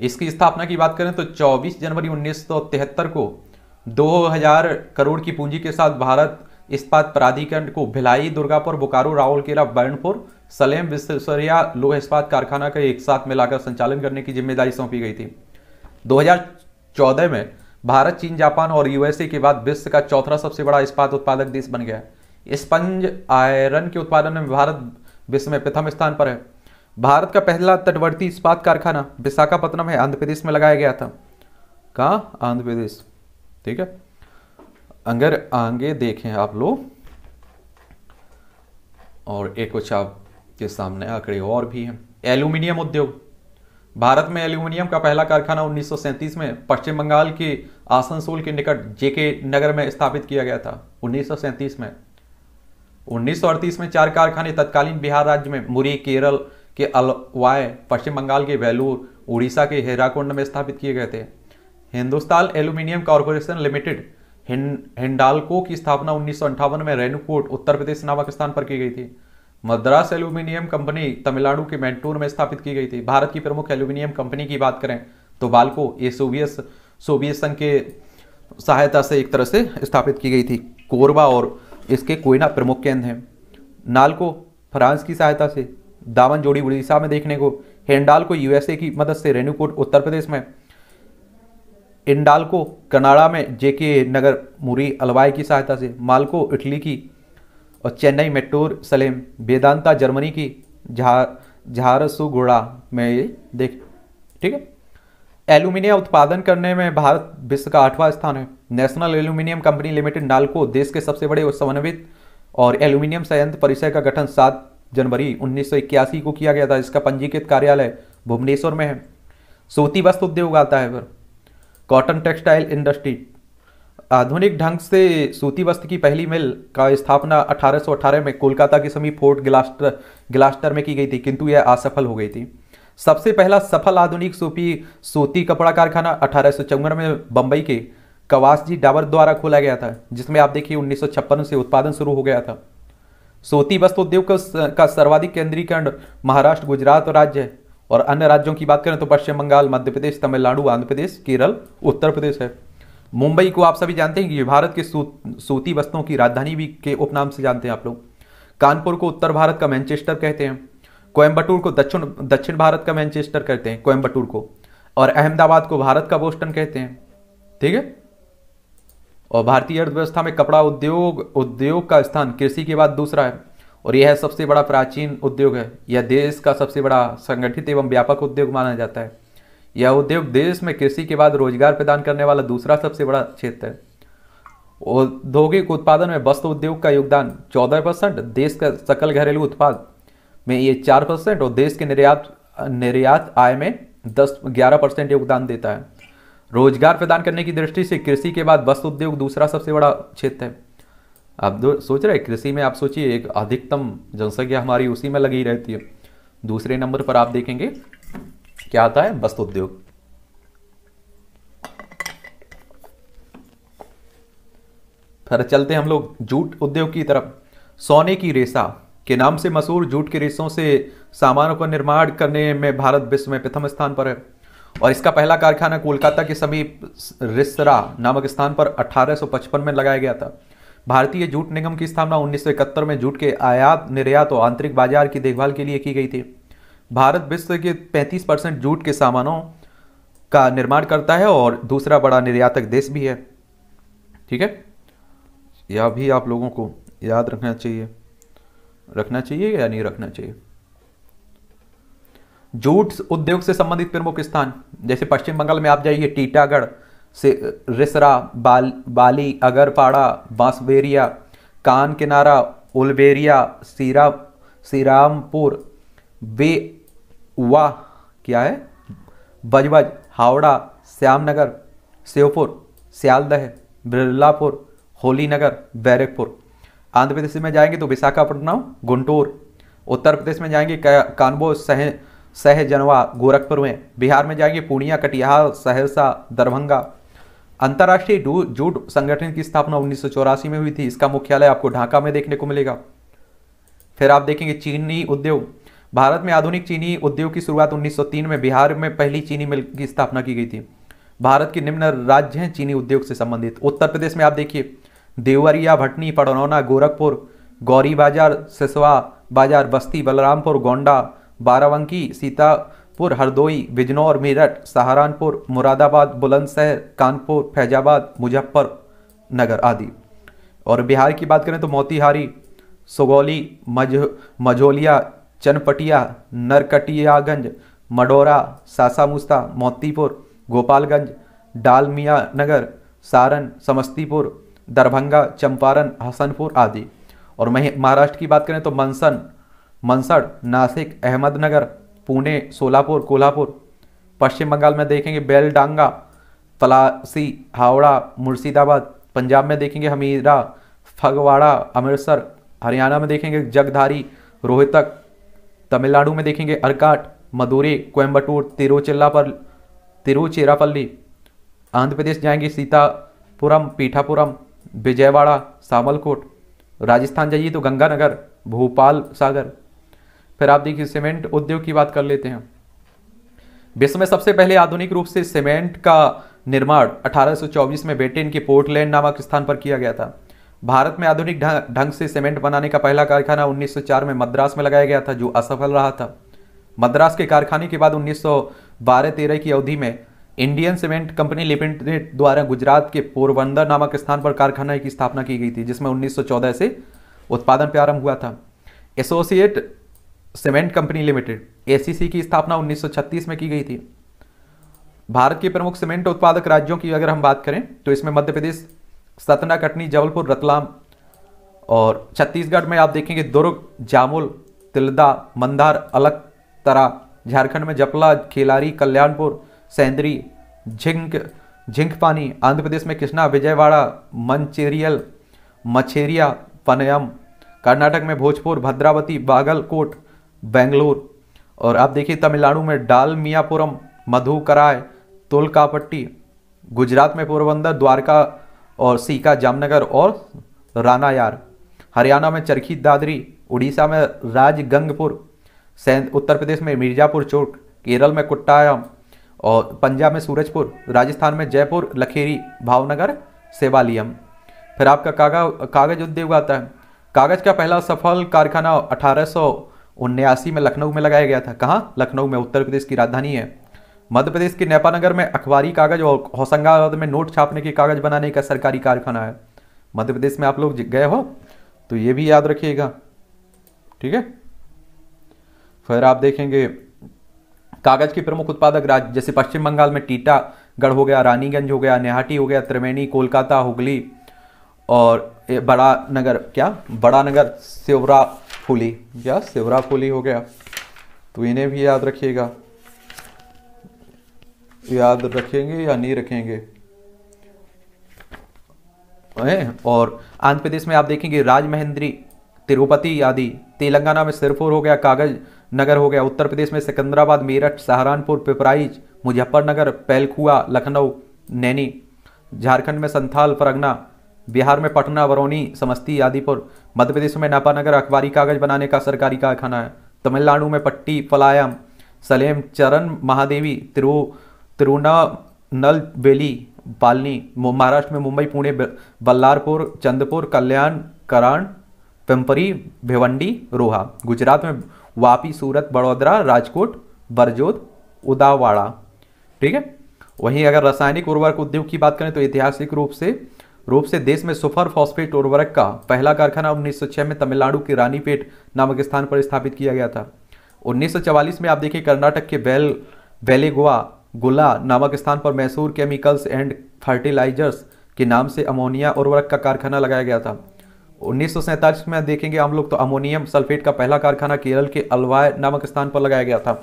इसकी स्थापना की बात करें तो 24 जनवरी 1973 को 2000 करोड़ की पूंजी के साथ भारत इस्पात प्राधिकरण को भिलाई दुर्गापुर बोकारो केला बर्णपुर सलेम विश्वसरिया लोह इस्पात कारखाना का एक साथ मिलाकर संचालन करने की जिम्मेदारी सौंपी गई थी चौदह में भारत चीन जापान और यूएसए के बाद विश्व का चौथा सबसे बड़ा इस्पात उत्पादक देश बन गया है स्पंज आयरन के उत्पादन में भारत विश्व में प्रथम स्थान पर है भारत का पहला तटवर्ती इस्पात कारखाना विशाखापत्तनम है आंध्र प्रदेश में लगाया गया था कहा आंध्र प्रदेश ठीक है अगर आगे देखें आप लोग और एक कुछ आपके सामने आंकड़े और भी हैं एल्यूमिनियम उद्योग भारत में एल्यूमिनियम का पहला कारखाना उन्नीस में पश्चिम बंगाल के आसनसोल के निकट जेके नगर में स्थापित किया गया था उन्नीस में उन्नीस में चार कारखाने तत्कालीन बिहार राज्य में मुरी केरल के अलवाय पश्चिम बंगाल के वेलूर उड़ीसा के हेराकुंड में स्थापित किए गए थे Hindustan aluminium corporation limited Hindalco की स्थापना उन्नीस में रेणुकूट उत्तर प्रदेश नामक स्थान पर की गई थी मद्रास एल्यूमिनियम कंपनी तमिलनाडु के मैंटूर में स्थापित की गई थी भारत की प्रमुख एल्यूमिनियम कंपनी की बात करें तो बाल्को ये सोवियत सोवियत संघ के सहायता से एक तरह से स्थापित की गई थी कोरबा और इसके कोयना प्रमुख केंद्र हैं नालको फ्रांस की सहायता से दामन जोड़ी उड़ीसा में देखने को हेंडाल को यूएसए की मदद से रेणुकूट उत्तर प्रदेश में इंडाल को कनाडा में जेके नगर मुरी अलवाई की सहायता से मालको इटली की और चेन्नई मेट्टूर सलेम वेदांता जर्मनी की झारसुगुड़ा में ये देख ठीक है एल्यूमिनियम उत्पादन करने में भारत विश्व का आठवां स्थान है national aluminium company limited Nalco देश के सबसे बड़े और समन्वित और एल्यूमिनियम संयंत्र परिसर का गठन सात जनवरी 1981 को किया गया था इसका पंजीकृत कार्यालय भुवनेश्वर में है सूती वस्त्र उद्योग आता है फिर कॉटन टेक्सटाइल इंडस्ट्री आधुनिक ढंग से सूती वस्त्र की पहली मिल का स्थापना 1818 में कोलकाता के समीप फोर्ट ग्लास्टर गिलास्टर में की गई थी किंतु यह असफल हो गई थी सबसे पहला सफल आधुनिक सूपी सूती कपड़ा कारखाना अठारह में बम्बई के कवास जी डावर द्वारा खोला गया था जिसमें आप देखिए उन्नीस से उत्पादन शुरू हो गया था सोती वस्त्र उद्योग का सर्वाधिक केंद्रीकरण महाराष्ट्र गुजरात राज्य है और अन्य राज्यों की बात करें तो पश्चिम बंगाल मध्य प्रदेश तमिलनाडु आंध्र प्रदेश केरल उत्तर प्रदेश है मुंबई को आप सभी जानते हैं कि भारत के सूत, सूती वस्त्रों की राजधानी भी के उपनाम से जानते हैं आप लोग कानपुर को उत्तर भारत का मैनचेस्टर कहते हैं कोयम्बटूर को दक्षिण दक्षिण भारत का मैनचेस्टर कहते हैं कोयम्बटूर को और अहमदाबाद को भारत का बोस्टन कहते हैं ठीक है और भारतीय अर्थव्यवस्था में कपड़ा उद्योग उद्योग का स्थान कृषि के बाद दूसरा है और यह सबसे बड़ा प्राचीन उद्योग है यह देश का सबसे बड़ा संगठित एवं व्यापक उद्योग माना जाता है यह उद्योग देश में कृषि के बाद रोजगार प्रदान करने वाला दूसरा सबसे बड़ा क्षेत्र है औद्योगिक उत्पादन में वस्त्र उद्योग का योगदान 14 परसेंट देश का सकल घरेलू उत्पाद में ये 4 परसेंट और देश के निर्यात निर्यात आय में 10 11 परसेंट योगदान देता है रोजगार प्रदान करने की दृष्टि से कृषि के बाद वस्त्र उद्योग दूसरा सबसे बड़ा क्षेत्र है आप सोच रहे कृषि में आप सोचिए एक अधिकतम जनसंख्या हमारी उसी में लगी रहती है दूसरे नंबर पर आप देखेंगे क्या आता है वस्तु उद्योग फिर चलते हम लोग जूट उद्योग की तरफ सोने की रेसा के नाम से मशहूर जूट के रेशों से सामानों का निर्माण करने में भारत विश्व में प्रथम स्थान पर है और इसका पहला कारखाना कोलकाता के समीप रिसरा नामक स्थान पर 1855 में लगाया गया था भारतीय जूट निगम की स्थापना 1971 में जूट के आयात निर्यात और आंतरिक बाजार की देखभाल के लिए की गई थी भारत विश्व के 35 परसेंट जूट के सामानों का निर्माण करता है और दूसरा बड़ा निर्यातक देश भी है ठीक है यह भी आप लोगों को याद रखना चाहिए रखना चाहिए या नहीं रखना चाहिए जूट उद्योग से संबंधित प्रमुख स्थान जैसे पश्चिम बंगाल में आप जाइए टीटागढ़ से रिसरा बाल बाली अगरपाड़ा बांसबेरिया कान किनारा उलबेरिया सीरा सीरामपुर बे वाह क्या है बजबज हावड़ा श्यामनगर श्योपुर सियालदह बिरलापुर होली नगर बैरकपुर आंध्र प्रदेश में जाएंगे तो विशाखापट्टनम गुंटूर उत्तर प्रदेश में जाएंगे कानबो सह सहजनवा गोरखपुर में बिहार में जाएंगे पूर्णिया कटिहार सहरसा दरभंगा अंतर्राष्ट्रीय जूट संगठन की स्थापना उन्नीस में हुई थी इसका मुख्यालय आपको ढाका में देखने को मिलेगा फिर आप देखेंगे चीनी उद्योग भारत में आधुनिक चीनी उद्योग की शुरुआत 1903 में बिहार में पहली चीनी मिल की स्थापना की गई थी भारत के निम्न राज्य हैं चीनी उद्योग से संबंधित उत्तर प्रदेश में आप देखिए देवरिया भटनी पड़नौना गोरखपुर गौरी बाजार सिसवा बाजार बस्ती बलरामपुर गोंडा बाराबंकी सीतापुर हरदोई बिजनौर मेरठ सहारनपुर मुरादाबाद बुलंदशहर कानपुर फैजाबाद मुजफ्फरनगर आदि और बिहार की बात करें तो मोतिहारी सुगौली मझ मझोलिया चनपटिया नरकटियागंज मडोरा सासामुस्ता मोतीपुर गोपालगंज डालमिया नगर सारण समस्तीपुर दरभंगा चंपारण हसनपुर आदि और महाराष्ट्र की बात करें तो मनसन मनसड़ नासिक अहमदनगर पुणे सोलापुर कोल्हापुर पश्चिम बंगाल में देखेंगे बेलडांगा पलासी हावड़ा मुर्शिदाबाद पंजाब में देखेंगे हमीरा फगवाड़ा अमृतसर हरियाणा में देखेंगे जगधारी रोहतक तमिलनाडु में देखेंगे अरकाट मदुरे कोयम्बटूर तिरुचिल्लापल तिरुचिरापल्ली आंध्र प्रदेश जाएंगे सीतापुरम पीठापुरम विजयवाड़ा सामलकोट राजस्थान जाइए तो गंगानगर भोपाल सागर फिर आप देखिए सीमेंट उद्योग की बात कर लेते हैं विश्व में सबसे पहले आधुनिक रूप से सीमेंट का निर्माण 1824 में ब्रिटेन के पोर्टलैंड नामक स्थान पर किया गया था भारत में आधुनिक ढंग से सीमेंट बनाने का पहला कारखाना 1904 में मद्रास में लगाया गया था जो असफल रहा था मद्रास के कारखाने के बाद 1912-13 की अवधि में इंडियन सीमेंट कंपनी लिमिटेड द्वारा गुजरात के पोरबंदर नामक स्थान पर कारखाना की स्थापना की गई थी जिसमें 1914 से उत्पादन प्रारंभ हुआ था associate cement company limited ACC की स्थापना उन्नीस में की गई थी भारत के प्रमुख सीमेंट उत्पादक राज्यों की अगर हम बात करें तो इसमें मध्य प्रदेश सतना कटनी जबलपुर रतलाम और छत्तीसगढ़ में आप देखेंगे दुर्ग जामुल तिलदा मंदार अलकतरा झारखंड में जपला खिलारी कल्याणपुर सेंद्री झिंक झिंकपानी आंध्र प्रदेश में कृष्णा विजयवाड़ा मंचेरियल मछेरिया पनयम कर्नाटक में भोजपुर भद्रावती बागलकोट बेंगलोर और आप देखिए तमिलनाडु में डाल मियापुरम मधुकराय तुलकापट्टी गुजरात में पोरबंदर द्वारका और सीका जामनगर और रानायार हरियाणा में चरखी दादरी उड़ीसा में राजगंगपुर उत्तर प्रदेश में मिर्जापुर चोट केरल में कुट्टायम और पंजाब में सूरजपुर राजस्थान में जयपुर लखेरी भावनगर सेवालियम फिर आपका कागा कागज उद्योग आता है कागज का पहला सफल कारखाना अठारह में लखनऊ में लगाया गया था कहाँ लखनऊ में उत्तर प्रदेश की राजधानी है मध्य प्रदेश के नेपानगर में अखबारी कागज और होशंगाबाद में नोट छापने के कागज बनाने का सरकारी कारखाना है मध्य प्रदेश में आप लोग गए हो तो ये भी याद रखिएगा ठीक है फिर आप देखेंगे कागज के प्रमुख उत्पादक राज्य जैसे पश्चिम बंगाल में टीटागढ़ हो गया रानीगंज हो गया नेहाटी हो गया त्रिवेणी कोलकाता हुगली और बड़ा नगर क्या बड़ा नगर सेवरा फुली या सेवरा फुली हो गया तो इन्हें भी याद रखिएगा याद रखेंगे या नहीं रखेंगे और आंध्र प्रदेश में आप देखेंगे राजमहेंद्री तिरुपति आदि तेलंगाना में सिरपुर हो गया कागज नगर हो गया उत्तर प्रदेश में सिकंदराबाद मेरठ सहारनपुर पिपराइच मुजफ्फरनगर पहलखुआ लखनऊ नैनी झारखंड में संथाल परगना बिहार में पटना बरौनी समस्ती आदिपुर मध्य प्रदेश में नापानगर अखबारी कागज बनाने का सरकारी कारखाना है तमिलनाडु में पट्टी पलायम सलेम चरण महादेवी तिरु नल वेली बालनी महाराष्ट्र में मुंबई पुणे बल्लारपुर चंदपुर कल्याण कराण पिम्परी भिवंडी रोहा गुजरात में वापी सूरत बड़ोदरा राजकोट बरजोत उदावाड़ा ठीक है वहीं अगर रासायनिक उर्वरक उद्योग की बात करें तो ऐतिहासिक रूप से रूप से देश में सुपर फॉस्फेट उर्वरक का पहला कारखाना उन्नीस में तमिलनाडु के रानीपेट नामक स्थान पर स्थापित किया गया था 1944 में आप देखिए कर्नाटक के बेल वेलेगोआ गुला नामक स्थान पर मैसूर केमिकल्स एंड फर्टिलाइजर्स के नाम से अमोनिया उर्वरक का कारखाना लगाया गया था उन्नीस में देखेंगे हम लोग तो अमोनियम सल्फेट का पहला कारखाना केरल के अलवाय नामक स्थान पर लगाया गया था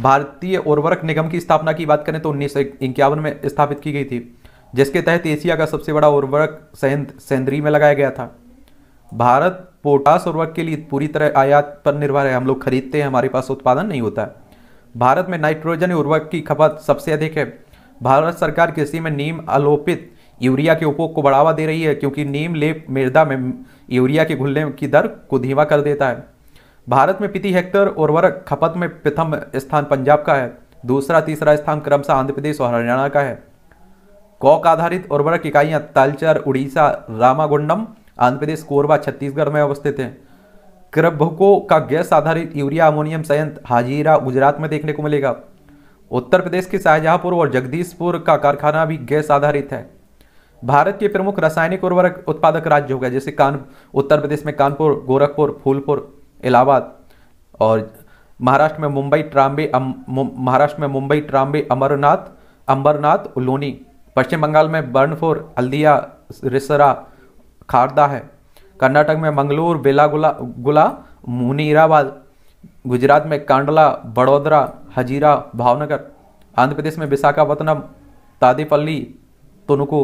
भारतीय उर्वरक निगम की स्थापना की बात करें तो उन्नीस में स्थापित की गई थी जिसके तहत एशिया का सबसे बड़ा उर्वरक सेंद सेंद्री में लगाया गया था भारत पोटास उर्वरक के लिए पूरी तरह आयात पर निर्भर है हम लोग खरीदते हैं हमारे पास उत्पादन नहीं होता है भारत में नाइट्रोजन उर्वरक की खपत सबसे अधिक है भारत सरकार कृषि में नीम आलोपित यूरिया के उपयोग को बढ़ावा दे रही है क्योंकि नीम लेप मृदा में यूरिया के घुलने की दर को धीमा कर देता है भारत में प्रति हेक्टर उर्वरक खपत में प्रथम स्थान पंजाब का है दूसरा तीसरा स्थान क्रमशः आंध्र प्रदेश और हरियाणा का है कॉक आधारित उर्वरक इकाइयां तालचर उड़ीसा रामागुंडम आंध्र प्रदेश कोरबा छत्तीसगढ़ में अवस्थित हैं क्रभको का गैस आधारित यूरिया अमोनियम संयंत्र हाजीरा गुजरात में देखने को मिलेगा उत्तर प्रदेश के शाहजहांपुर और जगदीशपुर का कारखाना भी गैस आधारित है भारत के प्रमुख रासायनिक उर्वरक उत्पादक राज्य हो जैसे कान उत्तर प्रदेश में कानपुर गोरखपुर फूलपुर इलाहाबाद और महाराष्ट्र में मुंबई ट्राम्बे महाराष्ट्र में मुंबई ट्राम्बे अमरनाथ अंबरनाथ लोनी पश्चिम बंगाल में बर्नफोर हल्दिया रिसरा खारदा है कर्नाटक में मंगलूर बेलागुला गुला मुनीराबाद गुजरात में कांडला बड़ोदरा हजीरा भावनगर आंध्र प्रदेश में विशाखापत्तनम तादेपल्ली तुनुकु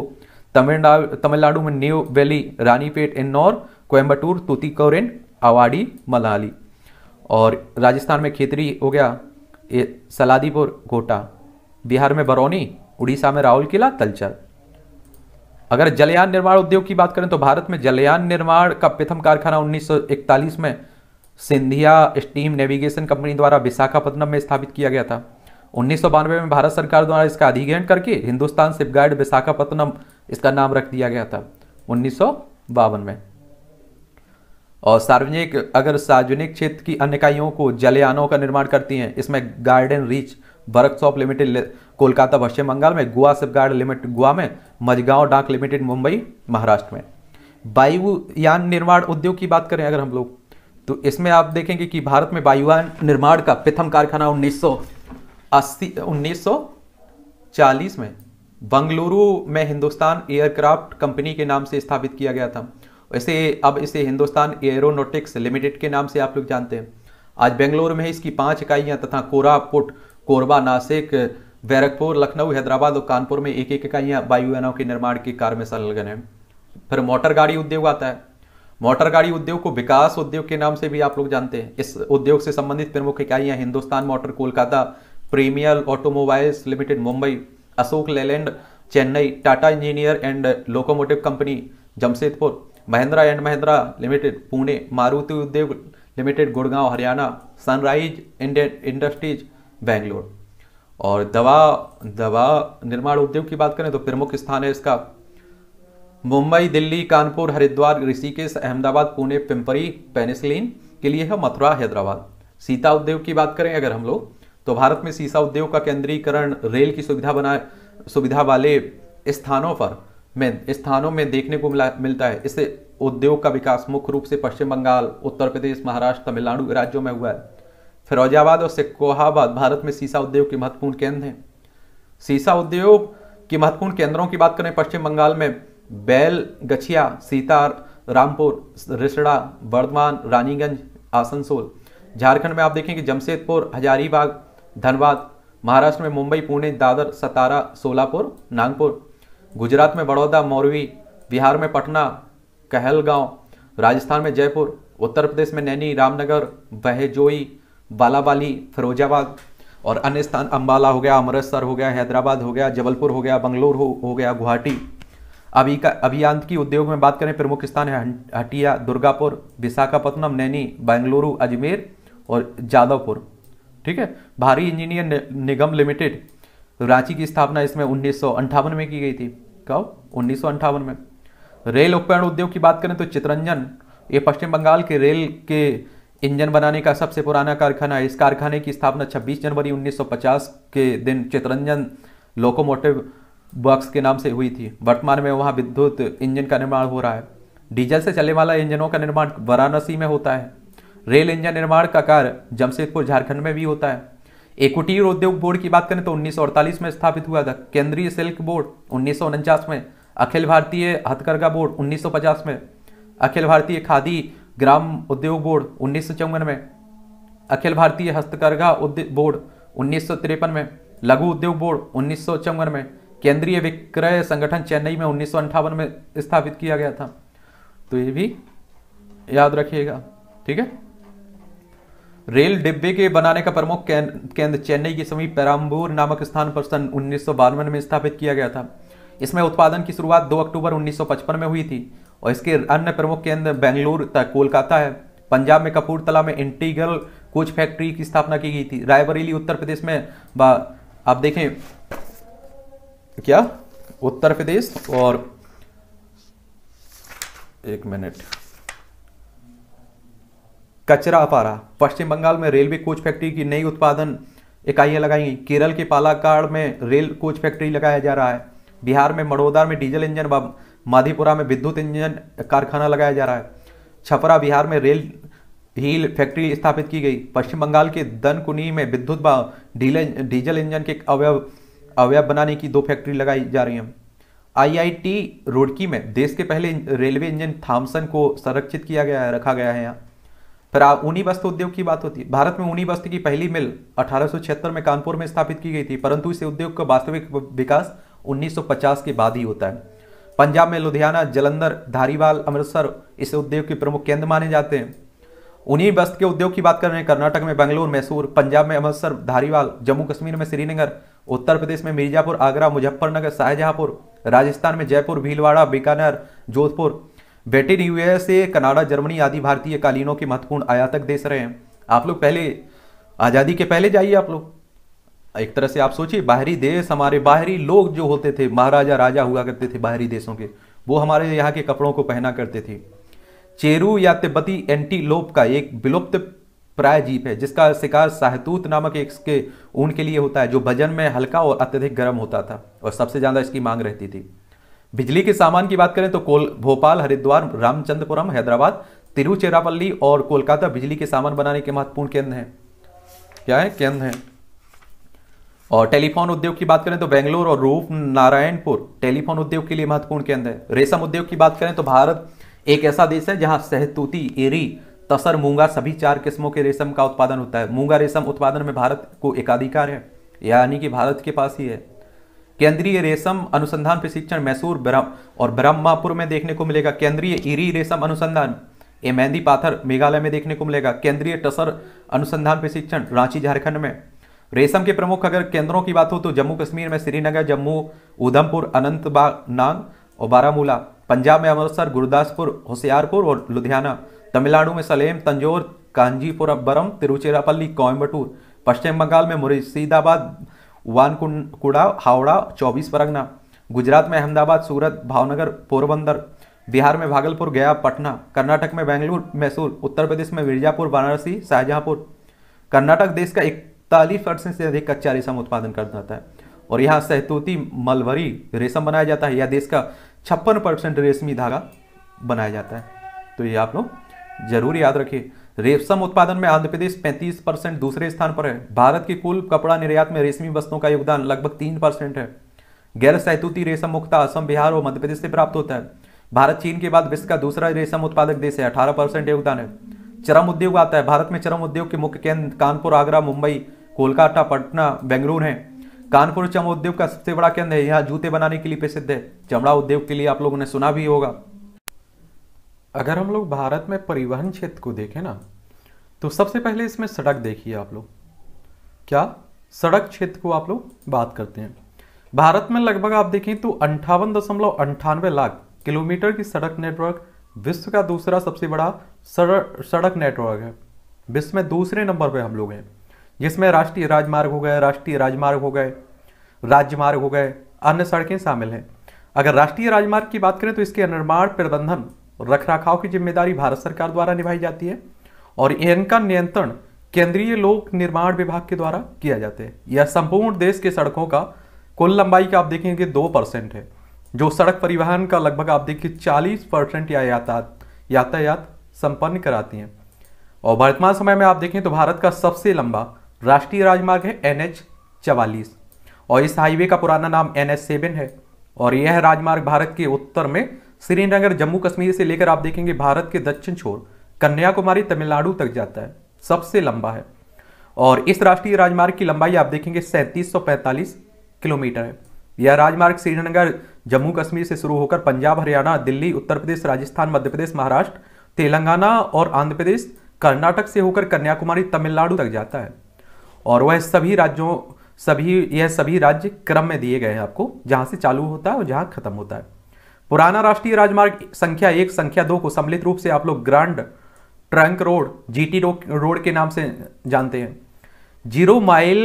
तमिलनाडु तमिलनाडु में न्यू वैली रानीपेट इन्नौर कोयम्बटूर तूतीकोरेन आवाड़ी मलाली और राजस्थान में खेतरी हो गया सलादीपुर कोटा बिहार में बरौनी उड़ीसा में राहुल किला तलचर अगर जलयान निर्माण उद्योग की बात करें तो भारत में जलयान निर्माण का प्रथम कारखाना 1941 में सिंधिया स्टीम नेविगेशन कंपनी द्वारा विशाखापट्टनम में स्थापित किया गया था उन्नीस में भारत सरकार द्वारा इसका अधिग्रहण करके हिंदुस्तान शिपगार्ड विशाखापट्टनम इसका नाम रख दिया गया था उन्नीस में और सार्वजनिक अगर सार्वजनिक क्षेत्र की अन्य इकाइयों को जलयानों का निर्माण करती हैं इसमें garden reach workshop limited Kolkata पश्चिम बंगाल में गोवा सिपगार्ड लिमिटेड गोवा में मजगांव डाक लिमिटेड मुंबई महाराष्ट्र में वायुयान निर्माण उद्योग की बात करें अगर हम लोग तो इसमें आप देखेंगे कि भारत में वायुयान निर्माण का प्रथम कारखाना सौ चालीस में बंगलुरु में हिंदुस्तान एयरक्राफ्ट कंपनी के नाम से स्थापित किया गया था वैसे अब इसे हिंदुस्तान एयरोनोटिक्स लिमिटेड के नाम से आप लोग जानते हैं आज बेंगलुरु में इसकी पांच इकाइयां तथा कोरापुट कोरबा नासिक बैरकपुर लखनऊ हैदराबाद और कानपुर में एक एक इकाइयाँ वायुयानों के निर्माण के कार्य में संलग्न है फिर मोटर गाड़ी उद्योग आता है मोटर गाड़ी उद्योग को विकास उद्योग के नाम से भी आप लोग जानते हैं इस उद्योग से संबंधित प्रमुख इकाइयाँ Hindustan motor Kolkata premier automobiles limited Mumbai Ashok Leyland Chennai Tata engineer and locomotive company Jamshedpur Mahindra and Mahindra limited Pune Maruti Udyog limited Gurgaon Haryana sunrise Indian industries Bangalore और दवा दवा निर्माण उद्योग की बात करें तो प्रमुख स्थान है इसका मुंबई दिल्ली कानपुर हरिद्वार ऋषिकेश अहमदाबाद पुणे पिम्परी पेनिसलिन के लिए है मथुरा हैदराबाद सीता उद्योग की बात करें अगर हम लोग तो भारत में सीसा उद्योग का केंद्रीकरण रेल की सुविधा बना सुविधा वाले स्थानों पर में स्थानों में देखने को मिला मिलता है इससे उद्योग का विकास मुख्य रूप से पश्चिम बंगाल उत्तर प्रदेश महाराष्ट्र तमिलनाडु राज्यों में हुआ है फिरोजाबाद और सिकोहाबाद भारत में सीसा उद्योग के महत्वपूर्ण केंद्र हैं सीसा उद्योग के महत्वपूर्ण केंद्रों की बात करें पश्चिम बंगाल में बैल गछिया सीतार रामपुर रिसड़ा बर्धमान रानीगंज आसनसोल झारखंड में आप देखेंगे जमशेदपुर हजारीबाग धनबाद महाराष्ट्र में मुंबई पुणे दादर सतारा सोलापुर नागपुर गुजरात में बड़ौदा मौरवी बिहार में पटना कहलगांव राजस्थान में जयपुर उत्तर प्रदेश में नैनी रामनगर बहजोई बालाबाली फिरोजाबाद और अन्य स्थान अम्बाला हो गया अमृतसर हो गया हैदराबाद हो गया जबलपुर हो गया बंगलोर हो, हो गया गुवाहाटी अभी का की उद्योग में बात करें प्रमुख स्थान है हटिया दुर्गापुर विशाखापत्तनम नैनी बेंगलुरु अजमेर और जादवपुर ठीक है भारी इंजीनियर निगम लिमिटेड रांची की स्थापना इसमें उन्नीस में की गई थी कब उन्नीस में रेल उपकरण उद्योग की बात करें तो चितरंजन ये पश्चिम बंगाल के रेल के इंजन बनाने का सबसे पुराना कारखाना है इस कारखाने की स्थापना 26 जनवरी 1950 के दिन चितरंजन लोकोमोटिव वर्क्स के नाम से हुई थी वर्तमान में वहाँ विद्युत इंजन का निर्माण हो रहा है डीजल से चलने वाला इंजनों का निर्माण वाराणसी में होता है रेल इंजन निर्माण का कार्य जमशेदपुर झारखंड में भी होता है एकुटीर उद्योग बोर्ड की बात करें तो उन्नीस में स्थापित हुआ था केंद्रीय सिल्क बोर्ड उन्नीस में अखिल भारतीय हथकरघा बोर्ड उन्नीस में अखिल भारतीय खादी ग्राम उद्योग बोर्ड उन्नीस में अखिल भारतीय हस्तकरघा उद्योग बोर्ड उन्नीस में लघु उद्योग बोर्ड उन्नीस में केंद्रीय विक्रय संगठन चेन्नई में उन्नीस में स्थापित किया गया था तो ये भी याद रखिएगा ठीक है रेल डिब्बे के बनाने का प्रमुख केंद्र चेन्नई के समीप पेराम्बूर नामक स्थान पर सन उन्नीस में स्थापित किया गया था इसमें उत्पादन की शुरुआत 2 अक्टूबर 1955 में हुई थी और इसके अन्य प्रमुख केंद्र बेंगलुरु कोलकाता है पंजाब में कपूरतला में इंटीग्रल कोच फैक्ट्री की स्थापना की गई थी रायबरेली उत्तर प्रदेश में आप देखें क्या उत्तर प्रदेश और एक मिनट कचरा अपारा पश्चिम बंगाल में रेलवे कोच फैक्ट्री की नई उत्पादन इकाइयां लगाई गई केरल के पालाकाड़ में रेल कोच फैक्ट्री लगाया जा रहा है बिहार में मड़ोदार में डीजल इंजन माधीपुरा में विद्युत इंजन कारखाना लगाया जा रहा है छपरा बिहार में रेल हील फैक्ट्री स्थापित की गई पश्चिम बंगाल के दनकुनी में विद्युत डीजल इंजन के अवयव अवयव बनाने की दो फैक्ट्री लगाई जा रही हैं आईआईटी रुड़की में देश के पहले रेलवे इंजन थाम्सन को संरक्षित किया गया है रखा गया है यहाँ फिर ऊनी वस्त्र उद्योग की बात होती है भारत में ऊनी वस्त्र की पहली मिल अठारह में कानपुर में स्थापित की गई थी परंतु इस उद्योग का वास्तविक विकास 1950 के बाद ही होता है पंजाब में लुधियाना जलंधर धारीवाल अमृतसर इस उद्योग के प्रमुख केंद्र माने जाते हैं उन्हीं वस्त्र के उद्योग की बात कर रहे हैं कर्नाटक में बेंगलुरु मैसूर पंजाब में अमृतसर धारीवाल जम्मू कश्मीर में श्रीनगर उत्तर प्रदेश में मिर्जापुर आगरा मुजफ्फरनगर शाहजहांपुर राजस्थान में जयपुर भीलवाड़ा बीकानेर जोधपुर बेटिन यूएसए कनाडा जर्मनी आदि भारतीय कालीनों के महत्वपूर्ण आयातक देश रहे हैं आप लोग पहले आज़ादी के पहले जाइए आप लोग एक तरह से आप सोचिए बाहरी देश हमारे बाहरी लोग जो होते थे महाराजा राजा हुआ करते थे बाहरी देशों के वो हमारे यहाँ के कपड़ों को पहना करते थे चेरू या तिब्बती एंटीलोप का एक विलुप्त प्राय जीप है जिसका शिकार साहतूत नामक एक इसके ऊन के लिए होता है जो भजन में हल्का और अत्यधिक गर्म होता था और सबसे ज़्यादा इसकी मांग रहती थी बिजली के सामान की बात करें तो कोल भोपाल हरिद्वार रामचंद्रपुरम हैदराबाद तिरुचिरापल्ली और कोलकाता बिजली के सामान बनाने के महत्वपूर्ण केंद्र हैं क्या है केंद्र हैं और टेलीफोन उद्योग की बात करें तो बेंगलोर और रूप नारायणपुर टेलीफोन उद्योग के लिए महत्वपूर्ण केंद्र है रेशम उद्योग की बात करें तो भारत एक ऐसा देश है जहां सहतूती एरी तसर मूंगा सभी चार किस्मों के रेशम का उत्पादन होता है मूंगा रेशम उत्पादन में भारत को एकाधिकार है यानी कि भारत के पास ही है केंद्रीय रेशम अनुसंधान प्रशिक्षण मैसूर ब्रह्म और ब्रह्मापुर में देखने को मिलेगा केंद्रीय ईरी रेशम अनुसंधान ये मेहंदी पाथर मेघालय में देखने को मिलेगा केंद्रीय टसर अनुसंधान प्रशिक्षण रांची झारखंड में रेशम के प्रमुख अगर केंद्रों की बात हो तो जम्मू कश्मीर में श्रीनगर जम्मू उधमपुर अनंतबाग नांग और बारामूला पंजाब में अमृतसर गुरदासपुर होशियारपुर और लुधियाना तमिलनाडु में सलेम तंजोर कांजीपुरम तिरुचिरापल्ली कोयम्बटूर पश्चिम बंगाल में मुर्शिदाबाद वानकुकुड़ा हावड़ा चौबीस परगना गुजरात में अहमदाबाद सूरत भावनगर पोरबंदर बिहार में भागलपुर गया पटना कर्नाटक में बेंगलुरु मैसूर उत्तर प्रदेश में मिर्जापुर वाराणसी शाहजहांपुर कर्नाटक देश का एक तालीस परसेंट से अधिक कच्चा रेशम उत्पादन कर जाता है और यहाँ सहतूती मलवरी रेशम बनाया जाता है यह देश का छप्पन परसेंट रेशमी धागा बनाया जाता है तो ये आप लोग जरूर याद रखिए रेशम उत्पादन में आंध्र प्रदेश 35 परसेंट दूसरे स्थान पर है भारत के कुल कपड़ा निर्यात में रेशमी वस्तुओं का योगदान लगभग तीन परसेंट है गैर सहतूती रेशम मुक्ता असम बिहार और मध्य प्रदेश से प्राप्त होता है भारत चीन के बाद विश्व का दूसरा रेशम उत्पादक देश है अठारह परसेंट योगदान है चरम उद्योग आता है भारत में चरम उद्योग के मुख्य केंद्र कानपुर आगरा मुंबई कोलकाता पटना बेंगलुरु है कानपुर चम उद्योग का सबसे बड़ा केंद्र है यहाँ जूते बनाने के लिए प्रसिद्ध है चमड़ा उद्योग के लिए आप लोगों ने सुना भी होगा अगर हम लोग भारत में परिवहन क्षेत्र को देखें ना तो सबसे पहले इसमें सड़क देखिए आप लोग क्या सड़क क्षेत्र को आप लोग बात करते हैं भारत में लगभग आप देखें तो अंठावन दशमलव अंठानवे लाख किलोमीटर की सड़क नेटवर्क विश्व का दूसरा सबसे बड़ा सड़क नेटवर्क है विश्व में दूसरे नंबर पर हम लोग हैं जिसमें राष्ट्रीय राजमार्ग हो गए राष्ट्रीय राजमार्ग हो गए राज्य मार्ग हो गए अन्य सड़कें शामिल हैं अगर राष्ट्रीय राजमार्ग की बात करें तो इसके निर्माण प्रबंधन रख रखाव की जिम्मेदारी भारत सरकार द्वारा निभाई जाती है और इनका नियंत्रण केंद्रीय लोक निर्माण विभाग के द्वारा किया जाता है यह संपूर्ण देश के सड़कों का कुल लंबाई का आप देखेंगे दो परसेंट है जो सड़क परिवहन का लगभग आप देखिए 40 परसेंट या यातायात यातायात संपन्न कराती हैं और वर्तमान समय में आप देखें तो भारत का सबसे लंबा राष्ट्रीय राजमार्ग है एन एच चवालीस और इस हाईवे का पुराना नाम एन एच सेवन है और यह राजमार्ग भारत के उत्तर में श्रीनगर जम्मू कश्मीर से लेकर आप देखेंगे भारत के दक्षिण छोर कन्याकुमारी तमिलनाडु तक जाता है सबसे लंबा है और इस राष्ट्रीय राजमार्ग की लंबाई आप देखेंगे सैंतीस किलोमीटर है यह राजमार्ग श्रीनगर जम्मू कश्मीर से शुरू होकर पंजाब हरियाणा दिल्ली उत्तर प्रदेश राजस्थान मध्य प्रदेश महाराष्ट्र तेलंगाना और आंध्र प्रदेश कर्नाटक से होकर कन्याकुमारी तमिलनाडु तक जाता है और वह सभी राज्यों सभी यह सभी राज्य क्रम में दिए गए हैं आपको जहाँ से चालू होता है और जहाँ खत्म होता है पुराना राष्ट्रीय राजमार्ग संख्या एक संख्या दो को सम्मिलित रूप से आप लोग grand trunk road GT road के नाम से जानते हैं जीरो माइल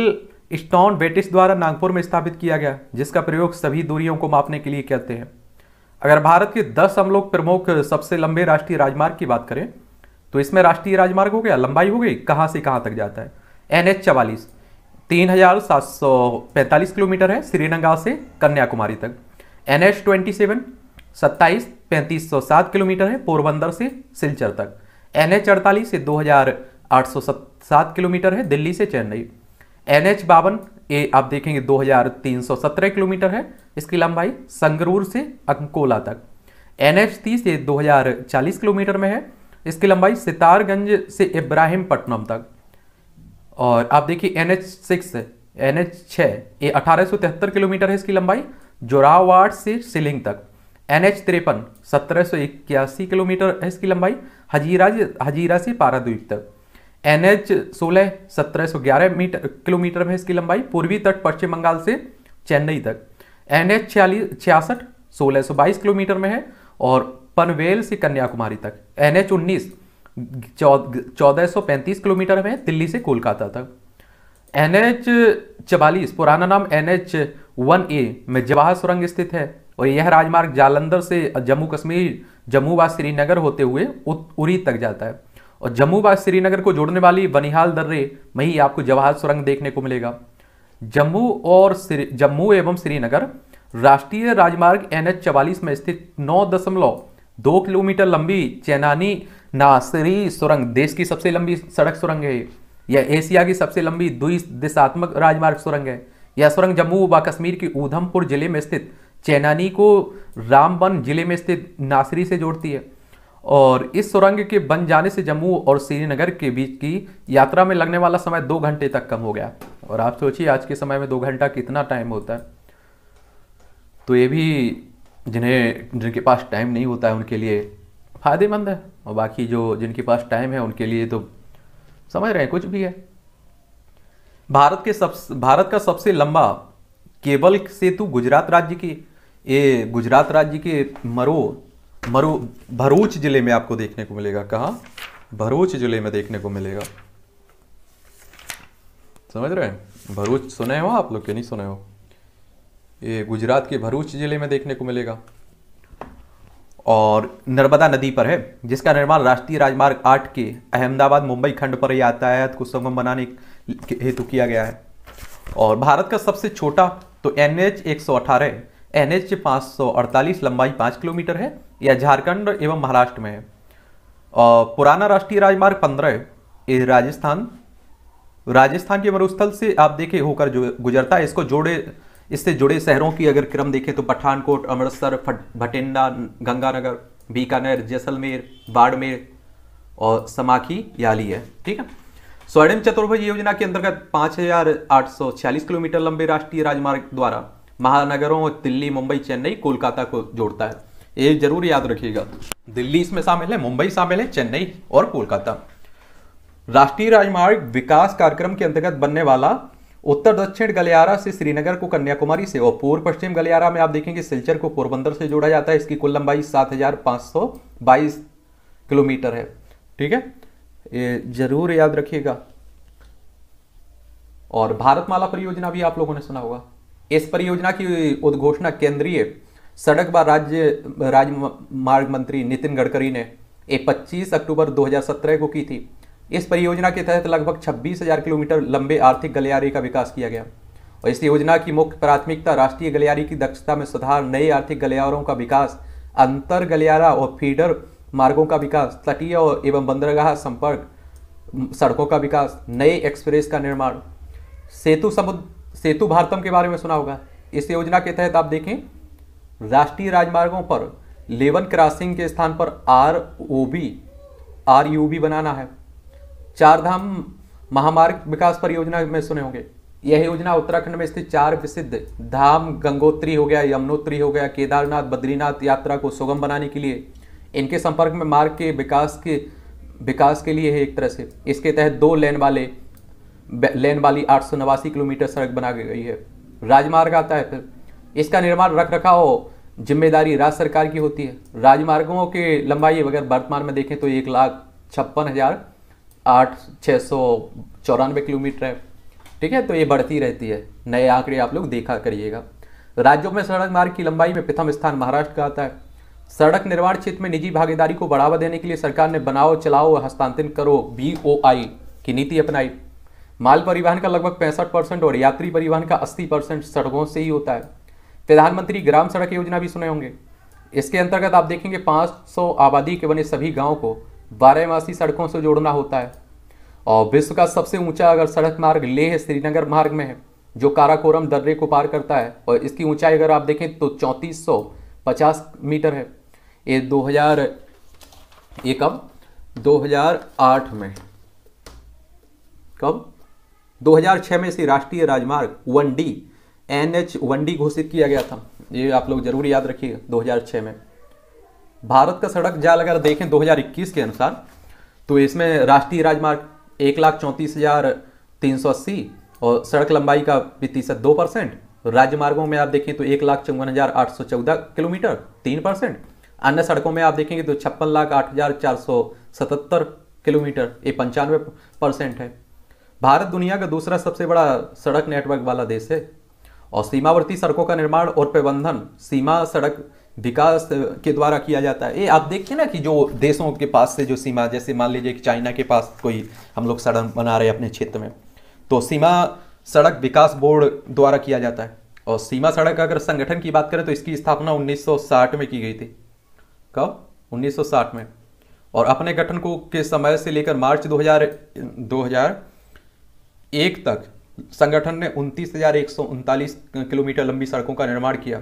स्टोन वेटिस द्वारा नागपुर में स्थापित किया गया जिसका प्रयोग सभी दूरियों को मापने के लिए करते हैं अगर भारत के दस हम लोग प्रमुख सबसे लंबे राष्ट्रीय राजमार्ग की बात करें तो इसमें राष्ट्रीय राजमार्ग हो गया लंबाई हो गई कहाँ से कहाँ तक जाता है एन एच चवालीस तीन हजार सात सौ पैंतालीस किलोमीटर है श्रीनंगा से कन्याकुमारी तक एन एच ट्वेंटी सेवन सत्ताईस पैंतीस सौ सात किलोमीटर है पोरबंदर से सिलचर तक एन एच अड़तालीस से दो हजार आठ सौ सात किलोमीटर है दिल्ली से चेन्नई एन एच बावन ये आप देखेंगे 2317 किलोमीटर है इसकी लंबाई संगरूर से अंकोला तक एन एच तीस ये 2040 किलोमीटर में है इसकी लंबाई सितारगंज से इब्राहिमपट्टनम तक और आप देखिए N H six N H छः ये अठारह किलोमीटर है इसकी लंबाई जोरावाड से सिलिंग तक एन एच तिरपन सत्रह किलोमीटर है इसकी लंबाई हजीरा हजीरा से पारादीप तक एन एच सोलह सत्रह सौ ग्यारह मीटर किलोमीटर में इसकी लंबाई पूर्वी तट पश्चिम बंगाल से चेन्नई तक एन एच छियालीस छियासठ सोलह सौ बाईस किलोमीटर में है और पनवेल से कन्याकुमारी तक एन एच उन्नीस चौदह सौ पैंतीस किलोमीटर में दिल्ली से कोलकाता तक एन एच चवालीस पुराना नाम एन एच वन ए में जवाहर सुरंग स्थित है और यह राजमार्ग जालंधर से जम्मू कश्मीर जम्मू व श्रीनगर होते हुए उरी तक जाता है और जम्मू व श्रीनगर को जोड़ने वाली बनिहाल दर्रे में ही आपको जवाहर सुरंग देखने को मिलेगा जम्मू और जम्मू एवं श्रीनगर राष्ट्रीय राजमार्ग एन एच चवालीस में स्थित नौ दशमलव दो किलोमीटर लंबी चैनानी नासरी सुरंग देश की सबसे लंबी सड़क सुरंग है यह एशिया की सबसे लंबी द्वि दिशात्मक राजमार्ग सुरंग है यह सुरंग जम्मू व कश्मीर की ऊधमपुर जिले में स्थित चैनानी को रामबन जिले में स्थित नासरी से जोड़ती है और इस सुरंग के बन जाने से जम्मू और श्रीनगर के बीच की यात्रा में लगने वाला समय दो घंटे तक कम हो गया और आप सोचिए आज के समय में दो घंटा कितना टाइम होता है तो ये भी जिन्हें जिनके पास टाइम नहीं होता है उनके लिए फ़ायदेमंद है और बाकी जो जिनके पास टाइम है उनके लिए तो समझ रहे हैं कुछ भी है भारत के सब भारत का सबसे लंबा केबल सेतु गुजरात राज्य की ये गुजरात राज्य के मरो मरु भरूच जिले में आपको देखने को मिलेगा कहा भरूच जिले में देखने को मिलेगा समझ रहे हैं भरूच सुने हो आप लोग के नहीं सुने हो ये गुजरात के भरूच जिले में देखने को मिलेगा और नर्मदा नदी पर है जिसका निर्माण राष्ट्रीय राजमार्ग आठ के अहमदाबाद मुंबई खंड पर यातायात को संगम बनाने हेतु किया गया है और भारत का सबसे छोटा तो एन एच एक सौ अठारह एन एच लंबाई पाँच किलोमीटर है यह झारखंड एवं महाराष्ट्र में है और पुराना राष्ट्रीय राजमार्ग पंद्रह ये राजस्थान राजस्थान के मरुस्थल से आप देखे होकर जो गुजरता है इसको जोड़े इससे जुड़े शहरों की अगर क्रम देखें तो पठानकोट अमृतसर भटिंडा गंगानगर बीकानेर जैसलमेर बाड़मेर और समाखी याली है ठीक है स्वर्णिम चतुर्भुज योजना के अंतर्गत पाँच किलोमीटर लंबे राष्ट्रीय राजमार्ग द्वारा महानगरों दिल्ली मुंबई चेन्नई कोलकाता को जोड़ता है ये जरूर याद रखिएगा दिल्ली इसमें शामिल है मुंबई शामिल है चेन्नई और कोलकाता राष्ट्रीय राजमार्ग विकास कार्यक्रम के अंतर्गत बनने वाला उत्तर दक्षिण गलियारा से श्रीनगर को कन्याकुमारी से और पूर्व पश्चिम गलियारा में आप देखेंगे सिलचर को पोरबंदर से जोड़ा जाता है इसकी कुल लंबाई बाईस किलोमीटर है ठीक है ये जरूर याद रखिएगा और भारतमाला परियोजना भी आप लोगों ने सुना होगा इस परियोजना की उद्घोषणा केंद्रीय सड़क व राज्य राजमार्ग मंत्री नितिन गडकरी ने ये 25 अक्टूबर 2017 को की थी इस परियोजना के तहत लगभग 26,000 किलोमीटर लंबे आर्थिक गलियारे का विकास किया गया और इस योजना की मुख्य प्राथमिकता राष्ट्रीय गलियारी की दक्षता में सुधार नए आर्थिक गलियारों का विकास अंतर गलियारा और फीडर मार्गों का विकास तटीय और एवं बंदरगाह संपर्क सड़कों का विकास नए एक्सप्रेस का निर्माण सेतु समुद्र सेतु भारतम के बारे में सुना होगा इस योजना के तहत आप देखें राष्ट्रीय राजमार्गों पर लेवन क्रॉसिंग के स्थान पर R O B R U B बनाना है चारधाम महामार्ग विकास परियोजना में सुने होंगे यह योजना उत्तराखंड में स्थित चार प्रसिद्ध धाम गंगोत्री हो गया यमुनोत्री हो गया केदारनाथ बद्रीनाथ यात्रा को सुगम बनाने के लिए इनके संपर्क में मार्ग के विकास के विकास के लिए है एक तरह से इसके तहत दो लेन वाले लेन वाली आठ किलोमीटर सड़क बना गई है राजमार्ग आता है फिर इसका निर्माण रख रखाव जिम्मेदारी राज्य सरकार की होती है राजमार्गों के लंबाई अगर वर्तमान में देखें तो एक लाख छप्पन हज़ार आठ छः सौ चौरानवे किलोमीटर है ठीक है तो ये बढ़ती रहती है नए आंकड़े आप लोग देखा करिएगा राज्यों में सड़क मार्ग की लंबाई में प्रथम स्थान महाराष्ट्र का आता है सड़क निर्माण क्षेत्र में निजी भागीदारी को बढ़ावा देने के लिए सरकार ने बनाओ चलाओ हस्तांतरण करो बी की नीति अपनाई माल परिवहन का लगभग पैंसठ परसेंट और यात्री परिवहन का अस्सी परसेंट सड़कों से ही होता है प्रधानमंत्री ग्राम सड़क योजना भी सुने होंगे इसके अंतर्गत आप देखेंगे पाँच आबादी के बने सभी गाँव को बारहवासी सड़कों से जोड़ना होता है और विश्व का सबसे ऊंचा अगर सड़क मार्ग लेह श्रीनगर मार्ग में है जो काराकोरम दर्रे को पार करता है और इसकी ऊंचाई अगर आप देखें तो 3450 मीटर है ये 2000 ये कब 2008 में कब 2006 में इसे राष्ट्रीय राजमार्ग one D N H one D घोषित किया गया था ये आप लोग जरूर याद रखिएगा 2006 में भारत का सड़क जाल अगर देखें 2021 के अनुसार तो इसमें राष्ट्रीय राजमार्ग एक लाख चौंतीस हजार तीन सौ अस्सी और सड़क लंबाई का प्रतिशत दो परसेंट राजमार्गों में आप देखें तो एक लाख चौवन हजार आठ सौ चौदह किलोमीटर तीन परसेंट अन्य सड़कों में आप देखेंगे तो छप्पन लाख आठ हजार चार सौ सतहत्तर किलोमीटर ये पंचानवे परसेंट है भारत दुनिया का दूसरा सबसे बड़ा सड़क नेटवर्क वाला देश है और सीमावर्ती सड़कों का निर्माण और प्रबंधन सीमा सड़क विकास के द्वारा किया जाता है ये आप देखिए ना कि जो देशों के पास से जो सीमा जैसे मान लीजिए कि चाइना के पास कोई हम लोग सड़क बना रहे अपने क्षेत्र में तो सीमा सड़क विकास बोर्ड द्वारा किया जाता है और सीमा सड़क अगर संगठन की बात करें तो इसकी स्थापना 1960 में की गई थी कब 1960 में और अपने गठन को के समय से लेकर मार्च 2000 2000 एक तक संगठन ने उनतीस हज़ार एक सौ उनतालीस किलोमीटर लंबी सड़कों का निर्माण किया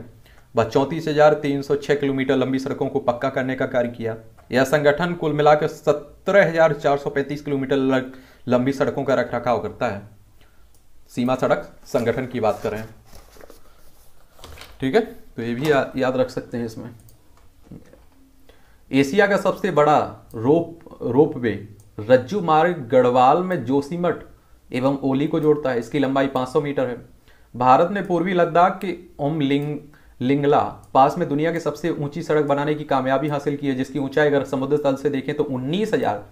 व चौंतीस हज़ार तीन सौ किलोमीटर लंबी सड़कों को पक्का करने का कार्य किया यह संगठन कुल मिलाकर सत्रह हज़ार चार सौ पैंतीस किलोमीटर लंबी सड़कों का रख रखाव करता है सीमा सड़क संगठन की बात करें ठीक है तो ये भी या, याद रख सकते हैं इसमें एशिया का सबसे बड़ा रोप रोप वे रज्जू मार्ग गढ़वाल में जोशीमठ एवं ओली को जोड़ता है इसकी लंबाई 500 मीटर है भारत ने पूर्वी लद्दाख के ओम लिंग लिंगला पास में दुनिया की सबसे ऊंची सड़क बनाने की कामयाबी हासिल की है जिसकी ऊंचाई अगर समुद्र तल से देखें तो उन्नीस हजार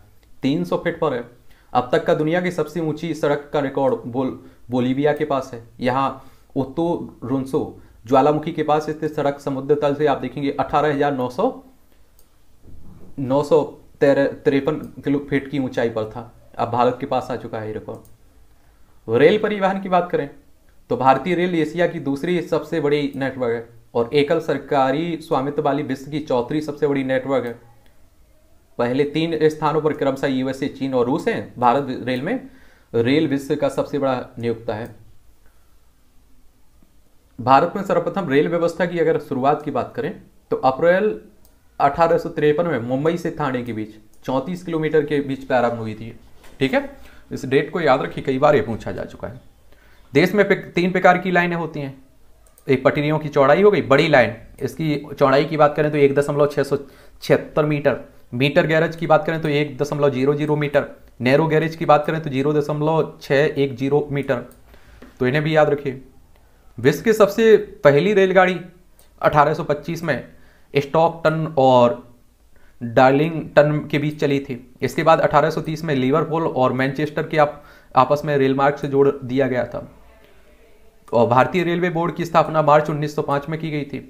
तीन सौ फीट पर है अब तक का दुनिया की सबसे ऊंची सड़क का रिकॉर्ड बोल बोलीविया के पास है यहाँ ओतो रुंसो ज्वालामुखी के पास स्थित सड़क समुद्र तल से आप देखेंगे अठारह हजार नौ सौ नौ सौ तिरपन किलो फीट की ऊंचाई पर था अब भारत के पास आ चुका है रिकॉर्ड रेल परिवहन की बात करें तो भारतीय रेल एशिया की दूसरी सबसे बड़ी नेटवर्क है और एकल सरकारी स्वामित्व वाली विश्व की चौथी सबसे बड़ी नेटवर्क है पहले तीन स्थानों पर क्रमशः यूएसए चीन और रूस हैं भारत रेल में रेल विश्व का सबसे बड़ा नियुक्ता है भारत में सर्वप्रथम रेल व्यवस्था की अगर शुरुआत की बात करें तो अप्रैल अठारह में मुंबई से थाने के बीच चौंतीस किलोमीटर के बीच प्रारंभ हुई थी ठीक है इस डेट को याद रखिए कई बार ये पूछा जा चुका है देश में तीन प्रकार की लाइनें होती हैं एक पटरियों की चौड़ाई हो गई बड़ी लाइन इसकी चौड़ाई की बात करें तो एक दशमलव छः सौ छिहत्तर मीटर मीटर गैरेज की बात करें तो एक दशमलव zero zero metre narrow gauge की बात करें तो जीरो दशमलव छः एक जीरो मीटर तो इन्हें भी याद रखिए विश्व की सबसे पहली रेलगाड़ी पच्चीस में स्टॉकटन और डार्लिंगटन के बीच चली थी इसके बाद 1830 में लिवरपूल और मैनचेस्टर के आप, आपस में रेल मार्ग से जोड़ दिया गया था और भारतीय रेलवे बोर्ड की स्थापना मार्च 1905 में की गई थी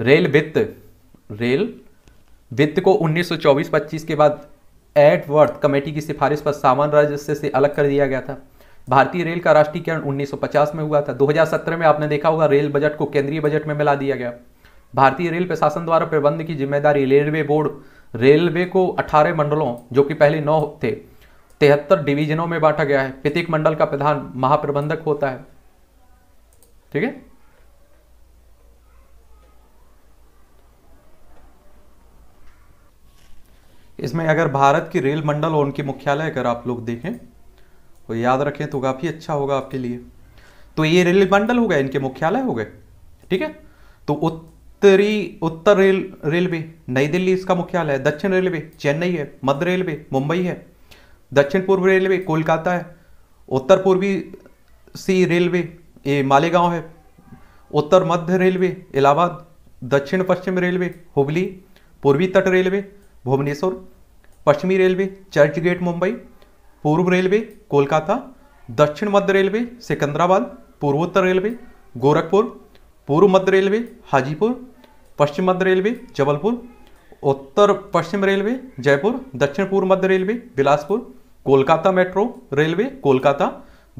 रेल वित्त रेल वित्त को 1924-25 के बाद एडवर्थ कमेटी की सिफारिश पर सामान्य राजस्व से अलग कर दिया गया था भारतीय रेल का राष्ट्रीयकरण 1950 में हुआ था 2017 में आपने देखा होगा रेल बजट को केंद्रीय बजट में मिला दिया गया भारतीय रेल प्रशासन द्वारा प्रबंध की जिम्मेदारी रेलवे बोर्ड रेलवे को 18 मंडलों जो कि पहले नौ थे तिहत्तर डिवीजनों में बांटा गया है प्रत्येक मंडल का प्रधान महाप्रबंधक होता है ठीक है इसमें अगर भारत की रेल मंडल और उनके मुख्यालय अगर आप लोग देखें तो याद रखें तो काफ़ी अच्छा होगा आपके लिए तो ये रेल मंडल हो गए इनके मुख्यालय हो गए ठीक है तो उत्तरी उत्तर रेल रेलवे नई दिल्ली इसका मुख्यालय है दक्षिण रेलवे चेन्नई है मध्य रेलवे मुंबई है दक्षिण पूर्व रेलवे कोलकाता है उत्तर पूर्वी सी रेलवे ये मालेगांव है उत्तर मध्य रेलवे इलाहाबाद दक्षिण पश्चिम रेलवे हुबली पूर्वी तट रेलवे भुवनेश्वर पश्चिमी रेलवे चर्च गेट मुंबई पूर्व रेलवे कोलकाता दक्षिण मध्य रेलवे सिकंदराबाद पूर्वोत्तर रेलवे गोरखपुर पूर्व मध्य रेलवे हाजीपुर पश्चिम मध्य रेलवे जबलपुर उत्तर पश्चिम रेलवे जयपुर दक्षिण पूर्व मध्य railway Bilaspur Kolkata metro railway Kolkata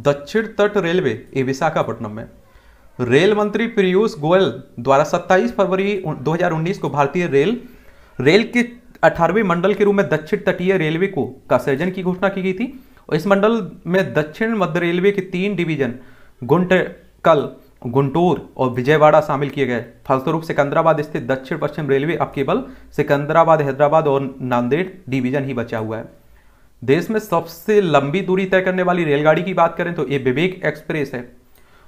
दक्षिण तट रेलवे ये विशाखापट्टनम में रेल मंत्री पीयूष गोयल द्वारा 27 फरवरी 2019 को भारतीय रेल रेल के 18वें मंडल के रूप में दक्षिण तटीय रेलवे को का सृजन की घोषणा की गई थी और इस मंडल में दक्षिण मध्य रेलवे के तीन डिवीजन गुंटकल गुंटूर और विजयवाड़ा शामिल किए गए फलस्वरूप सिकंदराबाद स्थित दक्षिण पश्चिम रेलवे अब केवल सिकंदराबाद हैदराबाद और नांदेड़ डिवीजन ही बचा हुआ है देश में सबसे लंबी दूरी तय करने वाली रेलगाड़ी की बात करें तो ये विवेक एक्सप्रेस है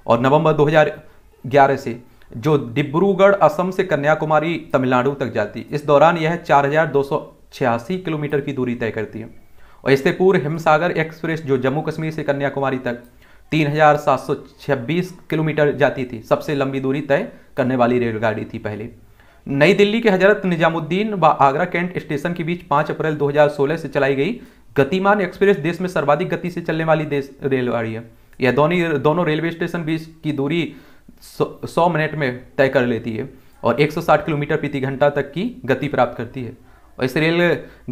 और नवंबर 2011 से जो डिब्रूगढ़ असम से कन्याकुमारी तमिलनाडु तक जाती इस दौरान यह चार किलोमीटर की दूरी तय करती है और इससे पूर्व हिमसागर एक्सप्रेस जो जम्मू कश्मीर से कन्याकुमारी तक 3,726 किलोमीटर जाती थी सबसे लंबी दूरी तय करने वाली रेलगाड़ी थी पहले नई दिल्ली के हजरत निजामुद्दीन व आगरा कैंट स्टेशन के बीच 5 अप्रैल 2016 से चलाई गई गतिमान एक्सप्रेस देश में सर्वाधिक गति से चलने वाली देश रेलगाड़ी है यह दोनों दोनों रेलवे स्टेशन बीच की दूरी सौ मिनट में तय कर लेती है और 160 किलोमीटर प्रति घंटा तक की गति प्राप्त करती है और इस रेल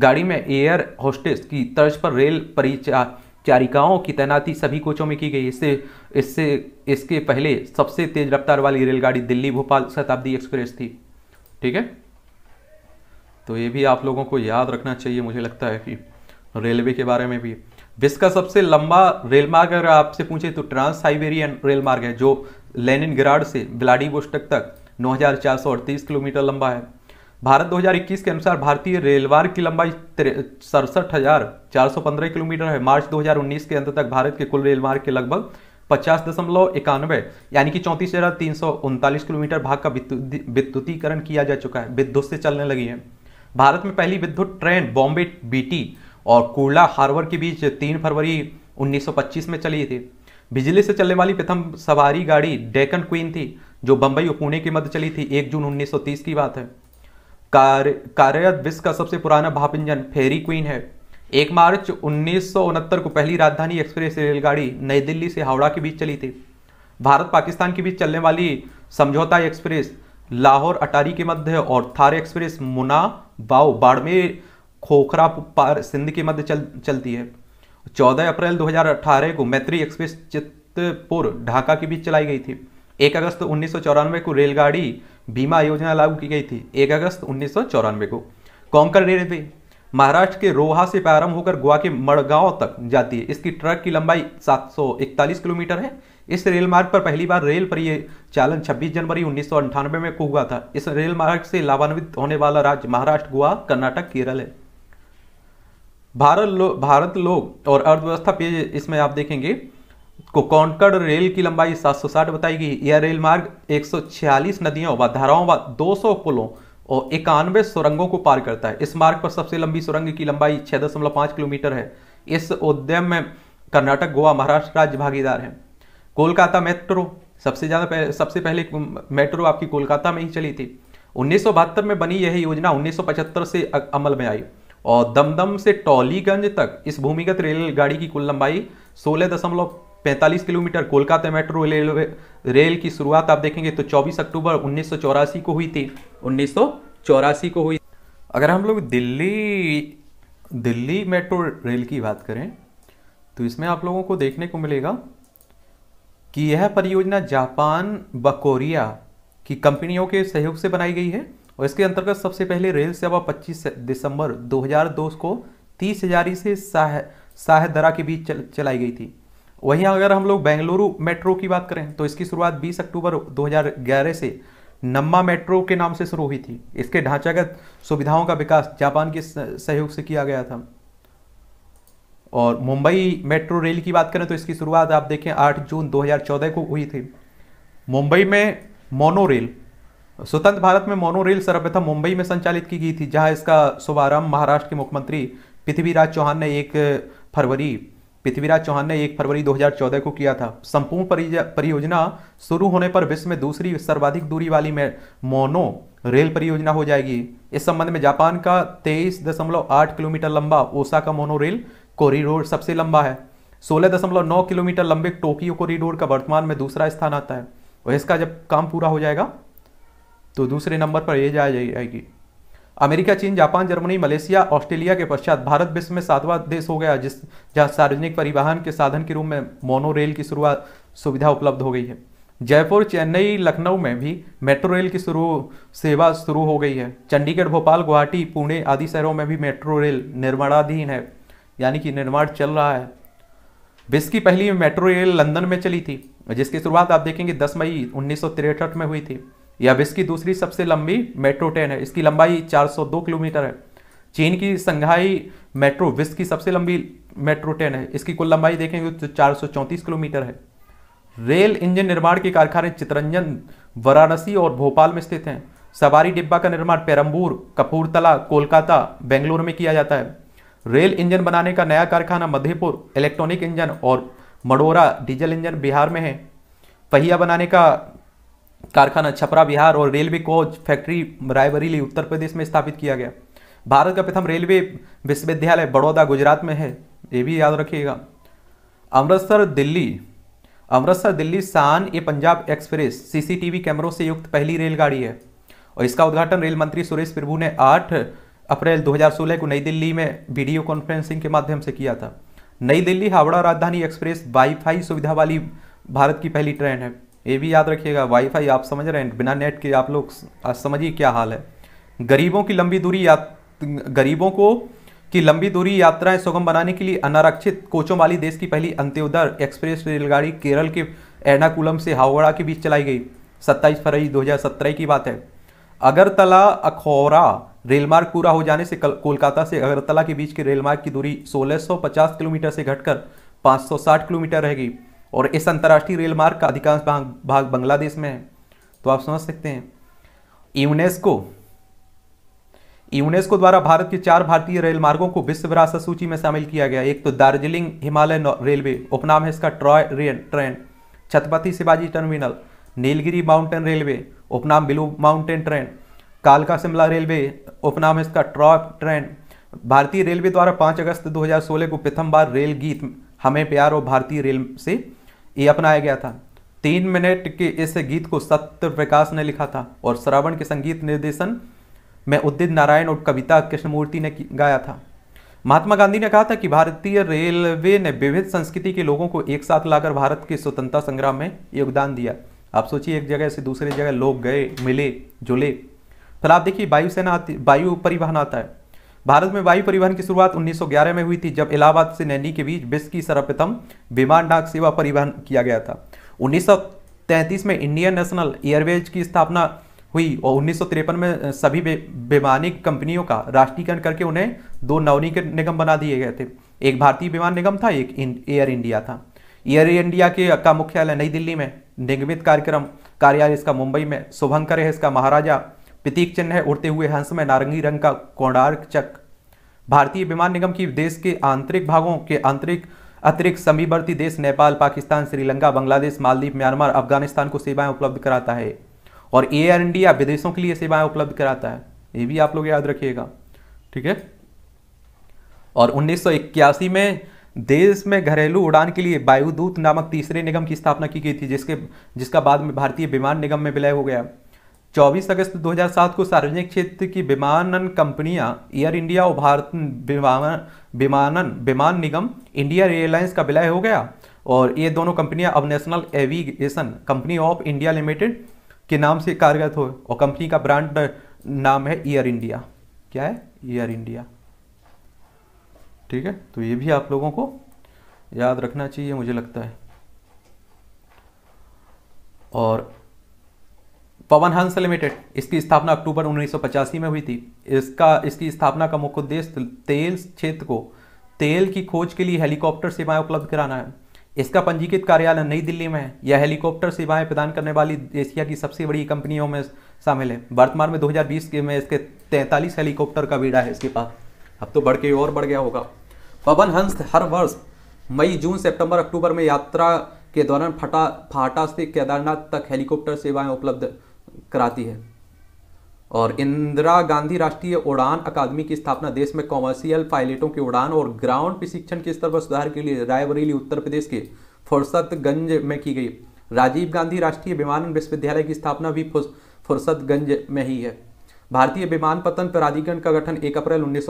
गाड़ी में एयर होस्टेस की तर्ज पर रेल परिचा चारिकाओं की तैनाती सभी कोचों में की गई इससे इससे इसके पहले सबसे तेज रफ्तार वाली रेलगाड़ी दिल्ली भोपाल शताब्दी एक्सप्रेस थी ठीक है तो ये भी आप लोगों को याद रखना चाहिए मुझे लगता है कि रेलवे के बारे में भी विश्व का सबसे लंबा रेल मार्ग अगर आपसे पूछे तो ट्रांस साइबेरियन रेल मार्ग है जो लेनिन से ब्लाडी तक नौ किलोमीटर लंबा है भारत 2021 के अनुसार भारतीय रेलमार्ग की लंबाई सड़सठ किलोमीटर है मार्च 2019 के अंत तक भारत के कुल रेलमार्ग के लगभग पचास दशमलव इक्यानवे यानी कि चौंतीस हजार तीन सौ उनतालीस किलोमीटर भाग का विद्युतीकरण किया जा चुका है विद्युत से चलने लगी है भारत में पहली विद्युत ट्रेन बॉम्बे बीटी और कुर्ला हार्बर के बीच तीन फरवरी 1925 में चली थी बिजली से चलने वाली प्रथम सवारी गाड़ी डेकन क्वीन थी जो बम्बई और पुणे के मध्य चली थी एक जून उन्नीस की बात है कार्य कार्यरत विश्व का सबसे पुराना भाप इंजन फेरी क्वीन है एक मार्च उन्नीस को पहली राजधानी एक्सप्रेस रेलगाड़ी नई दिल्ली से हावड़ा के बीच चली थी भारत पाकिस्तान के बीच चलने वाली समझौता एक्सप्रेस लाहौर अटारी के मध्य और थार एक्सप्रेस मुना बाव बाड़मेर खोखरा पार सिंध के मध्य चल, चलती है 14 अप्रैल 2018 को मैत्री एक्सप्रेस चित्तपुर ढाका के बीच चलाई गई थी एक अगस्त उन्नीस को रेलगाड़ी बीमा योजना लागू की गई थी एक अगस्त उन्नीस को कोंकण रेलवे महाराष्ट्र के रोहा से प्रारंभ होकर गोवा के मड़गांव तक जाती है इसकी ट्रक की लंबाई 741 किलोमीटर है इस रेल मार्ग पर पहली बार रेल परिचालन 26 जनवरी उन्नीस में को हुआ था इस रेल मार्ग से लाभान्वित होने वाला राज्य महाराष्ट्र गोवा कर्नाटक केरल है भारत लो, भारत लोग और अर्थव्यवस्था पेज इसमें आप देखेंगे कौनकड़ रेल की लंबाई 760 बताई गई यह रेल मार्ग 146 नदियों व धाराओं व 200 पुलों और इक्यानवे सुरंगों को पार करता है इस मार्ग पर सबसे लंबी सुरंग की लंबाई 6.5 किलोमीटर है इस उद्यम में कर्नाटक गोवा महाराष्ट्र राज्य भागीदार है कोलकाता मेट्रो सबसे ज़्यादा पह, सबसे पहले मेट्रो आपकी कोलकाता में ही चली थी उन्नीस में बनी यह योजना उन्नीस से अमल में आई और दमदम से टॉलीगंज तक इस भूमिगत रेलगाड़ी की कुल लंबाई सोलह दशमलव 45 kilometre Kolkata metro railway rail की शुरुआत आप देखेंगे तो 24 अक्टूबर उन्नीस को हुई थी उन्नीस को हुई अगर हम लोग दिल्ली दिल्ली मेट्रो रेल की बात करें तो इसमें आप लोगों को देखने को मिलेगा कि यह परियोजना जापान व कोरिया की कंपनियों के सहयोग से बनाई गई है और इसके अंतर्गत सबसे पहले रेल सेवा 25 दिसंबर 2002 को तीस हजारी से शाहदरा के बीच चल, चलाई गई थी वहीं अगर हम लोग बेंगलुरु मेट्रो की बात करें तो इसकी शुरुआत 20 अक्टूबर 2011 से नम्मा मेट्रो के नाम से शुरू हुई थी इसके ढांचागत सुविधाओं का विकास जापान के सहयोग से किया गया था और मुंबई मेट्रो रेल की बात करें तो इसकी शुरुआत आप देखें 8 जून 2014 को हुई थी मुंबई में मोनो रेल स्वतंत्र भारत में मोनो रेल सर्वप्रथम मुंबई में संचालित की गई थी जहां इसका शुभारंभ महाराष्ट्र के मुख्यमंत्री पृथ्वीराज चौहान ने एक फरवरी पृथ्वीराज चौहान ने 1 फरवरी 2014 को किया था संपूर्ण परियोजना शुरू होने पर विश्व में दूसरी सर्वाधिक दूरी वाली मोनो रेल परियोजना हो जाएगी इस संबंध में जापान का 23.8 किलोमीटर लंबा ओसा का मोनो रेल कॉरिडोर सबसे लंबा है 16.9 किलोमीटर लंबे टोक्यो कॉरिडोर का वर्तमान में दूसरा स्थान आता है और इसका जब काम पूरा हो जाएगा तो दूसरे नंबर पर ये जाएगी अमेरिका चीन जापान जर्मनी मलेशिया ऑस्ट्रेलिया के पश्चात भारत विश्व में सातवां देश हो गया जिस जहां सार्वजनिक परिवहन के साधन के रूप में मोनो रेल की शुरुआत सुविधा उपलब्ध हो गई है जयपुर चेन्नई लखनऊ में भी मेट्रो रेल की शुरू सेवा शुरू हो गई है चंडीगढ़ भोपाल गुवाहाटी पुणे आदि शहरों में भी मेट्रो रेल निर्माणाधीन है यानी कि निर्माण चल रहा है विश्व की पहली मेट्रो रेल लंदन में चली थी जिसकी शुरुआत आप देखेंगे दस मई उन्नीस में हुई थी या विश्व की दूसरी सबसे लंबी मेट्रो ट्रेन है इसकी लंबाई 402 किलोमीटर है चीन की संघाई मेट्रो विश्व की सबसे लंबी मेट्रो ट्रेन है इसकी कुल लंबाई देखेंगे तो चार किलोमीटर है रेल इंजन निर्माण के कारखाने चितरंजन वाराणसी और भोपाल में स्थित हैं सवारी डिब्बा का निर्माण पेरम्बूर कपूरतला कोलकाता बेंगलुरु में किया जाता है रेल इंजन बनाने का नया कारखाना मधेपुर इलेक्ट्रॉनिक इंजन और मडोरा डीजल इंजन बिहार में है पहिया बनाने का कारखाना छपरा बिहार और railway coach factory Raebareli Uttar Pradesh में स्थापित किया गया भारत का प्रथम रेलवे विश्वविद्यालय बड़ौदा गुजरात में है ये भी याद रखिएगा अमृतसर दिल्ली अमृतसर दिल्ली शान ए पंजाब एक्सप्रेस सीसीटीवी कैमरों से युक्त पहली रेलगाड़ी है और इसका उद्घाटन रेल मंत्री सुरेश प्रभु ने 8 अप्रैल 2016 को नई दिल्ली में वीडियो कॉन्फ्रेंसिंग के माध्यम से किया था नई दिल्ली हावड़ा राजधानी एक्सप्रेस वाईफाई सुविधा वाली भारत की पहली ट्रेन है ये भी याद रखिएगा वाईफाई आप समझ रहे हैं बिना नेट के आप लोग समझिए क्या हाल है गरीबों की लंबी दूरी या गरीबों को की लंबी दूरी यात्राएं सुगम बनाने के लिए अनारक्षित कोचों वाली देश की पहली अंत्योदय एक्सप्रेस रेलगाड़ी केरल के एर्नाकुलम से हावड़ा के बीच चलाई गई 27 फरवरी 2017 की बात है अगरतला अखौरा रेलमार्ग पूरा हो जाने से कोलकाता से अगरतला के बीच के रेलमार्ग की दूरी सोलह किलोमीटर से घटकर पाँच किलोमीटर रहेगी और इस अंतर्राष्ट्रीय रेल मार्ग का अधिकांश भाग भाग बांग्लादेश में है तो आप समझ सकते हैं यूनेस्को यूनेस्को द्वारा भारत के चार भारतीय रेल मार्गों को विश्व विरासत सूची में शामिल किया गया एक तो दार्जिलिंग हिमालय रेलवे उपनाम है इसका toy train Chhatrapati Shivaji terminal Nilgiri mountain railway उपनाम बिलू माउंटेन ट्रेन कालका शिमला रेलवे उपनाम है इसका ट्रॉय ट्रेन भारतीय रेलवे द्वारा पाँच अगस्त दो को प्रथम बार रेल गीत हमें प्यार और भारतीय रेल से ये अपनाया गया था तीन मिनट के इस गीत को सत्य प्रकाश ने लिखा था और श्रावण के संगीत निर्देशन में उदित नारायण और कविता कृष्णमूर्ति ने गाया था महात्मा गांधी ने कहा था कि भारतीय रेलवे ने विविध संस्कृति के लोगों को एक साथ लाकर भारत के स्वतंत्रता संग्राम में योगदान दिया आप सोचिए एक जगह से दूसरी जगह लोग गए मिले जुले फिर आप देखिए वायुसेना आती वायु परिवहन आता है भारत में वायु परिवहन की शुरुआत 1911 में हुई थी जब इलाहाबाद से नैनी के बीच विश्व की सर्वप्रथम विमान डाक सेवा परिवहन किया गया था 1933 में इंडियन नेशनल एयरवेज की स्थापना हुई और उन्नीस में सभी वैमानिक कंपनियों का राष्ट्रीयकरण करके उन्हें दो नवनीकृत निगम बना दिए गए थे एक भारतीय विमान निगम था एक एयर इंडिया था एयर इंडिया के का मुख्यालय नई दिल्ली में निगमित कार्यक्रम कार्यालय इसका मुंबई में शुभंकर है इसका महाराजा प्रतीक चिन्ह है उड़ते हुए हंस में नारंगी रंग का कोणार्क चक भारतीय विमान निगम की देश के आंतरिक भागों के आंतरिक अतिरिक्त समीवर्ती देश नेपाल पाकिस्तान श्रीलंका बांग्लादेश मालदीव म्यांमार अफगानिस्तान को सेवाएं उपलब्ध कराता है और एयर इंडिया विदेशों के लिए सेवाएं उपलब्ध कराता है ये भी आप लोग याद रखिएगा ठीक है और उन्नीस में देश में घरेलू उड़ान के लिए वायुदूत नामक तीसरे निगम की स्थापना की गई थी जिसके जिसका बाद में भारतीय विमान निगम में विलय हो गया 24 अगस्त 2007 को सार्वजनिक क्षेत्र की विमानन कंपनियां एयर इंडिया और भारत विमान विमानन विमान निगम इंडिया एयरलाइंस का विलय हो गया और ये दोनों कंपनियां अब national aviation company of India limited के नाम से कार्यरत हो और कंपनी का ब्रांड नाम है एयर इंडिया क्या है एयर इंडिया ठीक है तो ये भी आप लोगों को याद रखना चाहिए मुझे लगता है और पवन हंस लिमिटेड इसकी स्थापना अक्टूबर 1985 में हुई थी इसका इसकी स्थापना का मुख्य उद्देश्य तेल क्षेत्र को तेल की खोज के लिए हेलीकॉप्टर सेवाएं उपलब्ध कराना है इसका पंजीकृत कार्यालय नई दिल्ली में है यह हेलीकॉप्टर सेवाएं प्रदान करने वाली एशिया की सबसे बड़ी कंपनियों में शामिल है वर्तमान में 2020 के में इसके 43 हेलीकॉप्टर का बीड़ा है इसके पास अब तो बढ़ के और बढ़ गया होगा पवन हंस हर वर्ष मई जून सितंबर अक्टूबर में यात्रा के दौरान फटा फाटा से केदारनाथ तक हेलीकॉप्टर सेवाएं उपलब्ध कराती है और इंदिरा गांधी राष्ट्रीय उड़ान अकादमी की स्थापना देश में कॉमर्शियल पायलटों की उड़ान और ग्राउंड प्रशिक्षण के स्तर पर सुधार के लिए रायबरेली उत्तर प्रदेश के फुर्सतगंज में की गई राजीव गांधी राष्ट्रीय विमानन विश्वविद्यालय की स्थापना भी फुर्सतगंज में ही है भारतीय विमानपतन प्राधिकरण का गठन 1 अप्रैल उन्नीस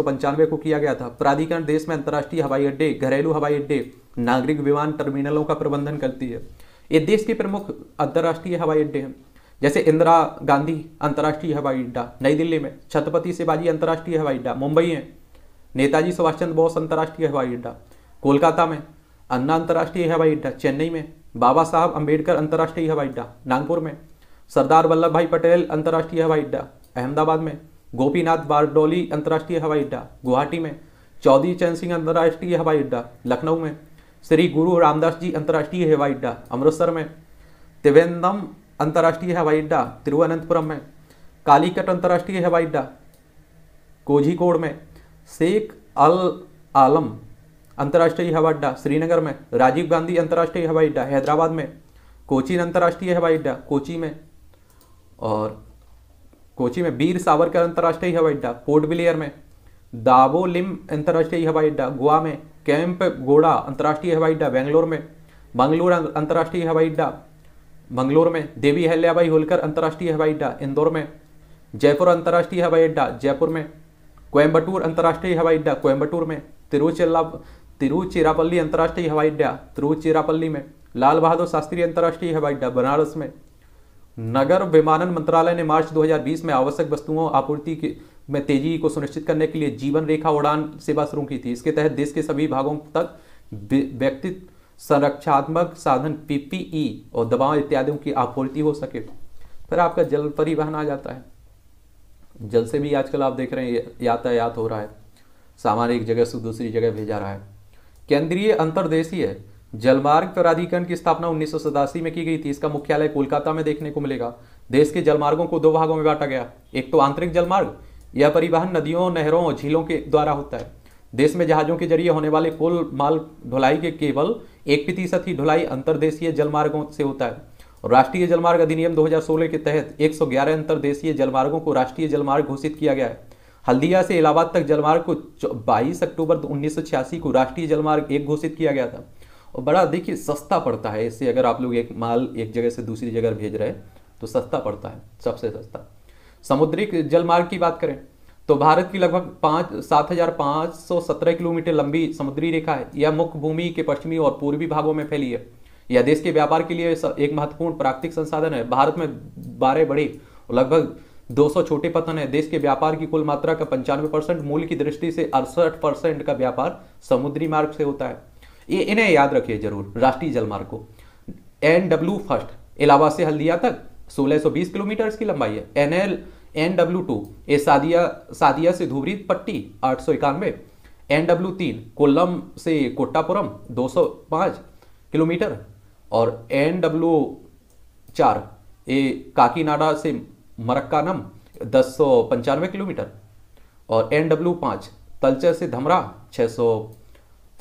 को किया गया था प्राधिकरण देश में अंतर्राष्ट्रीय हवाई अड्डे घरेलू हवाई अड्डे नागरिक विमान टर्मिनलों का प्रबंधन करती है ये देश के प्रमुख अंतर्राष्ट्रीय हवाई अड्डे हैं जैसे इंदिरा गांधी अंतर्राष्ट्रीय हवाई अड्डा नई दिल्ली में छत्रपति शिवाजी अंतर्राष्ट्रीय हवाई अड्डा मुंबई में नेताजी सुभाष चंद्र बोस अंतर्राष्ट्रीय हवाई अड्डा कोलकाता में अन्ना अंतर्राष्ट्रीय हवाई अड्डा चेन्नई में बाबा साहब अम्बेडकर अंतर्राष्ट्रीय हवाई अड्डा नागपुर में सरदार वल्लभ भाई पटेल अंतर्राष्ट्रीय हवाई अड्डा अहमदाबाद में गोपीनाथ बारडोली अंतर्राष्ट्रीय हवाई अड्डा गुवाहाटी में चौधरी चरण सिंह अंतर्राष्ट्रीय हवाई अड्डा लखनऊ में श्री गुरु रामदास जी अंतर्राष्ट्रीय हवाई अड्डा अमृतसर में त्रिवेंद्रम अंतर्राष्ट्रीय हवाई अड्डा तिरुवनंतपुरम में कालीकट अंतर्राष्ट्रीय हवाई अड्डा कोझिकोड में शेख अल आलम अंतर्राष्ट्रीय हवाई अड्डा श्रीनगर में राजीव गांधी अंतर्राष्ट्रीय हवाई अड्डा हैदराबाद में कोचीन अंतर्राष्ट्रीय हवाई अड्डा कोची में और कोची में वीर सावरकर अंतर्राष्ट्रीय हवाई अड्डा पोर्ट ब्लेयर में दाबोलिम अंतर्राष्ट्रीय हवाई अड्डा गोवा में कैंप गोड़ा अंतर्राष्ट्रीय हवाई अड्डा बेंगलोर में बंगलोर अंतर्राष्ट्रीय हवाई अड्डा मंगलोर में देवी अहल्याबाई होलकर अंतर्राष्ट्रीय हवाई अड्डा इंदौर में जयपुर अंतर्राष्ट्रीय हवाई अड्डा जयपुर में कोयम्बटूर अंतर्राष्ट्रीय हवाई अड्डा कोयम्बटूर में तिरुचिल्ला तिरुचिरापल्ली अंतर्राष्ट्रीय हवाई अड्डा तिरुचिरापल्ली में लाल बहादुर शास्त्री अंतर्राष्ट्रीय हवाई अड्डा बनारस में नगर विमानन मंत्रालय ने मार्च 2020 में आवश्यक वस्तुओं आपूर्ति में तेजी को सुनिश्चित करने के लिए जीवन रेखा उड़ान सेवा शुरू की थी इसके तहत देश के सभी भागों तक व्यक्तित्व संरक्षात्मक साधन पीपीई e और दवाओं इत्यादियों की आपूर्ति हो सके तो। फिर आपका जल परिवहन आ जाता है जल से भी आजकल आप देख रहे हैं यातायात हो रहा है सामान एक जगह से दूसरी जगह भेजा रहा है केंद्रीय अंतर्देशीय जलमार्ग प्राधिकरण की स्थापना उन्नीस में की गई थी इसका मुख्यालय कोलकाता में देखने को मिलेगा देश के जलमार्गों को दो भागों में बांटा गया एक तो आंतरिक जलमार्ग यह परिवहन नदियों नहरों और झीलों के द्वारा होता है देश में जहाज़ों के जरिए होने वाले कुल माल ढुलाई के केवल एक प्रतिशत ही ढुलाई अंतर्देशीय जलमार्गों से होता है और राष्ट्रीय जलमार्ग अधिनियम 2016 के तहत 111 अंतर्देशीय जलमार्गों को राष्ट्रीय जलमार्ग घोषित किया गया है हल्दिया से इलाहाबाद तक जलमार्ग को 22 अक्टूबर उन्नीस को राष्ट्रीय जलमार्ग एक घोषित किया गया था और बड़ा देखिए सस्ता पड़ता है इससे अगर आप लोग एक माल एक जगह से दूसरी जगह भेज रहे तो सस्ता पड़ता है सबसे सस्ता समुद्री जलमार्ग की बात करें तो भारत की लगभग पाँच सात हजार पाँच सौ सत्रह किलोमीटर लंबी समुद्री रेखा है यह मुख्य भूमि के पश्चिमी और पूर्वी भागों में फैली है यह देश के व्यापार के लिए एक महत्वपूर्ण प्राकृतिक संसाधन है भारत में बारह बड़े लगभग 200 छोटे पतन है देश के व्यापार की कुल मात्रा का पंचानवे परसेंट मूल्य की दृष्टि से अड़सठ परसेंट का व्यापार समुद्री मार्ग से होता है ये इन्हें याद रखिए जरूर राष्ट्रीय जलमार्ग को एन डब्ल्यू फर्स्ट इलाहाबाद से हल्दिया तक 1620 किलोमीटर की लंबाई है N L N W two A Sadiya Sadiya से धुबरी पट्टी आठ सौ इक्यानवे एन डब्ल्यू तीन कोल्लम से कोट्टापुरम दो सौ पाँच किलोमीटर और एन डब्ल्यू चार ए काकीनाडा से मरक्कानम दस सौ पंचानवे किलोमीटर और एन डब्ल्यू पाँच तलचर से धमरा छः सौ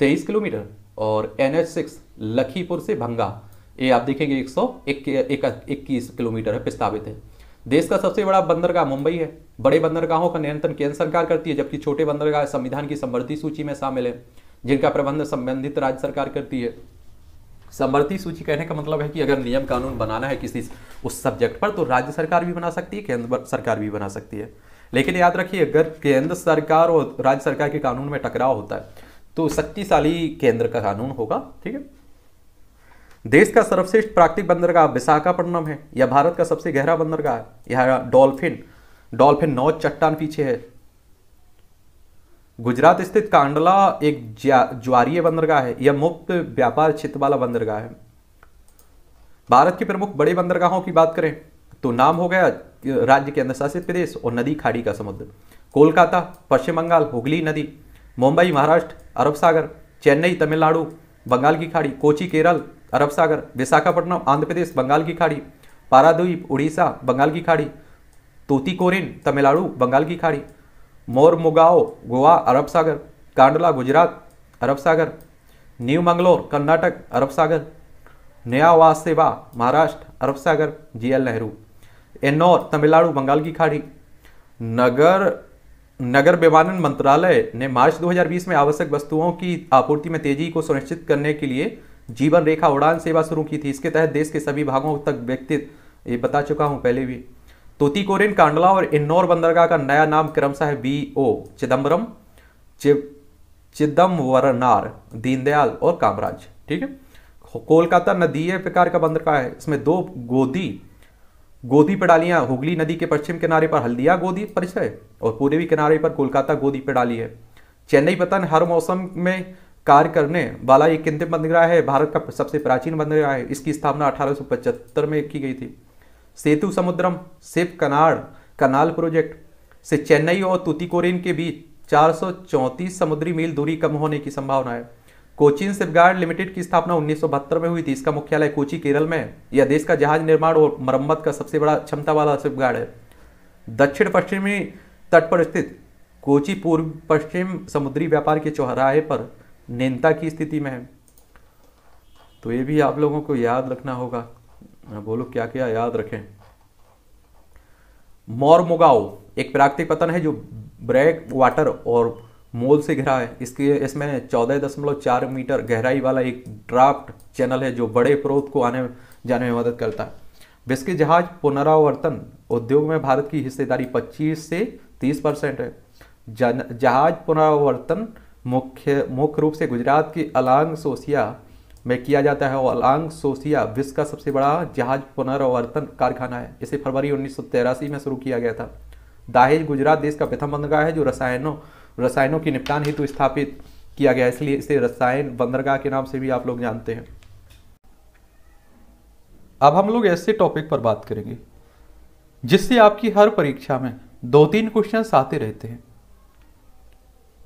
तेईस किलोमीटर और एन एच सिक्स लखीपुर से भंगा ये आप देखेंगे एक सौ इक्कीस किलोमीटर है प्रस्तावित है देश का सबसे बड़ा बंदरगाह मुंबई है बड़े बंदरगाहों का नियंत्रण केंद्र सरकार करती है जबकि छोटे बंदरगाह संविधान की समृद्धि सूची में शामिल है जिनका प्रबंध संबंधित राज्य सरकार करती है समवर्ती सूची कहने का मतलब है कि अगर नियम कानून बनाना है किसी उस सब्जेक्ट पर तो राज्य सरकार भी बना सकती है केंद्र सरकार भी बना सकती है लेकिन याद रखिए अगर केंद्र सरकार और राज्य सरकार के कानून में टकराव होता है तो शक्तिशाली केंद्र का कानून होगा ठीक है देश का सर्वश्रेष्ठ प्राकृतिक बंदरगाह विशाखापट्टनम है यह भारत का सबसे गहरा बंदरगाह है यह डॉल्फिन डॉल्फिन नौ चट्टान पीछे है गुजरात स्थित कांडला एक ज्वारीय बंदरगाह है यह मुक्त व्यापार क्षेत्र वाला बंदरगाह है भारत के प्रमुख बड़े बंदरगाहों की बात करें तो नाम हो गया राज्य के अंदर शासित प्रदेश और नदी खाड़ी का समुद्र कोलकाता पश्चिम बंगाल हुगली नदी मुंबई महाराष्ट्र अरब सागर चेन्नई तमिलनाडु बंगाल की खाड़ी कोची केरल अरब सागर विशाखापट्टनम आंध्र प्रदेश बंगाल की खाड़ी पारादीप उड़ीसा बंगाल की खाड़ी तूतीकोरिन तमिलनाडु बंगाल की खाड़ी मोरमुगाओ गोवा अरब सागर कांडला गुजरात अरब सागर न्यू मंगलोर कर्नाटक अरब सागर नयावासेवा महाराष्ट्र अरब सागर जीएल नेहरू एन्नौर तमिलनाडु बंगाल की खाड़ी नगर नगर विमानन मंत्रालय ने मार्च 2020 में आवश्यक वस्तुओं की आपूर्ति में तेजी को सुनिश्चित करने के लिए जीवन रेखा उड़ान सेवा शुरू की थी इसके तहत देश के सभी भागों तक व्यक्ति ये बता चुका हूँ पहले भी तोतीकोरिन कांडला और इन्नौर बंदरगाह का नया नाम क्रमशः बी ओ चिदम्बरम चिदम्बरनार दीनदयाल और कामराज ठीक है कोलकाता नदीय प्रकार का बंदरगाह है इसमें दो गोदी गोदी पेडालियाँ हुगली नदी के पश्चिम किनारे पर हल्दिया गोदी परिचय और पूर्वी किनारे पर कोलकाता गोदी पेडाली है चेन्नई पतन हर मौसम में कार्य करने वाला ये केंद्रीय बंदरगाह है भारत का सबसे प्राचीन बंदरगाह है इसकी स्थापना 1875 में की गई थी सेतु समुद्रम सिप कनाड़ कनाल प्रोजेक्ट से चेन्नई और तुतिकोरिन के बीच चार समुद्री मील दूरी कम होने की संभावना है कोचिन गार्ड लिमिटेड की स्थापना उन्नीस में हुई थी इसका मुख्यालय कोची केरल में यह देश का जहाज निर्माण और मरम्मत का सबसे बड़ा क्षमता वाला गार्ड है दक्षिण पश्चिमी तट पर स्थित कोची पूर्व पश्चिम समुद्री व्यापार के चौहराहे पर नैनता की स्थिति में है तो ये भी आप लोगों को याद रखना होगा बोलो क्या क्या याद रखें मोरमोगाओ एक प्राकृतिक पतन है जो ब्रैक वाटर और मोल से घिरा है इसके इसमें चौदह दशमलव चार मीटर गहराई वाला एक ड्राफ्ट चैनल है जो बड़े प्रोत को आने जाने में मदद करता है बिस्की जहाज पुनरावर्तन उद्योग में भारत की हिस्सेदारी 25 से 30 परसेंट है जहाज पुनरावर्तन मुख्य मुख्य रूप से गुजरात की अलांग सोसिया में किया जाता है और अलांग सोसिया विश्व का सबसे बड़ा जहाज पुनर्वर्तन कारखाना है इसे फरवरी उन्नीस में शुरू किया गया था दाहेज गुजरात देश का प्रथम बंदरगाह है जो रसायनों रसायनों की निपटान हेतु स्थापित किया गया इसलिए इसे रसायन बंदरगाह के नाम से भी आप लोग जानते हैं अब हम लोग ऐसे टॉपिक पर बात करेंगे जिससे आपकी हर परीक्षा में दो तीन क्वेश्चन आते रहते हैं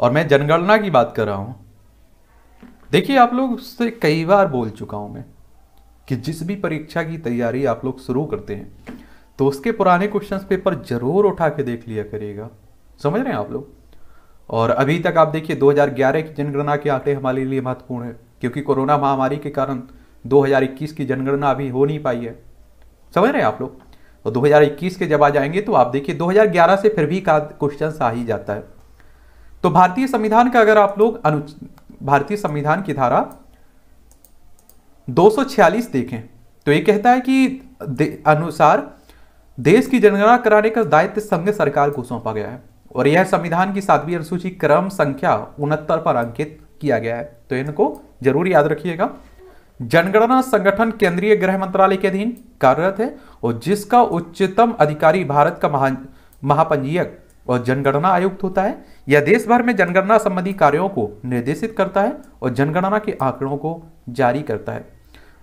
और मैं जनगणना की बात कर रहा हूँ देखिए आप लोग उससे कई बार बोल चुका हूँ मैं कि जिस भी परीक्षा की तैयारी आप लोग शुरू करते हैं तो उसके पुराने क्वेश्चन पेपर जरूर उठा के देख लिया करिएगा समझ रहे हैं आप लोग और अभी तक आप देखिए 2011 की जनगणना के आंकड़े हमारे लिए महत्वपूर्ण है क्योंकि कोरोना महामारी के कारण 2021 की जनगणना अभी हो नहीं पाई है समझ रहे हैं आप लोग और 2021 के जब आ जाएंगे तो आप देखिए 2011 से फिर भी का क्वेश्चन आ ही जाता है तो भारतीय संविधान का अगर आप लोग अनु भारतीय संविधान की धारा 246 देखें तो ये कहता है कि दे, अनुसार देश की जनगणना कराने का दायित्व संघ सरकार को सौंपा गया है और यह संविधान की सातवीं अनुसूची क्रम संख्या उनहत्तर पर अंकित किया गया है तो इनको जरूर याद रखिएगा जनगणना संगठन केंद्रीय गृह मंत्रालय के अधीन कार्यरत है और जिसका उच्चतम अधिकारी भारत का महा महापंजीयक और जनगणना आयुक्त होता है यह देश भर में जनगणना संबंधी कार्यों को निर्देशित करता है और जनगणना के आंकड़ों को जारी करता है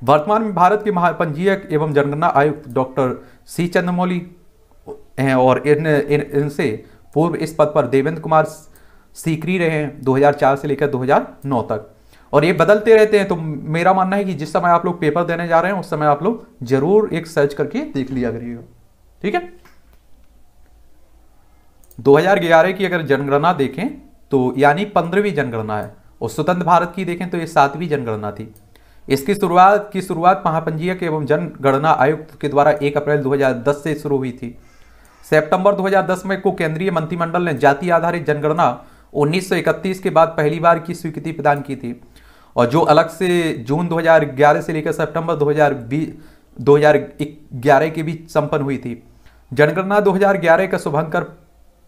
वर्तमान में भारत के महापंजीयक एवं जनगणना आयुक्त डॉक्टर सी चंद्रमौली हैं और इन इनसे इन पूर्व इस पद पर देवेंद्र कुमार सीकरी रहे हैं 2004 से लेकर 2009 तक और ये बदलते रहते हैं तो मेरा मानना है कि जिस समय आप लोग पेपर देने जा रहे हैं उस समय आप लोग जरूर एक सर्च करके देख लिया करिएगा ठीक है 2011 की अगर जनगणना देखें तो यानी पंद्रहवीं जनगणना है और स्वतंत्र भारत की देखें तो ये सातवीं जनगणना थी इसकी शुरुआत की शुरुआत महापंजीयक एवं जनगणना आयुक्त के द्वारा 1 अप्रैल 2010 से शुरू हुई थी सितंबर 2010 में को केंद्रीय मंत्रिमंडल ने जाति आधारित जनगणना 1931 के बाद पहली बार की स्वीकृति प्रदान की थी और जो अलग से जून 2011 से लेकर सितंबर 2020 2011 के बीच संपन्न हुई थी जनगणना 2011 का शुभंकर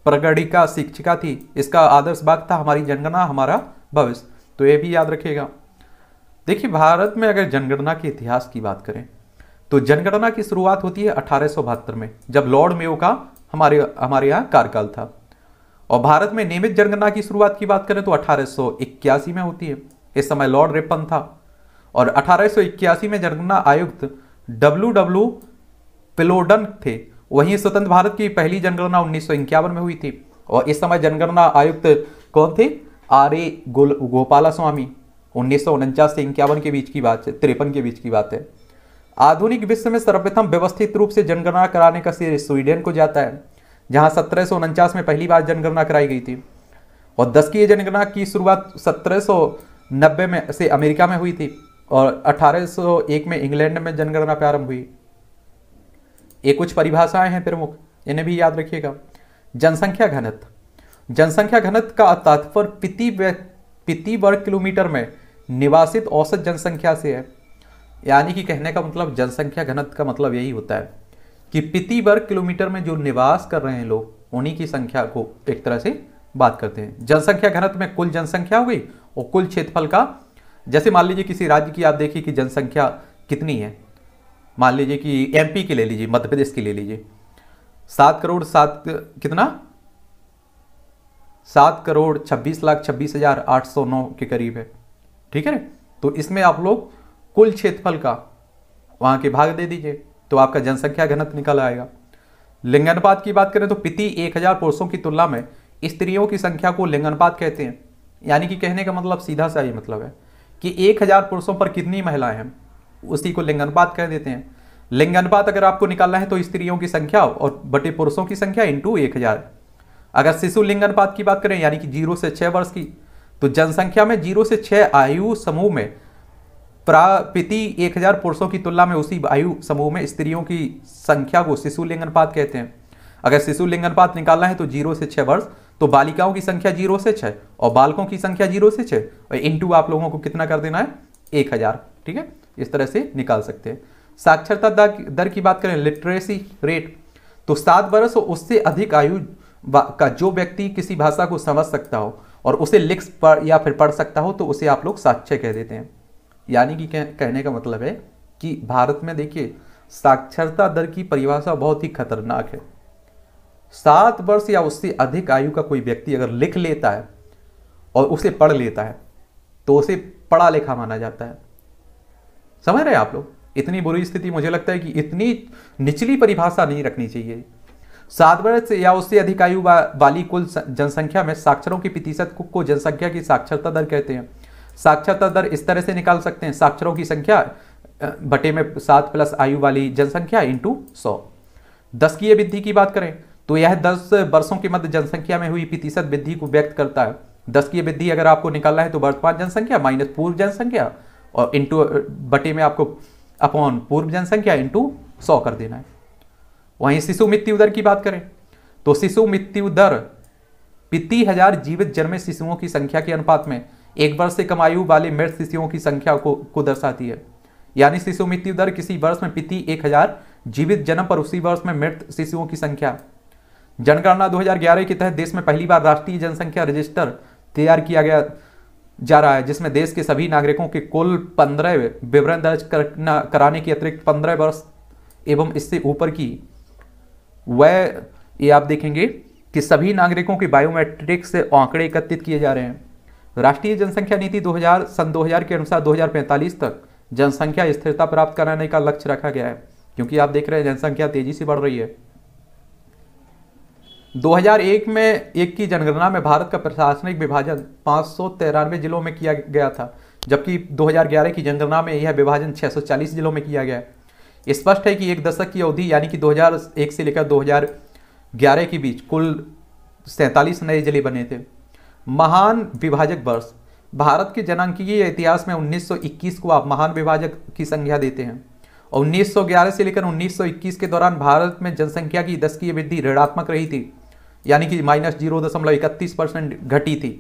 प्रगढ़िका शिक्षिका थी इसका आदर्श भाग था हमारी जनगणना हमारा भविष्य तो ये भी याद रखेगा देखिए भारत में अगर जनगणना के इतिहास की बात करें तो जनगणना की शुरुआत होती है अठारह में जब लॉर्ड मेयो का हमारे हमारे यहाँ कार्यकाल था और भारत में नियमित जनगणना की शुरुआत की बात करें तो अठारह में होती है इस समय लॉर्ड रेपन था और अठारह में जनगणना आयुक्त डब्ल्यू डब्ल्यू पिलोडन थे वहीं स्वतंत्र भारत की पहली जनगणना उन्नीस में हुई थी और इस समय जनगणना आयुक्त कौन थे आर ए गोपाला स्वामी उन्नीस से इक्यावन के बीच की बात है तिरपन के बीच की बात है आधुनिक विश्व में सर्वप्रथम व्यवस्थित रूप से जनगणना कराने का श्रेय स्वीडन को जाता है जहां सत्रह में पहली बार जनगणना कराई गई थी और दस की जनगणना की शुरुआत सत्रह में से अमेरिका में हुई थी और 1801 में इंग्लैंड में जनगणना प्रारंभ हुई ये कुछ परिभाषाएं हैं प्रमुख इन्हें भी याद रखिएगा जनसंख्या घनत्व जनसंख्या घनत्व का तात्पर्य प्रति प्रति वर्ग किलोमीटर में निवासित औसत जनसंख्या से है यानी कि कहने का मतलब जनसंख्या घनत्व का मतलब यही होता है कि प्रति वर्ग किलोमीटर में जो निवास कर रहे हैं लोग उन्हीं की संख्या को एक तरह से बात करते हैं जनसंख्या घनत्व में कुल जनसंख्या हो गई और कुल क्षेत्रफल का जैसे मान लीजिए किसी राज्य की आप देखिए कि जनसंख्या कितनी है मान लीजिए कि एमपी की ले लीजिए मध्य प्रदेश की ले लीजिए सात करोड़ सात कितना सात करोड़ छब्बीस लाख छब्बीस हजार आठ सौ नौ के करीब है ठीक है तो इसमें आप लोग कुल क्षेत्रफल का वहां के भाग दे दीजिए तो आपका जनसंख्या घनत्व निकल आएगा लिंगानुपात की बात करें तो पिति एक हजार पुरुषों की तुलना में स्त्रियों की संख्या को लिंगानुपात कहते हैं यानी कि कहने का मतलब सीधा सा ये मतलब है कि एक हजार पुरुषों पर कितनी महिलाएं हैं उसी को लिंगानुपात कह देते हैं लिंगानुपात अगर आपको निकालना है तो स्त्रियों की संख्या और बटे पुरुषों की संख्या इंटू एक हज़ार अगर शिशु लिंगानुपात की बात करें यानी कि जीरो से छह वर्ष की तो जनसंख्या में जीरो से छह आयु समूह में प्रापिति एक हज़ार पुरुषों की तुलना में उसी आयु समूह में स्त्रियों की संख्या को शिशु लिंगानुपात कहते हैं अगर शिशु लिंगानुपात निकालना है तो जीरो से छह वर्ष तो बालिकाओं की संख्या जीरो से छह और बालकों की संख्या जीरो से छह और इंटू आप लोगों को कितना कर देना है एक हज़ार ठीक है इस तरह से निकाल सकते हैं साक्षरता दर की बात करें लिटरेसी रेट तो सात वर्ष और उससे अधिक आयु का जो व्यक्ति किसी भाषा को समझ सकता हो और उसे लिख या फिर पढ़ सकता हो तो उसे आप लोग साक्षर कह देते हैं यानी कि कह, कहने का मतलब है कि भारत में देखिए साक्षरता दर की परिभाषा बहुत ही खतरनाक है सात वर्ष या उससे अधिक आयु का कोई व्यक्ति अगर लिख लेता है और उसे पढ़ लेता है तो उसे पढ़ा लिखा माना जाता है समझ रहे हैं आप लोग इतनी बुरी स्थिति मुझे लगता है कि इतनी निचली परिभाषा नहीं रखनी चाहिए सात वर्ष या उससे अधिक आयु वाली कुल जनसंख्या में साक्षरों की प्रतिशत को जनसंख्या की साक्षरता दर कहते हैं साक्षरता दर इस तरह से निकाल सकते हैं साक्षरों की संख्या बटे में सात प्लस आयु वाली जनसंख्या इंटू सौ दस की वृद्धि की बात करें तो यह दस वर्षों के मध्य जनसंख्या में हुई प्रतिशत वृद्धि को व्यक्त करता है दस की वृद्धि अगर आपको निकालना है तो वर्तमान जनसंख्या माइनस पूर्व जनसंख्या और इंटू uh, बटे में आपको अपॉन पूर्व जनसंख्या इंटू सौ कर देना है वहीं शिशु मृत्यु दर की बात करें तो शिशु मृत्यु दर पिती हजार जीवित जन्मे शिशुओं की संख्या के अनुपात में एक वर्ष से कम आयु वाले मृत शिशुओं की संख्या को को दर्शाती है यानी शिशु मृत्यु दर किसी वर्ष में पिती एक हजार जीवित जन्म पर उसी वर्ष में मृत शिशुओं की संख्या जनगणना 2011 के तहत देश में पहली बार राष्ट्रीय जनसंख्या रजिस्टर तैयार किया गया जा रहा है जिसमें देश के सभी नागरिकों के कुल पंद्रह विवरण दर्ज करना कराने के अतिरिक्त पंद्रह वर्ष एवं इससे ऊपर की वह ये आप देखेंगे कि सभी नागरिकों के बायोमेट्रिक्स से आंकड़े एकत्रित किए जा रहे हैं राष्ट्रीय जनसंख्या नीति 2000 सन 2000 के अनुसार 2045 तक जनसंख्या स्थिरता प्राप्त कराने का लक्ष्य रखा गया है क्योंकि आप देख रहे हैं जनसंख्या तेजी से बढ़ रही है 2001 में एक की जनगणना में भारत का प्रशासनिक विभाजन पाँच जिलों में किया गया था जबकि 2011 की जनगणना में यह विभाजन 640 जिलों में किया गया स्पष्ट है कि एक दशक की अवधि यानी कि 2001 से लेकर 2011 के बीच कुल सैंतालीस नए जिले बने थे महान विभाजक वर्ष भारत के जनांकीय इतिहास में 1921 को आप महान विभाजक की संख्या देते हैं और 1911 से लेकर 1921 के दौरान भारत में जनसंख्या की दस की वृद्धि ऋणात्मक रही थी यानी कि माइनस जीरो दशमलव इकतीस परसेंट घटी थी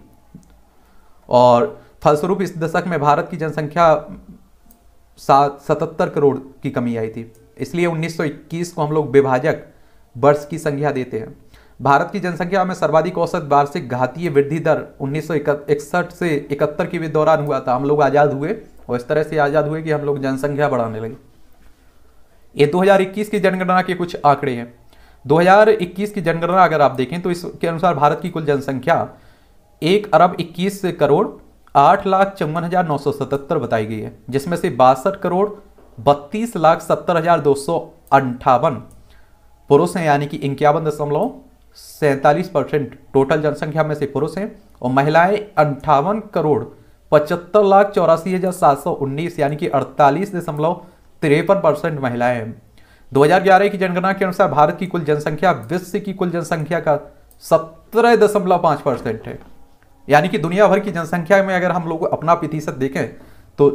और फलस्वरूप इस दशक में भारत की जनसंख्या सात सतहत्तर करोड़ की कमी आई थी इसलिए 1921 को हम लोग विभाजक वर्ष की संख्या देते हैं भारत की जनसंख्या में सर्वाधिक औसत वार्षिक घातीय वृद्धि दर उन्नीस से इकहत्तर के दौरान हुआ था हम लोग आज़ाद हुए और इस तरह से आज़ाद हुए कि हम लोग जनसंख्या बढ़ाने लगे ये 2021 की जनगणना के कुछ आंकड़े हैं 2021 की जनगणना अगर आप देखें तो इसके अनुसार भारत की कुल जनसंख्या एक अरब 21 करोड़ आठ लाख चौवन हजार नौ सौ सतहत्तर बताई गई है जिसमें से बासठ करोड़ बत्तीस लाख सत्तर हजार दो सौ अंठावन पुरुष हैं यानी कि इक्यावन दशमलव सैंतालीस परसेंट टोटल जनसंख्या में से पुरुष हैं और महिलाएं अंठावन करोड़ पचहत्तर लाख चौरासी हजार सात सौ उन्नीस यानी कि अड़तालीस दशमलव तिरपन परसेंट महिलाएं हैं 2011 की जनगणना के अनुसार भारत की कुल जनसंख्या विश्व की कुल जनसंख्या का सत्रह दशमलव पांच परसेंट है यानी कि दुनिया भर की जनसंख्या में अगर हम लोग अपना प्रतिशत देखें तो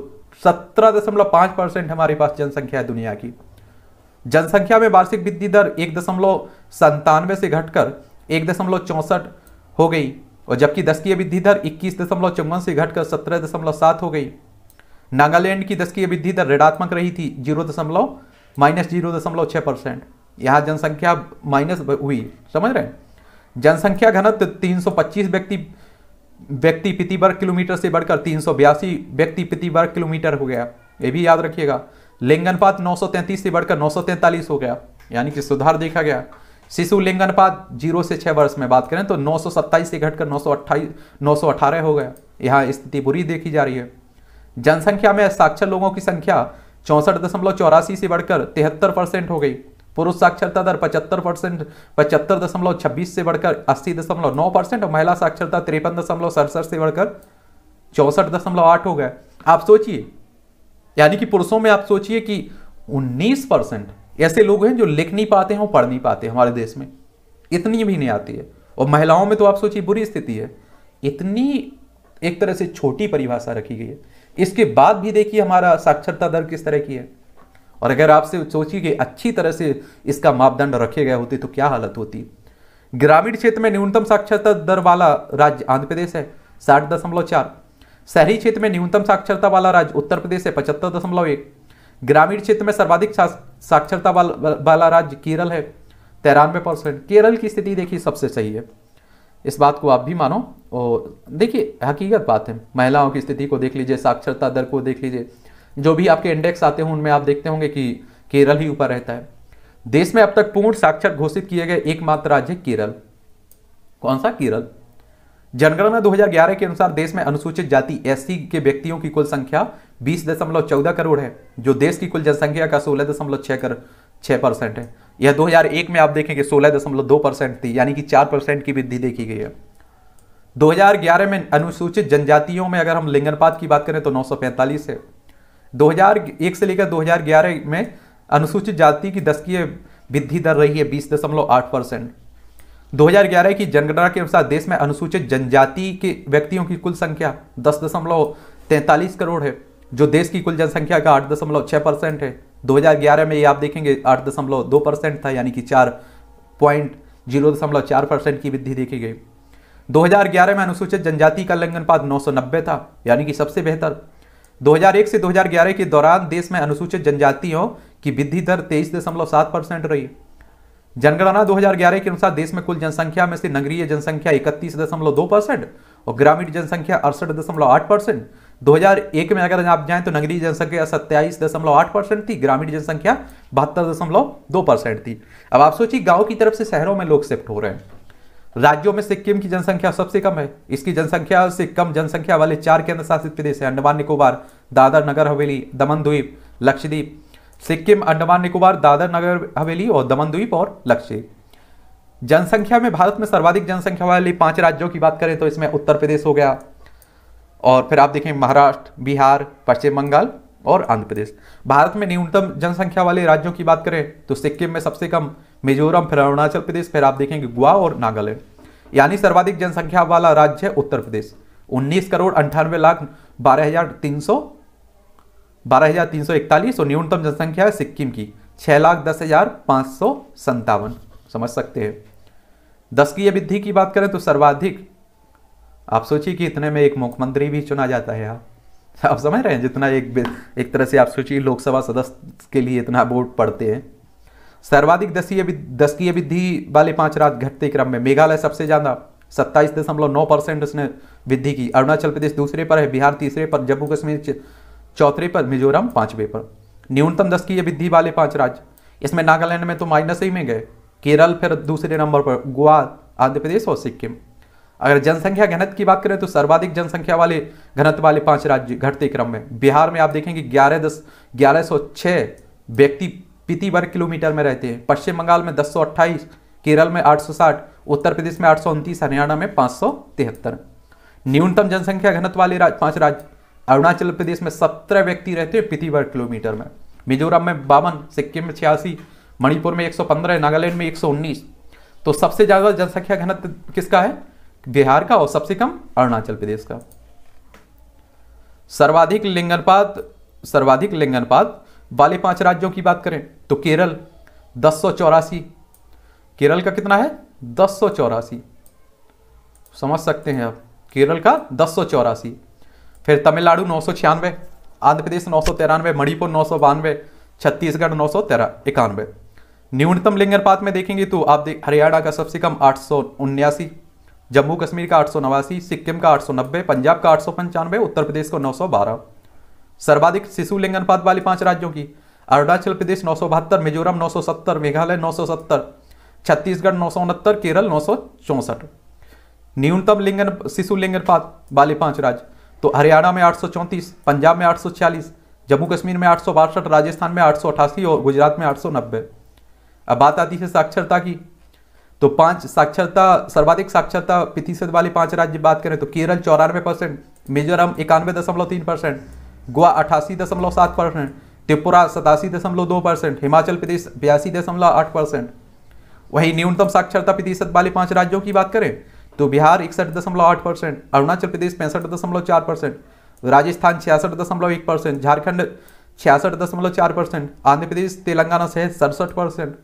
सत्रह दशमलव पांच परसेंट हमारे पास जनसंख्या है दुनिया की जनसंख्या में वार्षिक वृद्धि दर एक दशमलव संतानवे से घटकर एक दशमलव चौंसठ हो गई और जबकि की वृद्धि दर इक्कीस दशमलव चौवन से घटकर सत्रह दशमलव सात हो गई नागालैंड की की वृद्धि दर ऋणात्मक रही थी जीरो दशमलव माइनस जीरो दशमलव छः परसेंट यहाँ जनसंख्या माइनस हुई समझ रहे हैं जनसंख्या घनत्व तीन सौ पच्चीस व्यक्ति व्यक्ति प्रति वर्ग किलोमीटर से बढ़कर तीन सौ बयासी व्यक्ति प्रति वर्ग किलोमीटर हो गया ये भी याद रखिएगा लिंगनपात 933 से बढ़कर 943 हो गया यानी कि सुधार देखा गया शिशु लिंगनपात जीरो से छः वर्ष में बात करें तो 927 से घटकर 928 अठारह हो गया यहाँ स्थिति बुरी देखी जा रही है जनसंख्या में साक्षर लोगों की संख्या चौंसठ दशमलव चौरासी से बढ़कर तिहत्तर परसेंट हो गई पुरुष साक्षरता दर पचहत्तर परसेंट पचहत्तर दशमलव छब्बीस से बढ़कर अस्सी दशमलव नौ परसेंट और महिला साक्षरता तिरपन दशमलव सड़सठ से बढ़कर चौंसठ दशमलव आठ हो गए आप सोचिए यानी कि पुरुषों में आप सोचिए कि उन्नीस परसेंट ऐसे लोग हैं जो लिख नहीं पाते हैं और पढ़ नहीं पाते हमारे देश में इतनी भी नहीं आती है और महिलाओं में तो आप सोचिए बुरी स्थिति है इतनी एक तरह से छोटी परिभाषा रखी गई है इसके बाद भी देखिए हमारा साक्षरता दर किस तरह की है और अगर आपसे सोचिए कि अच्छी तरह से इसका मापदंड रखे गए होते तो क्या हालत होती ग्रामीण क्षेत्र में न्यूनतम साक्षरता दर वाला राज्य आंध्र प्रदेश है साठ दशमलव चार शहरी क्षेत्र में न्यूनतम साक्षरता वाला राज्य उत्तर प्रदेश है पचहत्तर दशमलव एक ग्रामीण क्षेत्र में सर्वाधिक साक्षरता वाला राज्य केरल है तिरानवे परसेंट केरल की स्थिति देखिए सबसे सही है इस बात को आप भी मानो और देखिए हकीकत बात है महिलाओं की स्थिति को देख लीजिए साक्षरता दर को देख लीजिए जो भी आपके इंडेक्स आते हैं उनमें आप देखते होंगे कि केरल ही ऊपर रहता है देश में अब तक पूर्ण साक्षर घोषित किए गए एकमात्र राज्य केरल कौन सा केरल जनगणना 2011 के अनुसार देश में अनुसूचित जाति एस के व्यक्तियों की कुल संख्या बीस करोड़ है जो देश की कुल जनसंख्या का सोलह कर छह परसेंट है यह 2001 में आप देखेंगे 16.2 परसेंट थी यानी कि 4 परसेंट की वृद्धि देखी गई है 2011 में अनुसूचित जनजातियों में अगर हम लिंगनपात की बात करें तो 945 है 2001 से लेकर 2011 में अनुसूचित जाति की की वृद्धि दर रही है बीस दशमलव आठ परसेंट दो की जनगणना के अनुसार देश में अनुसूचित जनजाति के व्यक्तियों की कुल संख्या दस दशमलव तैंतालीस करोड़ है जो देश की कुल जनसंख्या का आठ दशमलव परसेंट है 2011 में ये आप देखेंगे आठ दशमलव दो परसेंट था यानी कि चार पॉइंट जीरो दशमलव चार परसेंट की वृद्धि देखी गई 2011 में अनुसूचित जनजाति का लंघन पात नब्बे था यानी कि सबसे बेहतर 2001 से 2011 के दौरान देश में अनुसूचित जनजातियों की वृद्धि दर तेईस दशमलव सात परसेंट रही जनगणना 2011 के अनुसार देश में कुल जनसंख्या में से नगरीय जनसंख्या इकतीस दशमलव दो परसेंट और ग्रामीण जनसंख्या अड़सठ दशमलव आठ परसेंट 2001 में अगर आप जाएं तो नगरीय जनसंख्या सत्ताईस दशमलव आठ परसेंट थी ग्रामीण जनसंख्या बहत्तर दशमलव दो परसेंट थी अब आप सोचिए गांव की तरफ से शहरों में लोग शिफ्ट हो रहे हैं राज्यों में सिक्किम की जनसंख्या सबसे कम है इसकी जनसंख्या से कम जनसंख्या वाले चार केंद्र शासित प्रदेश है अंडमान निकोबार दादर नगर हवेली दमन द्वीप लक्षद्वीप सिक्किम अंडमान निकोबार दादर नगर हवेली और दमन द्वीप और लक्षद्वीप जनसंख्या में भारत में सर्वाधिक जनसंख्या वाले पांच राज्यों की बात करें तो इसमें उत्तर प्रदेश हो गया और फिर आप देखें महाराष्ट्र बिहार पश्चिम बंगाल और आंध्र प्रदेश भारत में न्यूनतम जनसंख्या वाले राज्यों की बात करें तो सिक्किम में सबसे कम मिजोरम फिर अरुणाचल प्रदेश फिर आप देखेंगे गोवा और नागालैंड यानी सर्वाधिक जनसंख्या वाला राज्य है उत्तर प्रदेश 19 करोड़ अंठानवे लाख बारह हजार तीन सौ बारह हजार तीन सौ इकतालीस और न्यूनतम जनसंख्या है सिक्किम की छः लाख दस हजार पाँच सौ संतावन समझ सकते हैं दस की वृद्धि की बात करें तो सर्वाधिक आप सोचिए कि इतने में एक मुख्यमंत्री भी चुना जाता है आप आप समझ रहे हैं जितना एक एक तरह से आप सोचिए लोकसभा सदस्य के लिए इतना वोट पड़ते हैं सर्वाधिक दसीय की वृद्धि वाले पांच राज्य घटते क्रम में मेघालय सबसे ज़्यादा सत्ताईस दशमलव नौ परसेंट उसने वृद्धि की अरुणाचल प्रदेश दूसरे पर है बिहार तीसरे पर जम्मू कश्मीर चौथे पर मिजोरम पांचवे पर न्यूनतम की वृद्धि वाले पांच राज्य इसमें नागालैंड में तो माइनस ही में गए केरल फिर दूसरे नंबर पर गोवा आंध्र प्रदेश और सिक्किम अगर जनसंख्या घनत्व की बात करें तो सर्वाधिक जनसंख्या वाले घनत्व वाले पांच राज्य घटते क्रम में बिहार में आप देखेंगे ग्यारह दस ग्यारह सौ छः व्यक्ति प्रति वर्ग किलोमीटर में रहते हैं पश्चिम बंगाल में दस सौ केरल में आठ सौ साठ उत्तर प्रदेश में आठ सौ उनतीस हरियाणा में पाँच सौ तिहत्तर न्यूनतम जनसंख्या घनत्व वाले राज पाँच राज्य अरुणाचल प्रदेश में सत्रह व्यक्ति रहते हैं प्रति वर्ग किलोमीटर में मिजोरम में बावन सिक्किम में छियासी मणिपुर में 115 नागालैंड में 119 तो सबसे ज़्यादा जनसंख्या घनत्व किसका है बिहार का और सबसे कम अरुणाचल प्रदेश का सर्वाधिक लिंगनपात सर्वाधिक लिंगनपात वाले पांच राज्यों की बात करें तो केरल दस केरल का कितना है दस समझ सकते हैं आप केरल का दस फिर तमिलनाडु नौ सौ छियानवे आंध्र प्रदेश नौ सौ तिरानवे मणिपुर नौ सौ बानवे छत्तीसगढ़ नौ सौ तेरा इक्यानवे न्यूनतम लिंगनपात में देखेंगे तो आप देख हरियाणा का सबसे कम आठ सौ उन्यासी जम्मू कश्मीर का आठ सिक्किम का आठ पंजाब का आठ उत्तर प्रदेश का नौ सर्वाधिक शिशु लिंगनपात वाली पांच राज्यों की अरुणाचल प्रदेश नौ मिजोरम नौ मेघालय नौ छत्तीसगढ़ नौ केरल नौ न्यूनतम लिंगन शिशु लिंगनपात वाले पांच राज्य तो हरियाणा में 834 पंजाब में 846 जम्मू कश्मीर में आठ राजस्थान में आठ और गुजरात में आठ अब बात आती है साक्षरता की तो पांच साक्षरता सर्वाधिक साक्षरता प्रतिशत वाले पांच राज्य बात करें तो केरल चौरानवे परसेंट मिजोरम इक्यानवे दशमलव तीन परसेंट गोवा अठासी दशमलव सात परसेंट त्रिपुरा सतासी दशमलव दो परसेंट हिमाचल प्रदेश बयासी दशमलव आठ परसेंट वहीं न्यूनतम साक्षरता प्रतिशत वाले पांच राज्यों की बात करें तो बिहार इकसठ दशमलव आठ परसेंट अरुणाचल प्रदेश पैंसठ दशमलव चार परसेंट राजस्थान छियासठ दशमलव एक परसेंट झारखंड छियासठ दशमलव चार परसेंट आंध्र प्रदेश तेलंगाना सहित सड़सठ परसेंट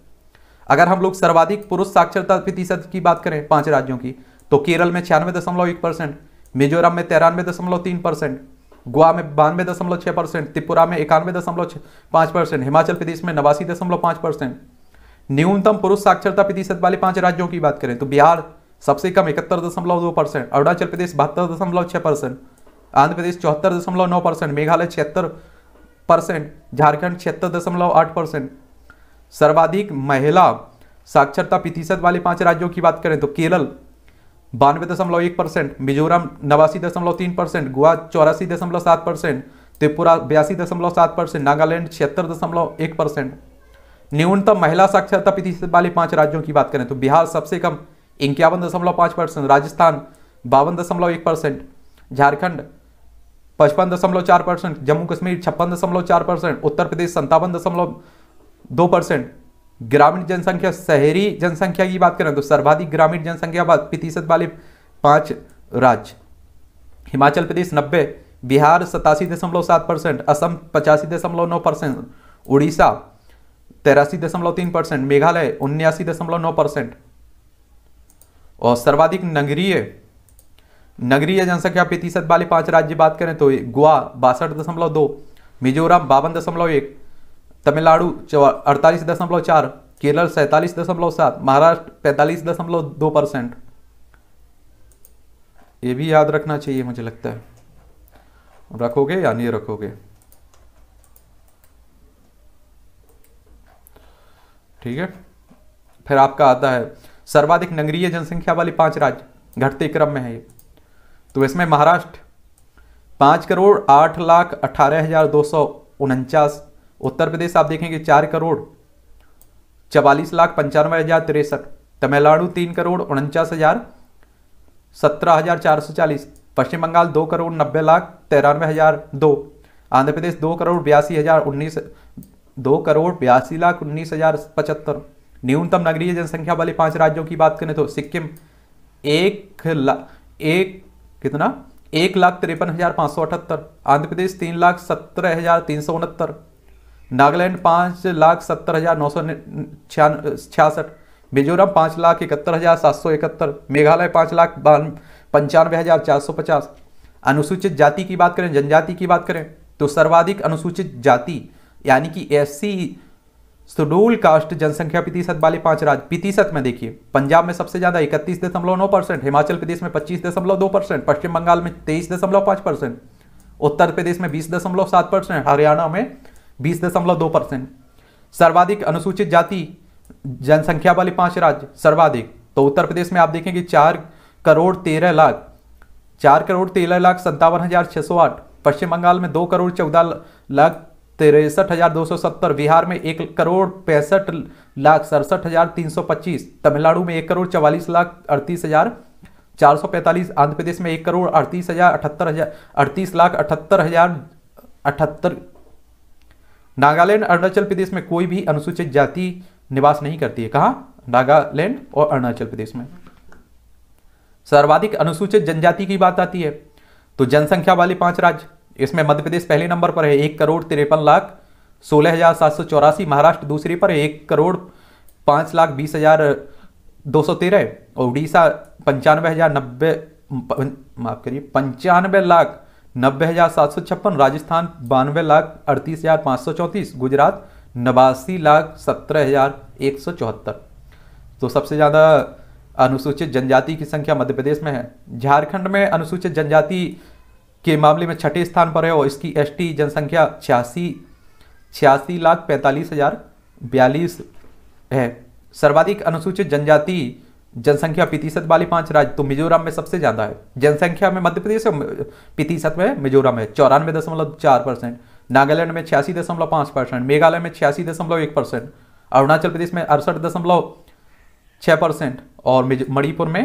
अगर हम लोग सर्वाधिक पुरुष साक्षरता प्रतिशत की बात करें पांच राज्यों की तो केरल में छियानवे दशमलव एक परसेंट मिजोरम में तिरानवे दशमलव तीन परसेंट गोवा में बानवे दशमलव छः परसेंट त्रिपुरा में इक्यानवे दशमलव पाँच परसेंट हिमाचल प्रदेश में नवासी दशमलव पाँच परसेंट न्यूनतम पुरुष साक्षरता प्रतिशत वाले पांच राज्यों की बात करें तो बिहार सबसे कम इकहत्तर दशमलव दो परसेंट अरुणाचल प्रदेश बहत्तर दशमलव छः परसेंट आंध्र प्रदेश चौहत्तर दशमलव नौ परसेंट मेघालय छिहत्तर परसेंट झारखंड छिहत्तर दशमलव आठ परसेंट सर्वाधिक महिला साक्षरता प्रतिशत वाले पांच राज्यों की बात करें तो केरल बानवे दशमलव एक परसेंट मिजोरम नवासी दशमलव तीन परसेंट गोवा चौरासी दशमलव सात परसेंट त्रिपुरा बयासी दशमलव सात परसेंट नागालैंड छिहत्तर दशमलव एक परसेंट न्यूनतम महिला साक्षरता प्रतिशत वाले पांच राज्यों की बात करें तो बिहार सबसे कम इक्यावन दशमलव पाँच परसेंट राजस्थान बावन दशमलव एक परसेंट झारखंड पचपन दशमलव चार परसेंट जम्मू कश्मीर छप्पन दशमलव चार परसेंट उत्तर प्रदेश संतावन दशमलव दो परसेंट ग्रामीण जनसंख्या शहरी जनसंख्या की बात करें तो सर्वाधिक ग्रामीण जनसंख्या प्रतिशत वाले पांच राज्य हिमाचल प्रदेश नब्बे बिहार सतासी दशमलव सात परसेंट असम पचासी दशमलव नौ परसेंट उड़ीसा तेरासी दशमलव तीन परसेंट मेघालय उन्यासी दशमलव नौ परसेंट और सर्वाधिक नगरीय नगरीय जनसंख्या प्रतिशत वाले पांच राज्य बात करें तो गोवा बासठ दशमलव दो मिजोरम बावन दशमलव एक तमिलनाडु अड़तालीस दशमलव चार केरल सैंतालीस दशमलव सात महाराष्ट्र पैंतालीस दशमलव दो परसेंट ये भी याद रखना चाहिए मुझे लगता है रखोगे या नहीं रखोगे ठीक है फिर आपका आता है सर्वाधिक नगरीय जनसंख्या वाली पांच राज्य घटते क्रम में है ये तो इसमें महाराष्ट्र पांच करोड़ आठ लाख अठारह हजार दो सौ उनचास उत्तर प्रदेश आप देखेंगे चार करोड़ चवालीस लाख पंचानवे हज़ार तिरसठ तमिलनाडु तीन करोड़ उनचास हज़ार सत्रह हज़ार चार सौ चालीस पश्चिम बंगाल दो करोड़ नब्बे लाख तिरानवे हज़ार दो आंध्र प्रदेश दो करोड़ बयासी हज़ार उन्नीस दो करोड़ बयासी लाख उन्नीस हज़ार पचहत्तर न्यूनतम नगरीय जनसंख्या वाले पांच राज्यों की बात करें तो सिक्किम एक लाख एक कितना एक लाख तिरपन हज़ार पाँच सौ अठहत्तर आंध्र प्रदेश तीन लाख सत्रह हज़ार तीन सौ उनहत्तर नागालैंड पाँच लाख सत्तर हजार नौ सौ छियासठ मिजोरम पाँच लाख इकहत्तर हजार सात सौ इकहत्तर मेघालय पाँच लाख पंचानवे हजार चार सौ पचास अनुसूचित जाति की बात करें जनजाति की बात करें तो सर्वाधिक अनुसूचित जाति यानी कि एस सी शेड्यूल कास्ट जनसंख्या प्रतिशत वाले पांच राज्य प्रतिशत में देखिए पंजाब में सबसे ज्यादा इकतीस दशमलव नौ परसेंट हिमाचल प्रदेश में पच्चीस दशमलव दो परसेंट पश्चिम बंगाल में तेईस दशमलव पाँच परसेंट उत्तर प्रदेश में बीस दशमलव सात परसेंट हरियाणा में बीस दशमलव दो परसेंट सर्वाधिक अनुसूचित जाति जनसंख्या वाले पांच राज्य सर्वाधिक तो उत्तर प्रदेश में आप देखेंगे चार करोड़ तेरह लाख चार करोड़ तेरह लाख संतावन हजार छः सौ आठ पश्चिम बंगाल में दो करोड़ चौदह लाख तिरसठ हजार दो सौ सत्तर बिहार में एक करोड़ पैंसठ लाख सड़सठ हजार तीन सौ पच्चीस तमिलनाडु में एक करोड़ चवालीस लाख अड़तीस हजार चार सौ पैंतालीस आंध्र प्रदेश में एक करोड़ अड़तीस हजार अठहत्तर हजार अड़तीस लाख अठहत्तर हजार अठहत्तर नागालैंड अरुणाचल प्रदेश में कोई भी अनुसूचित जाति निवास नहीं करती है कहा नागालैंड और अरुणाचल प्रदेश में सर्वाधिक अनुसूचित जनजाति की बात आती है तो जनसंख्या वाले पांच राज्य इसमें मध्य प्रदेश पहले नंबर पर है एक करोड़ तिरपन लाख सोलह हजार सात सौ चौरासी महाराष्ट्र दूसरे पर है एक करोड़ पांच लाख बीस हजार दो सौ तेरह और उड़ीसा पंचानवे हजार नब्बे माफ करिए पंचानवे लाख नब्बे हज़ार सात सौ छप्पन राजस्थान बानवे लाख अड़तीस हज़ार पाँच सौ चौंतीस गुजरात नवासी लाख सत्रह हज़ार एक सौ चौहत्तर तो सबसे ज़्यादा अनुसूचित जनजाति की संख्या मध्य प्रदेश में है झारखंड में अनुसूचित जनजाति के मामले में छठे स्थान पर है और इसकी एस जनसंख्या छियासी छियासी लाख पैंतालीस हज़ार बयालीस है सर्वाधिक अनुसूचित जनजाति जनसंख्या प्रतिशत वाले पांच राज्य तो मिजोरम में सबसे ज्यादा है जनसंख्या में मध्य प्रदेश प्रतिशत में मिजोरम है चौरानवे दशमलव चार परसेंट नागालैंड में छियासी दशमलव पांच परसेंट मेघालय में छियासी दशमलव एक परसेंट अरुणाचल प्रदेश में अड़सठ दशमलव छः परसेंट और मणिपुर में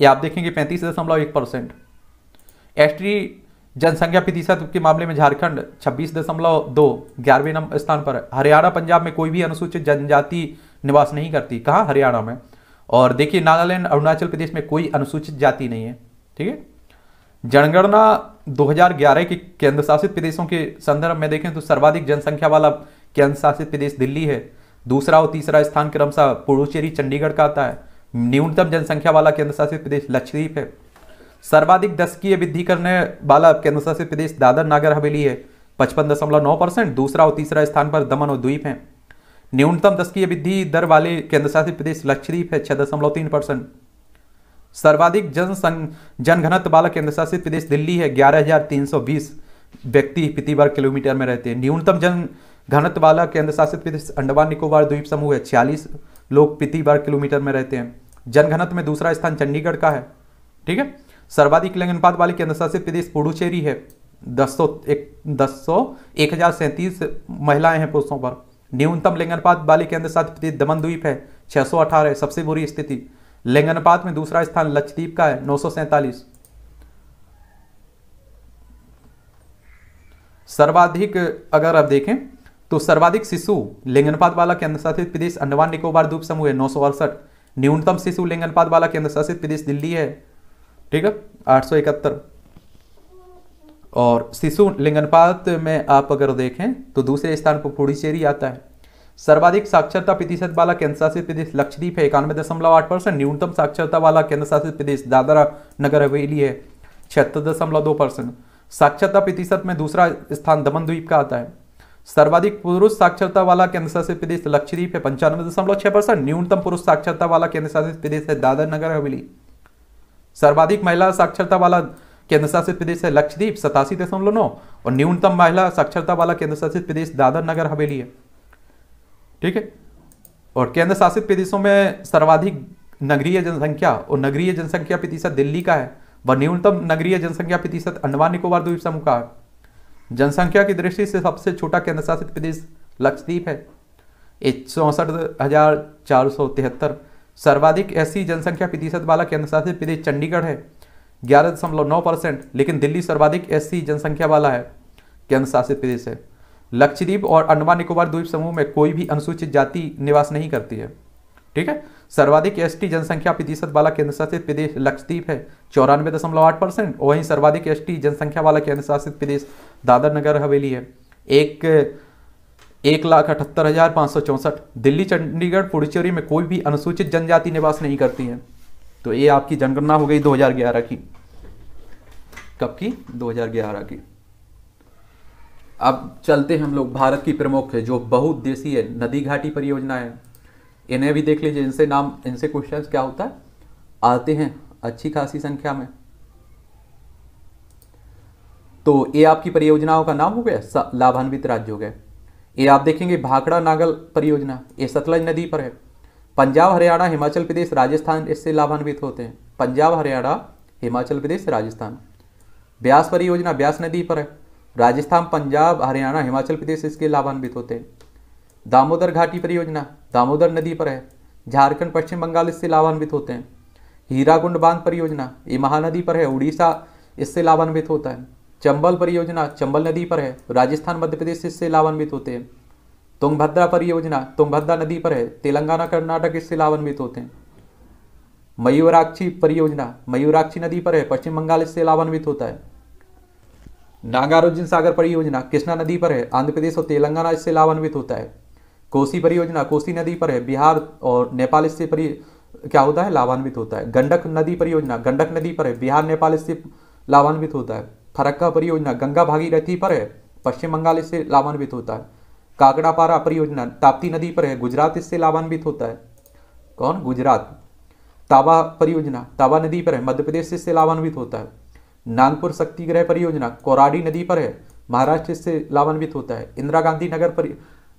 ये आप देखेंगे पैंतीस दशमलव एक परसेंट एस जनसंख्या प्रतिशत के मामले में झारखंड छब्बीस दशमलव दो ग्यारहवें नंबर स्थान पर हरियाणा पंजाब में कोई भी अनुसूचित जनजाति निवास नहीं करती कहाँ हरियाणा में और देखिए नागालैंड अरुणाचल प्रदेश में कोई अनुसूचित जाति नहीं है ठीक है जनगणना 2011 के केंद्र शासित प्रदेशों के संदर्भ में देखें तो सर्वाधिक जनसंख्या वाला केंद्र शासित प्रदेश दिल्ली है दूसरा और तीसरा स्थान क्रमशः पुडुचेरी चंडीगढ़ का आता है न्यूनतम जनसंख्या वाला केंद्र शासित प्रदेश लक्षद्वीप है सर्वाधिक दशकीय वृद्धि करने वाला केंद्र शासित प्रदेश दादर नागर हवेली है पचपन दशमलव नौ परसेंट दूसरा और तीसरा स्थान पर दमन और द्वीप है न्यूनतम दस्कीय वृद्धि दर वाले केंद्रशासित प्रदेश लक्षद्वीप है छह दशमलव तीन परसेंट सर्वाधिक जनसंघ जनघनत्व वाला केंद्रशासित प्रदेश दिल्ली है ग्यारह हजार तीन सौ बीस व्यक्ति प्रति वर्ग किलोमीटर में रहते हैं न्यूनतम जन घनत वाला केंद्रशासित प्रदेश अंडमान निकोबार द्वीप समूह है छियालीस लोग प्रति वर्ग किलोमीटर में रहते हैं जनघनत्व में दूसरा स्थान चंडीगढ़ का है ठीक है सर्वाधिक लिंगनपात वाले केंद्रशासित प्रदेश पुडुचेरी है दस सौ एक दस सौ एक हजार सैंतीस महिलाएं हैं पुरुषों पर न्यूनतम लिंगनपात बाली केंद्र अंदर साथ दमन द्वीप है छह सबसे बुरी स्थिति लिंगनपात में दूसरा स्थान लक्षद्वीप का है नौ सर्वाधिक अगर आप देखें तो सर्वाधिक शिशु लिंगनपात वाला केंद्र शासित प्रदेश अंडमान निकोबार द्वीप समूह है नौ न्यूनतम शिशु लिंगनपात वाला केंद्र शासित प्रदेश दिल्ली है ठीक है आठ और शिशु लिंगनपात में आप अगर देखें तो दूसरे स्थान पर पुडुचेरी आता है सर्वाधिक साक्षरता प्रतिशत वाला केंद्र शासित प्रदेश लक्षद्वीप है इक्यानवे दशमलव आठ परसेंट न्यूनतम साक्षरता वाला केंद्र शासित प्रदेश दादरा नगर हवेली है छिहत्तर दशमलव दो परसेंट साक्षरता प्रतिशत में दूसरा स्थान दमन द्वीप का आता है सर्वाधिक पुरुष साक्षरता वाला केंद्र शासित प्रदेश लक्षद्वीप है पंचानवे दशमलव छह परसेंट न्यूनतम पुरुष साक्षरता वाला केंद्र शासित प्रदेश है दादर नगर हवेली सर्वाधिक महिला साक्षरता वाला केंद्र शासित प्रदेश है लक्षद्वीप सतासी दशमलव नौ और न्यूनतम महिला साक्षरता वाला केंद्र शासित प्रदेश दादर नगर हवेली है ठीक है और केंद्र शासित प्रदेशों में सर्वाधिक नगरीय जनसंख्या और नगरीय जनसंख्या प्रतिशत दिल्ली का है व न्यूनतम नगरीय जनसंख्या प्रतिशत अंडमान निकोबार द्वीप समूह का है जनसंख्या की दृष्टि से सबसे छोटा केंद्र शासित प्रदेश लक्षद्वीप है चौंसठ हजार चार सौ तिहत्तर सर्वाधिक ऐसी जनसंख्या प्रतिशत वाला केंद्र शासित प्रदेश चंडीगढ़ है ग्यारह दशमलव नौ परसेंट लेकिन दिल्ली सर्वाधिक एससी जनसंख्या वाला है केंद्र शासित प्रदेश है लक्षद्वीप और अंडमान निकोबार द्वीप समूह में कोई भी अनुसूचित जाति निवास नहीं करती है ठीक है सर्वाधिक एसटी जनसंख्या प्रतिशत वाला केंद्र शासित प्रदेश लक्षद्वीप है चौरानवे दशमलव आठ परसेंट वहीं सर्वाधिक एसटी जनसंख्या वाला केंद्र शासित प्रदेश दादर नगर हवेली है एक एक लाख अठहत्तर हजार पाँच सौ चौंसठ दिल्ली चंडीगढ़ पुडुचेरी में कोई भी अनुसूचित जनजाति निवास नहीं करती है तो ये आपकी जनगणना हो गई 2011 की कब की 2011 की अब चलते हैं हम लोग भारत की प्रमुख है जो बहुउद्देशीय नदी घाटी परियोजना है इन्हें भी देख लीजिए इनसे नाम इनसे क्वेश्चन क्या होता है आते हैं अच्छी खासी संख्या में तो ये आपकी परियोजनाओं का नाम हो गया लाभान्वित राज्य हो गए ये आप देखेंगे भाखड़ा नागल परियोजना ये सतलज नदी पर है पंजाब हरियाणा हिमाचल प्रदेश राजस्थान इससे लाभान्वित होते हैं पंजाब हरियाणा हिमाचल प्रदेश राजस्थान ब्यास परियोजना ब्यास नदी पर है राजस्थान पंजाब हरियाणा हिमाचल प्रदेश इसके लाभान्वित होते हैं दामोदर घाटी परियोजना दामोदर नदी पर है झारखंड पश्चिम बंगाल इससे लाभान्वित होते हैं हीरागुंड बांध परियोजना ये महानदी पर है उड़ीसा इससे लाभान्वित होता है चंबल परियोजना चंबल नदी पर है राजस्थान मध्य प्रदेश इससे लाभान्वित होते हैं तुंगभद्रा परियोजना तुंगभद्रा नदी पर है तेलंगाना कर्नाटक इससे लाभान्वित होते हैं मयूराक्षी परियोजना मयूराक्षी नदी पर है पश्चिम बंगाल इससे लाभान्वित होता है नागार्जुन सागर परियोजना कृष्णा नदी पर है आंध्र प्रदेश और तेलंगाना इससे लाभान्वित होता है कोसी परियोजना कोसी नदी पर है बिहार और नेपाल इससे परि क्या होता है लाभान्वित होता है गंडक नदी परियोजना गंडक नदी पर है बिहार नेपाल इससे लाभान्वित होता है फरक्का परियोजना गंगा भागीरथी पर है पश्चिम बंगाल इससे लाभान्वित होता है कागड़ापारा परियोजना ताप्ती नदी पर है गुजरात इससे लाभान्वित होता है कौन गुजरात ताबा परियोजना ताबा नदी पर है मध्य प्रदेश इससे लाभान्वित होता है नागपुर शक्तिग्रह परियोजना कोराडी नदी पर है महाराष्ट्र इससे लाभान्वित होता है इंदिरा गांधी नगर पर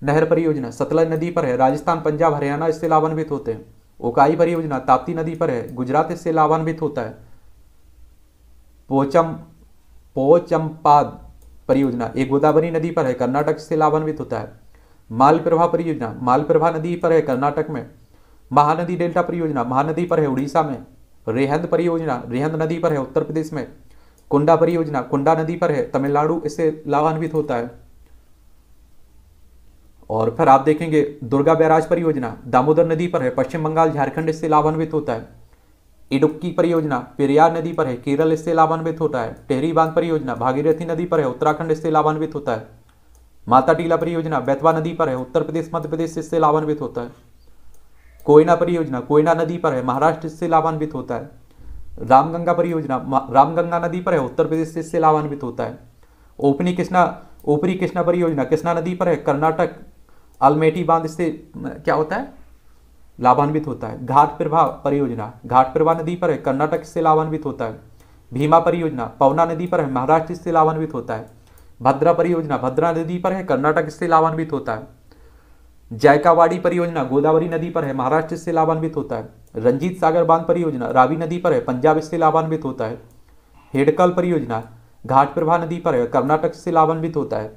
नहर परियोजना सतलज नदी पर है राजस्थान पंजाब हरियाणा इससे लाभान्वित होते हैं ओकाई परियोजना ताप्ती नदी पर है गुजरात इससे लाभान्वित होता है पोचम पोचम्पाद परियोजना एक गोदावरी नदी पर है कर्नाटक से लाभान्वित होता है माल प्रभा परियोजना माल प्रभा नदी पर है कर्नाटक में महानदी डेल्टा परियोजना महानदी पर है उड़ीसा में रेहंद परियोजना रेहंद नदी पर है उत्तर प्रदेश में कुंडा परियोजना कुंडा नदी पर है तमिलनाडु इससे लाभान्वित होता है और फिर आप देखेंगे दुर्गा बैराज परियोजना दामोदर नदी पर है पश्चिम बंगाल झारखंड इससे लाभान्वित होता है इडुक्की परियोजना पेरियार नदी पर है केरल इससे लाभान्वित होता है टेहरी बांध परियोजना भागीरथी नदी पर है उत्तराखंड इससे लाभान्वित होता है माता टीला परियोजना बैतवा नदी पर है उत्तर प्रदेश मध्य प्रदेश इससे लाभान्वित होता है कोयना परियोजना कोयना नदी पर है महाराष्ट्र इससे लाभान्वित होता है रामगंगा परियोजना रामगंगा नदी पर है उत्तर प्रदेश इससे लाभान्वित होता है ओपनी कृष्णा ओपरी कृष्णा परियोजना कृष्णा नदी पर है कर्नाटक अलमेटी बांध इससे क्या होता है लाभान्वित होता है घाट प्रभाव परियोजना घाट प्रभाव नदी पर है कर्नाटक से लाभान्वित होता है भीमा परियोजना पवना नदी पर है महाराष्ट्र से लाभान्वित होता है भद्रा परियोजना भद्रा नदी पर है कर्नाटक से लाभान्वित होता है जायकावाड़ी परियोजना गोदावरी नदी पर है महाराष्ट्र से लाभान्वित होता है रंजीत सागर बांध परियोजना रावी नदी पर है पंजाब से लाभान्वित होता है हेडकल परियोजना घाट प्रभा नदी पर है कर्नाटक से लाभान्वित होता है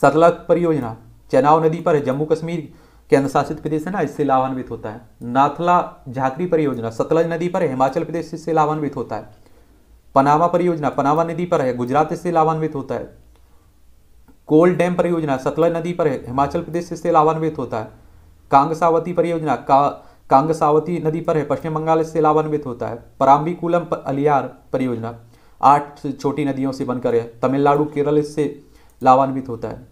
सरलक परियोजना चनाव नदी पर है जम्मू कश्मीर केंद्र अनुशासित प्रदेश है ना इससे लाभान्वित होता है नाथला झाकरी परियोजना सतलज नदी पर है हिमाचल प्रदेश इससे लाभान्वित होता है पनावा परियोजना पनावा नदी पर है गुजरात इससे लाभान्वित होता है कोल डैम परियोजना सतलज नदी पर है हिमाचल प्रदेश इससे लाभान्वित होता है कांगसावती परियोजना का कांगसावती नदी पर है पश्चिम बंगाल इससे लाभान्वित होता है पराम्बिकुलम अलियार परियोजना आठ छोटी नदियों से बनकर है तमिलनाडु केरल इससे लाभान्वित होता है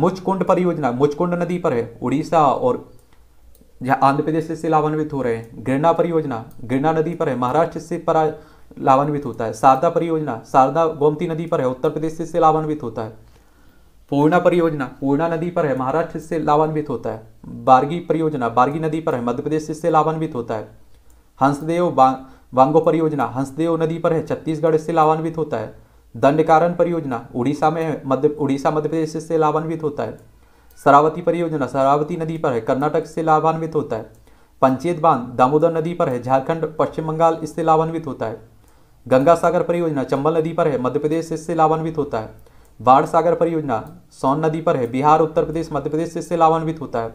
मुचकुंड परियोजना मुचकुंड नदी पर है उड़ीसा और जहाँ आंध्र प्रदेश से लाभान्वित हो रहे हैं गिरना परियोजना गिरना नदी पर है महाराष्ट्र से पर लाभान्वित होता है शारदा परियोजना शारदा गोमती नदी पर है उत्तर प्रदेश से लाभान्वित होता है पूर्णा परियोजना पूर्णा नदी पर है महाराष्ट्र से लाभान्वित होता है बारगी परियोजना बारगी नदी पर है मध्य प्रदेश से लाभान्वित होता है हंसदेव वांगो परियोजना हंसदेव नदी पर है छत्तीसगढ़ से लाभान्वित होता है दंड कारण परियोजना उड़ीसा में मध्य उड़ीसा मध्य प्रदेश से लाभान्वित होता है सरावती परियोजना शरावती नदी पर है कर्नाटक से लाभान्वित होता है पंचेत बांध दामोदर नदी पर है झारखंड पश्चिम बंगाल इससे लाभान्वित होता है गंगा सागर परियोजना चंबल नदी पर है मध्य प्रदेश इससे लाभान्वित होता है बाढ़ सागर परियोजना सोन नदी पर है बिहार उत्तर प्रदेश मध्य प्रदेश इससे लाभान्वित होता है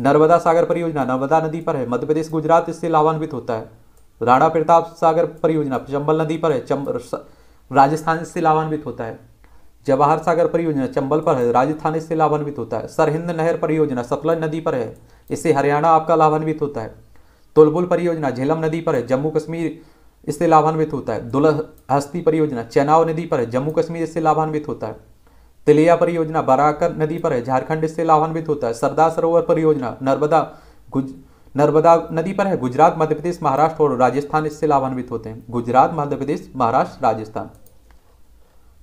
नर्मदा सागर परियोजना नर्मदा नदी पर है मध्य प्रदेश गुजरात इससे लाभान्वित होता है राणा प्रताप सागर परियोजना चंबल नदी पर है राजस्थान इससे लाभान्वित होता है जवाहर सागर परियोजना चंबल पर है राजस्थान इससे लाभान्वित होता है सरहिंद नहर परियोजना सतलज नदी पर है इससे हरियाणा आपका लाभान्वित होता है तुलबुल परियोजना झेलम नदी पर है जम्मू कश्मीर इससे लाभान्वित होता है दुलहस्ती परियोजना चनाव नदी पर है जम्मू कश्मीर इससे लाभान्वित होता है तिलिया परियोजना बराकर नदी पर है झारखंड इससे लाभान्वित होता है सरदार सरोवर परियोजना नर्मदा गुज नर्मदा नदी पर है गुजरात मध्य प्रदेश महाराष्ट्र और राजस्थान इससे लाभान्वित होते हैं गुजरात मध्य प्रदेश महाराष्ट्र राजस्थान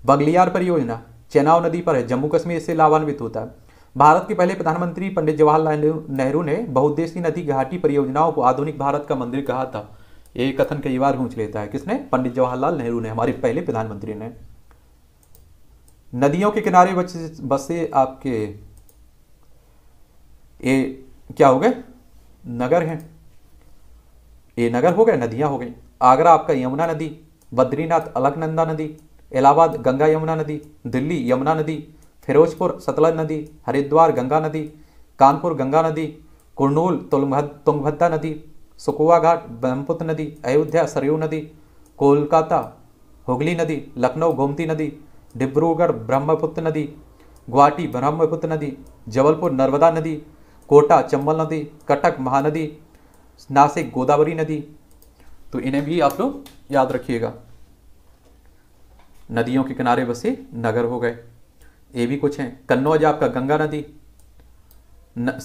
बगलियार परियोजना चेनाव नदी पर है जम्मू कश्मीर इससे लाभान्वित होता है भारत के पहले प्रधानमंत्री पंडित जवाहरलाल नेहरू ने बहुद्देशी नदी घाटी परियोजनाओं को आधुनिक भारत का मंदिर कहा था ये कथन कई बार पूछ लेता है किसने पंडित जवाहरलाल नेहरू ने हमारे पहले प्रधानमंत्री ने नदियों के किनारे बसे बसे आपके ये क्या हो गए नगर हैं ये नगर हो गए नदियां हो गई आगरा आपका यमुना नदी बद्रीनाथ अलकनंदा नदी इलाहाबाद गंगा यमुना नदी दिल्ली यमुना नदी फिरोजपुर सतलज नदी हरिद्वार गंगा नदी कानपुर गंगा नदी कुरनूल तुंगभद्रा नदी सुकुआ घाट ब्रह्मपुत्र नदी अयोध्या सरयू नदी कोलकाता हुगली नदी लखनऊ गोमती नदी डिब्रूगढ़ ब्रह्मपुत्र नदी गुवाहाटी ब्रह्मपुत्र नदी जबलपुर नर्मदा नदी कोटा चंबल नदी कटक महानदी नासिक गोदावरी नदी तो इन्हें भी आप लोग याद रखिएगा नदियों के किनारे बसे नगर हो गए ये भी कुछ हैं कन्नौज आपका गंगा नदी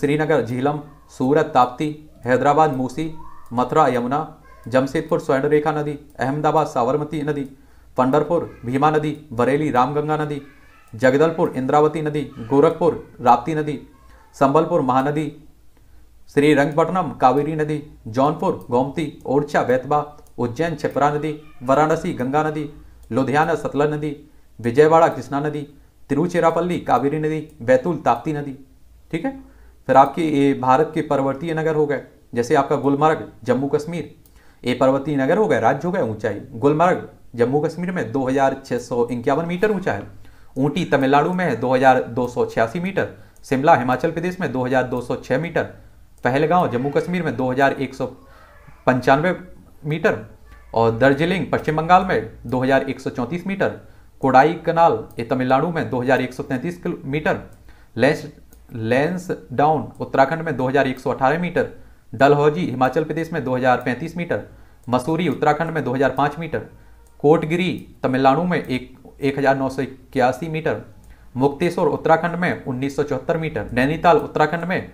श्रीनगर झीलम सूरत ताप्ती हैदराबाद मूसी मथुरा यमुना जमशेदपुर स्वर्णरेखा नदी अहमदाबाद साबरमती नदी पंडरपुर भीमा नदी बरेली रामगंगा नदी जगदलपुर इंद्रावती नदी गोरखपुर राप्ती नदी संबलपुर महानदी श्री रंगपटनम कावेरी नदी जौनपुर गोमती ओरछा बैतबा उज्जैन छिपरा नदी वाराणसी गंगा नदी लुधियाना सतलज नदी विजयवाड़ा कृष्णा नदी तिरुचिरापल्ली कावेरी नदी बैतूल ताप्ती नदी ठीक है फिर आपकी ये भारत के पर्वतीय नगर हो गए जैसे आपका गुलमर्ग जम्मू कश्मीर ये पर्वतीय नगर हो गए राज्य हो गए ऊंचाई गुलमर्ग जम्मू कश्मीर में दो मीटर ऊंचा है ऊंटी तमिलनाडु में है दो मीटर शिमला हिमाचल प्रदेश में 2206 मीटर पहलगांव जम्मू कश्मीर में दो मीटर और दार्जिलिंग पश्चिम बंगाल में 2134 मीटर कोडाई कनाल ये तमिलनाडु में 2133 मीटर लेंस लेंस डाउन उत्तराखंड में 2118 मीटर डलहौजी हिमाचल प्रदेश में 2035 मीटर मसूरी उत्तराखंड में 2005 मीटर कोटगिरी तमिलनाडु में एक एक मीटर मुक्तेश्वर उत्तराखंड में उन्नीस मीटर नैनीताल उत्तराखंड में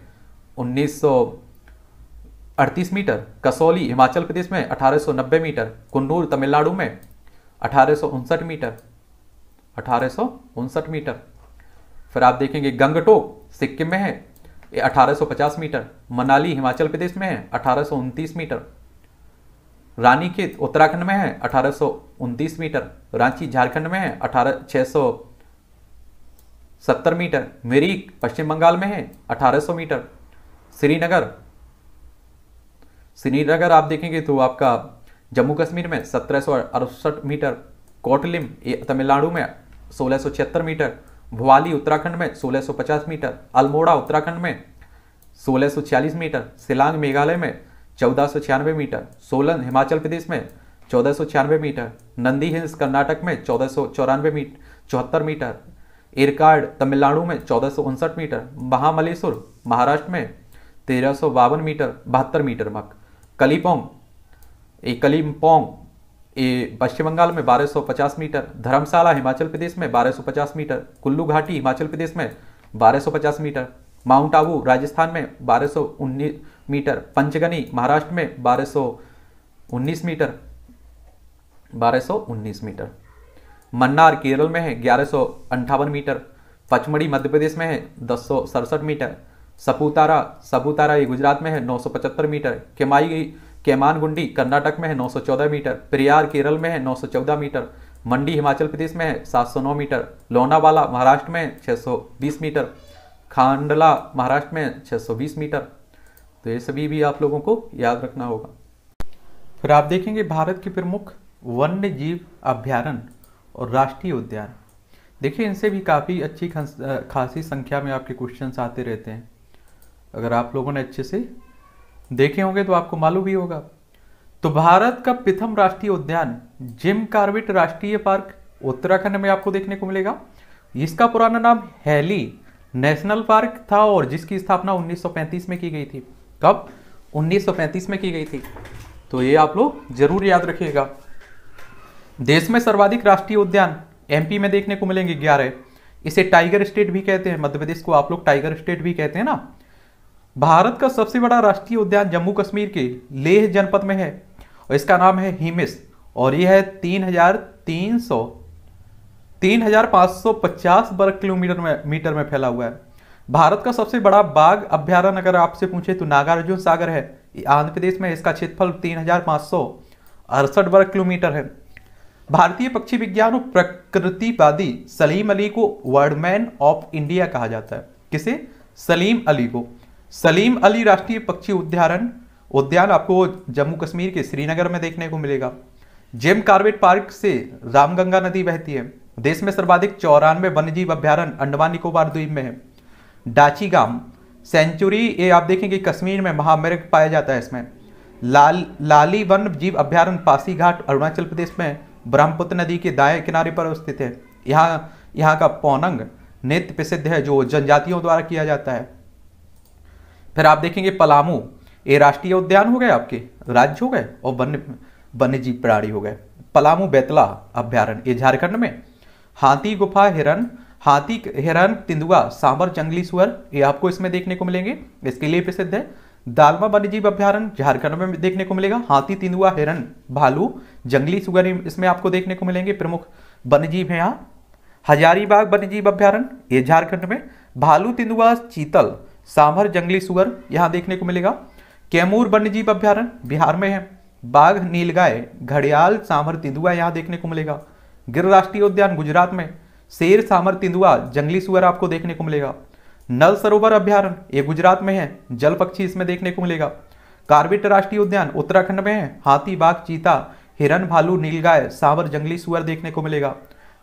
उन्नीस अड़तीस मीटर कसौली हिमाचल प्रदेश में 1890 मीटर कुन्नूर तमिलनाडु में अठारह मीटर अठारह मीटर फिर आप देखेंगे गंगटोक सिक्किम में है ये 1850 मीटर मनाली हिमाचल प्रदेश में है अठारह मीटर रानीखेत उत्तराखंड में है अठारह मीटर रांची झारखंड में है अठारह सत्तर मीटर मिरीक पश्चिम बंगाल में है अठारह मीटर श्रीनगर श्रीनगर आप देखेंगे तो आपका जम्मू कश्मीर में सत्रह मीटर कोटलिम तमिलनाडु में सोलह मीटर भवाली उत्तराखंड में 1650 मीटर अल्मोड़ा उत्तराखंड में सोलह मीटर सिलांग मेघालय में चौदह मीटर सोलन हिमाचल प्रदेश में चौदह मीटर नंदी हिल्स कर्नाटक में चौदह मीटर चौहत्तर मीटर एरकाड तमिलनाडु में चौदह मीटर महामलेश्वर महाराष्ट्र में तेरह मीटर बहत्तर मीटर मक कलीपोंग ए कलीमपोंग ए पश्चिम बंगाल में 1250 मीटर धर्मशाला हिमाचल प्रदेश में 1250 मीटर कुल्लू घाटी हिमाचल प्रदेश में 1250 मीटर माउंट आबू राजस्थान में 1219 मीटर पंचगनी महाराष्ट्र में 1219 मीटर 1219 मीटर मन्नार केरल में है ग्यारह मीटर पचमढ़ी मध्य प्रदेश में है दस मीटर सपूतारा सपूतारा ये गुजरात में है पचहत्तर मीटर केमाई केमानगुंडी कर्नाटक में है 914 मीटर प्रियार केरल में है 914 मीटर मंडी हिमाचल प्रदेश में है 709 मीटर लोनावाला महाराष्ट्र में 620 मीटर खांडला महाराष्ट्र में 620 मीटर तो ये सभी भी आप लोगों को याद रखना होगा फिर आप देखेंगे भारत के प्रमुख वन्य जीव अभ्यारण और राष्ट्रीय उद्यान देखिए इनसे भी काफ़ी अच्छी खासी संख्या में आपके क्वेश्चन आते रहते हैं अगर आप लोगों ने अच्छे से देखे होंगे तो आपको मालूम भी होगा तो भारत का प्रथम राष्ट्रीय उद्यान जिम कार्बिट राष्ट्रीय पार्क उत्तराखंड में आपको देखने को मिलेगा इसका पुराना नाम हैली नेशनल पार्क था और जिसकी स्थापना 1935 में की गई थी कब 1935 में की गई थी तो ये आप लोग जरूर याद रखिएगा देश में सर्वाधिक राष्ट्रीय उद्यान एमपी में देखने को मिलेंगे ग्यारह इसे टाइगर स्टेट भी कहते हैं मध्य प्रदेश को आप लोग टाइगर स्टेट भी कहते हैं ना भारत का सबसे बड़ा राष्ट्रीय उद्यान जम्मू कश्मीर के लेह जनपद में है और इसका नाम है हिमिस और यह है तीन हजार तीन सौ तीन हजार पाँच सौ पचास वर्ग किलोमीटर में मीटर में फैला हुआ है भारत का सबसे बड़ा बाघ अभ्यारण अगर आपसे पूछे तो नागार्जुन सागर है आंध्र प्रदेश में इसका क्षेत्रफल तीन हजार पाँच सौ अड़सठ वर्ग किलोमीटर है भारतीय पक्षी विज्ञान और प्रकृतिवादी सलीम अली को वर्डमैन ऑफ इंडिया कहा जाता है किसे सलीम अली को सलीम अली राष्ट्रीय पक्षी उद्यान उद्यान आपको जम्मू कश्मीर के श्रीनगर में देखने को मिलेगा जेम कार्बेट पार्क से रामगंगा नदी बहती है देश में सर्वाधिक चौरानवे वन्यजीव अभ्यारण अंडमान निकोबार द्वीप में है डाची गांव सेंचुरी ये आप देखेंगे कश्मीर में महामृग पाया जाता है इसमें लाल लाली वन जीव अभ्यारण पासीघाट अरुणाचल प्रदेश में ब्रह्मपुत्र नदी के दाएं किनारे पर स्थित है यहाँ यहाँ का पौनंग नृत्य प्रसिद्ध है जो जनजातियों द्वारा किया जाता है फिर आप देखेंगे पलामू ये राष्ट्रीय उद्यान हो गए आपके राज्य हो गए और वन्य वन्य जीव प्राणी हो गए पलामू बेतला अभ्यारण ये झारखंड में हाथी गुफा हिरण हाथी हिरण तिंदुआ सांबर जंगली सुअर ये आपको इसमें देखने को मिलेंगे इसके लिए प्रसिद्ध है दालमा वन्यजीव अभ्यारण झारखंड में देखने को मिलेगा हाथी तिंदुआ हिरन भालू जंगली सुअर इसमें आपको देखने को मिलेंगे प्रमुख वन्यजीव है यहाँ हजारीबाग वन्यजीव अभ्यारण्य ये झारखंड में भालू तिंदुआ चीतल सांभर जंगली सुअर यहाँ देखने को मिलेगा कैमूर वन्यजीव अभ्यारण बिहार में है बाघ नीलगाय घड़ियाल सांभर तेंदुआ यहाँ देखने को मिलेगा गिर राष्ट्रीय उद्यान गुजरात में शेर सांभर तेंदुआ जंगली सुअर आपको देखने को मिलेगा नल सरोवर अभ्यारण ये गुजरात में है जल पक्षी इसमें देखने को मिलेगा कार्बिट राष्ट्रीय उद्यान उत्तराखंड में है हाथी बाघ चीता हिरन भालू नीलगाय सांवर जंगली सुअर देखने को मिलेगा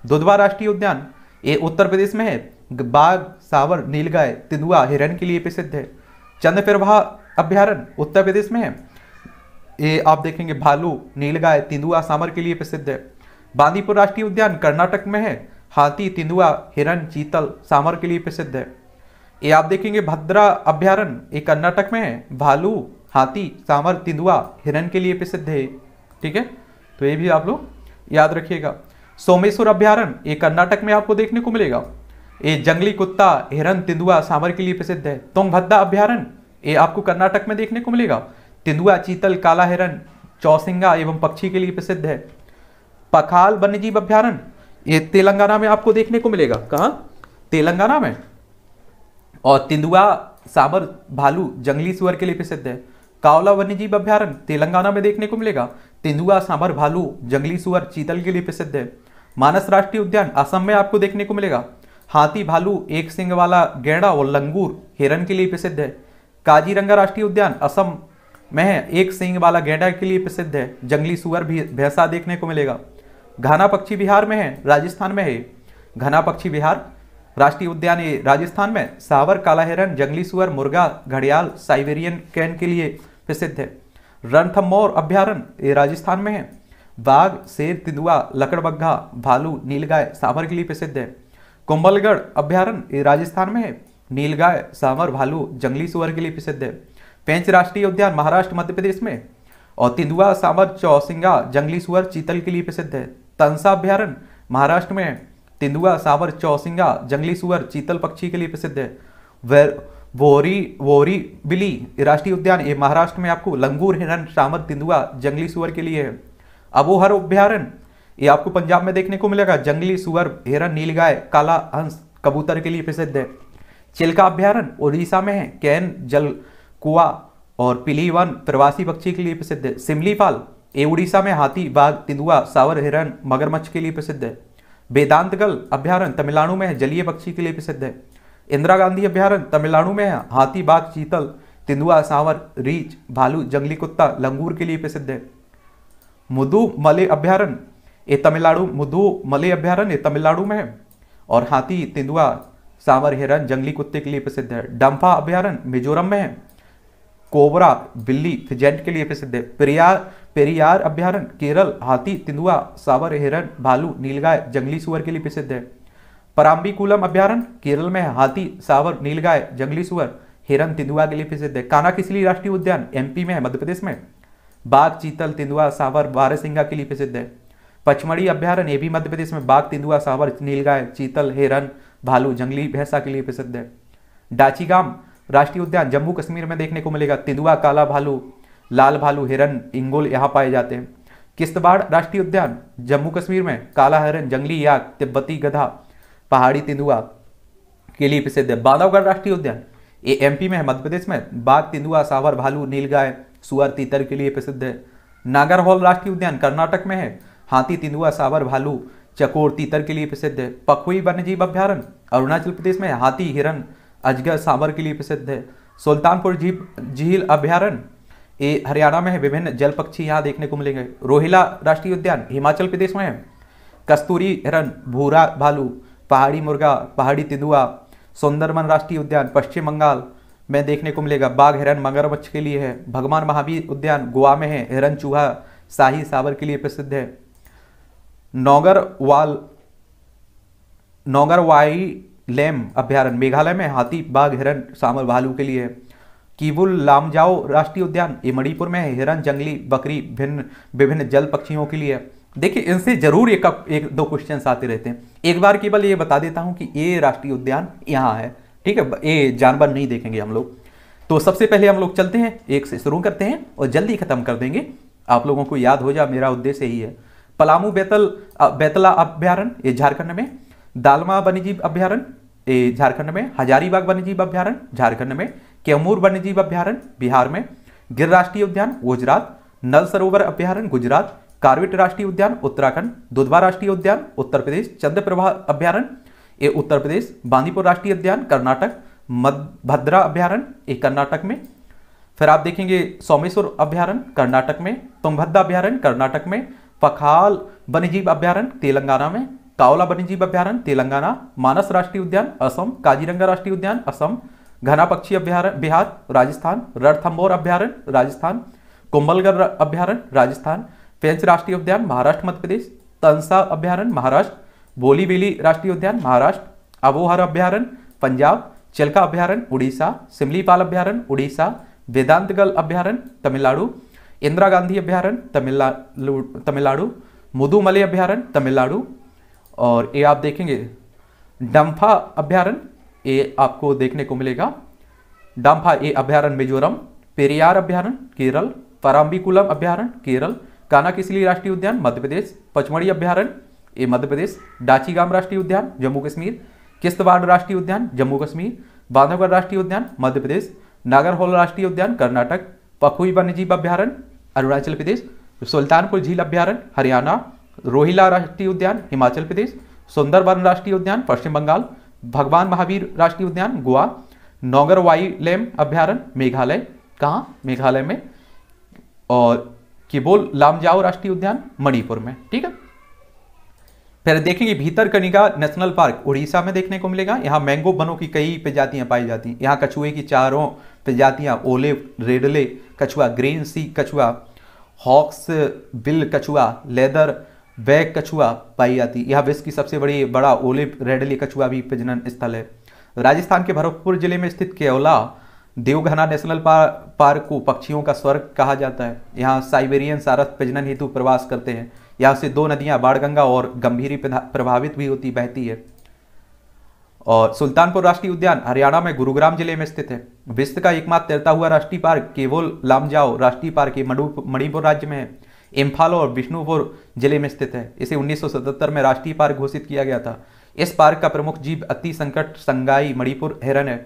दुधवा राष्ट्रीय उद्यान ये उत्तर प्रदेश में है बाघ सावर नीलगाय तिंदुआ हिरण के लिए प्रसिद्ध है चंद्रप्रभा अभ्यारण उत्तर प्रदेश में है ये आप देखेंगे भालू नीलगाय तिंदुआ सामर के लिए प्रसिद्ध है बांदीपुर राष्ट्रीय उद्यान कर्नाटक में है हाथी तिंदुआ हिरण चीतल सामर के लिए प्रसिद्ध है ये आप देखेंगे भद्रा अभ्यारण ये कर्नाटक में है भालू हाथी सामर तिंदुआ हिरण के लिए प्रसिद्ध है ठीक है तो ये भी आप लोग याद रखिएगा सोमेश्वर अभ्यारण ये कर्नाटक में आपको देखने को मिलेगा ये जंगली कुत्ता हिरन तिंदुआ सांबर के लिए प्रसिद्ध है भद्दा अभ्यारण ये आपको कर्नाटक में देखने को मिलेगा तिंदुआ चीतल काला हिरन चौसिंगा एवं पक्षी के लिए प्रसिद्ध है पखाल वन्यजीव अभ्यारण ये तेलंगाना में आपको देखने को मिलेगा कहाँ तेलंगाना में और तिंदुआ सांबर भालू जंगली सुअर के लिए प्रसिद्ध है कावला वन्यजीव अभ्यारण तेलंगाना में देखने को मिलेगा तेंदुआ सांबर भालू जंगली सुअर चीतल के लिए प्रसिद्ध है मानस राष्ट्रीय उद्यान असम में आपको देखने को मिलेगा हाथी भालू एक सिंग वाला गैंडा और लंगूर हिरन के लिए प्रसिद्ध है काजीरंगा राष्ट्रीय उद्यान असम में है एक सिंग वाला गैंडा के लिए प्रसिद्ध है जंगली सुअर भी भैंसा देखने को मिलेगा घना पक्षी बिहार में है राजस्थान में है घना पक्षी बिहार राष्ट्रीय उद्यान ये राजस्थान में सावर काला हिरन जंगली सुअर मुर्गा घड़ियाल साइबेरियन कैन के लिए प्रसिद्ध है रणथम्बोर ये राजस्थान में है बाघ शेर तिंदुआ लकड़बग्घा भालू नीलगाय सावर के लिए प्रसिद्ध है अभ्यारण ये राजस्थान में है नीलगाय सामर भालू जंगली सुअर के लिए प्रसिद्ध है पेंच राष्ट्रीय उद्यान महाराष्ट्र मध्य प्रदेश में और तिंदुआ सामर चौसिंगा जंगली सुअर चीतल के लिए प्रसिद्ध है तंसा अभ्यारण्य महाराष्ट्र में तिंदुआ सावर चौसिंगा जंगली सुअर चीतल पक्षी के लिए प्रसिद्ध है वोरी वोरी बिली राष्ट्रीय उद्यान ये महाराष्ट्र में आपको लंगूर हिरण सामर तिंदुआ जंगली सुअर के लिए है अबोहर अभ्यारण्य ये आपको पंजाब में देखने को मिलेगा जंगली सुअर हिरन नीलगाय काला हंस कबूतर के लिए प्रसिद्ध है चिल्का अभ्यारण उड़ीसा में है कैन जल कुआ और पिलीवन प्रवासी पक्षी के लिए प्रसिद्ध है सिमलीपाल ये उड़ीसा में हाथी बाघ तिंदुआ सावर हिरन मगरमच्छ के लिए प्रसिद्ध है वेदांतगल अभ्यारण तमिलनाडु में है जलीय पक्षी के लिए प्रसिद्ध है इंदिरा गांधी अभ्यारण तमिलनाडु में है हाथी बाघ चीतल तिंदुआ सावर रीच भालू जंगली कुत्ता लंगूर के लिए प्रसिद्ध है मुदु मले अभ्यारण ये तमिलनाडु मुदु मलय अभ्यारण ये तमिलनाडु में है और हाथी तेंदुआ सांवर हिरन जंगली कुत्ते के लिए प्रसिद्ध है डम्फा अभ्यारण्य मिजोरम में है कोबरा बिल्ली फिजेंट के लिए प्रसिद्ध है पेरियार पेरियार अभ्यारण केरल हाथी तेंदुआ सावर हिरन भालू नीलगाय जंगली सुअर के लिए प्रसिद्ध है पराम्बिकुलम अभ्यारण केरल में हाथी सावर नीलगाय जंगली सुअर हिरन तेंदुआ के लिए प्रसिद्ध है काना किसली राष्ट्रीय उद्यान एमपी में है मध्य प्रदेश में बाघ चीतल तेंदुआ सावर बारहसिंगा के लिए प्रसिद्ध है पचमढ़ी अभ्यारण ये भी मध्य प्रदेश में बाघ तेंदुआ सावर नीलगाय चीतल हेरन भालू जंगली भैंसा के लिए प्रसिद्ध है डाचीगाम राष्ट्रीय उद्यान जम्मू कश्मीर में देखने को मिलेगा तेंदुआ काला भालू लाल भालू हिरन इंगोल यहाँ पाए जाते हैं किश्तवाड़ राष्ट्रीय उद्यान जम्मू कश्मीर में काला हिरन जंगली याक तिब्बती गधा पहाड़ी तेंदुआ के लिए प्रसिद्ध है बांधवगढ़ राष्ट्रीय उद्यान ये एमपी में है मध्य प्रदेश में बाघ तेंदुआ सावर भालू नीलगाय सुअर तीतर के लिए प्रसिद्ध है नागरहॉल राष्ट्रीय उद्यान कर्नाटक में है हाथी तेंदुआ सावर भालू चकोर तीतर के लिए प्रसिद्ध है पखुई वन्यजीव अभ्यारण अरुणाचल प्रदेश में हाथी हिरन अजगर सावर के लिए प्रसिद्ध है सुल्तानपुर जीप झील अभ्यारण ये हरियाणा में है विभिन्न जल पक्षी यहाँ देखने को मिलेंगे रोहिला राष्ट्रीय उद्यान हिमाचल प्रदेश में है कस्तूरी हिरण भूरा भालू पहाड़ी मुर्गा पहाड़ी तिदुआ सुंदरबन राष्ट्रीय उद्यान पश्चिम बंगाल में देखने को मिलेगा बाघ हिरन मगरमच्छ के लिए है भगवान महावीर उद्यान गोवा में है हिरन चूहा शाही सावर के लिए प्रसिद्ध है नौगरवाल नौगरवाई लेम अभ्यारण्य मेघालय में हाथी बाघ हिरण सामर भालू के लिए कीबुल लामजाओ राष्ट्रीय उद्यान ये मणिपुर में है हिरण जंगली बकरी भिन्न विभिन्न जल पक्षियों के लिए देखिए इनसे जरूर एक एक दो क्वेश्चन आते रहते हैं एक बार केवल ये बता देता हूँ कि ये राष्ट्रीय उद्यान यहाँ है ठीक है ये जानवर नहीं देखेंगे हम लोग तो सबसे पहले हम लोग चलते हैं एक से शुरू करते हैं और जल्दी ख़त्म कर देंगे आप लोगों को याद हो जाए मेरा उद्देश्य यही है पलामू बेतल बेतला अभ्यारण ये झारखंड में दालमा वन्यजीव अभ्यारण ये झारखंड में हजारीबाग वन्यजीव अभ्यारण झारखंड में कैमूर वन्यजीव अभ्यारण बिहार में गिर राष्ट्रीय उद्यान गुजरात नल सरोवर अभ्यारण गुजरात कार्विट राष्ट्रीय उद्यान उत्तराखंड दुधवा राष्ट्रीय उद्यान उत्तर प्रदेश चंद्रप्रभा अभ्यारण ये उत्तर प्रदेश बांदीपुर राष्ट्रीय उद्यान कर्नाटक भद्रा अभ्यारण ये कर्नाटक में फिर आप देखेंगे सोमेश्वर अभ्यारण कर्नाटक में तुंगभद्रा अभ्यारण्य कर्नाटक में पखाल वन्यजीव अभ्यारण्य तेलंगाना में कावला वन्यजीव अभ्यारण्य तेलंगाना मानस राष्ट्रीय उद्यान असम काजीरंगा राष्ट्रीय उद्यान असम घना पक्षी अभ्यारण्य बिहार राजस्थान रणथम्बोर अभ्यारण्य राजस्थान कुंभलगढ़ अभ्यारण्य राजस्थान पेंच राष्ट्रीय उद्यान महाराष्ट्र मध्य प्रदेश तंसा अभ्यारण्य महाराष्ट्र बोलीबेली राष्ट्रीय उद्यान महाराष्ट्र अबोहर अभ्यारण्य पंजाब चिल्का अभ्यारण्य उड़ीसा सिमलीपाल अभ्यारण्य उड़ीसा वेदांतगल अभ्यारण्य तमिलनाडु इंदिरा गांधी अभ्यारण तमिलना तमिलनाडु मुदुमलई अभ्यारण तमिलनाडु और ये आप देखेंगे डम्फा अभ्यारण ये आपको देखने को मिलेगा डम्फा ये अभ्यारण मिजोरम पेरियार अभ्यारण केरल पराम्बिकुलम अभ्यारण केरल कानाकिसली राष्ट्रीय उद्यान मध्य प्रदेश पचमढ़ी अभ्यारण ये मध्य प्रदेश डाचीगाम राष्ट्रीय उद्यान जम्मू कश्मीर किश्तवाड़ राष्ट्रीय उद्यान जम्मू कश्मीर बांधवगढ़ राष्ट्रीय उद्यान मध्य प्रदेश नागरहोल राष्ट्रीय उद्यान कर्नाटक पखुई वन्यजीव अभ्यारण्य अरुणाचल प्रदेश सुल्तानपुर झील अभ्यारण्य हरियाणा रोहिला राष्ट्रीय उद्यान हिमाचल प्रदेश सुंदरबन राष्ट्रीय उद्यान पश्चिम बंगाल भगवान महावीर राष्ट्रीय उद्यान गोवा नौगर वाई लेम अभ्यारण्य मेघालय कहाँ मेघालय में और किबोल लामजाओ राष्ट्रीय उद्यान मणिपुर में ठीक है फिर देखेंगे भीतर कनिका नेशनल पार्क उड़ीसा में देखने को मिलेगा यहाँ मैंगो बनों की कई प्रजातियाँ पाई जाती हैं यहाँ कछुए की चारों प्रजातियाँ ओले रेडले कछुआ ग्रीन सी कछुआ हॉक्स बिल कछुआ लेदर बैग कछुआ पाई जाती यह विश्व की सबसे बड़ी बड़ा ओलिप रेडली कछुआ भी प्रजनन स्थल है राजस्थान के भरतपुर जिले में स्थित केवला देवघना नेशनल पार्क को पक्षियों का स्वर्ग कहा जाता है यहाँ साइबेरियन सारस प्रजनन हेतु प्रवास करते हैं यहाँ से दो नदियाँ बाणगंगा और गंभीरी प्रभावित भी होती बहती है और सुल्तानपुर राष्ट्रीय उद्यान हरियाणा में गुरुग्राम जिले में स्थित है विश्व का एकमात्र तैरता हुआ राष्ट्रीय पार्क केवल लामजाओ राष्ट्रीय पार्क मणिपुर राज्य में है इम्फाल और विष्णुपुर जिले में स्थित है इसे 1977 में राष्ट्रीय पार्क घोषित किया गया था इस पार्क का प्रमुख जीव अति संकट संगाई मणिपुर हिरन है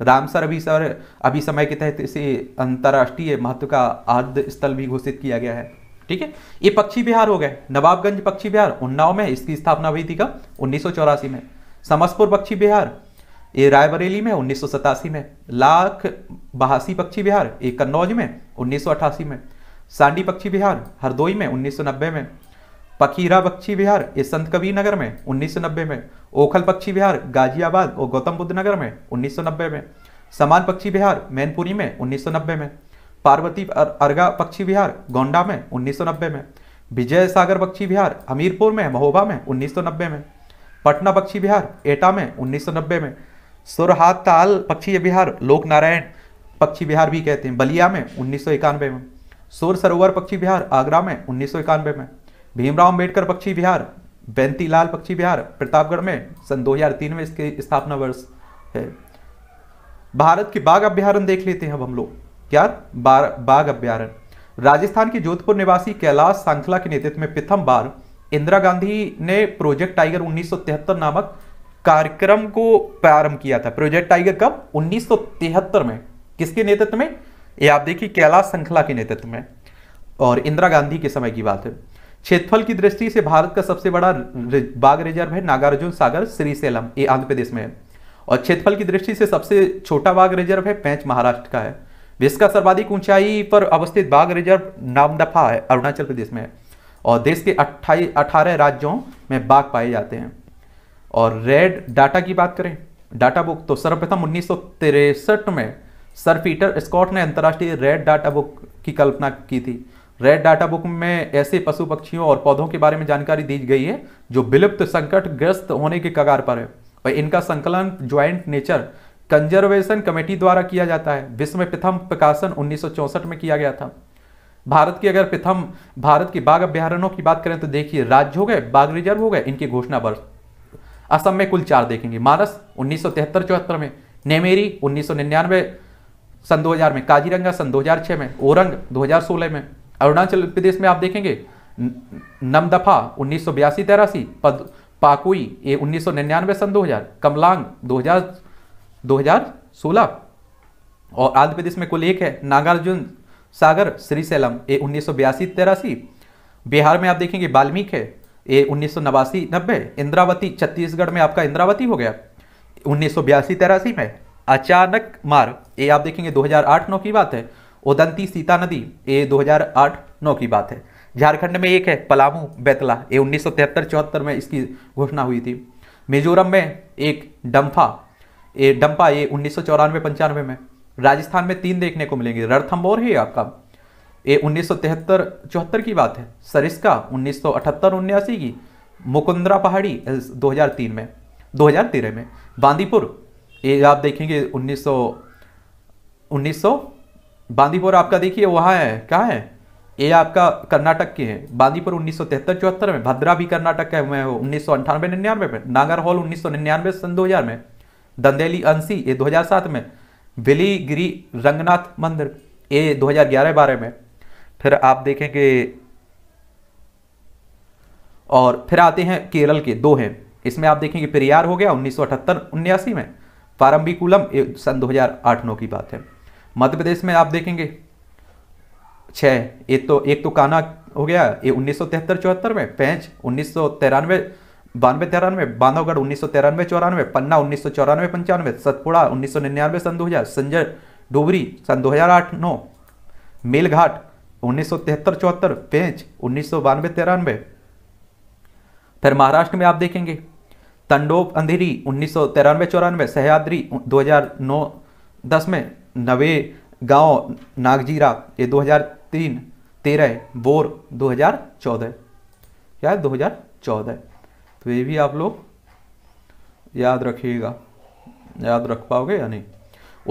रामसर अभिसर अभिसमय के तहत इसे अंतर्राष्ट्रीय महत्व का आद्य स्थल भी घोषित किया गया है ठीक है ये पक्षी बिहार हो गए नवाबगंज पक्षी बिहार उन्नाव में इसकी स्थापना हुई थी कब उन्नीस में समस्तपुर पक्षी बिहार ये रायबरेली में उन्नीस में लाख बहासी पक्षी बिहार ये कन्नौज में उन्नीस में सांडी पक्षी बिहार हरदोई में उन्नीस में पखीरा पक्षी बिहार ये संत कबीर नगर में उन्नीस में ओखल पक्षी बिहार गाजियाबाद और गौतम बुद्ध नगर में उन्नीस में समान पक्षी बिहार मैनपुरी में उन्नीस में पार्वती अर्गा पक्षी बिहार गोंडा में उन्नीस में विजय सागर पक्षी बिहार हमीरपुर में महोबा में उन्नीस में पटना पक्षी विहार एटा में उन्नीस में सुरहाताल पक्षी विहार लोक नारायण पक्षी विहार भी कहते हैं बलिया में उन्नीस में सोर सरोवर पक्षी विहार आगरा में उन्नीस में भीमराव अम्बेडकर पक्षी विहार बैंतीलाल पक्षी विहार प्रतापगढ़ में सन 2003 में इसके स्थापना वर्ष है भारत के बाघ अभ्यारण देख लेते हैं अब हम लोग क्या बाघ अभ्यारण राजस्थान के जोधपुर निवासी कैलाश सांखला के नेतृत्व में प्रथम बार इंदिरा गांधी ने प्रोजेक्ट टाइगर 1973 नामक कार्यक्रम को प्रारंभ किया था प्रोजेक्ट टाइगर कब 1973 में किसके नेतृत्व में ये आप देखिए कैलाश श्रृंखला के नेतृत्व में और इंदिरा गांधी के समय की बात है क्षेत्रफल की दृष्टि से भारत का सबसे बड़ा बाघ रिजर्व है नागार्जुन सागर श्रीसेलम ये आंध्र प्रदेश में है और क्षेत्रफल की दृष्टि से सबसे छोटा बाघ रिजर्व है पैंच महाराष्ट्र का है विश्व का सर्वाधिक ऊंचाई पर अवस्थित बाघ रिजर्व नामदफा है अरुणाचल प्रदेश में है और देश के अट्ठाई अठारह राज्यों में बाघ पाए जाते हैं और रेड डाटा की बात करें डाटा बुक तो सर्वप्रथम उन्नीस में सर पीटर स्कॉट ने अंतर्राष्ट्रीय रेड डाटा बुक की कल्पना की थी रेड डाटा बुक में ऐसे पशु पक्षियों और पौधों के बारे में जानकारी दी गई है जो विलुप्त संकटग्रस्त होने के कगार पर है और इनका संकलन ज्वाइंट नेचर कंजर्वेशन कमेटी द्वारा किया जाता है विश्व में प्रथम प्रकाशन उन्नीस में किया गया था भारत की अगर प्रथम भारत की बाघ अभ्यारण्यों की बात करें तो देखिए राज्य हो गए बाघ रिजर्व हो गए इनकी घोषणा वर्ष असम में कुल चार देखेंगे मानस उन्नीस सौ तिहत्तर में नेमेरी उन्नीस सौ निन्यानवे सन 2000 में काजीरंगा सन 2006 में ओरंग 2016 में अरुणाचल प्रदेश में आप देखेंगे नमदफा उन्नीस सौ बयासी तेरासी पद पाकुई ये उन्नीस सौ निन्यानवे सन 2000 कमलांग 2000 2016 और आंध्र प्रदेश में कुल एक है नागार्जुन सागर श्रीशैलम ए उन्नीस सौ बयासी तिरासी बिहार में आप देखेंगे बाल्मीक है ए उन्नीस सौ नवासी नब्बे इंद्रावती छत्तीसगढ़ में आपका इंद्रावती हो गया उन्नीस सौ बयासी में अचानक मार ये आप देखेंगे 2008 नौ की बात है उदंती सीता नदी ये 2008 हजार की बात है झारखंड में एक है पलामू बेतला ये उन्नीस सौ में इसकी घोषणा हुई थी मिजोरम में एक डम्फा ये डम्फा ये उन्नीस सौ में राजस्थान में तीन देखने को मिलेंगे रणथम्बोर है आपका ये उन्नीस सौ की बात है सरिस्का उन्नीस सौ उन्यासी की मुकुंदरा पहाड़ी 2003 में 2013 में बांदीपुर ये आप देखेंगे 1900 1900 बांदीपुर आपका देखिए वहाँ है कहाँ है ये आपका कर्नाटक के हैं बांदीपुर उन्नीस सौ में भद्रा भी कर्नाटक का है हो उन्नीस सौ अंठानवे निन्यानवे में नागर हॉल उन्नीस सौ निन्यानवे सन दो में दंदेली अंसी ये 2007 में गिरी रंगनाथ मंदिर ये 2011 बारे में फिर आप देखेंगे और फिर आते हैं केरल के दो हैं इसमें आप देखेंगे पेरियार हो गया उन्नीस सौ में पारम्बिकुलम सन 2008 नौ की बात है मध्य प्रदेश में आप देखेंगे छः एक तो एक तो काना हो गया ये उन्नीस सौ में पैंच उन्नीस सौ तिरानवे बानवे तिरानवे बांधवगढ़ उन्नीस सौ तिरानवे चौरानवे पन्ना उन्नीस सौ चौरानवे पंचानवे सतपुड़ा उन्नीस सौ निन्यानवे सन दो हजार संजय डोबरी सन दो हजार आठ नौ मेलघाट उन्नीस सौ तिहत्तर चौहत्तर पेंच उन्नीस सौ बानवे तिरानवे फिर महाराष्ट्र में आप देखेंगे तंडोप अंधेरी उन्नीस सौ तिरानवे चौरानवे सहयाद्री दो हजार नौ दस में नवे गांव नागजीरा ये दो हजार तीन तेरह बोर दो हजार चौदह क्या दो हजार चौदह तो ये भी आप लोग याद रखिएगा याद रख पाओगे या नहीं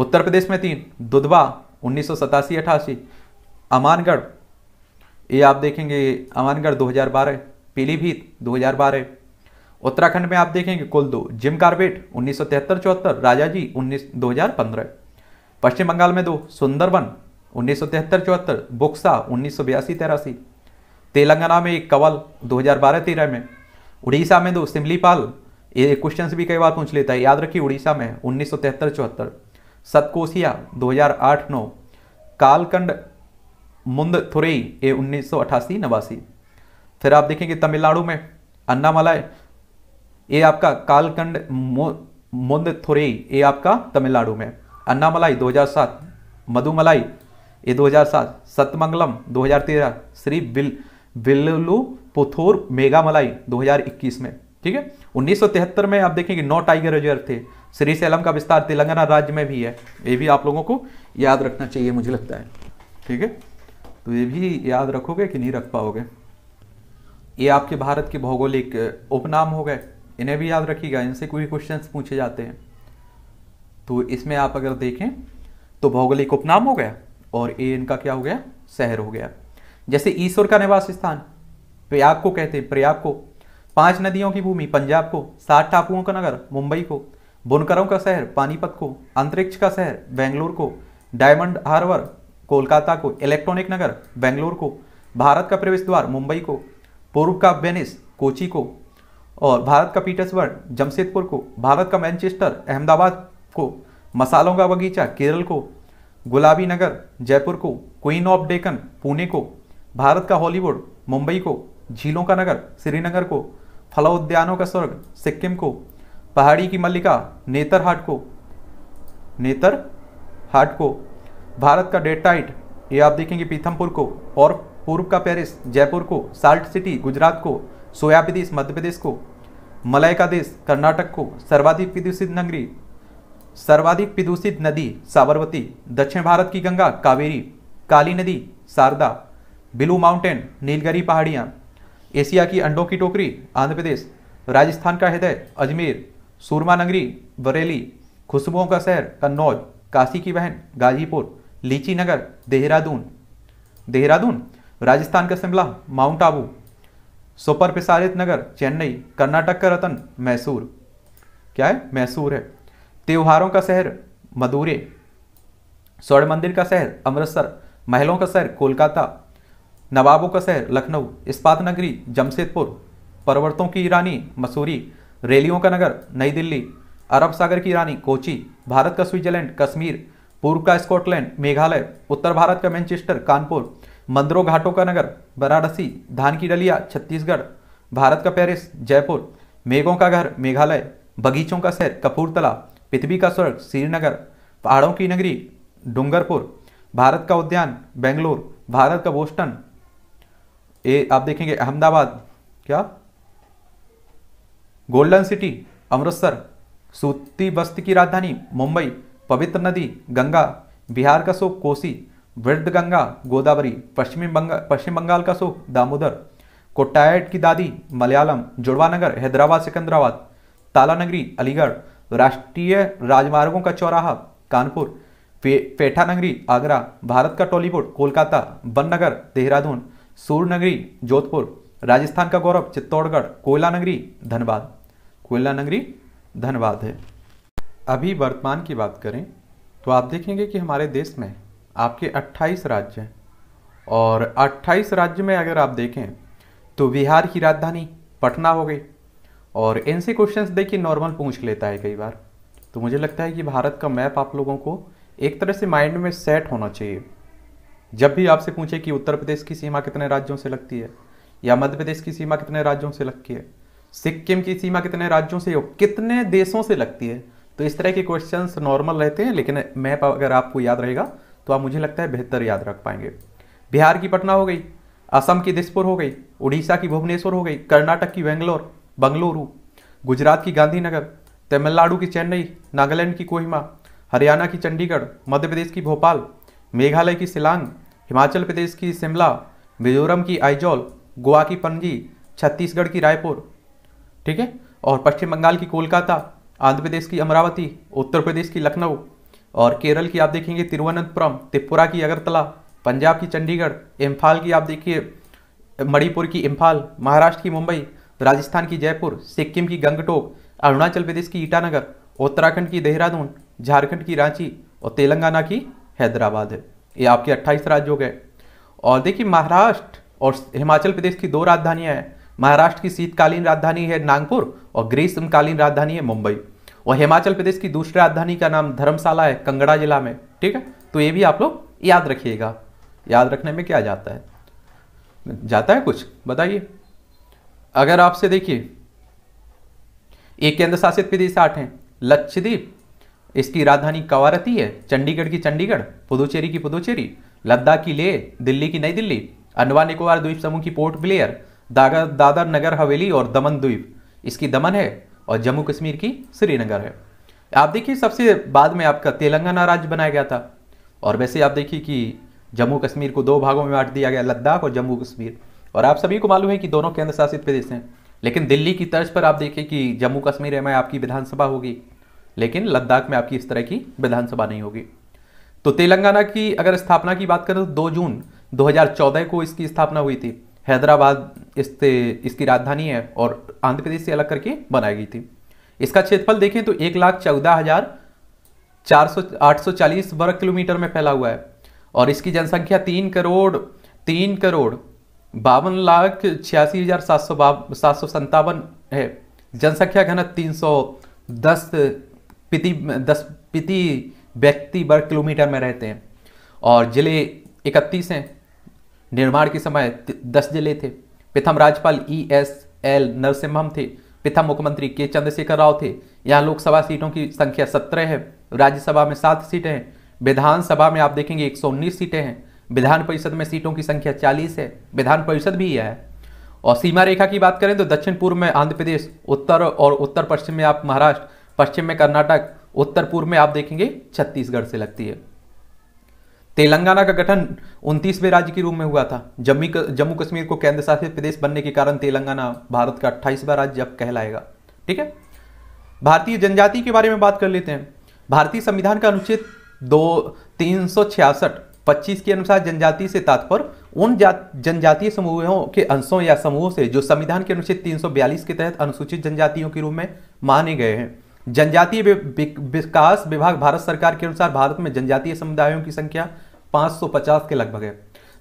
उत्तर प्रदेश में तीन दुधवा उन्नीस सौ सतासी अठासी अमानगढ़ ये आप देखेंगे अमानगढ़ 2012 पीलीभीत दो बारह उत्तराखंड में आप देखेंगे कुल दो जिम कार्बेट उन्नीस सौ तिहत्तर चौहत्तर राजा जी उन्नीस दो हजार पंद्रह पश्चिम बंगाल में दो सुंदरबन उन्नीस सौ तिहत्तर चौहत्तर बोक्सा उन्नीस सौ बयासी तेरासी तेलंगाना में एक कवल 2012 हजार तेरह में उड़ीसा में दो सिमलीपाल ये क्वेश्चन भी कई बार पूछ लेता है याद रखिए उड़ीसा में उन्नीस सौ तिहत्तर चौहत्तर सतकोसिया दो हजार आठ नौ कालकंड मुंद थुरई ये उन्नीस सौ अठासी नवासी फिर आप देखेंगे तमिलनाडु में अन्नामलाय ये आपका कालकंड मुंद थुरई ये आपका तमिलनाडु में अन्नामलाई 2007 मधुमलाई ये 2007 Sathyamangalam 2013 Srivilliputhur Megamalai 2021 में ठीक है उन्नीस में आप देखेंगे नौ टाइगर रिजर्व थे श्रीसैलम का विस्तार तेलंगाना राज्य में भी है ये भी आप लोगों को याद रखना चाहिए मुझे लगता है ठीक है तो ये भी याद रखोगे कि नहीं रख पाओगे ये आपके भारत के भौगोलिक उपनाम हो गए इन्हें भी याद रखिएगा इनसे कोई क्वेश्चन पूछे जाते हैं तो इसमें आप अगर देखें तो भौगोलिक उपनाम हो गया और ये इनका क्या हो गया शहर हो गया जैसे ईश्वर का निवास स्थान प्रयाग को कहते हैं प्रयाग को पांच नदियों की भूमि पंजाब को सात टापुओं का नगर मुंबई को बुनकरों का शहर पानीपत को अंतरिक्ष का शहर बेंगलोर को डायमंड हार्बर कोलकाता को इलेक्ट्रॉनिक नगर बेंगलोर को भारत का प्रवेश द्वार मुंबई को पूर्व का वेनिस कोची को और भारत का पीटर्सबर्ग जमशेदपुर को भारत का मैनचेस्टर अहमदाबाद को मसालों का बगीचा केरल को गुलाबी नगर जयपुर को क्वीन ऑफ डेकन पुणे को भारत का हॉलीवुड मुंबई को झीलों का नगर श्रीनगर को उद्यानों का स्वर्ग सिक्किम को पहाड़ी की मल्लिका नेतरहाट को नेतर हाट को भारत का डेटाइट ये आप देखेंगे पीथमपुर को और पूर्व का पेरिस जयपुर को साल्ट सिटी गुजरात को सोया प्रदेश मध्य प्रदेश को मलय का देश कर्नाटक को सर्वाधिक प्रदूषित नगरी सर्वाधिक प्रदूषित नदी साबरमती दक्षिण भारत की गंगा कावेरी काली नदी शारदा बिलू माउंटेन नीलगरी पहाड़ियाँ एशिया की अंडों की टोकरी आंध्र प्रदेश राजस्थान का हृदय अजमेर सूरमा नगरी बरेली खुशबुओं का शहर कन्नौज काशी की बहन गाजीपुर लीची नगर देहरादून देहरादून राजस्थान का शिमला माउंट आबू सुपर प्रसारित नगर चेन्नई कर्नाटक का रतन मैसूर क्या है मैसूर है त्योहारों का शहर मदुरे स्वर्ण मंदिर का शहर अमृतसर महलों का शहर कोलकाता नवाबों का शहर लखनऊ इस्पात नगरी जमशेदपुर पर्वतों की ईरानी मसूरी रैलियों का नगर नई दिल्ली अरब सागर की ईरानी कोची भारत का स्विट्जरलैंड कश्मीर पूर्व का स्कॉटलैंड मेघालय उत्तर भारत का मैनचेस्टर कानपुर मंदरों घाटों का नगर वाराणसी धान की डलिया छत्तीसगढ़ भारत का पेरिस जयपुर मेघों का घर मेघालय बगीचों का शहर कपूरतला पृथ्वी का स्वर्ग श्रीनगर पहाड़ों की नगरी डूंगरपुर भारत का उद्यान बेंगलोर भारत का बोस्टन ए आप देखेंगे अहमदाबाद क्या गोल्डन सिटी अमृतसर सूती बस्ती की राजधानी मुंबई पवित्र नदी गंगा बिहार का शोक कोसी वृद्ध गंगा गोदावरी पश्चिमी बंगा पश्चिम बंगाल का शोक दामोदर कोटायट की दादी मलयालम जुड़वानगर हैदराबाद सिकंदराबाद तालानगरी अलीगढ़ राष्ट्रीय राजमार्गों का चौराहा कानपुर पेठा नगरी आगरा भारत का टॉलीवुड कोलकाता बननगर देहरादून सूर नगरी जोधपुर राजस्थान का गौरव चित्तौड़गढ़ कोयला नगरी धनबाद कोयला नगरी धनबाद है अभी वर्तमान की बात करें तो आप देखेंगे कि हमारे देश में आपके 28 राज्य हैं और 28 राज्य में अगर आप देखें तो बिहार की राजधानी पटना हो गई और इनसे क्वेश्चंस देखिए नॉर्मल पूछ लेता है कई बार तो मुझे लगता है कि भारत का मैप आप लोगों को एक तरह से माइंड में सेट होना चाहिए जब भी आपसे पूछे कि उत्तर प्रदेश की सीमा कितने राज्यों से लगती है या मध्य प्रदेश की सीमा कितने राज्यों से लगती है सिक्किम की सीमा कितने राज्यों से हो कितने देशों से लगती है तो इस तरह के क्वेश्चन नॉर्मल रहते हैं लेकिन मैप अगर आपको याद रहेगा तो आप मुझे लगता है बेहतर याद रख पाएंगे बिहार की पटना हो गई असम की दिसपुर हो गई उड़ीसा की भुवनेश्वर हो गई कर्नाटक की बेंगलोर बंगलुरु गुजरात की गांधीनगर तमिलनाडु की चेन्नई नागालैंड की कोहिमा हरियाणा की चंडीगढ़ मध्य प्रदेश की भोपाल मेघालय की शिलांग हिमाचल प्रदेश की शिमला मिजोरम की आइजोल गोवा की पणजी छत्तीसगढ़ की रायपुर ठीक है और पश्चिम बंगाल की कोलकाता आंध्र प्रदेश की अमरावती उत्तर प्रदेश की लखनऊ और केरल की आप देखेंगे तिरुवनंतपुरम त्रिपुरा की अगरतला पंजाब की चंडीगढ़ इम्फाल की आप देखिए मणिपुर की इम्फाल महाराष्ट्र की मुंबई राजस्थान की जयपुर सिक्किम की गंगटोक अरुणाचल प्रदेश की ईटानगर उत्तराखंड की देहरादून झारखंड की रांची और तेलंगाना की हैदराबाद है ये आपके 28 राज्य हो गए और देखिए महाराष्ट्र और हिमाचल प्रदेश की दो राजधानियाँ हैं महाराष्ट्र की शीतकालीन राजधानी है नागपुर और ग्रीष्मकालीन राजधानी है मुंबई और हिमाचल प्रदेश की दूसरी राजधानी का नाम धर्मशाला है कंगड़ा जिला में ठीक है तो ये भी आप लोग याद रखिएगा याद रखने में क्या जाता है जाता है कुछ बताइए अगर आपसे देखिए एक केंद्र शासित प्रदेश आठ हैं लक्षद्वीप इसकी राजधानी कवारती है चंडीगढ़ की चंडीगढ़ पुदुचेरी की पुदुचेरी लद्दाख की लेह दिल्ली की नई दिल्ली अनवा निकोबार द्वीप समूह की पोर्ट ब्लेयर दागर दादर नगर हवेली और दमन द्वीप इसकी दमन है और जम्मू कश्मीर की श्रीनगर है आप देखिए सबसे बाद में आपका तेलंगाना राज्य बनाया गया था और वैसे आप देखिए कि जम्मू कश्मीर को दो भागों में बांट दिया गया लद्दाख और जम्मू कश्मीर और आप सभी को मालूम है कि दोनों केंद्र शासित प्रदेश हैं लेकिन दिल्ली की तर्ज पर आप देखिए कि जम्मू कश्मीर में आपकी विधानसभा होगी लेकिन लद्दाख में आपकी इस तरह की विधानसभा नहीं होगी तो तेलंगाना की अगर स्थापना की बात करें तो दो जून 2014 को इसकी स्थापना हुई थी हैदराबाद इससे इसकी राजधानी है और आंध्र प्रदेश से अलग करके बनाई गई थी इसका क्षेत्रफल देखें तो एक लाख चौदह हजार चार सौ आठ सौ चालीस वर्ग किलोमीटर में फैला हुआ है और इसकी जनसंख्या तीन करोड़ तीन करोड़ बावन लाख छियासी हजार सात सौ सात सौ संतावन है जनसंख्या घनत तीन सौ दस प्रति दस प्रति व्यक्ति वर्ग किलोमीटर में रहते हैं और जिले इकतीस हैं निर्माण के समय दस जिले थे प्रथम राज्यपाल E e S L Narasimhan थे प्रथम मुख्यमंत्री के चंद्रशेखर राव थे यहाँ लोकसभा सीटों की संख्या सत्रह है राज्यसभा में सात सीटें हैं विधानसभा में आप देखेंगे एक सीटें हैं विधान परिषद में सीटों की संख्या चालीस है विधान परिषद भी यह है और सीमा रेखा की बात करें तो दक्षिण पूर्व में आंध्र प्रदेश उत्तर और उत्तर पश्चिम में आप महाराष्ट्र पश्चिम में कर्नाटक उत्तर पूर्व में आप देखेंगे छत्तीसगढ़ से लगती है तेलंगाना का गठन उनतीसवें राज्य के रूप में हुआ था जम्मी जम्मू कश्मीर को केंद्र शासित प्रदेश बनने के कारण तेलंगाना भारत का अट्ठाईसवा राज्य अब कहलाएगा ठीक है भारतीय जनजाति के बारे में बात कर लेते हैं भारतीय संविधान का अनुच्छेद दो तीन सौ छियासठ पच्चीस के अनुसार जनजाति से तात्पर्य उन जनजातीय समूहों के अंशों या समूहों से जो संविधान के अनुच्छेद तीन के तहत अनुसूचित जनजातियों के रूप में माने गए हैं जनजातीय विकास विभाग भारत सरकार के अनुसार भारत में जनजातीय समुदायों की संख्या 550 के लगभग है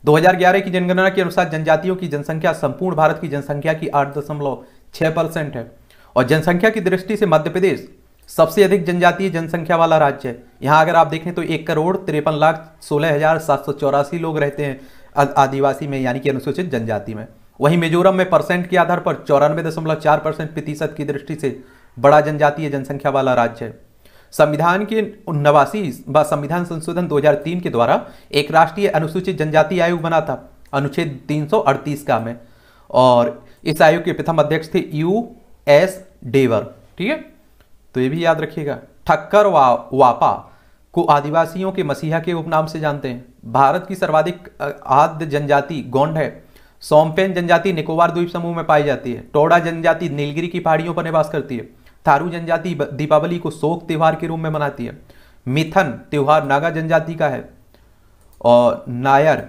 2011 की जनगणना के अनुसार जनजातियों की जनसंख्या संपूर्ण भारत की जनसंख्या की आठ दशमलव छह परसेंट है और जनसंख्या की दृष्टि से मध्य प्रदेश सबसे अधिक जनजातीय जनसंख्या वाला राज्य है यहाँ अगर आप देखें तो एक करोड़ तिरपन लाख सोलह हजार सात सौ चौरासी लोग रहते हैं आदिवासी में यानी कि अनुसूचित जनजाति में वहीं मिजोरम में परसेंट के आधार पर चौरानवे दशमलव चार परसेंट प्रतिशत की दृष्टि से बड़ा जनजातीय जनसंख्या वाला राज्य है संविधान के नवासी व संविधान संशोधन 2003 के द्वारा एक राष्ट्रीय अनुसूचित जनजाति आयोग बना था अनुच्छेद 338 का में और इस आयोग के प्रथम अध्यक्ष थे यू एस डेवर ठीक है तो ये भी याद रखिएगा ठक्कर वा, वापा को आदिवासियों के मसीहा के उपनाम से जानते हैं भारत की सर्वाधिक आद्य जनजाति गोंड है सोमपेन जनजाति निकोबार द्वीप समूह में पाई जाती है टोडा जनजाति नीलगिरी की पहाड़ियों पर निवास करती है थारू जनजाति दीपावली को शोक त्यौहार के रूप में मनाती है मिथन त्यौहार नागा जनजाति का है और नायर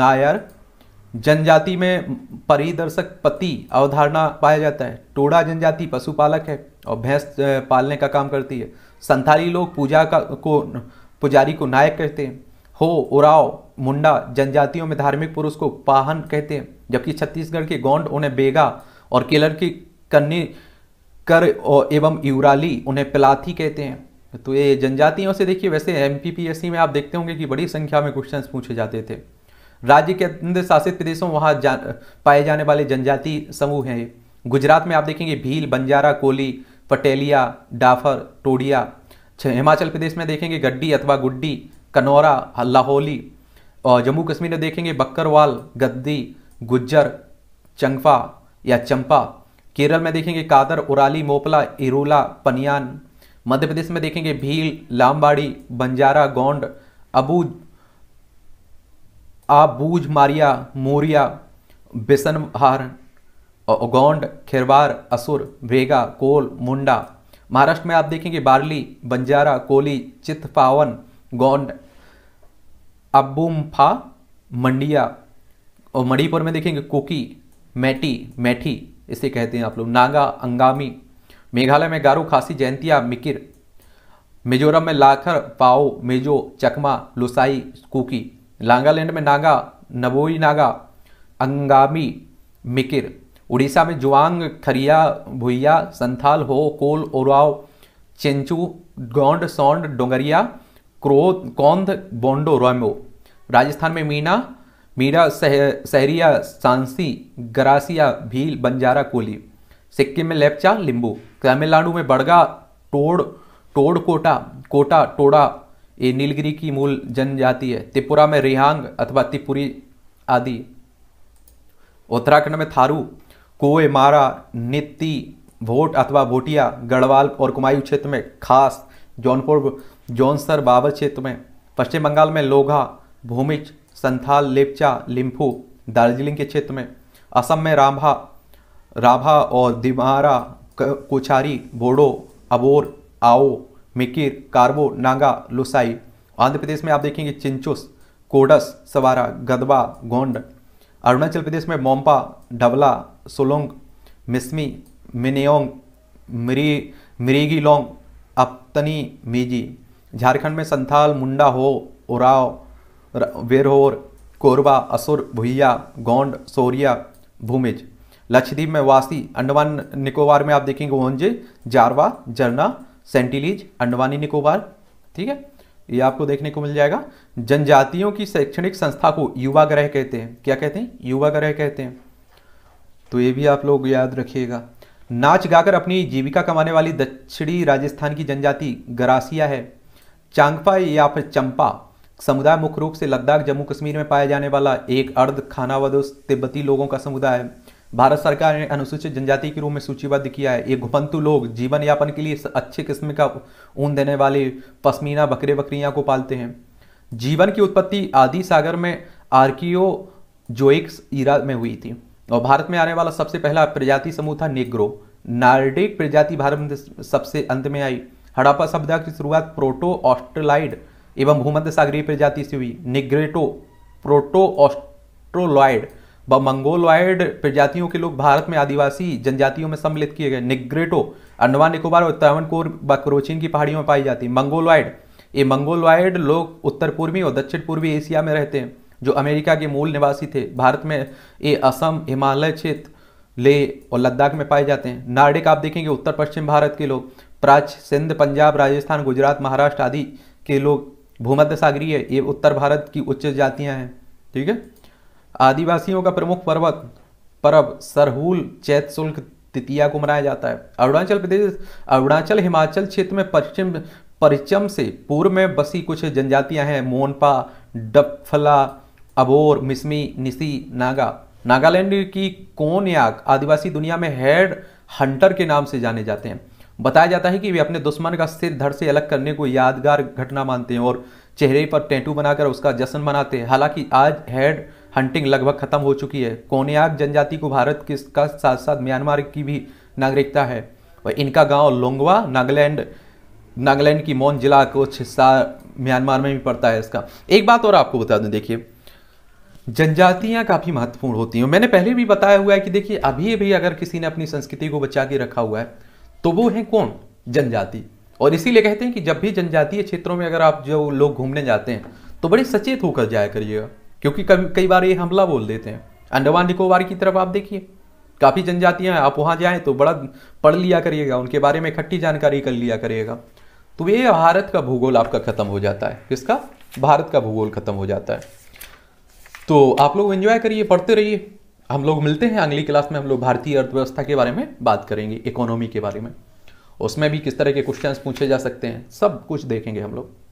नायर जनजाति में परिदर्शक पति अवधारणा पाया जाता है टोड़ा जनजाति पशुपालक है और भैंस पालने का काम करती है संथाली लोग पूजा का को पुजारी को नायक कहते हैं हो उराव मुंडा जनजातियों में धार्मिक पुरुष को पाहन कहते हैं जबकि छत्तीसगढ़ के गोंड उन्हें बेगा और केलर की कन्नी कर एवं यूराली उन्हें पिलाथी कहते हैं तो ये जनजातियों से देखिए वैसे एम में आप देखते होंगे कि बड़ी संख्या में क्वेश्चन पूछे जाते थे राज्य के अंदर शासित प्रदेशों वहाँ जा, पाए जाने वाले जनजाति समूह हैं गुजरात में आप देखेंगे भील बंजारा कोली पटेलिया डाफर टोडिया हिमाचल प्रदेश में देखेंगे गड्डी अथवा गुड्डी कनौरा लाहौली और जम्मू कश्मीर में देखेंगे बक्करवाल गद्दी गुज्जर चंगफा या चंपा केरल में देखेंगे कादर उराली मोपला इरूला पनियान मध्य प्रदेश में देखेंगे भील लामबाड़ी बंजारा गोंड अबूज आबूज मारिया मोरिया बिसनहार गोंड खेरवार असुर वेगा कोल मुंडा महाराष्ट्र में आप देखेंगे बार्ली बंजारा कोली चितपावन गोंड अबुम्फा मंडिया और मणिपुर में देखेंगे कोकी मैटी मैठी इसे कहते हैं आप लोग नागा अंगामी मेघालय में गारो खासी जयंतिया मिकिर मिजोरम में लाखर पाओ मेजो चकमा लुसाई कुकी नागालैंड में नागा नबोई नागा अंगामी मिकिर उड़ीसा में जुआंग खरिया भुइया संथाल हो कोल ओराव चेंचू गौंड सौंड डोंगरिया क्रोध कौंध बोंडो रोमो राजस्थान में मीना मीरा सह, सहरिया सांसी गरासिया भील बंजारा कोली सिक्किम में लेपचा लिंबू तमिलनाडु में बड़गा टोड़ टोड़ कोटा कोटा टोड़ा ये नीलगिरी की मूल जनजाति है त्रिपुरा में रिहांग अथवा त्रिपुरी आदि उत्तराखंड में थारू कोए मारा नित्ती भोट अथवा भोटिया गढ़वाल और कुमायू क्षेत्र में खास जौनपुर जौनसर बाबर क्षेत्र में पश्चिम बंगाल में लोघा भूमिज संथाल लेपचा लिम्फू दार्जिलिंग के क्षेत्र में असम में राभा राभा और दिमारा कोचारी बोडो अबोर आओ मिकिर कार्बो नागा लुसाई आंध्र प्रदेश में आप देखेंगे चिंचुस कोडस सवारा गदबा गोंड अरुणाचल प्रदेश में मोम्पा डबला सोलोंग मिसमी मिनेोंग मिरी मिरीगी लोंग अपतनी मीजी झारखंड में संथाल मुंडा हो उराव वेरहोर कोरबा असुर भुइया गोंड सोरिया भूमिज लक्षद्वीप में वासी अंडमान निकोबार में आप देखेंगे ओंजे जारवा जरना सेंटिलीज अंडमानी निकोबार ठीक है ये आपको देखने को मिल जाएगा जनजातियों की शैक्षणिक संस्था को युवा ग्रह कहते हैं क्या कहते हैं युवा ग्रह कहते हैं तो ये भी आप लोग याद रखिएगा नाच गाकर अपनी जीविका कमाने वाली दक्षिणी राजस्थान की जनजाति गरासिया है चांगपा या फिर चंपा समुदाय मुख्य रूप से लद्दाख जम्मू कश्मीर में पाया जाने वाला एक अर्ध खानावदोस तिब्बती लोगों का समुदाय है भारत सरकार ने अनुसूचित जनजाति के रूप में सूचीबद्ध किया है ये घुमंतु लोग जीवन यापन के लिए अच्छे किस्म का ऊन देने वाले पश्मीना बकरे बकरियाँ को पालते हैं जीवन की उत्पत्ति आदि सागर में आर्कियो जोइक्स ईरा में हुई थी और भारत में आने वाला सबसे पहला प्रजाति समूह था नेग्रो नार्डिक प्रजाति भारत में सबसे अंत में आई हड़प्पा सभ्यता की शुरुआत प्रोटो ऑस्ट्रेलाइड एवं भूमध्य सागरीय प्रजाति से हुई निग्रेटो प्रोटो ऑस्ट्रोलॉयड व मंगोलॉयड प्रजातियों के लोग भारत में आदिवासी जनजातियों में सम्मिलित किए गए निग्रेटो अंडमान निकोबार और कोर व क्रोचिन की पहाड़ियों में पाई जाती है मंगोलॉयड ये मंगोलॉयड लोग उत्तर पूर्वी और दक्षिण पूर्वी एशिया में रहते हैं जो अमेरिका के मूल निवासी थे भारत में ये असम हिमालय क्षेत्र ले और लद्दाख में पाए जाते हैं नार्डिक आप देखेंगे उत्तर पश्चिम भारत के लोग प्राच सिंध पंजाब राजस्थान गुजरात महाराष्ट्र आदि के लोग भूमध्य सागरीय ये उत्तर भारत की उच्च जातियाँ हैं ठीक है आदिवासियों का प्रमुख पर्वत पर्व सरहुल चैत शुल्क तृतीया को मनाया जाता है अरुणाचल प्रदेश अरुणाचल हिमाचल क्षेत्र में पश्चिम परिचम से पूर्व में बसी कुछ जनजातियां हैं मोनपा डफला अबोर मिसमी निसी नागा नागालैंड की कोनयाक आदिवासी दुनिया में हेड हंटर के नाम से जाने जाते हैं बताया जाता है कि वे अपने दुश्मन का सिर धड़ से अलग करने को यादगार घटना मानते हैं और चेहरे पर टैटू बनाकर उसका जश्न मनाते हैं हालांकि आज हेड हंटिंग लगभग खत्म हो चुकी है कोन्याक जनजाति को भारत के साथ साथ म्यांमार की भी नागरिकता है और इनका गांव लोंगवा नागालैंड नागालैंड की मौन जिला कुछ हिस्सा म्यांमार में भी पड़ता है इसका एक बात और आपको बता दें देखिए जनजातियां काफ़ी महत्वपूर्ण होती हैं मैंने पहले भी बताया हुआ है कि देखिए अभी भी अगर किसी ने अपनी संस्कृति को बचा के रखा हुआ है तो वो है कौन जनजाति और इसीलिए कहते हैं कि जब भी जनजातीय क्षेत्रों में अगर आप जो लोग घूमने जाते हैं तो बड़े सचेत होकर जाया करिएगा क्योंकि कभी कई बार ये हमला बोल देते हैं अंडमान निकोबार की तरफ आप देखिए काफ़ी जनजातियाँ हैं आप वहाँ जाएँ तो बड़ा पढ़ लिया करिएगा उनके बारे में इकट्ठी जानकारी कर लिया करिएगा तो ये भारत का भूगोल आपका ख़त्म हो जाता है किसका भारत का भूगोल ख़त्म हो जाता है तो आप लोग एंजॉय करिए पढ़ते रहिए हम लोग मिलते हैं अगली क्लास में हम लोग भारतीय अर्थव्यवस्था के बारे में बात करेंगे इकोनॉमी के बारे में उसमें भी किस तरह के क्वेश्चंस पूछे जा सकते हैं सब कुछ देखेंगे हम लोग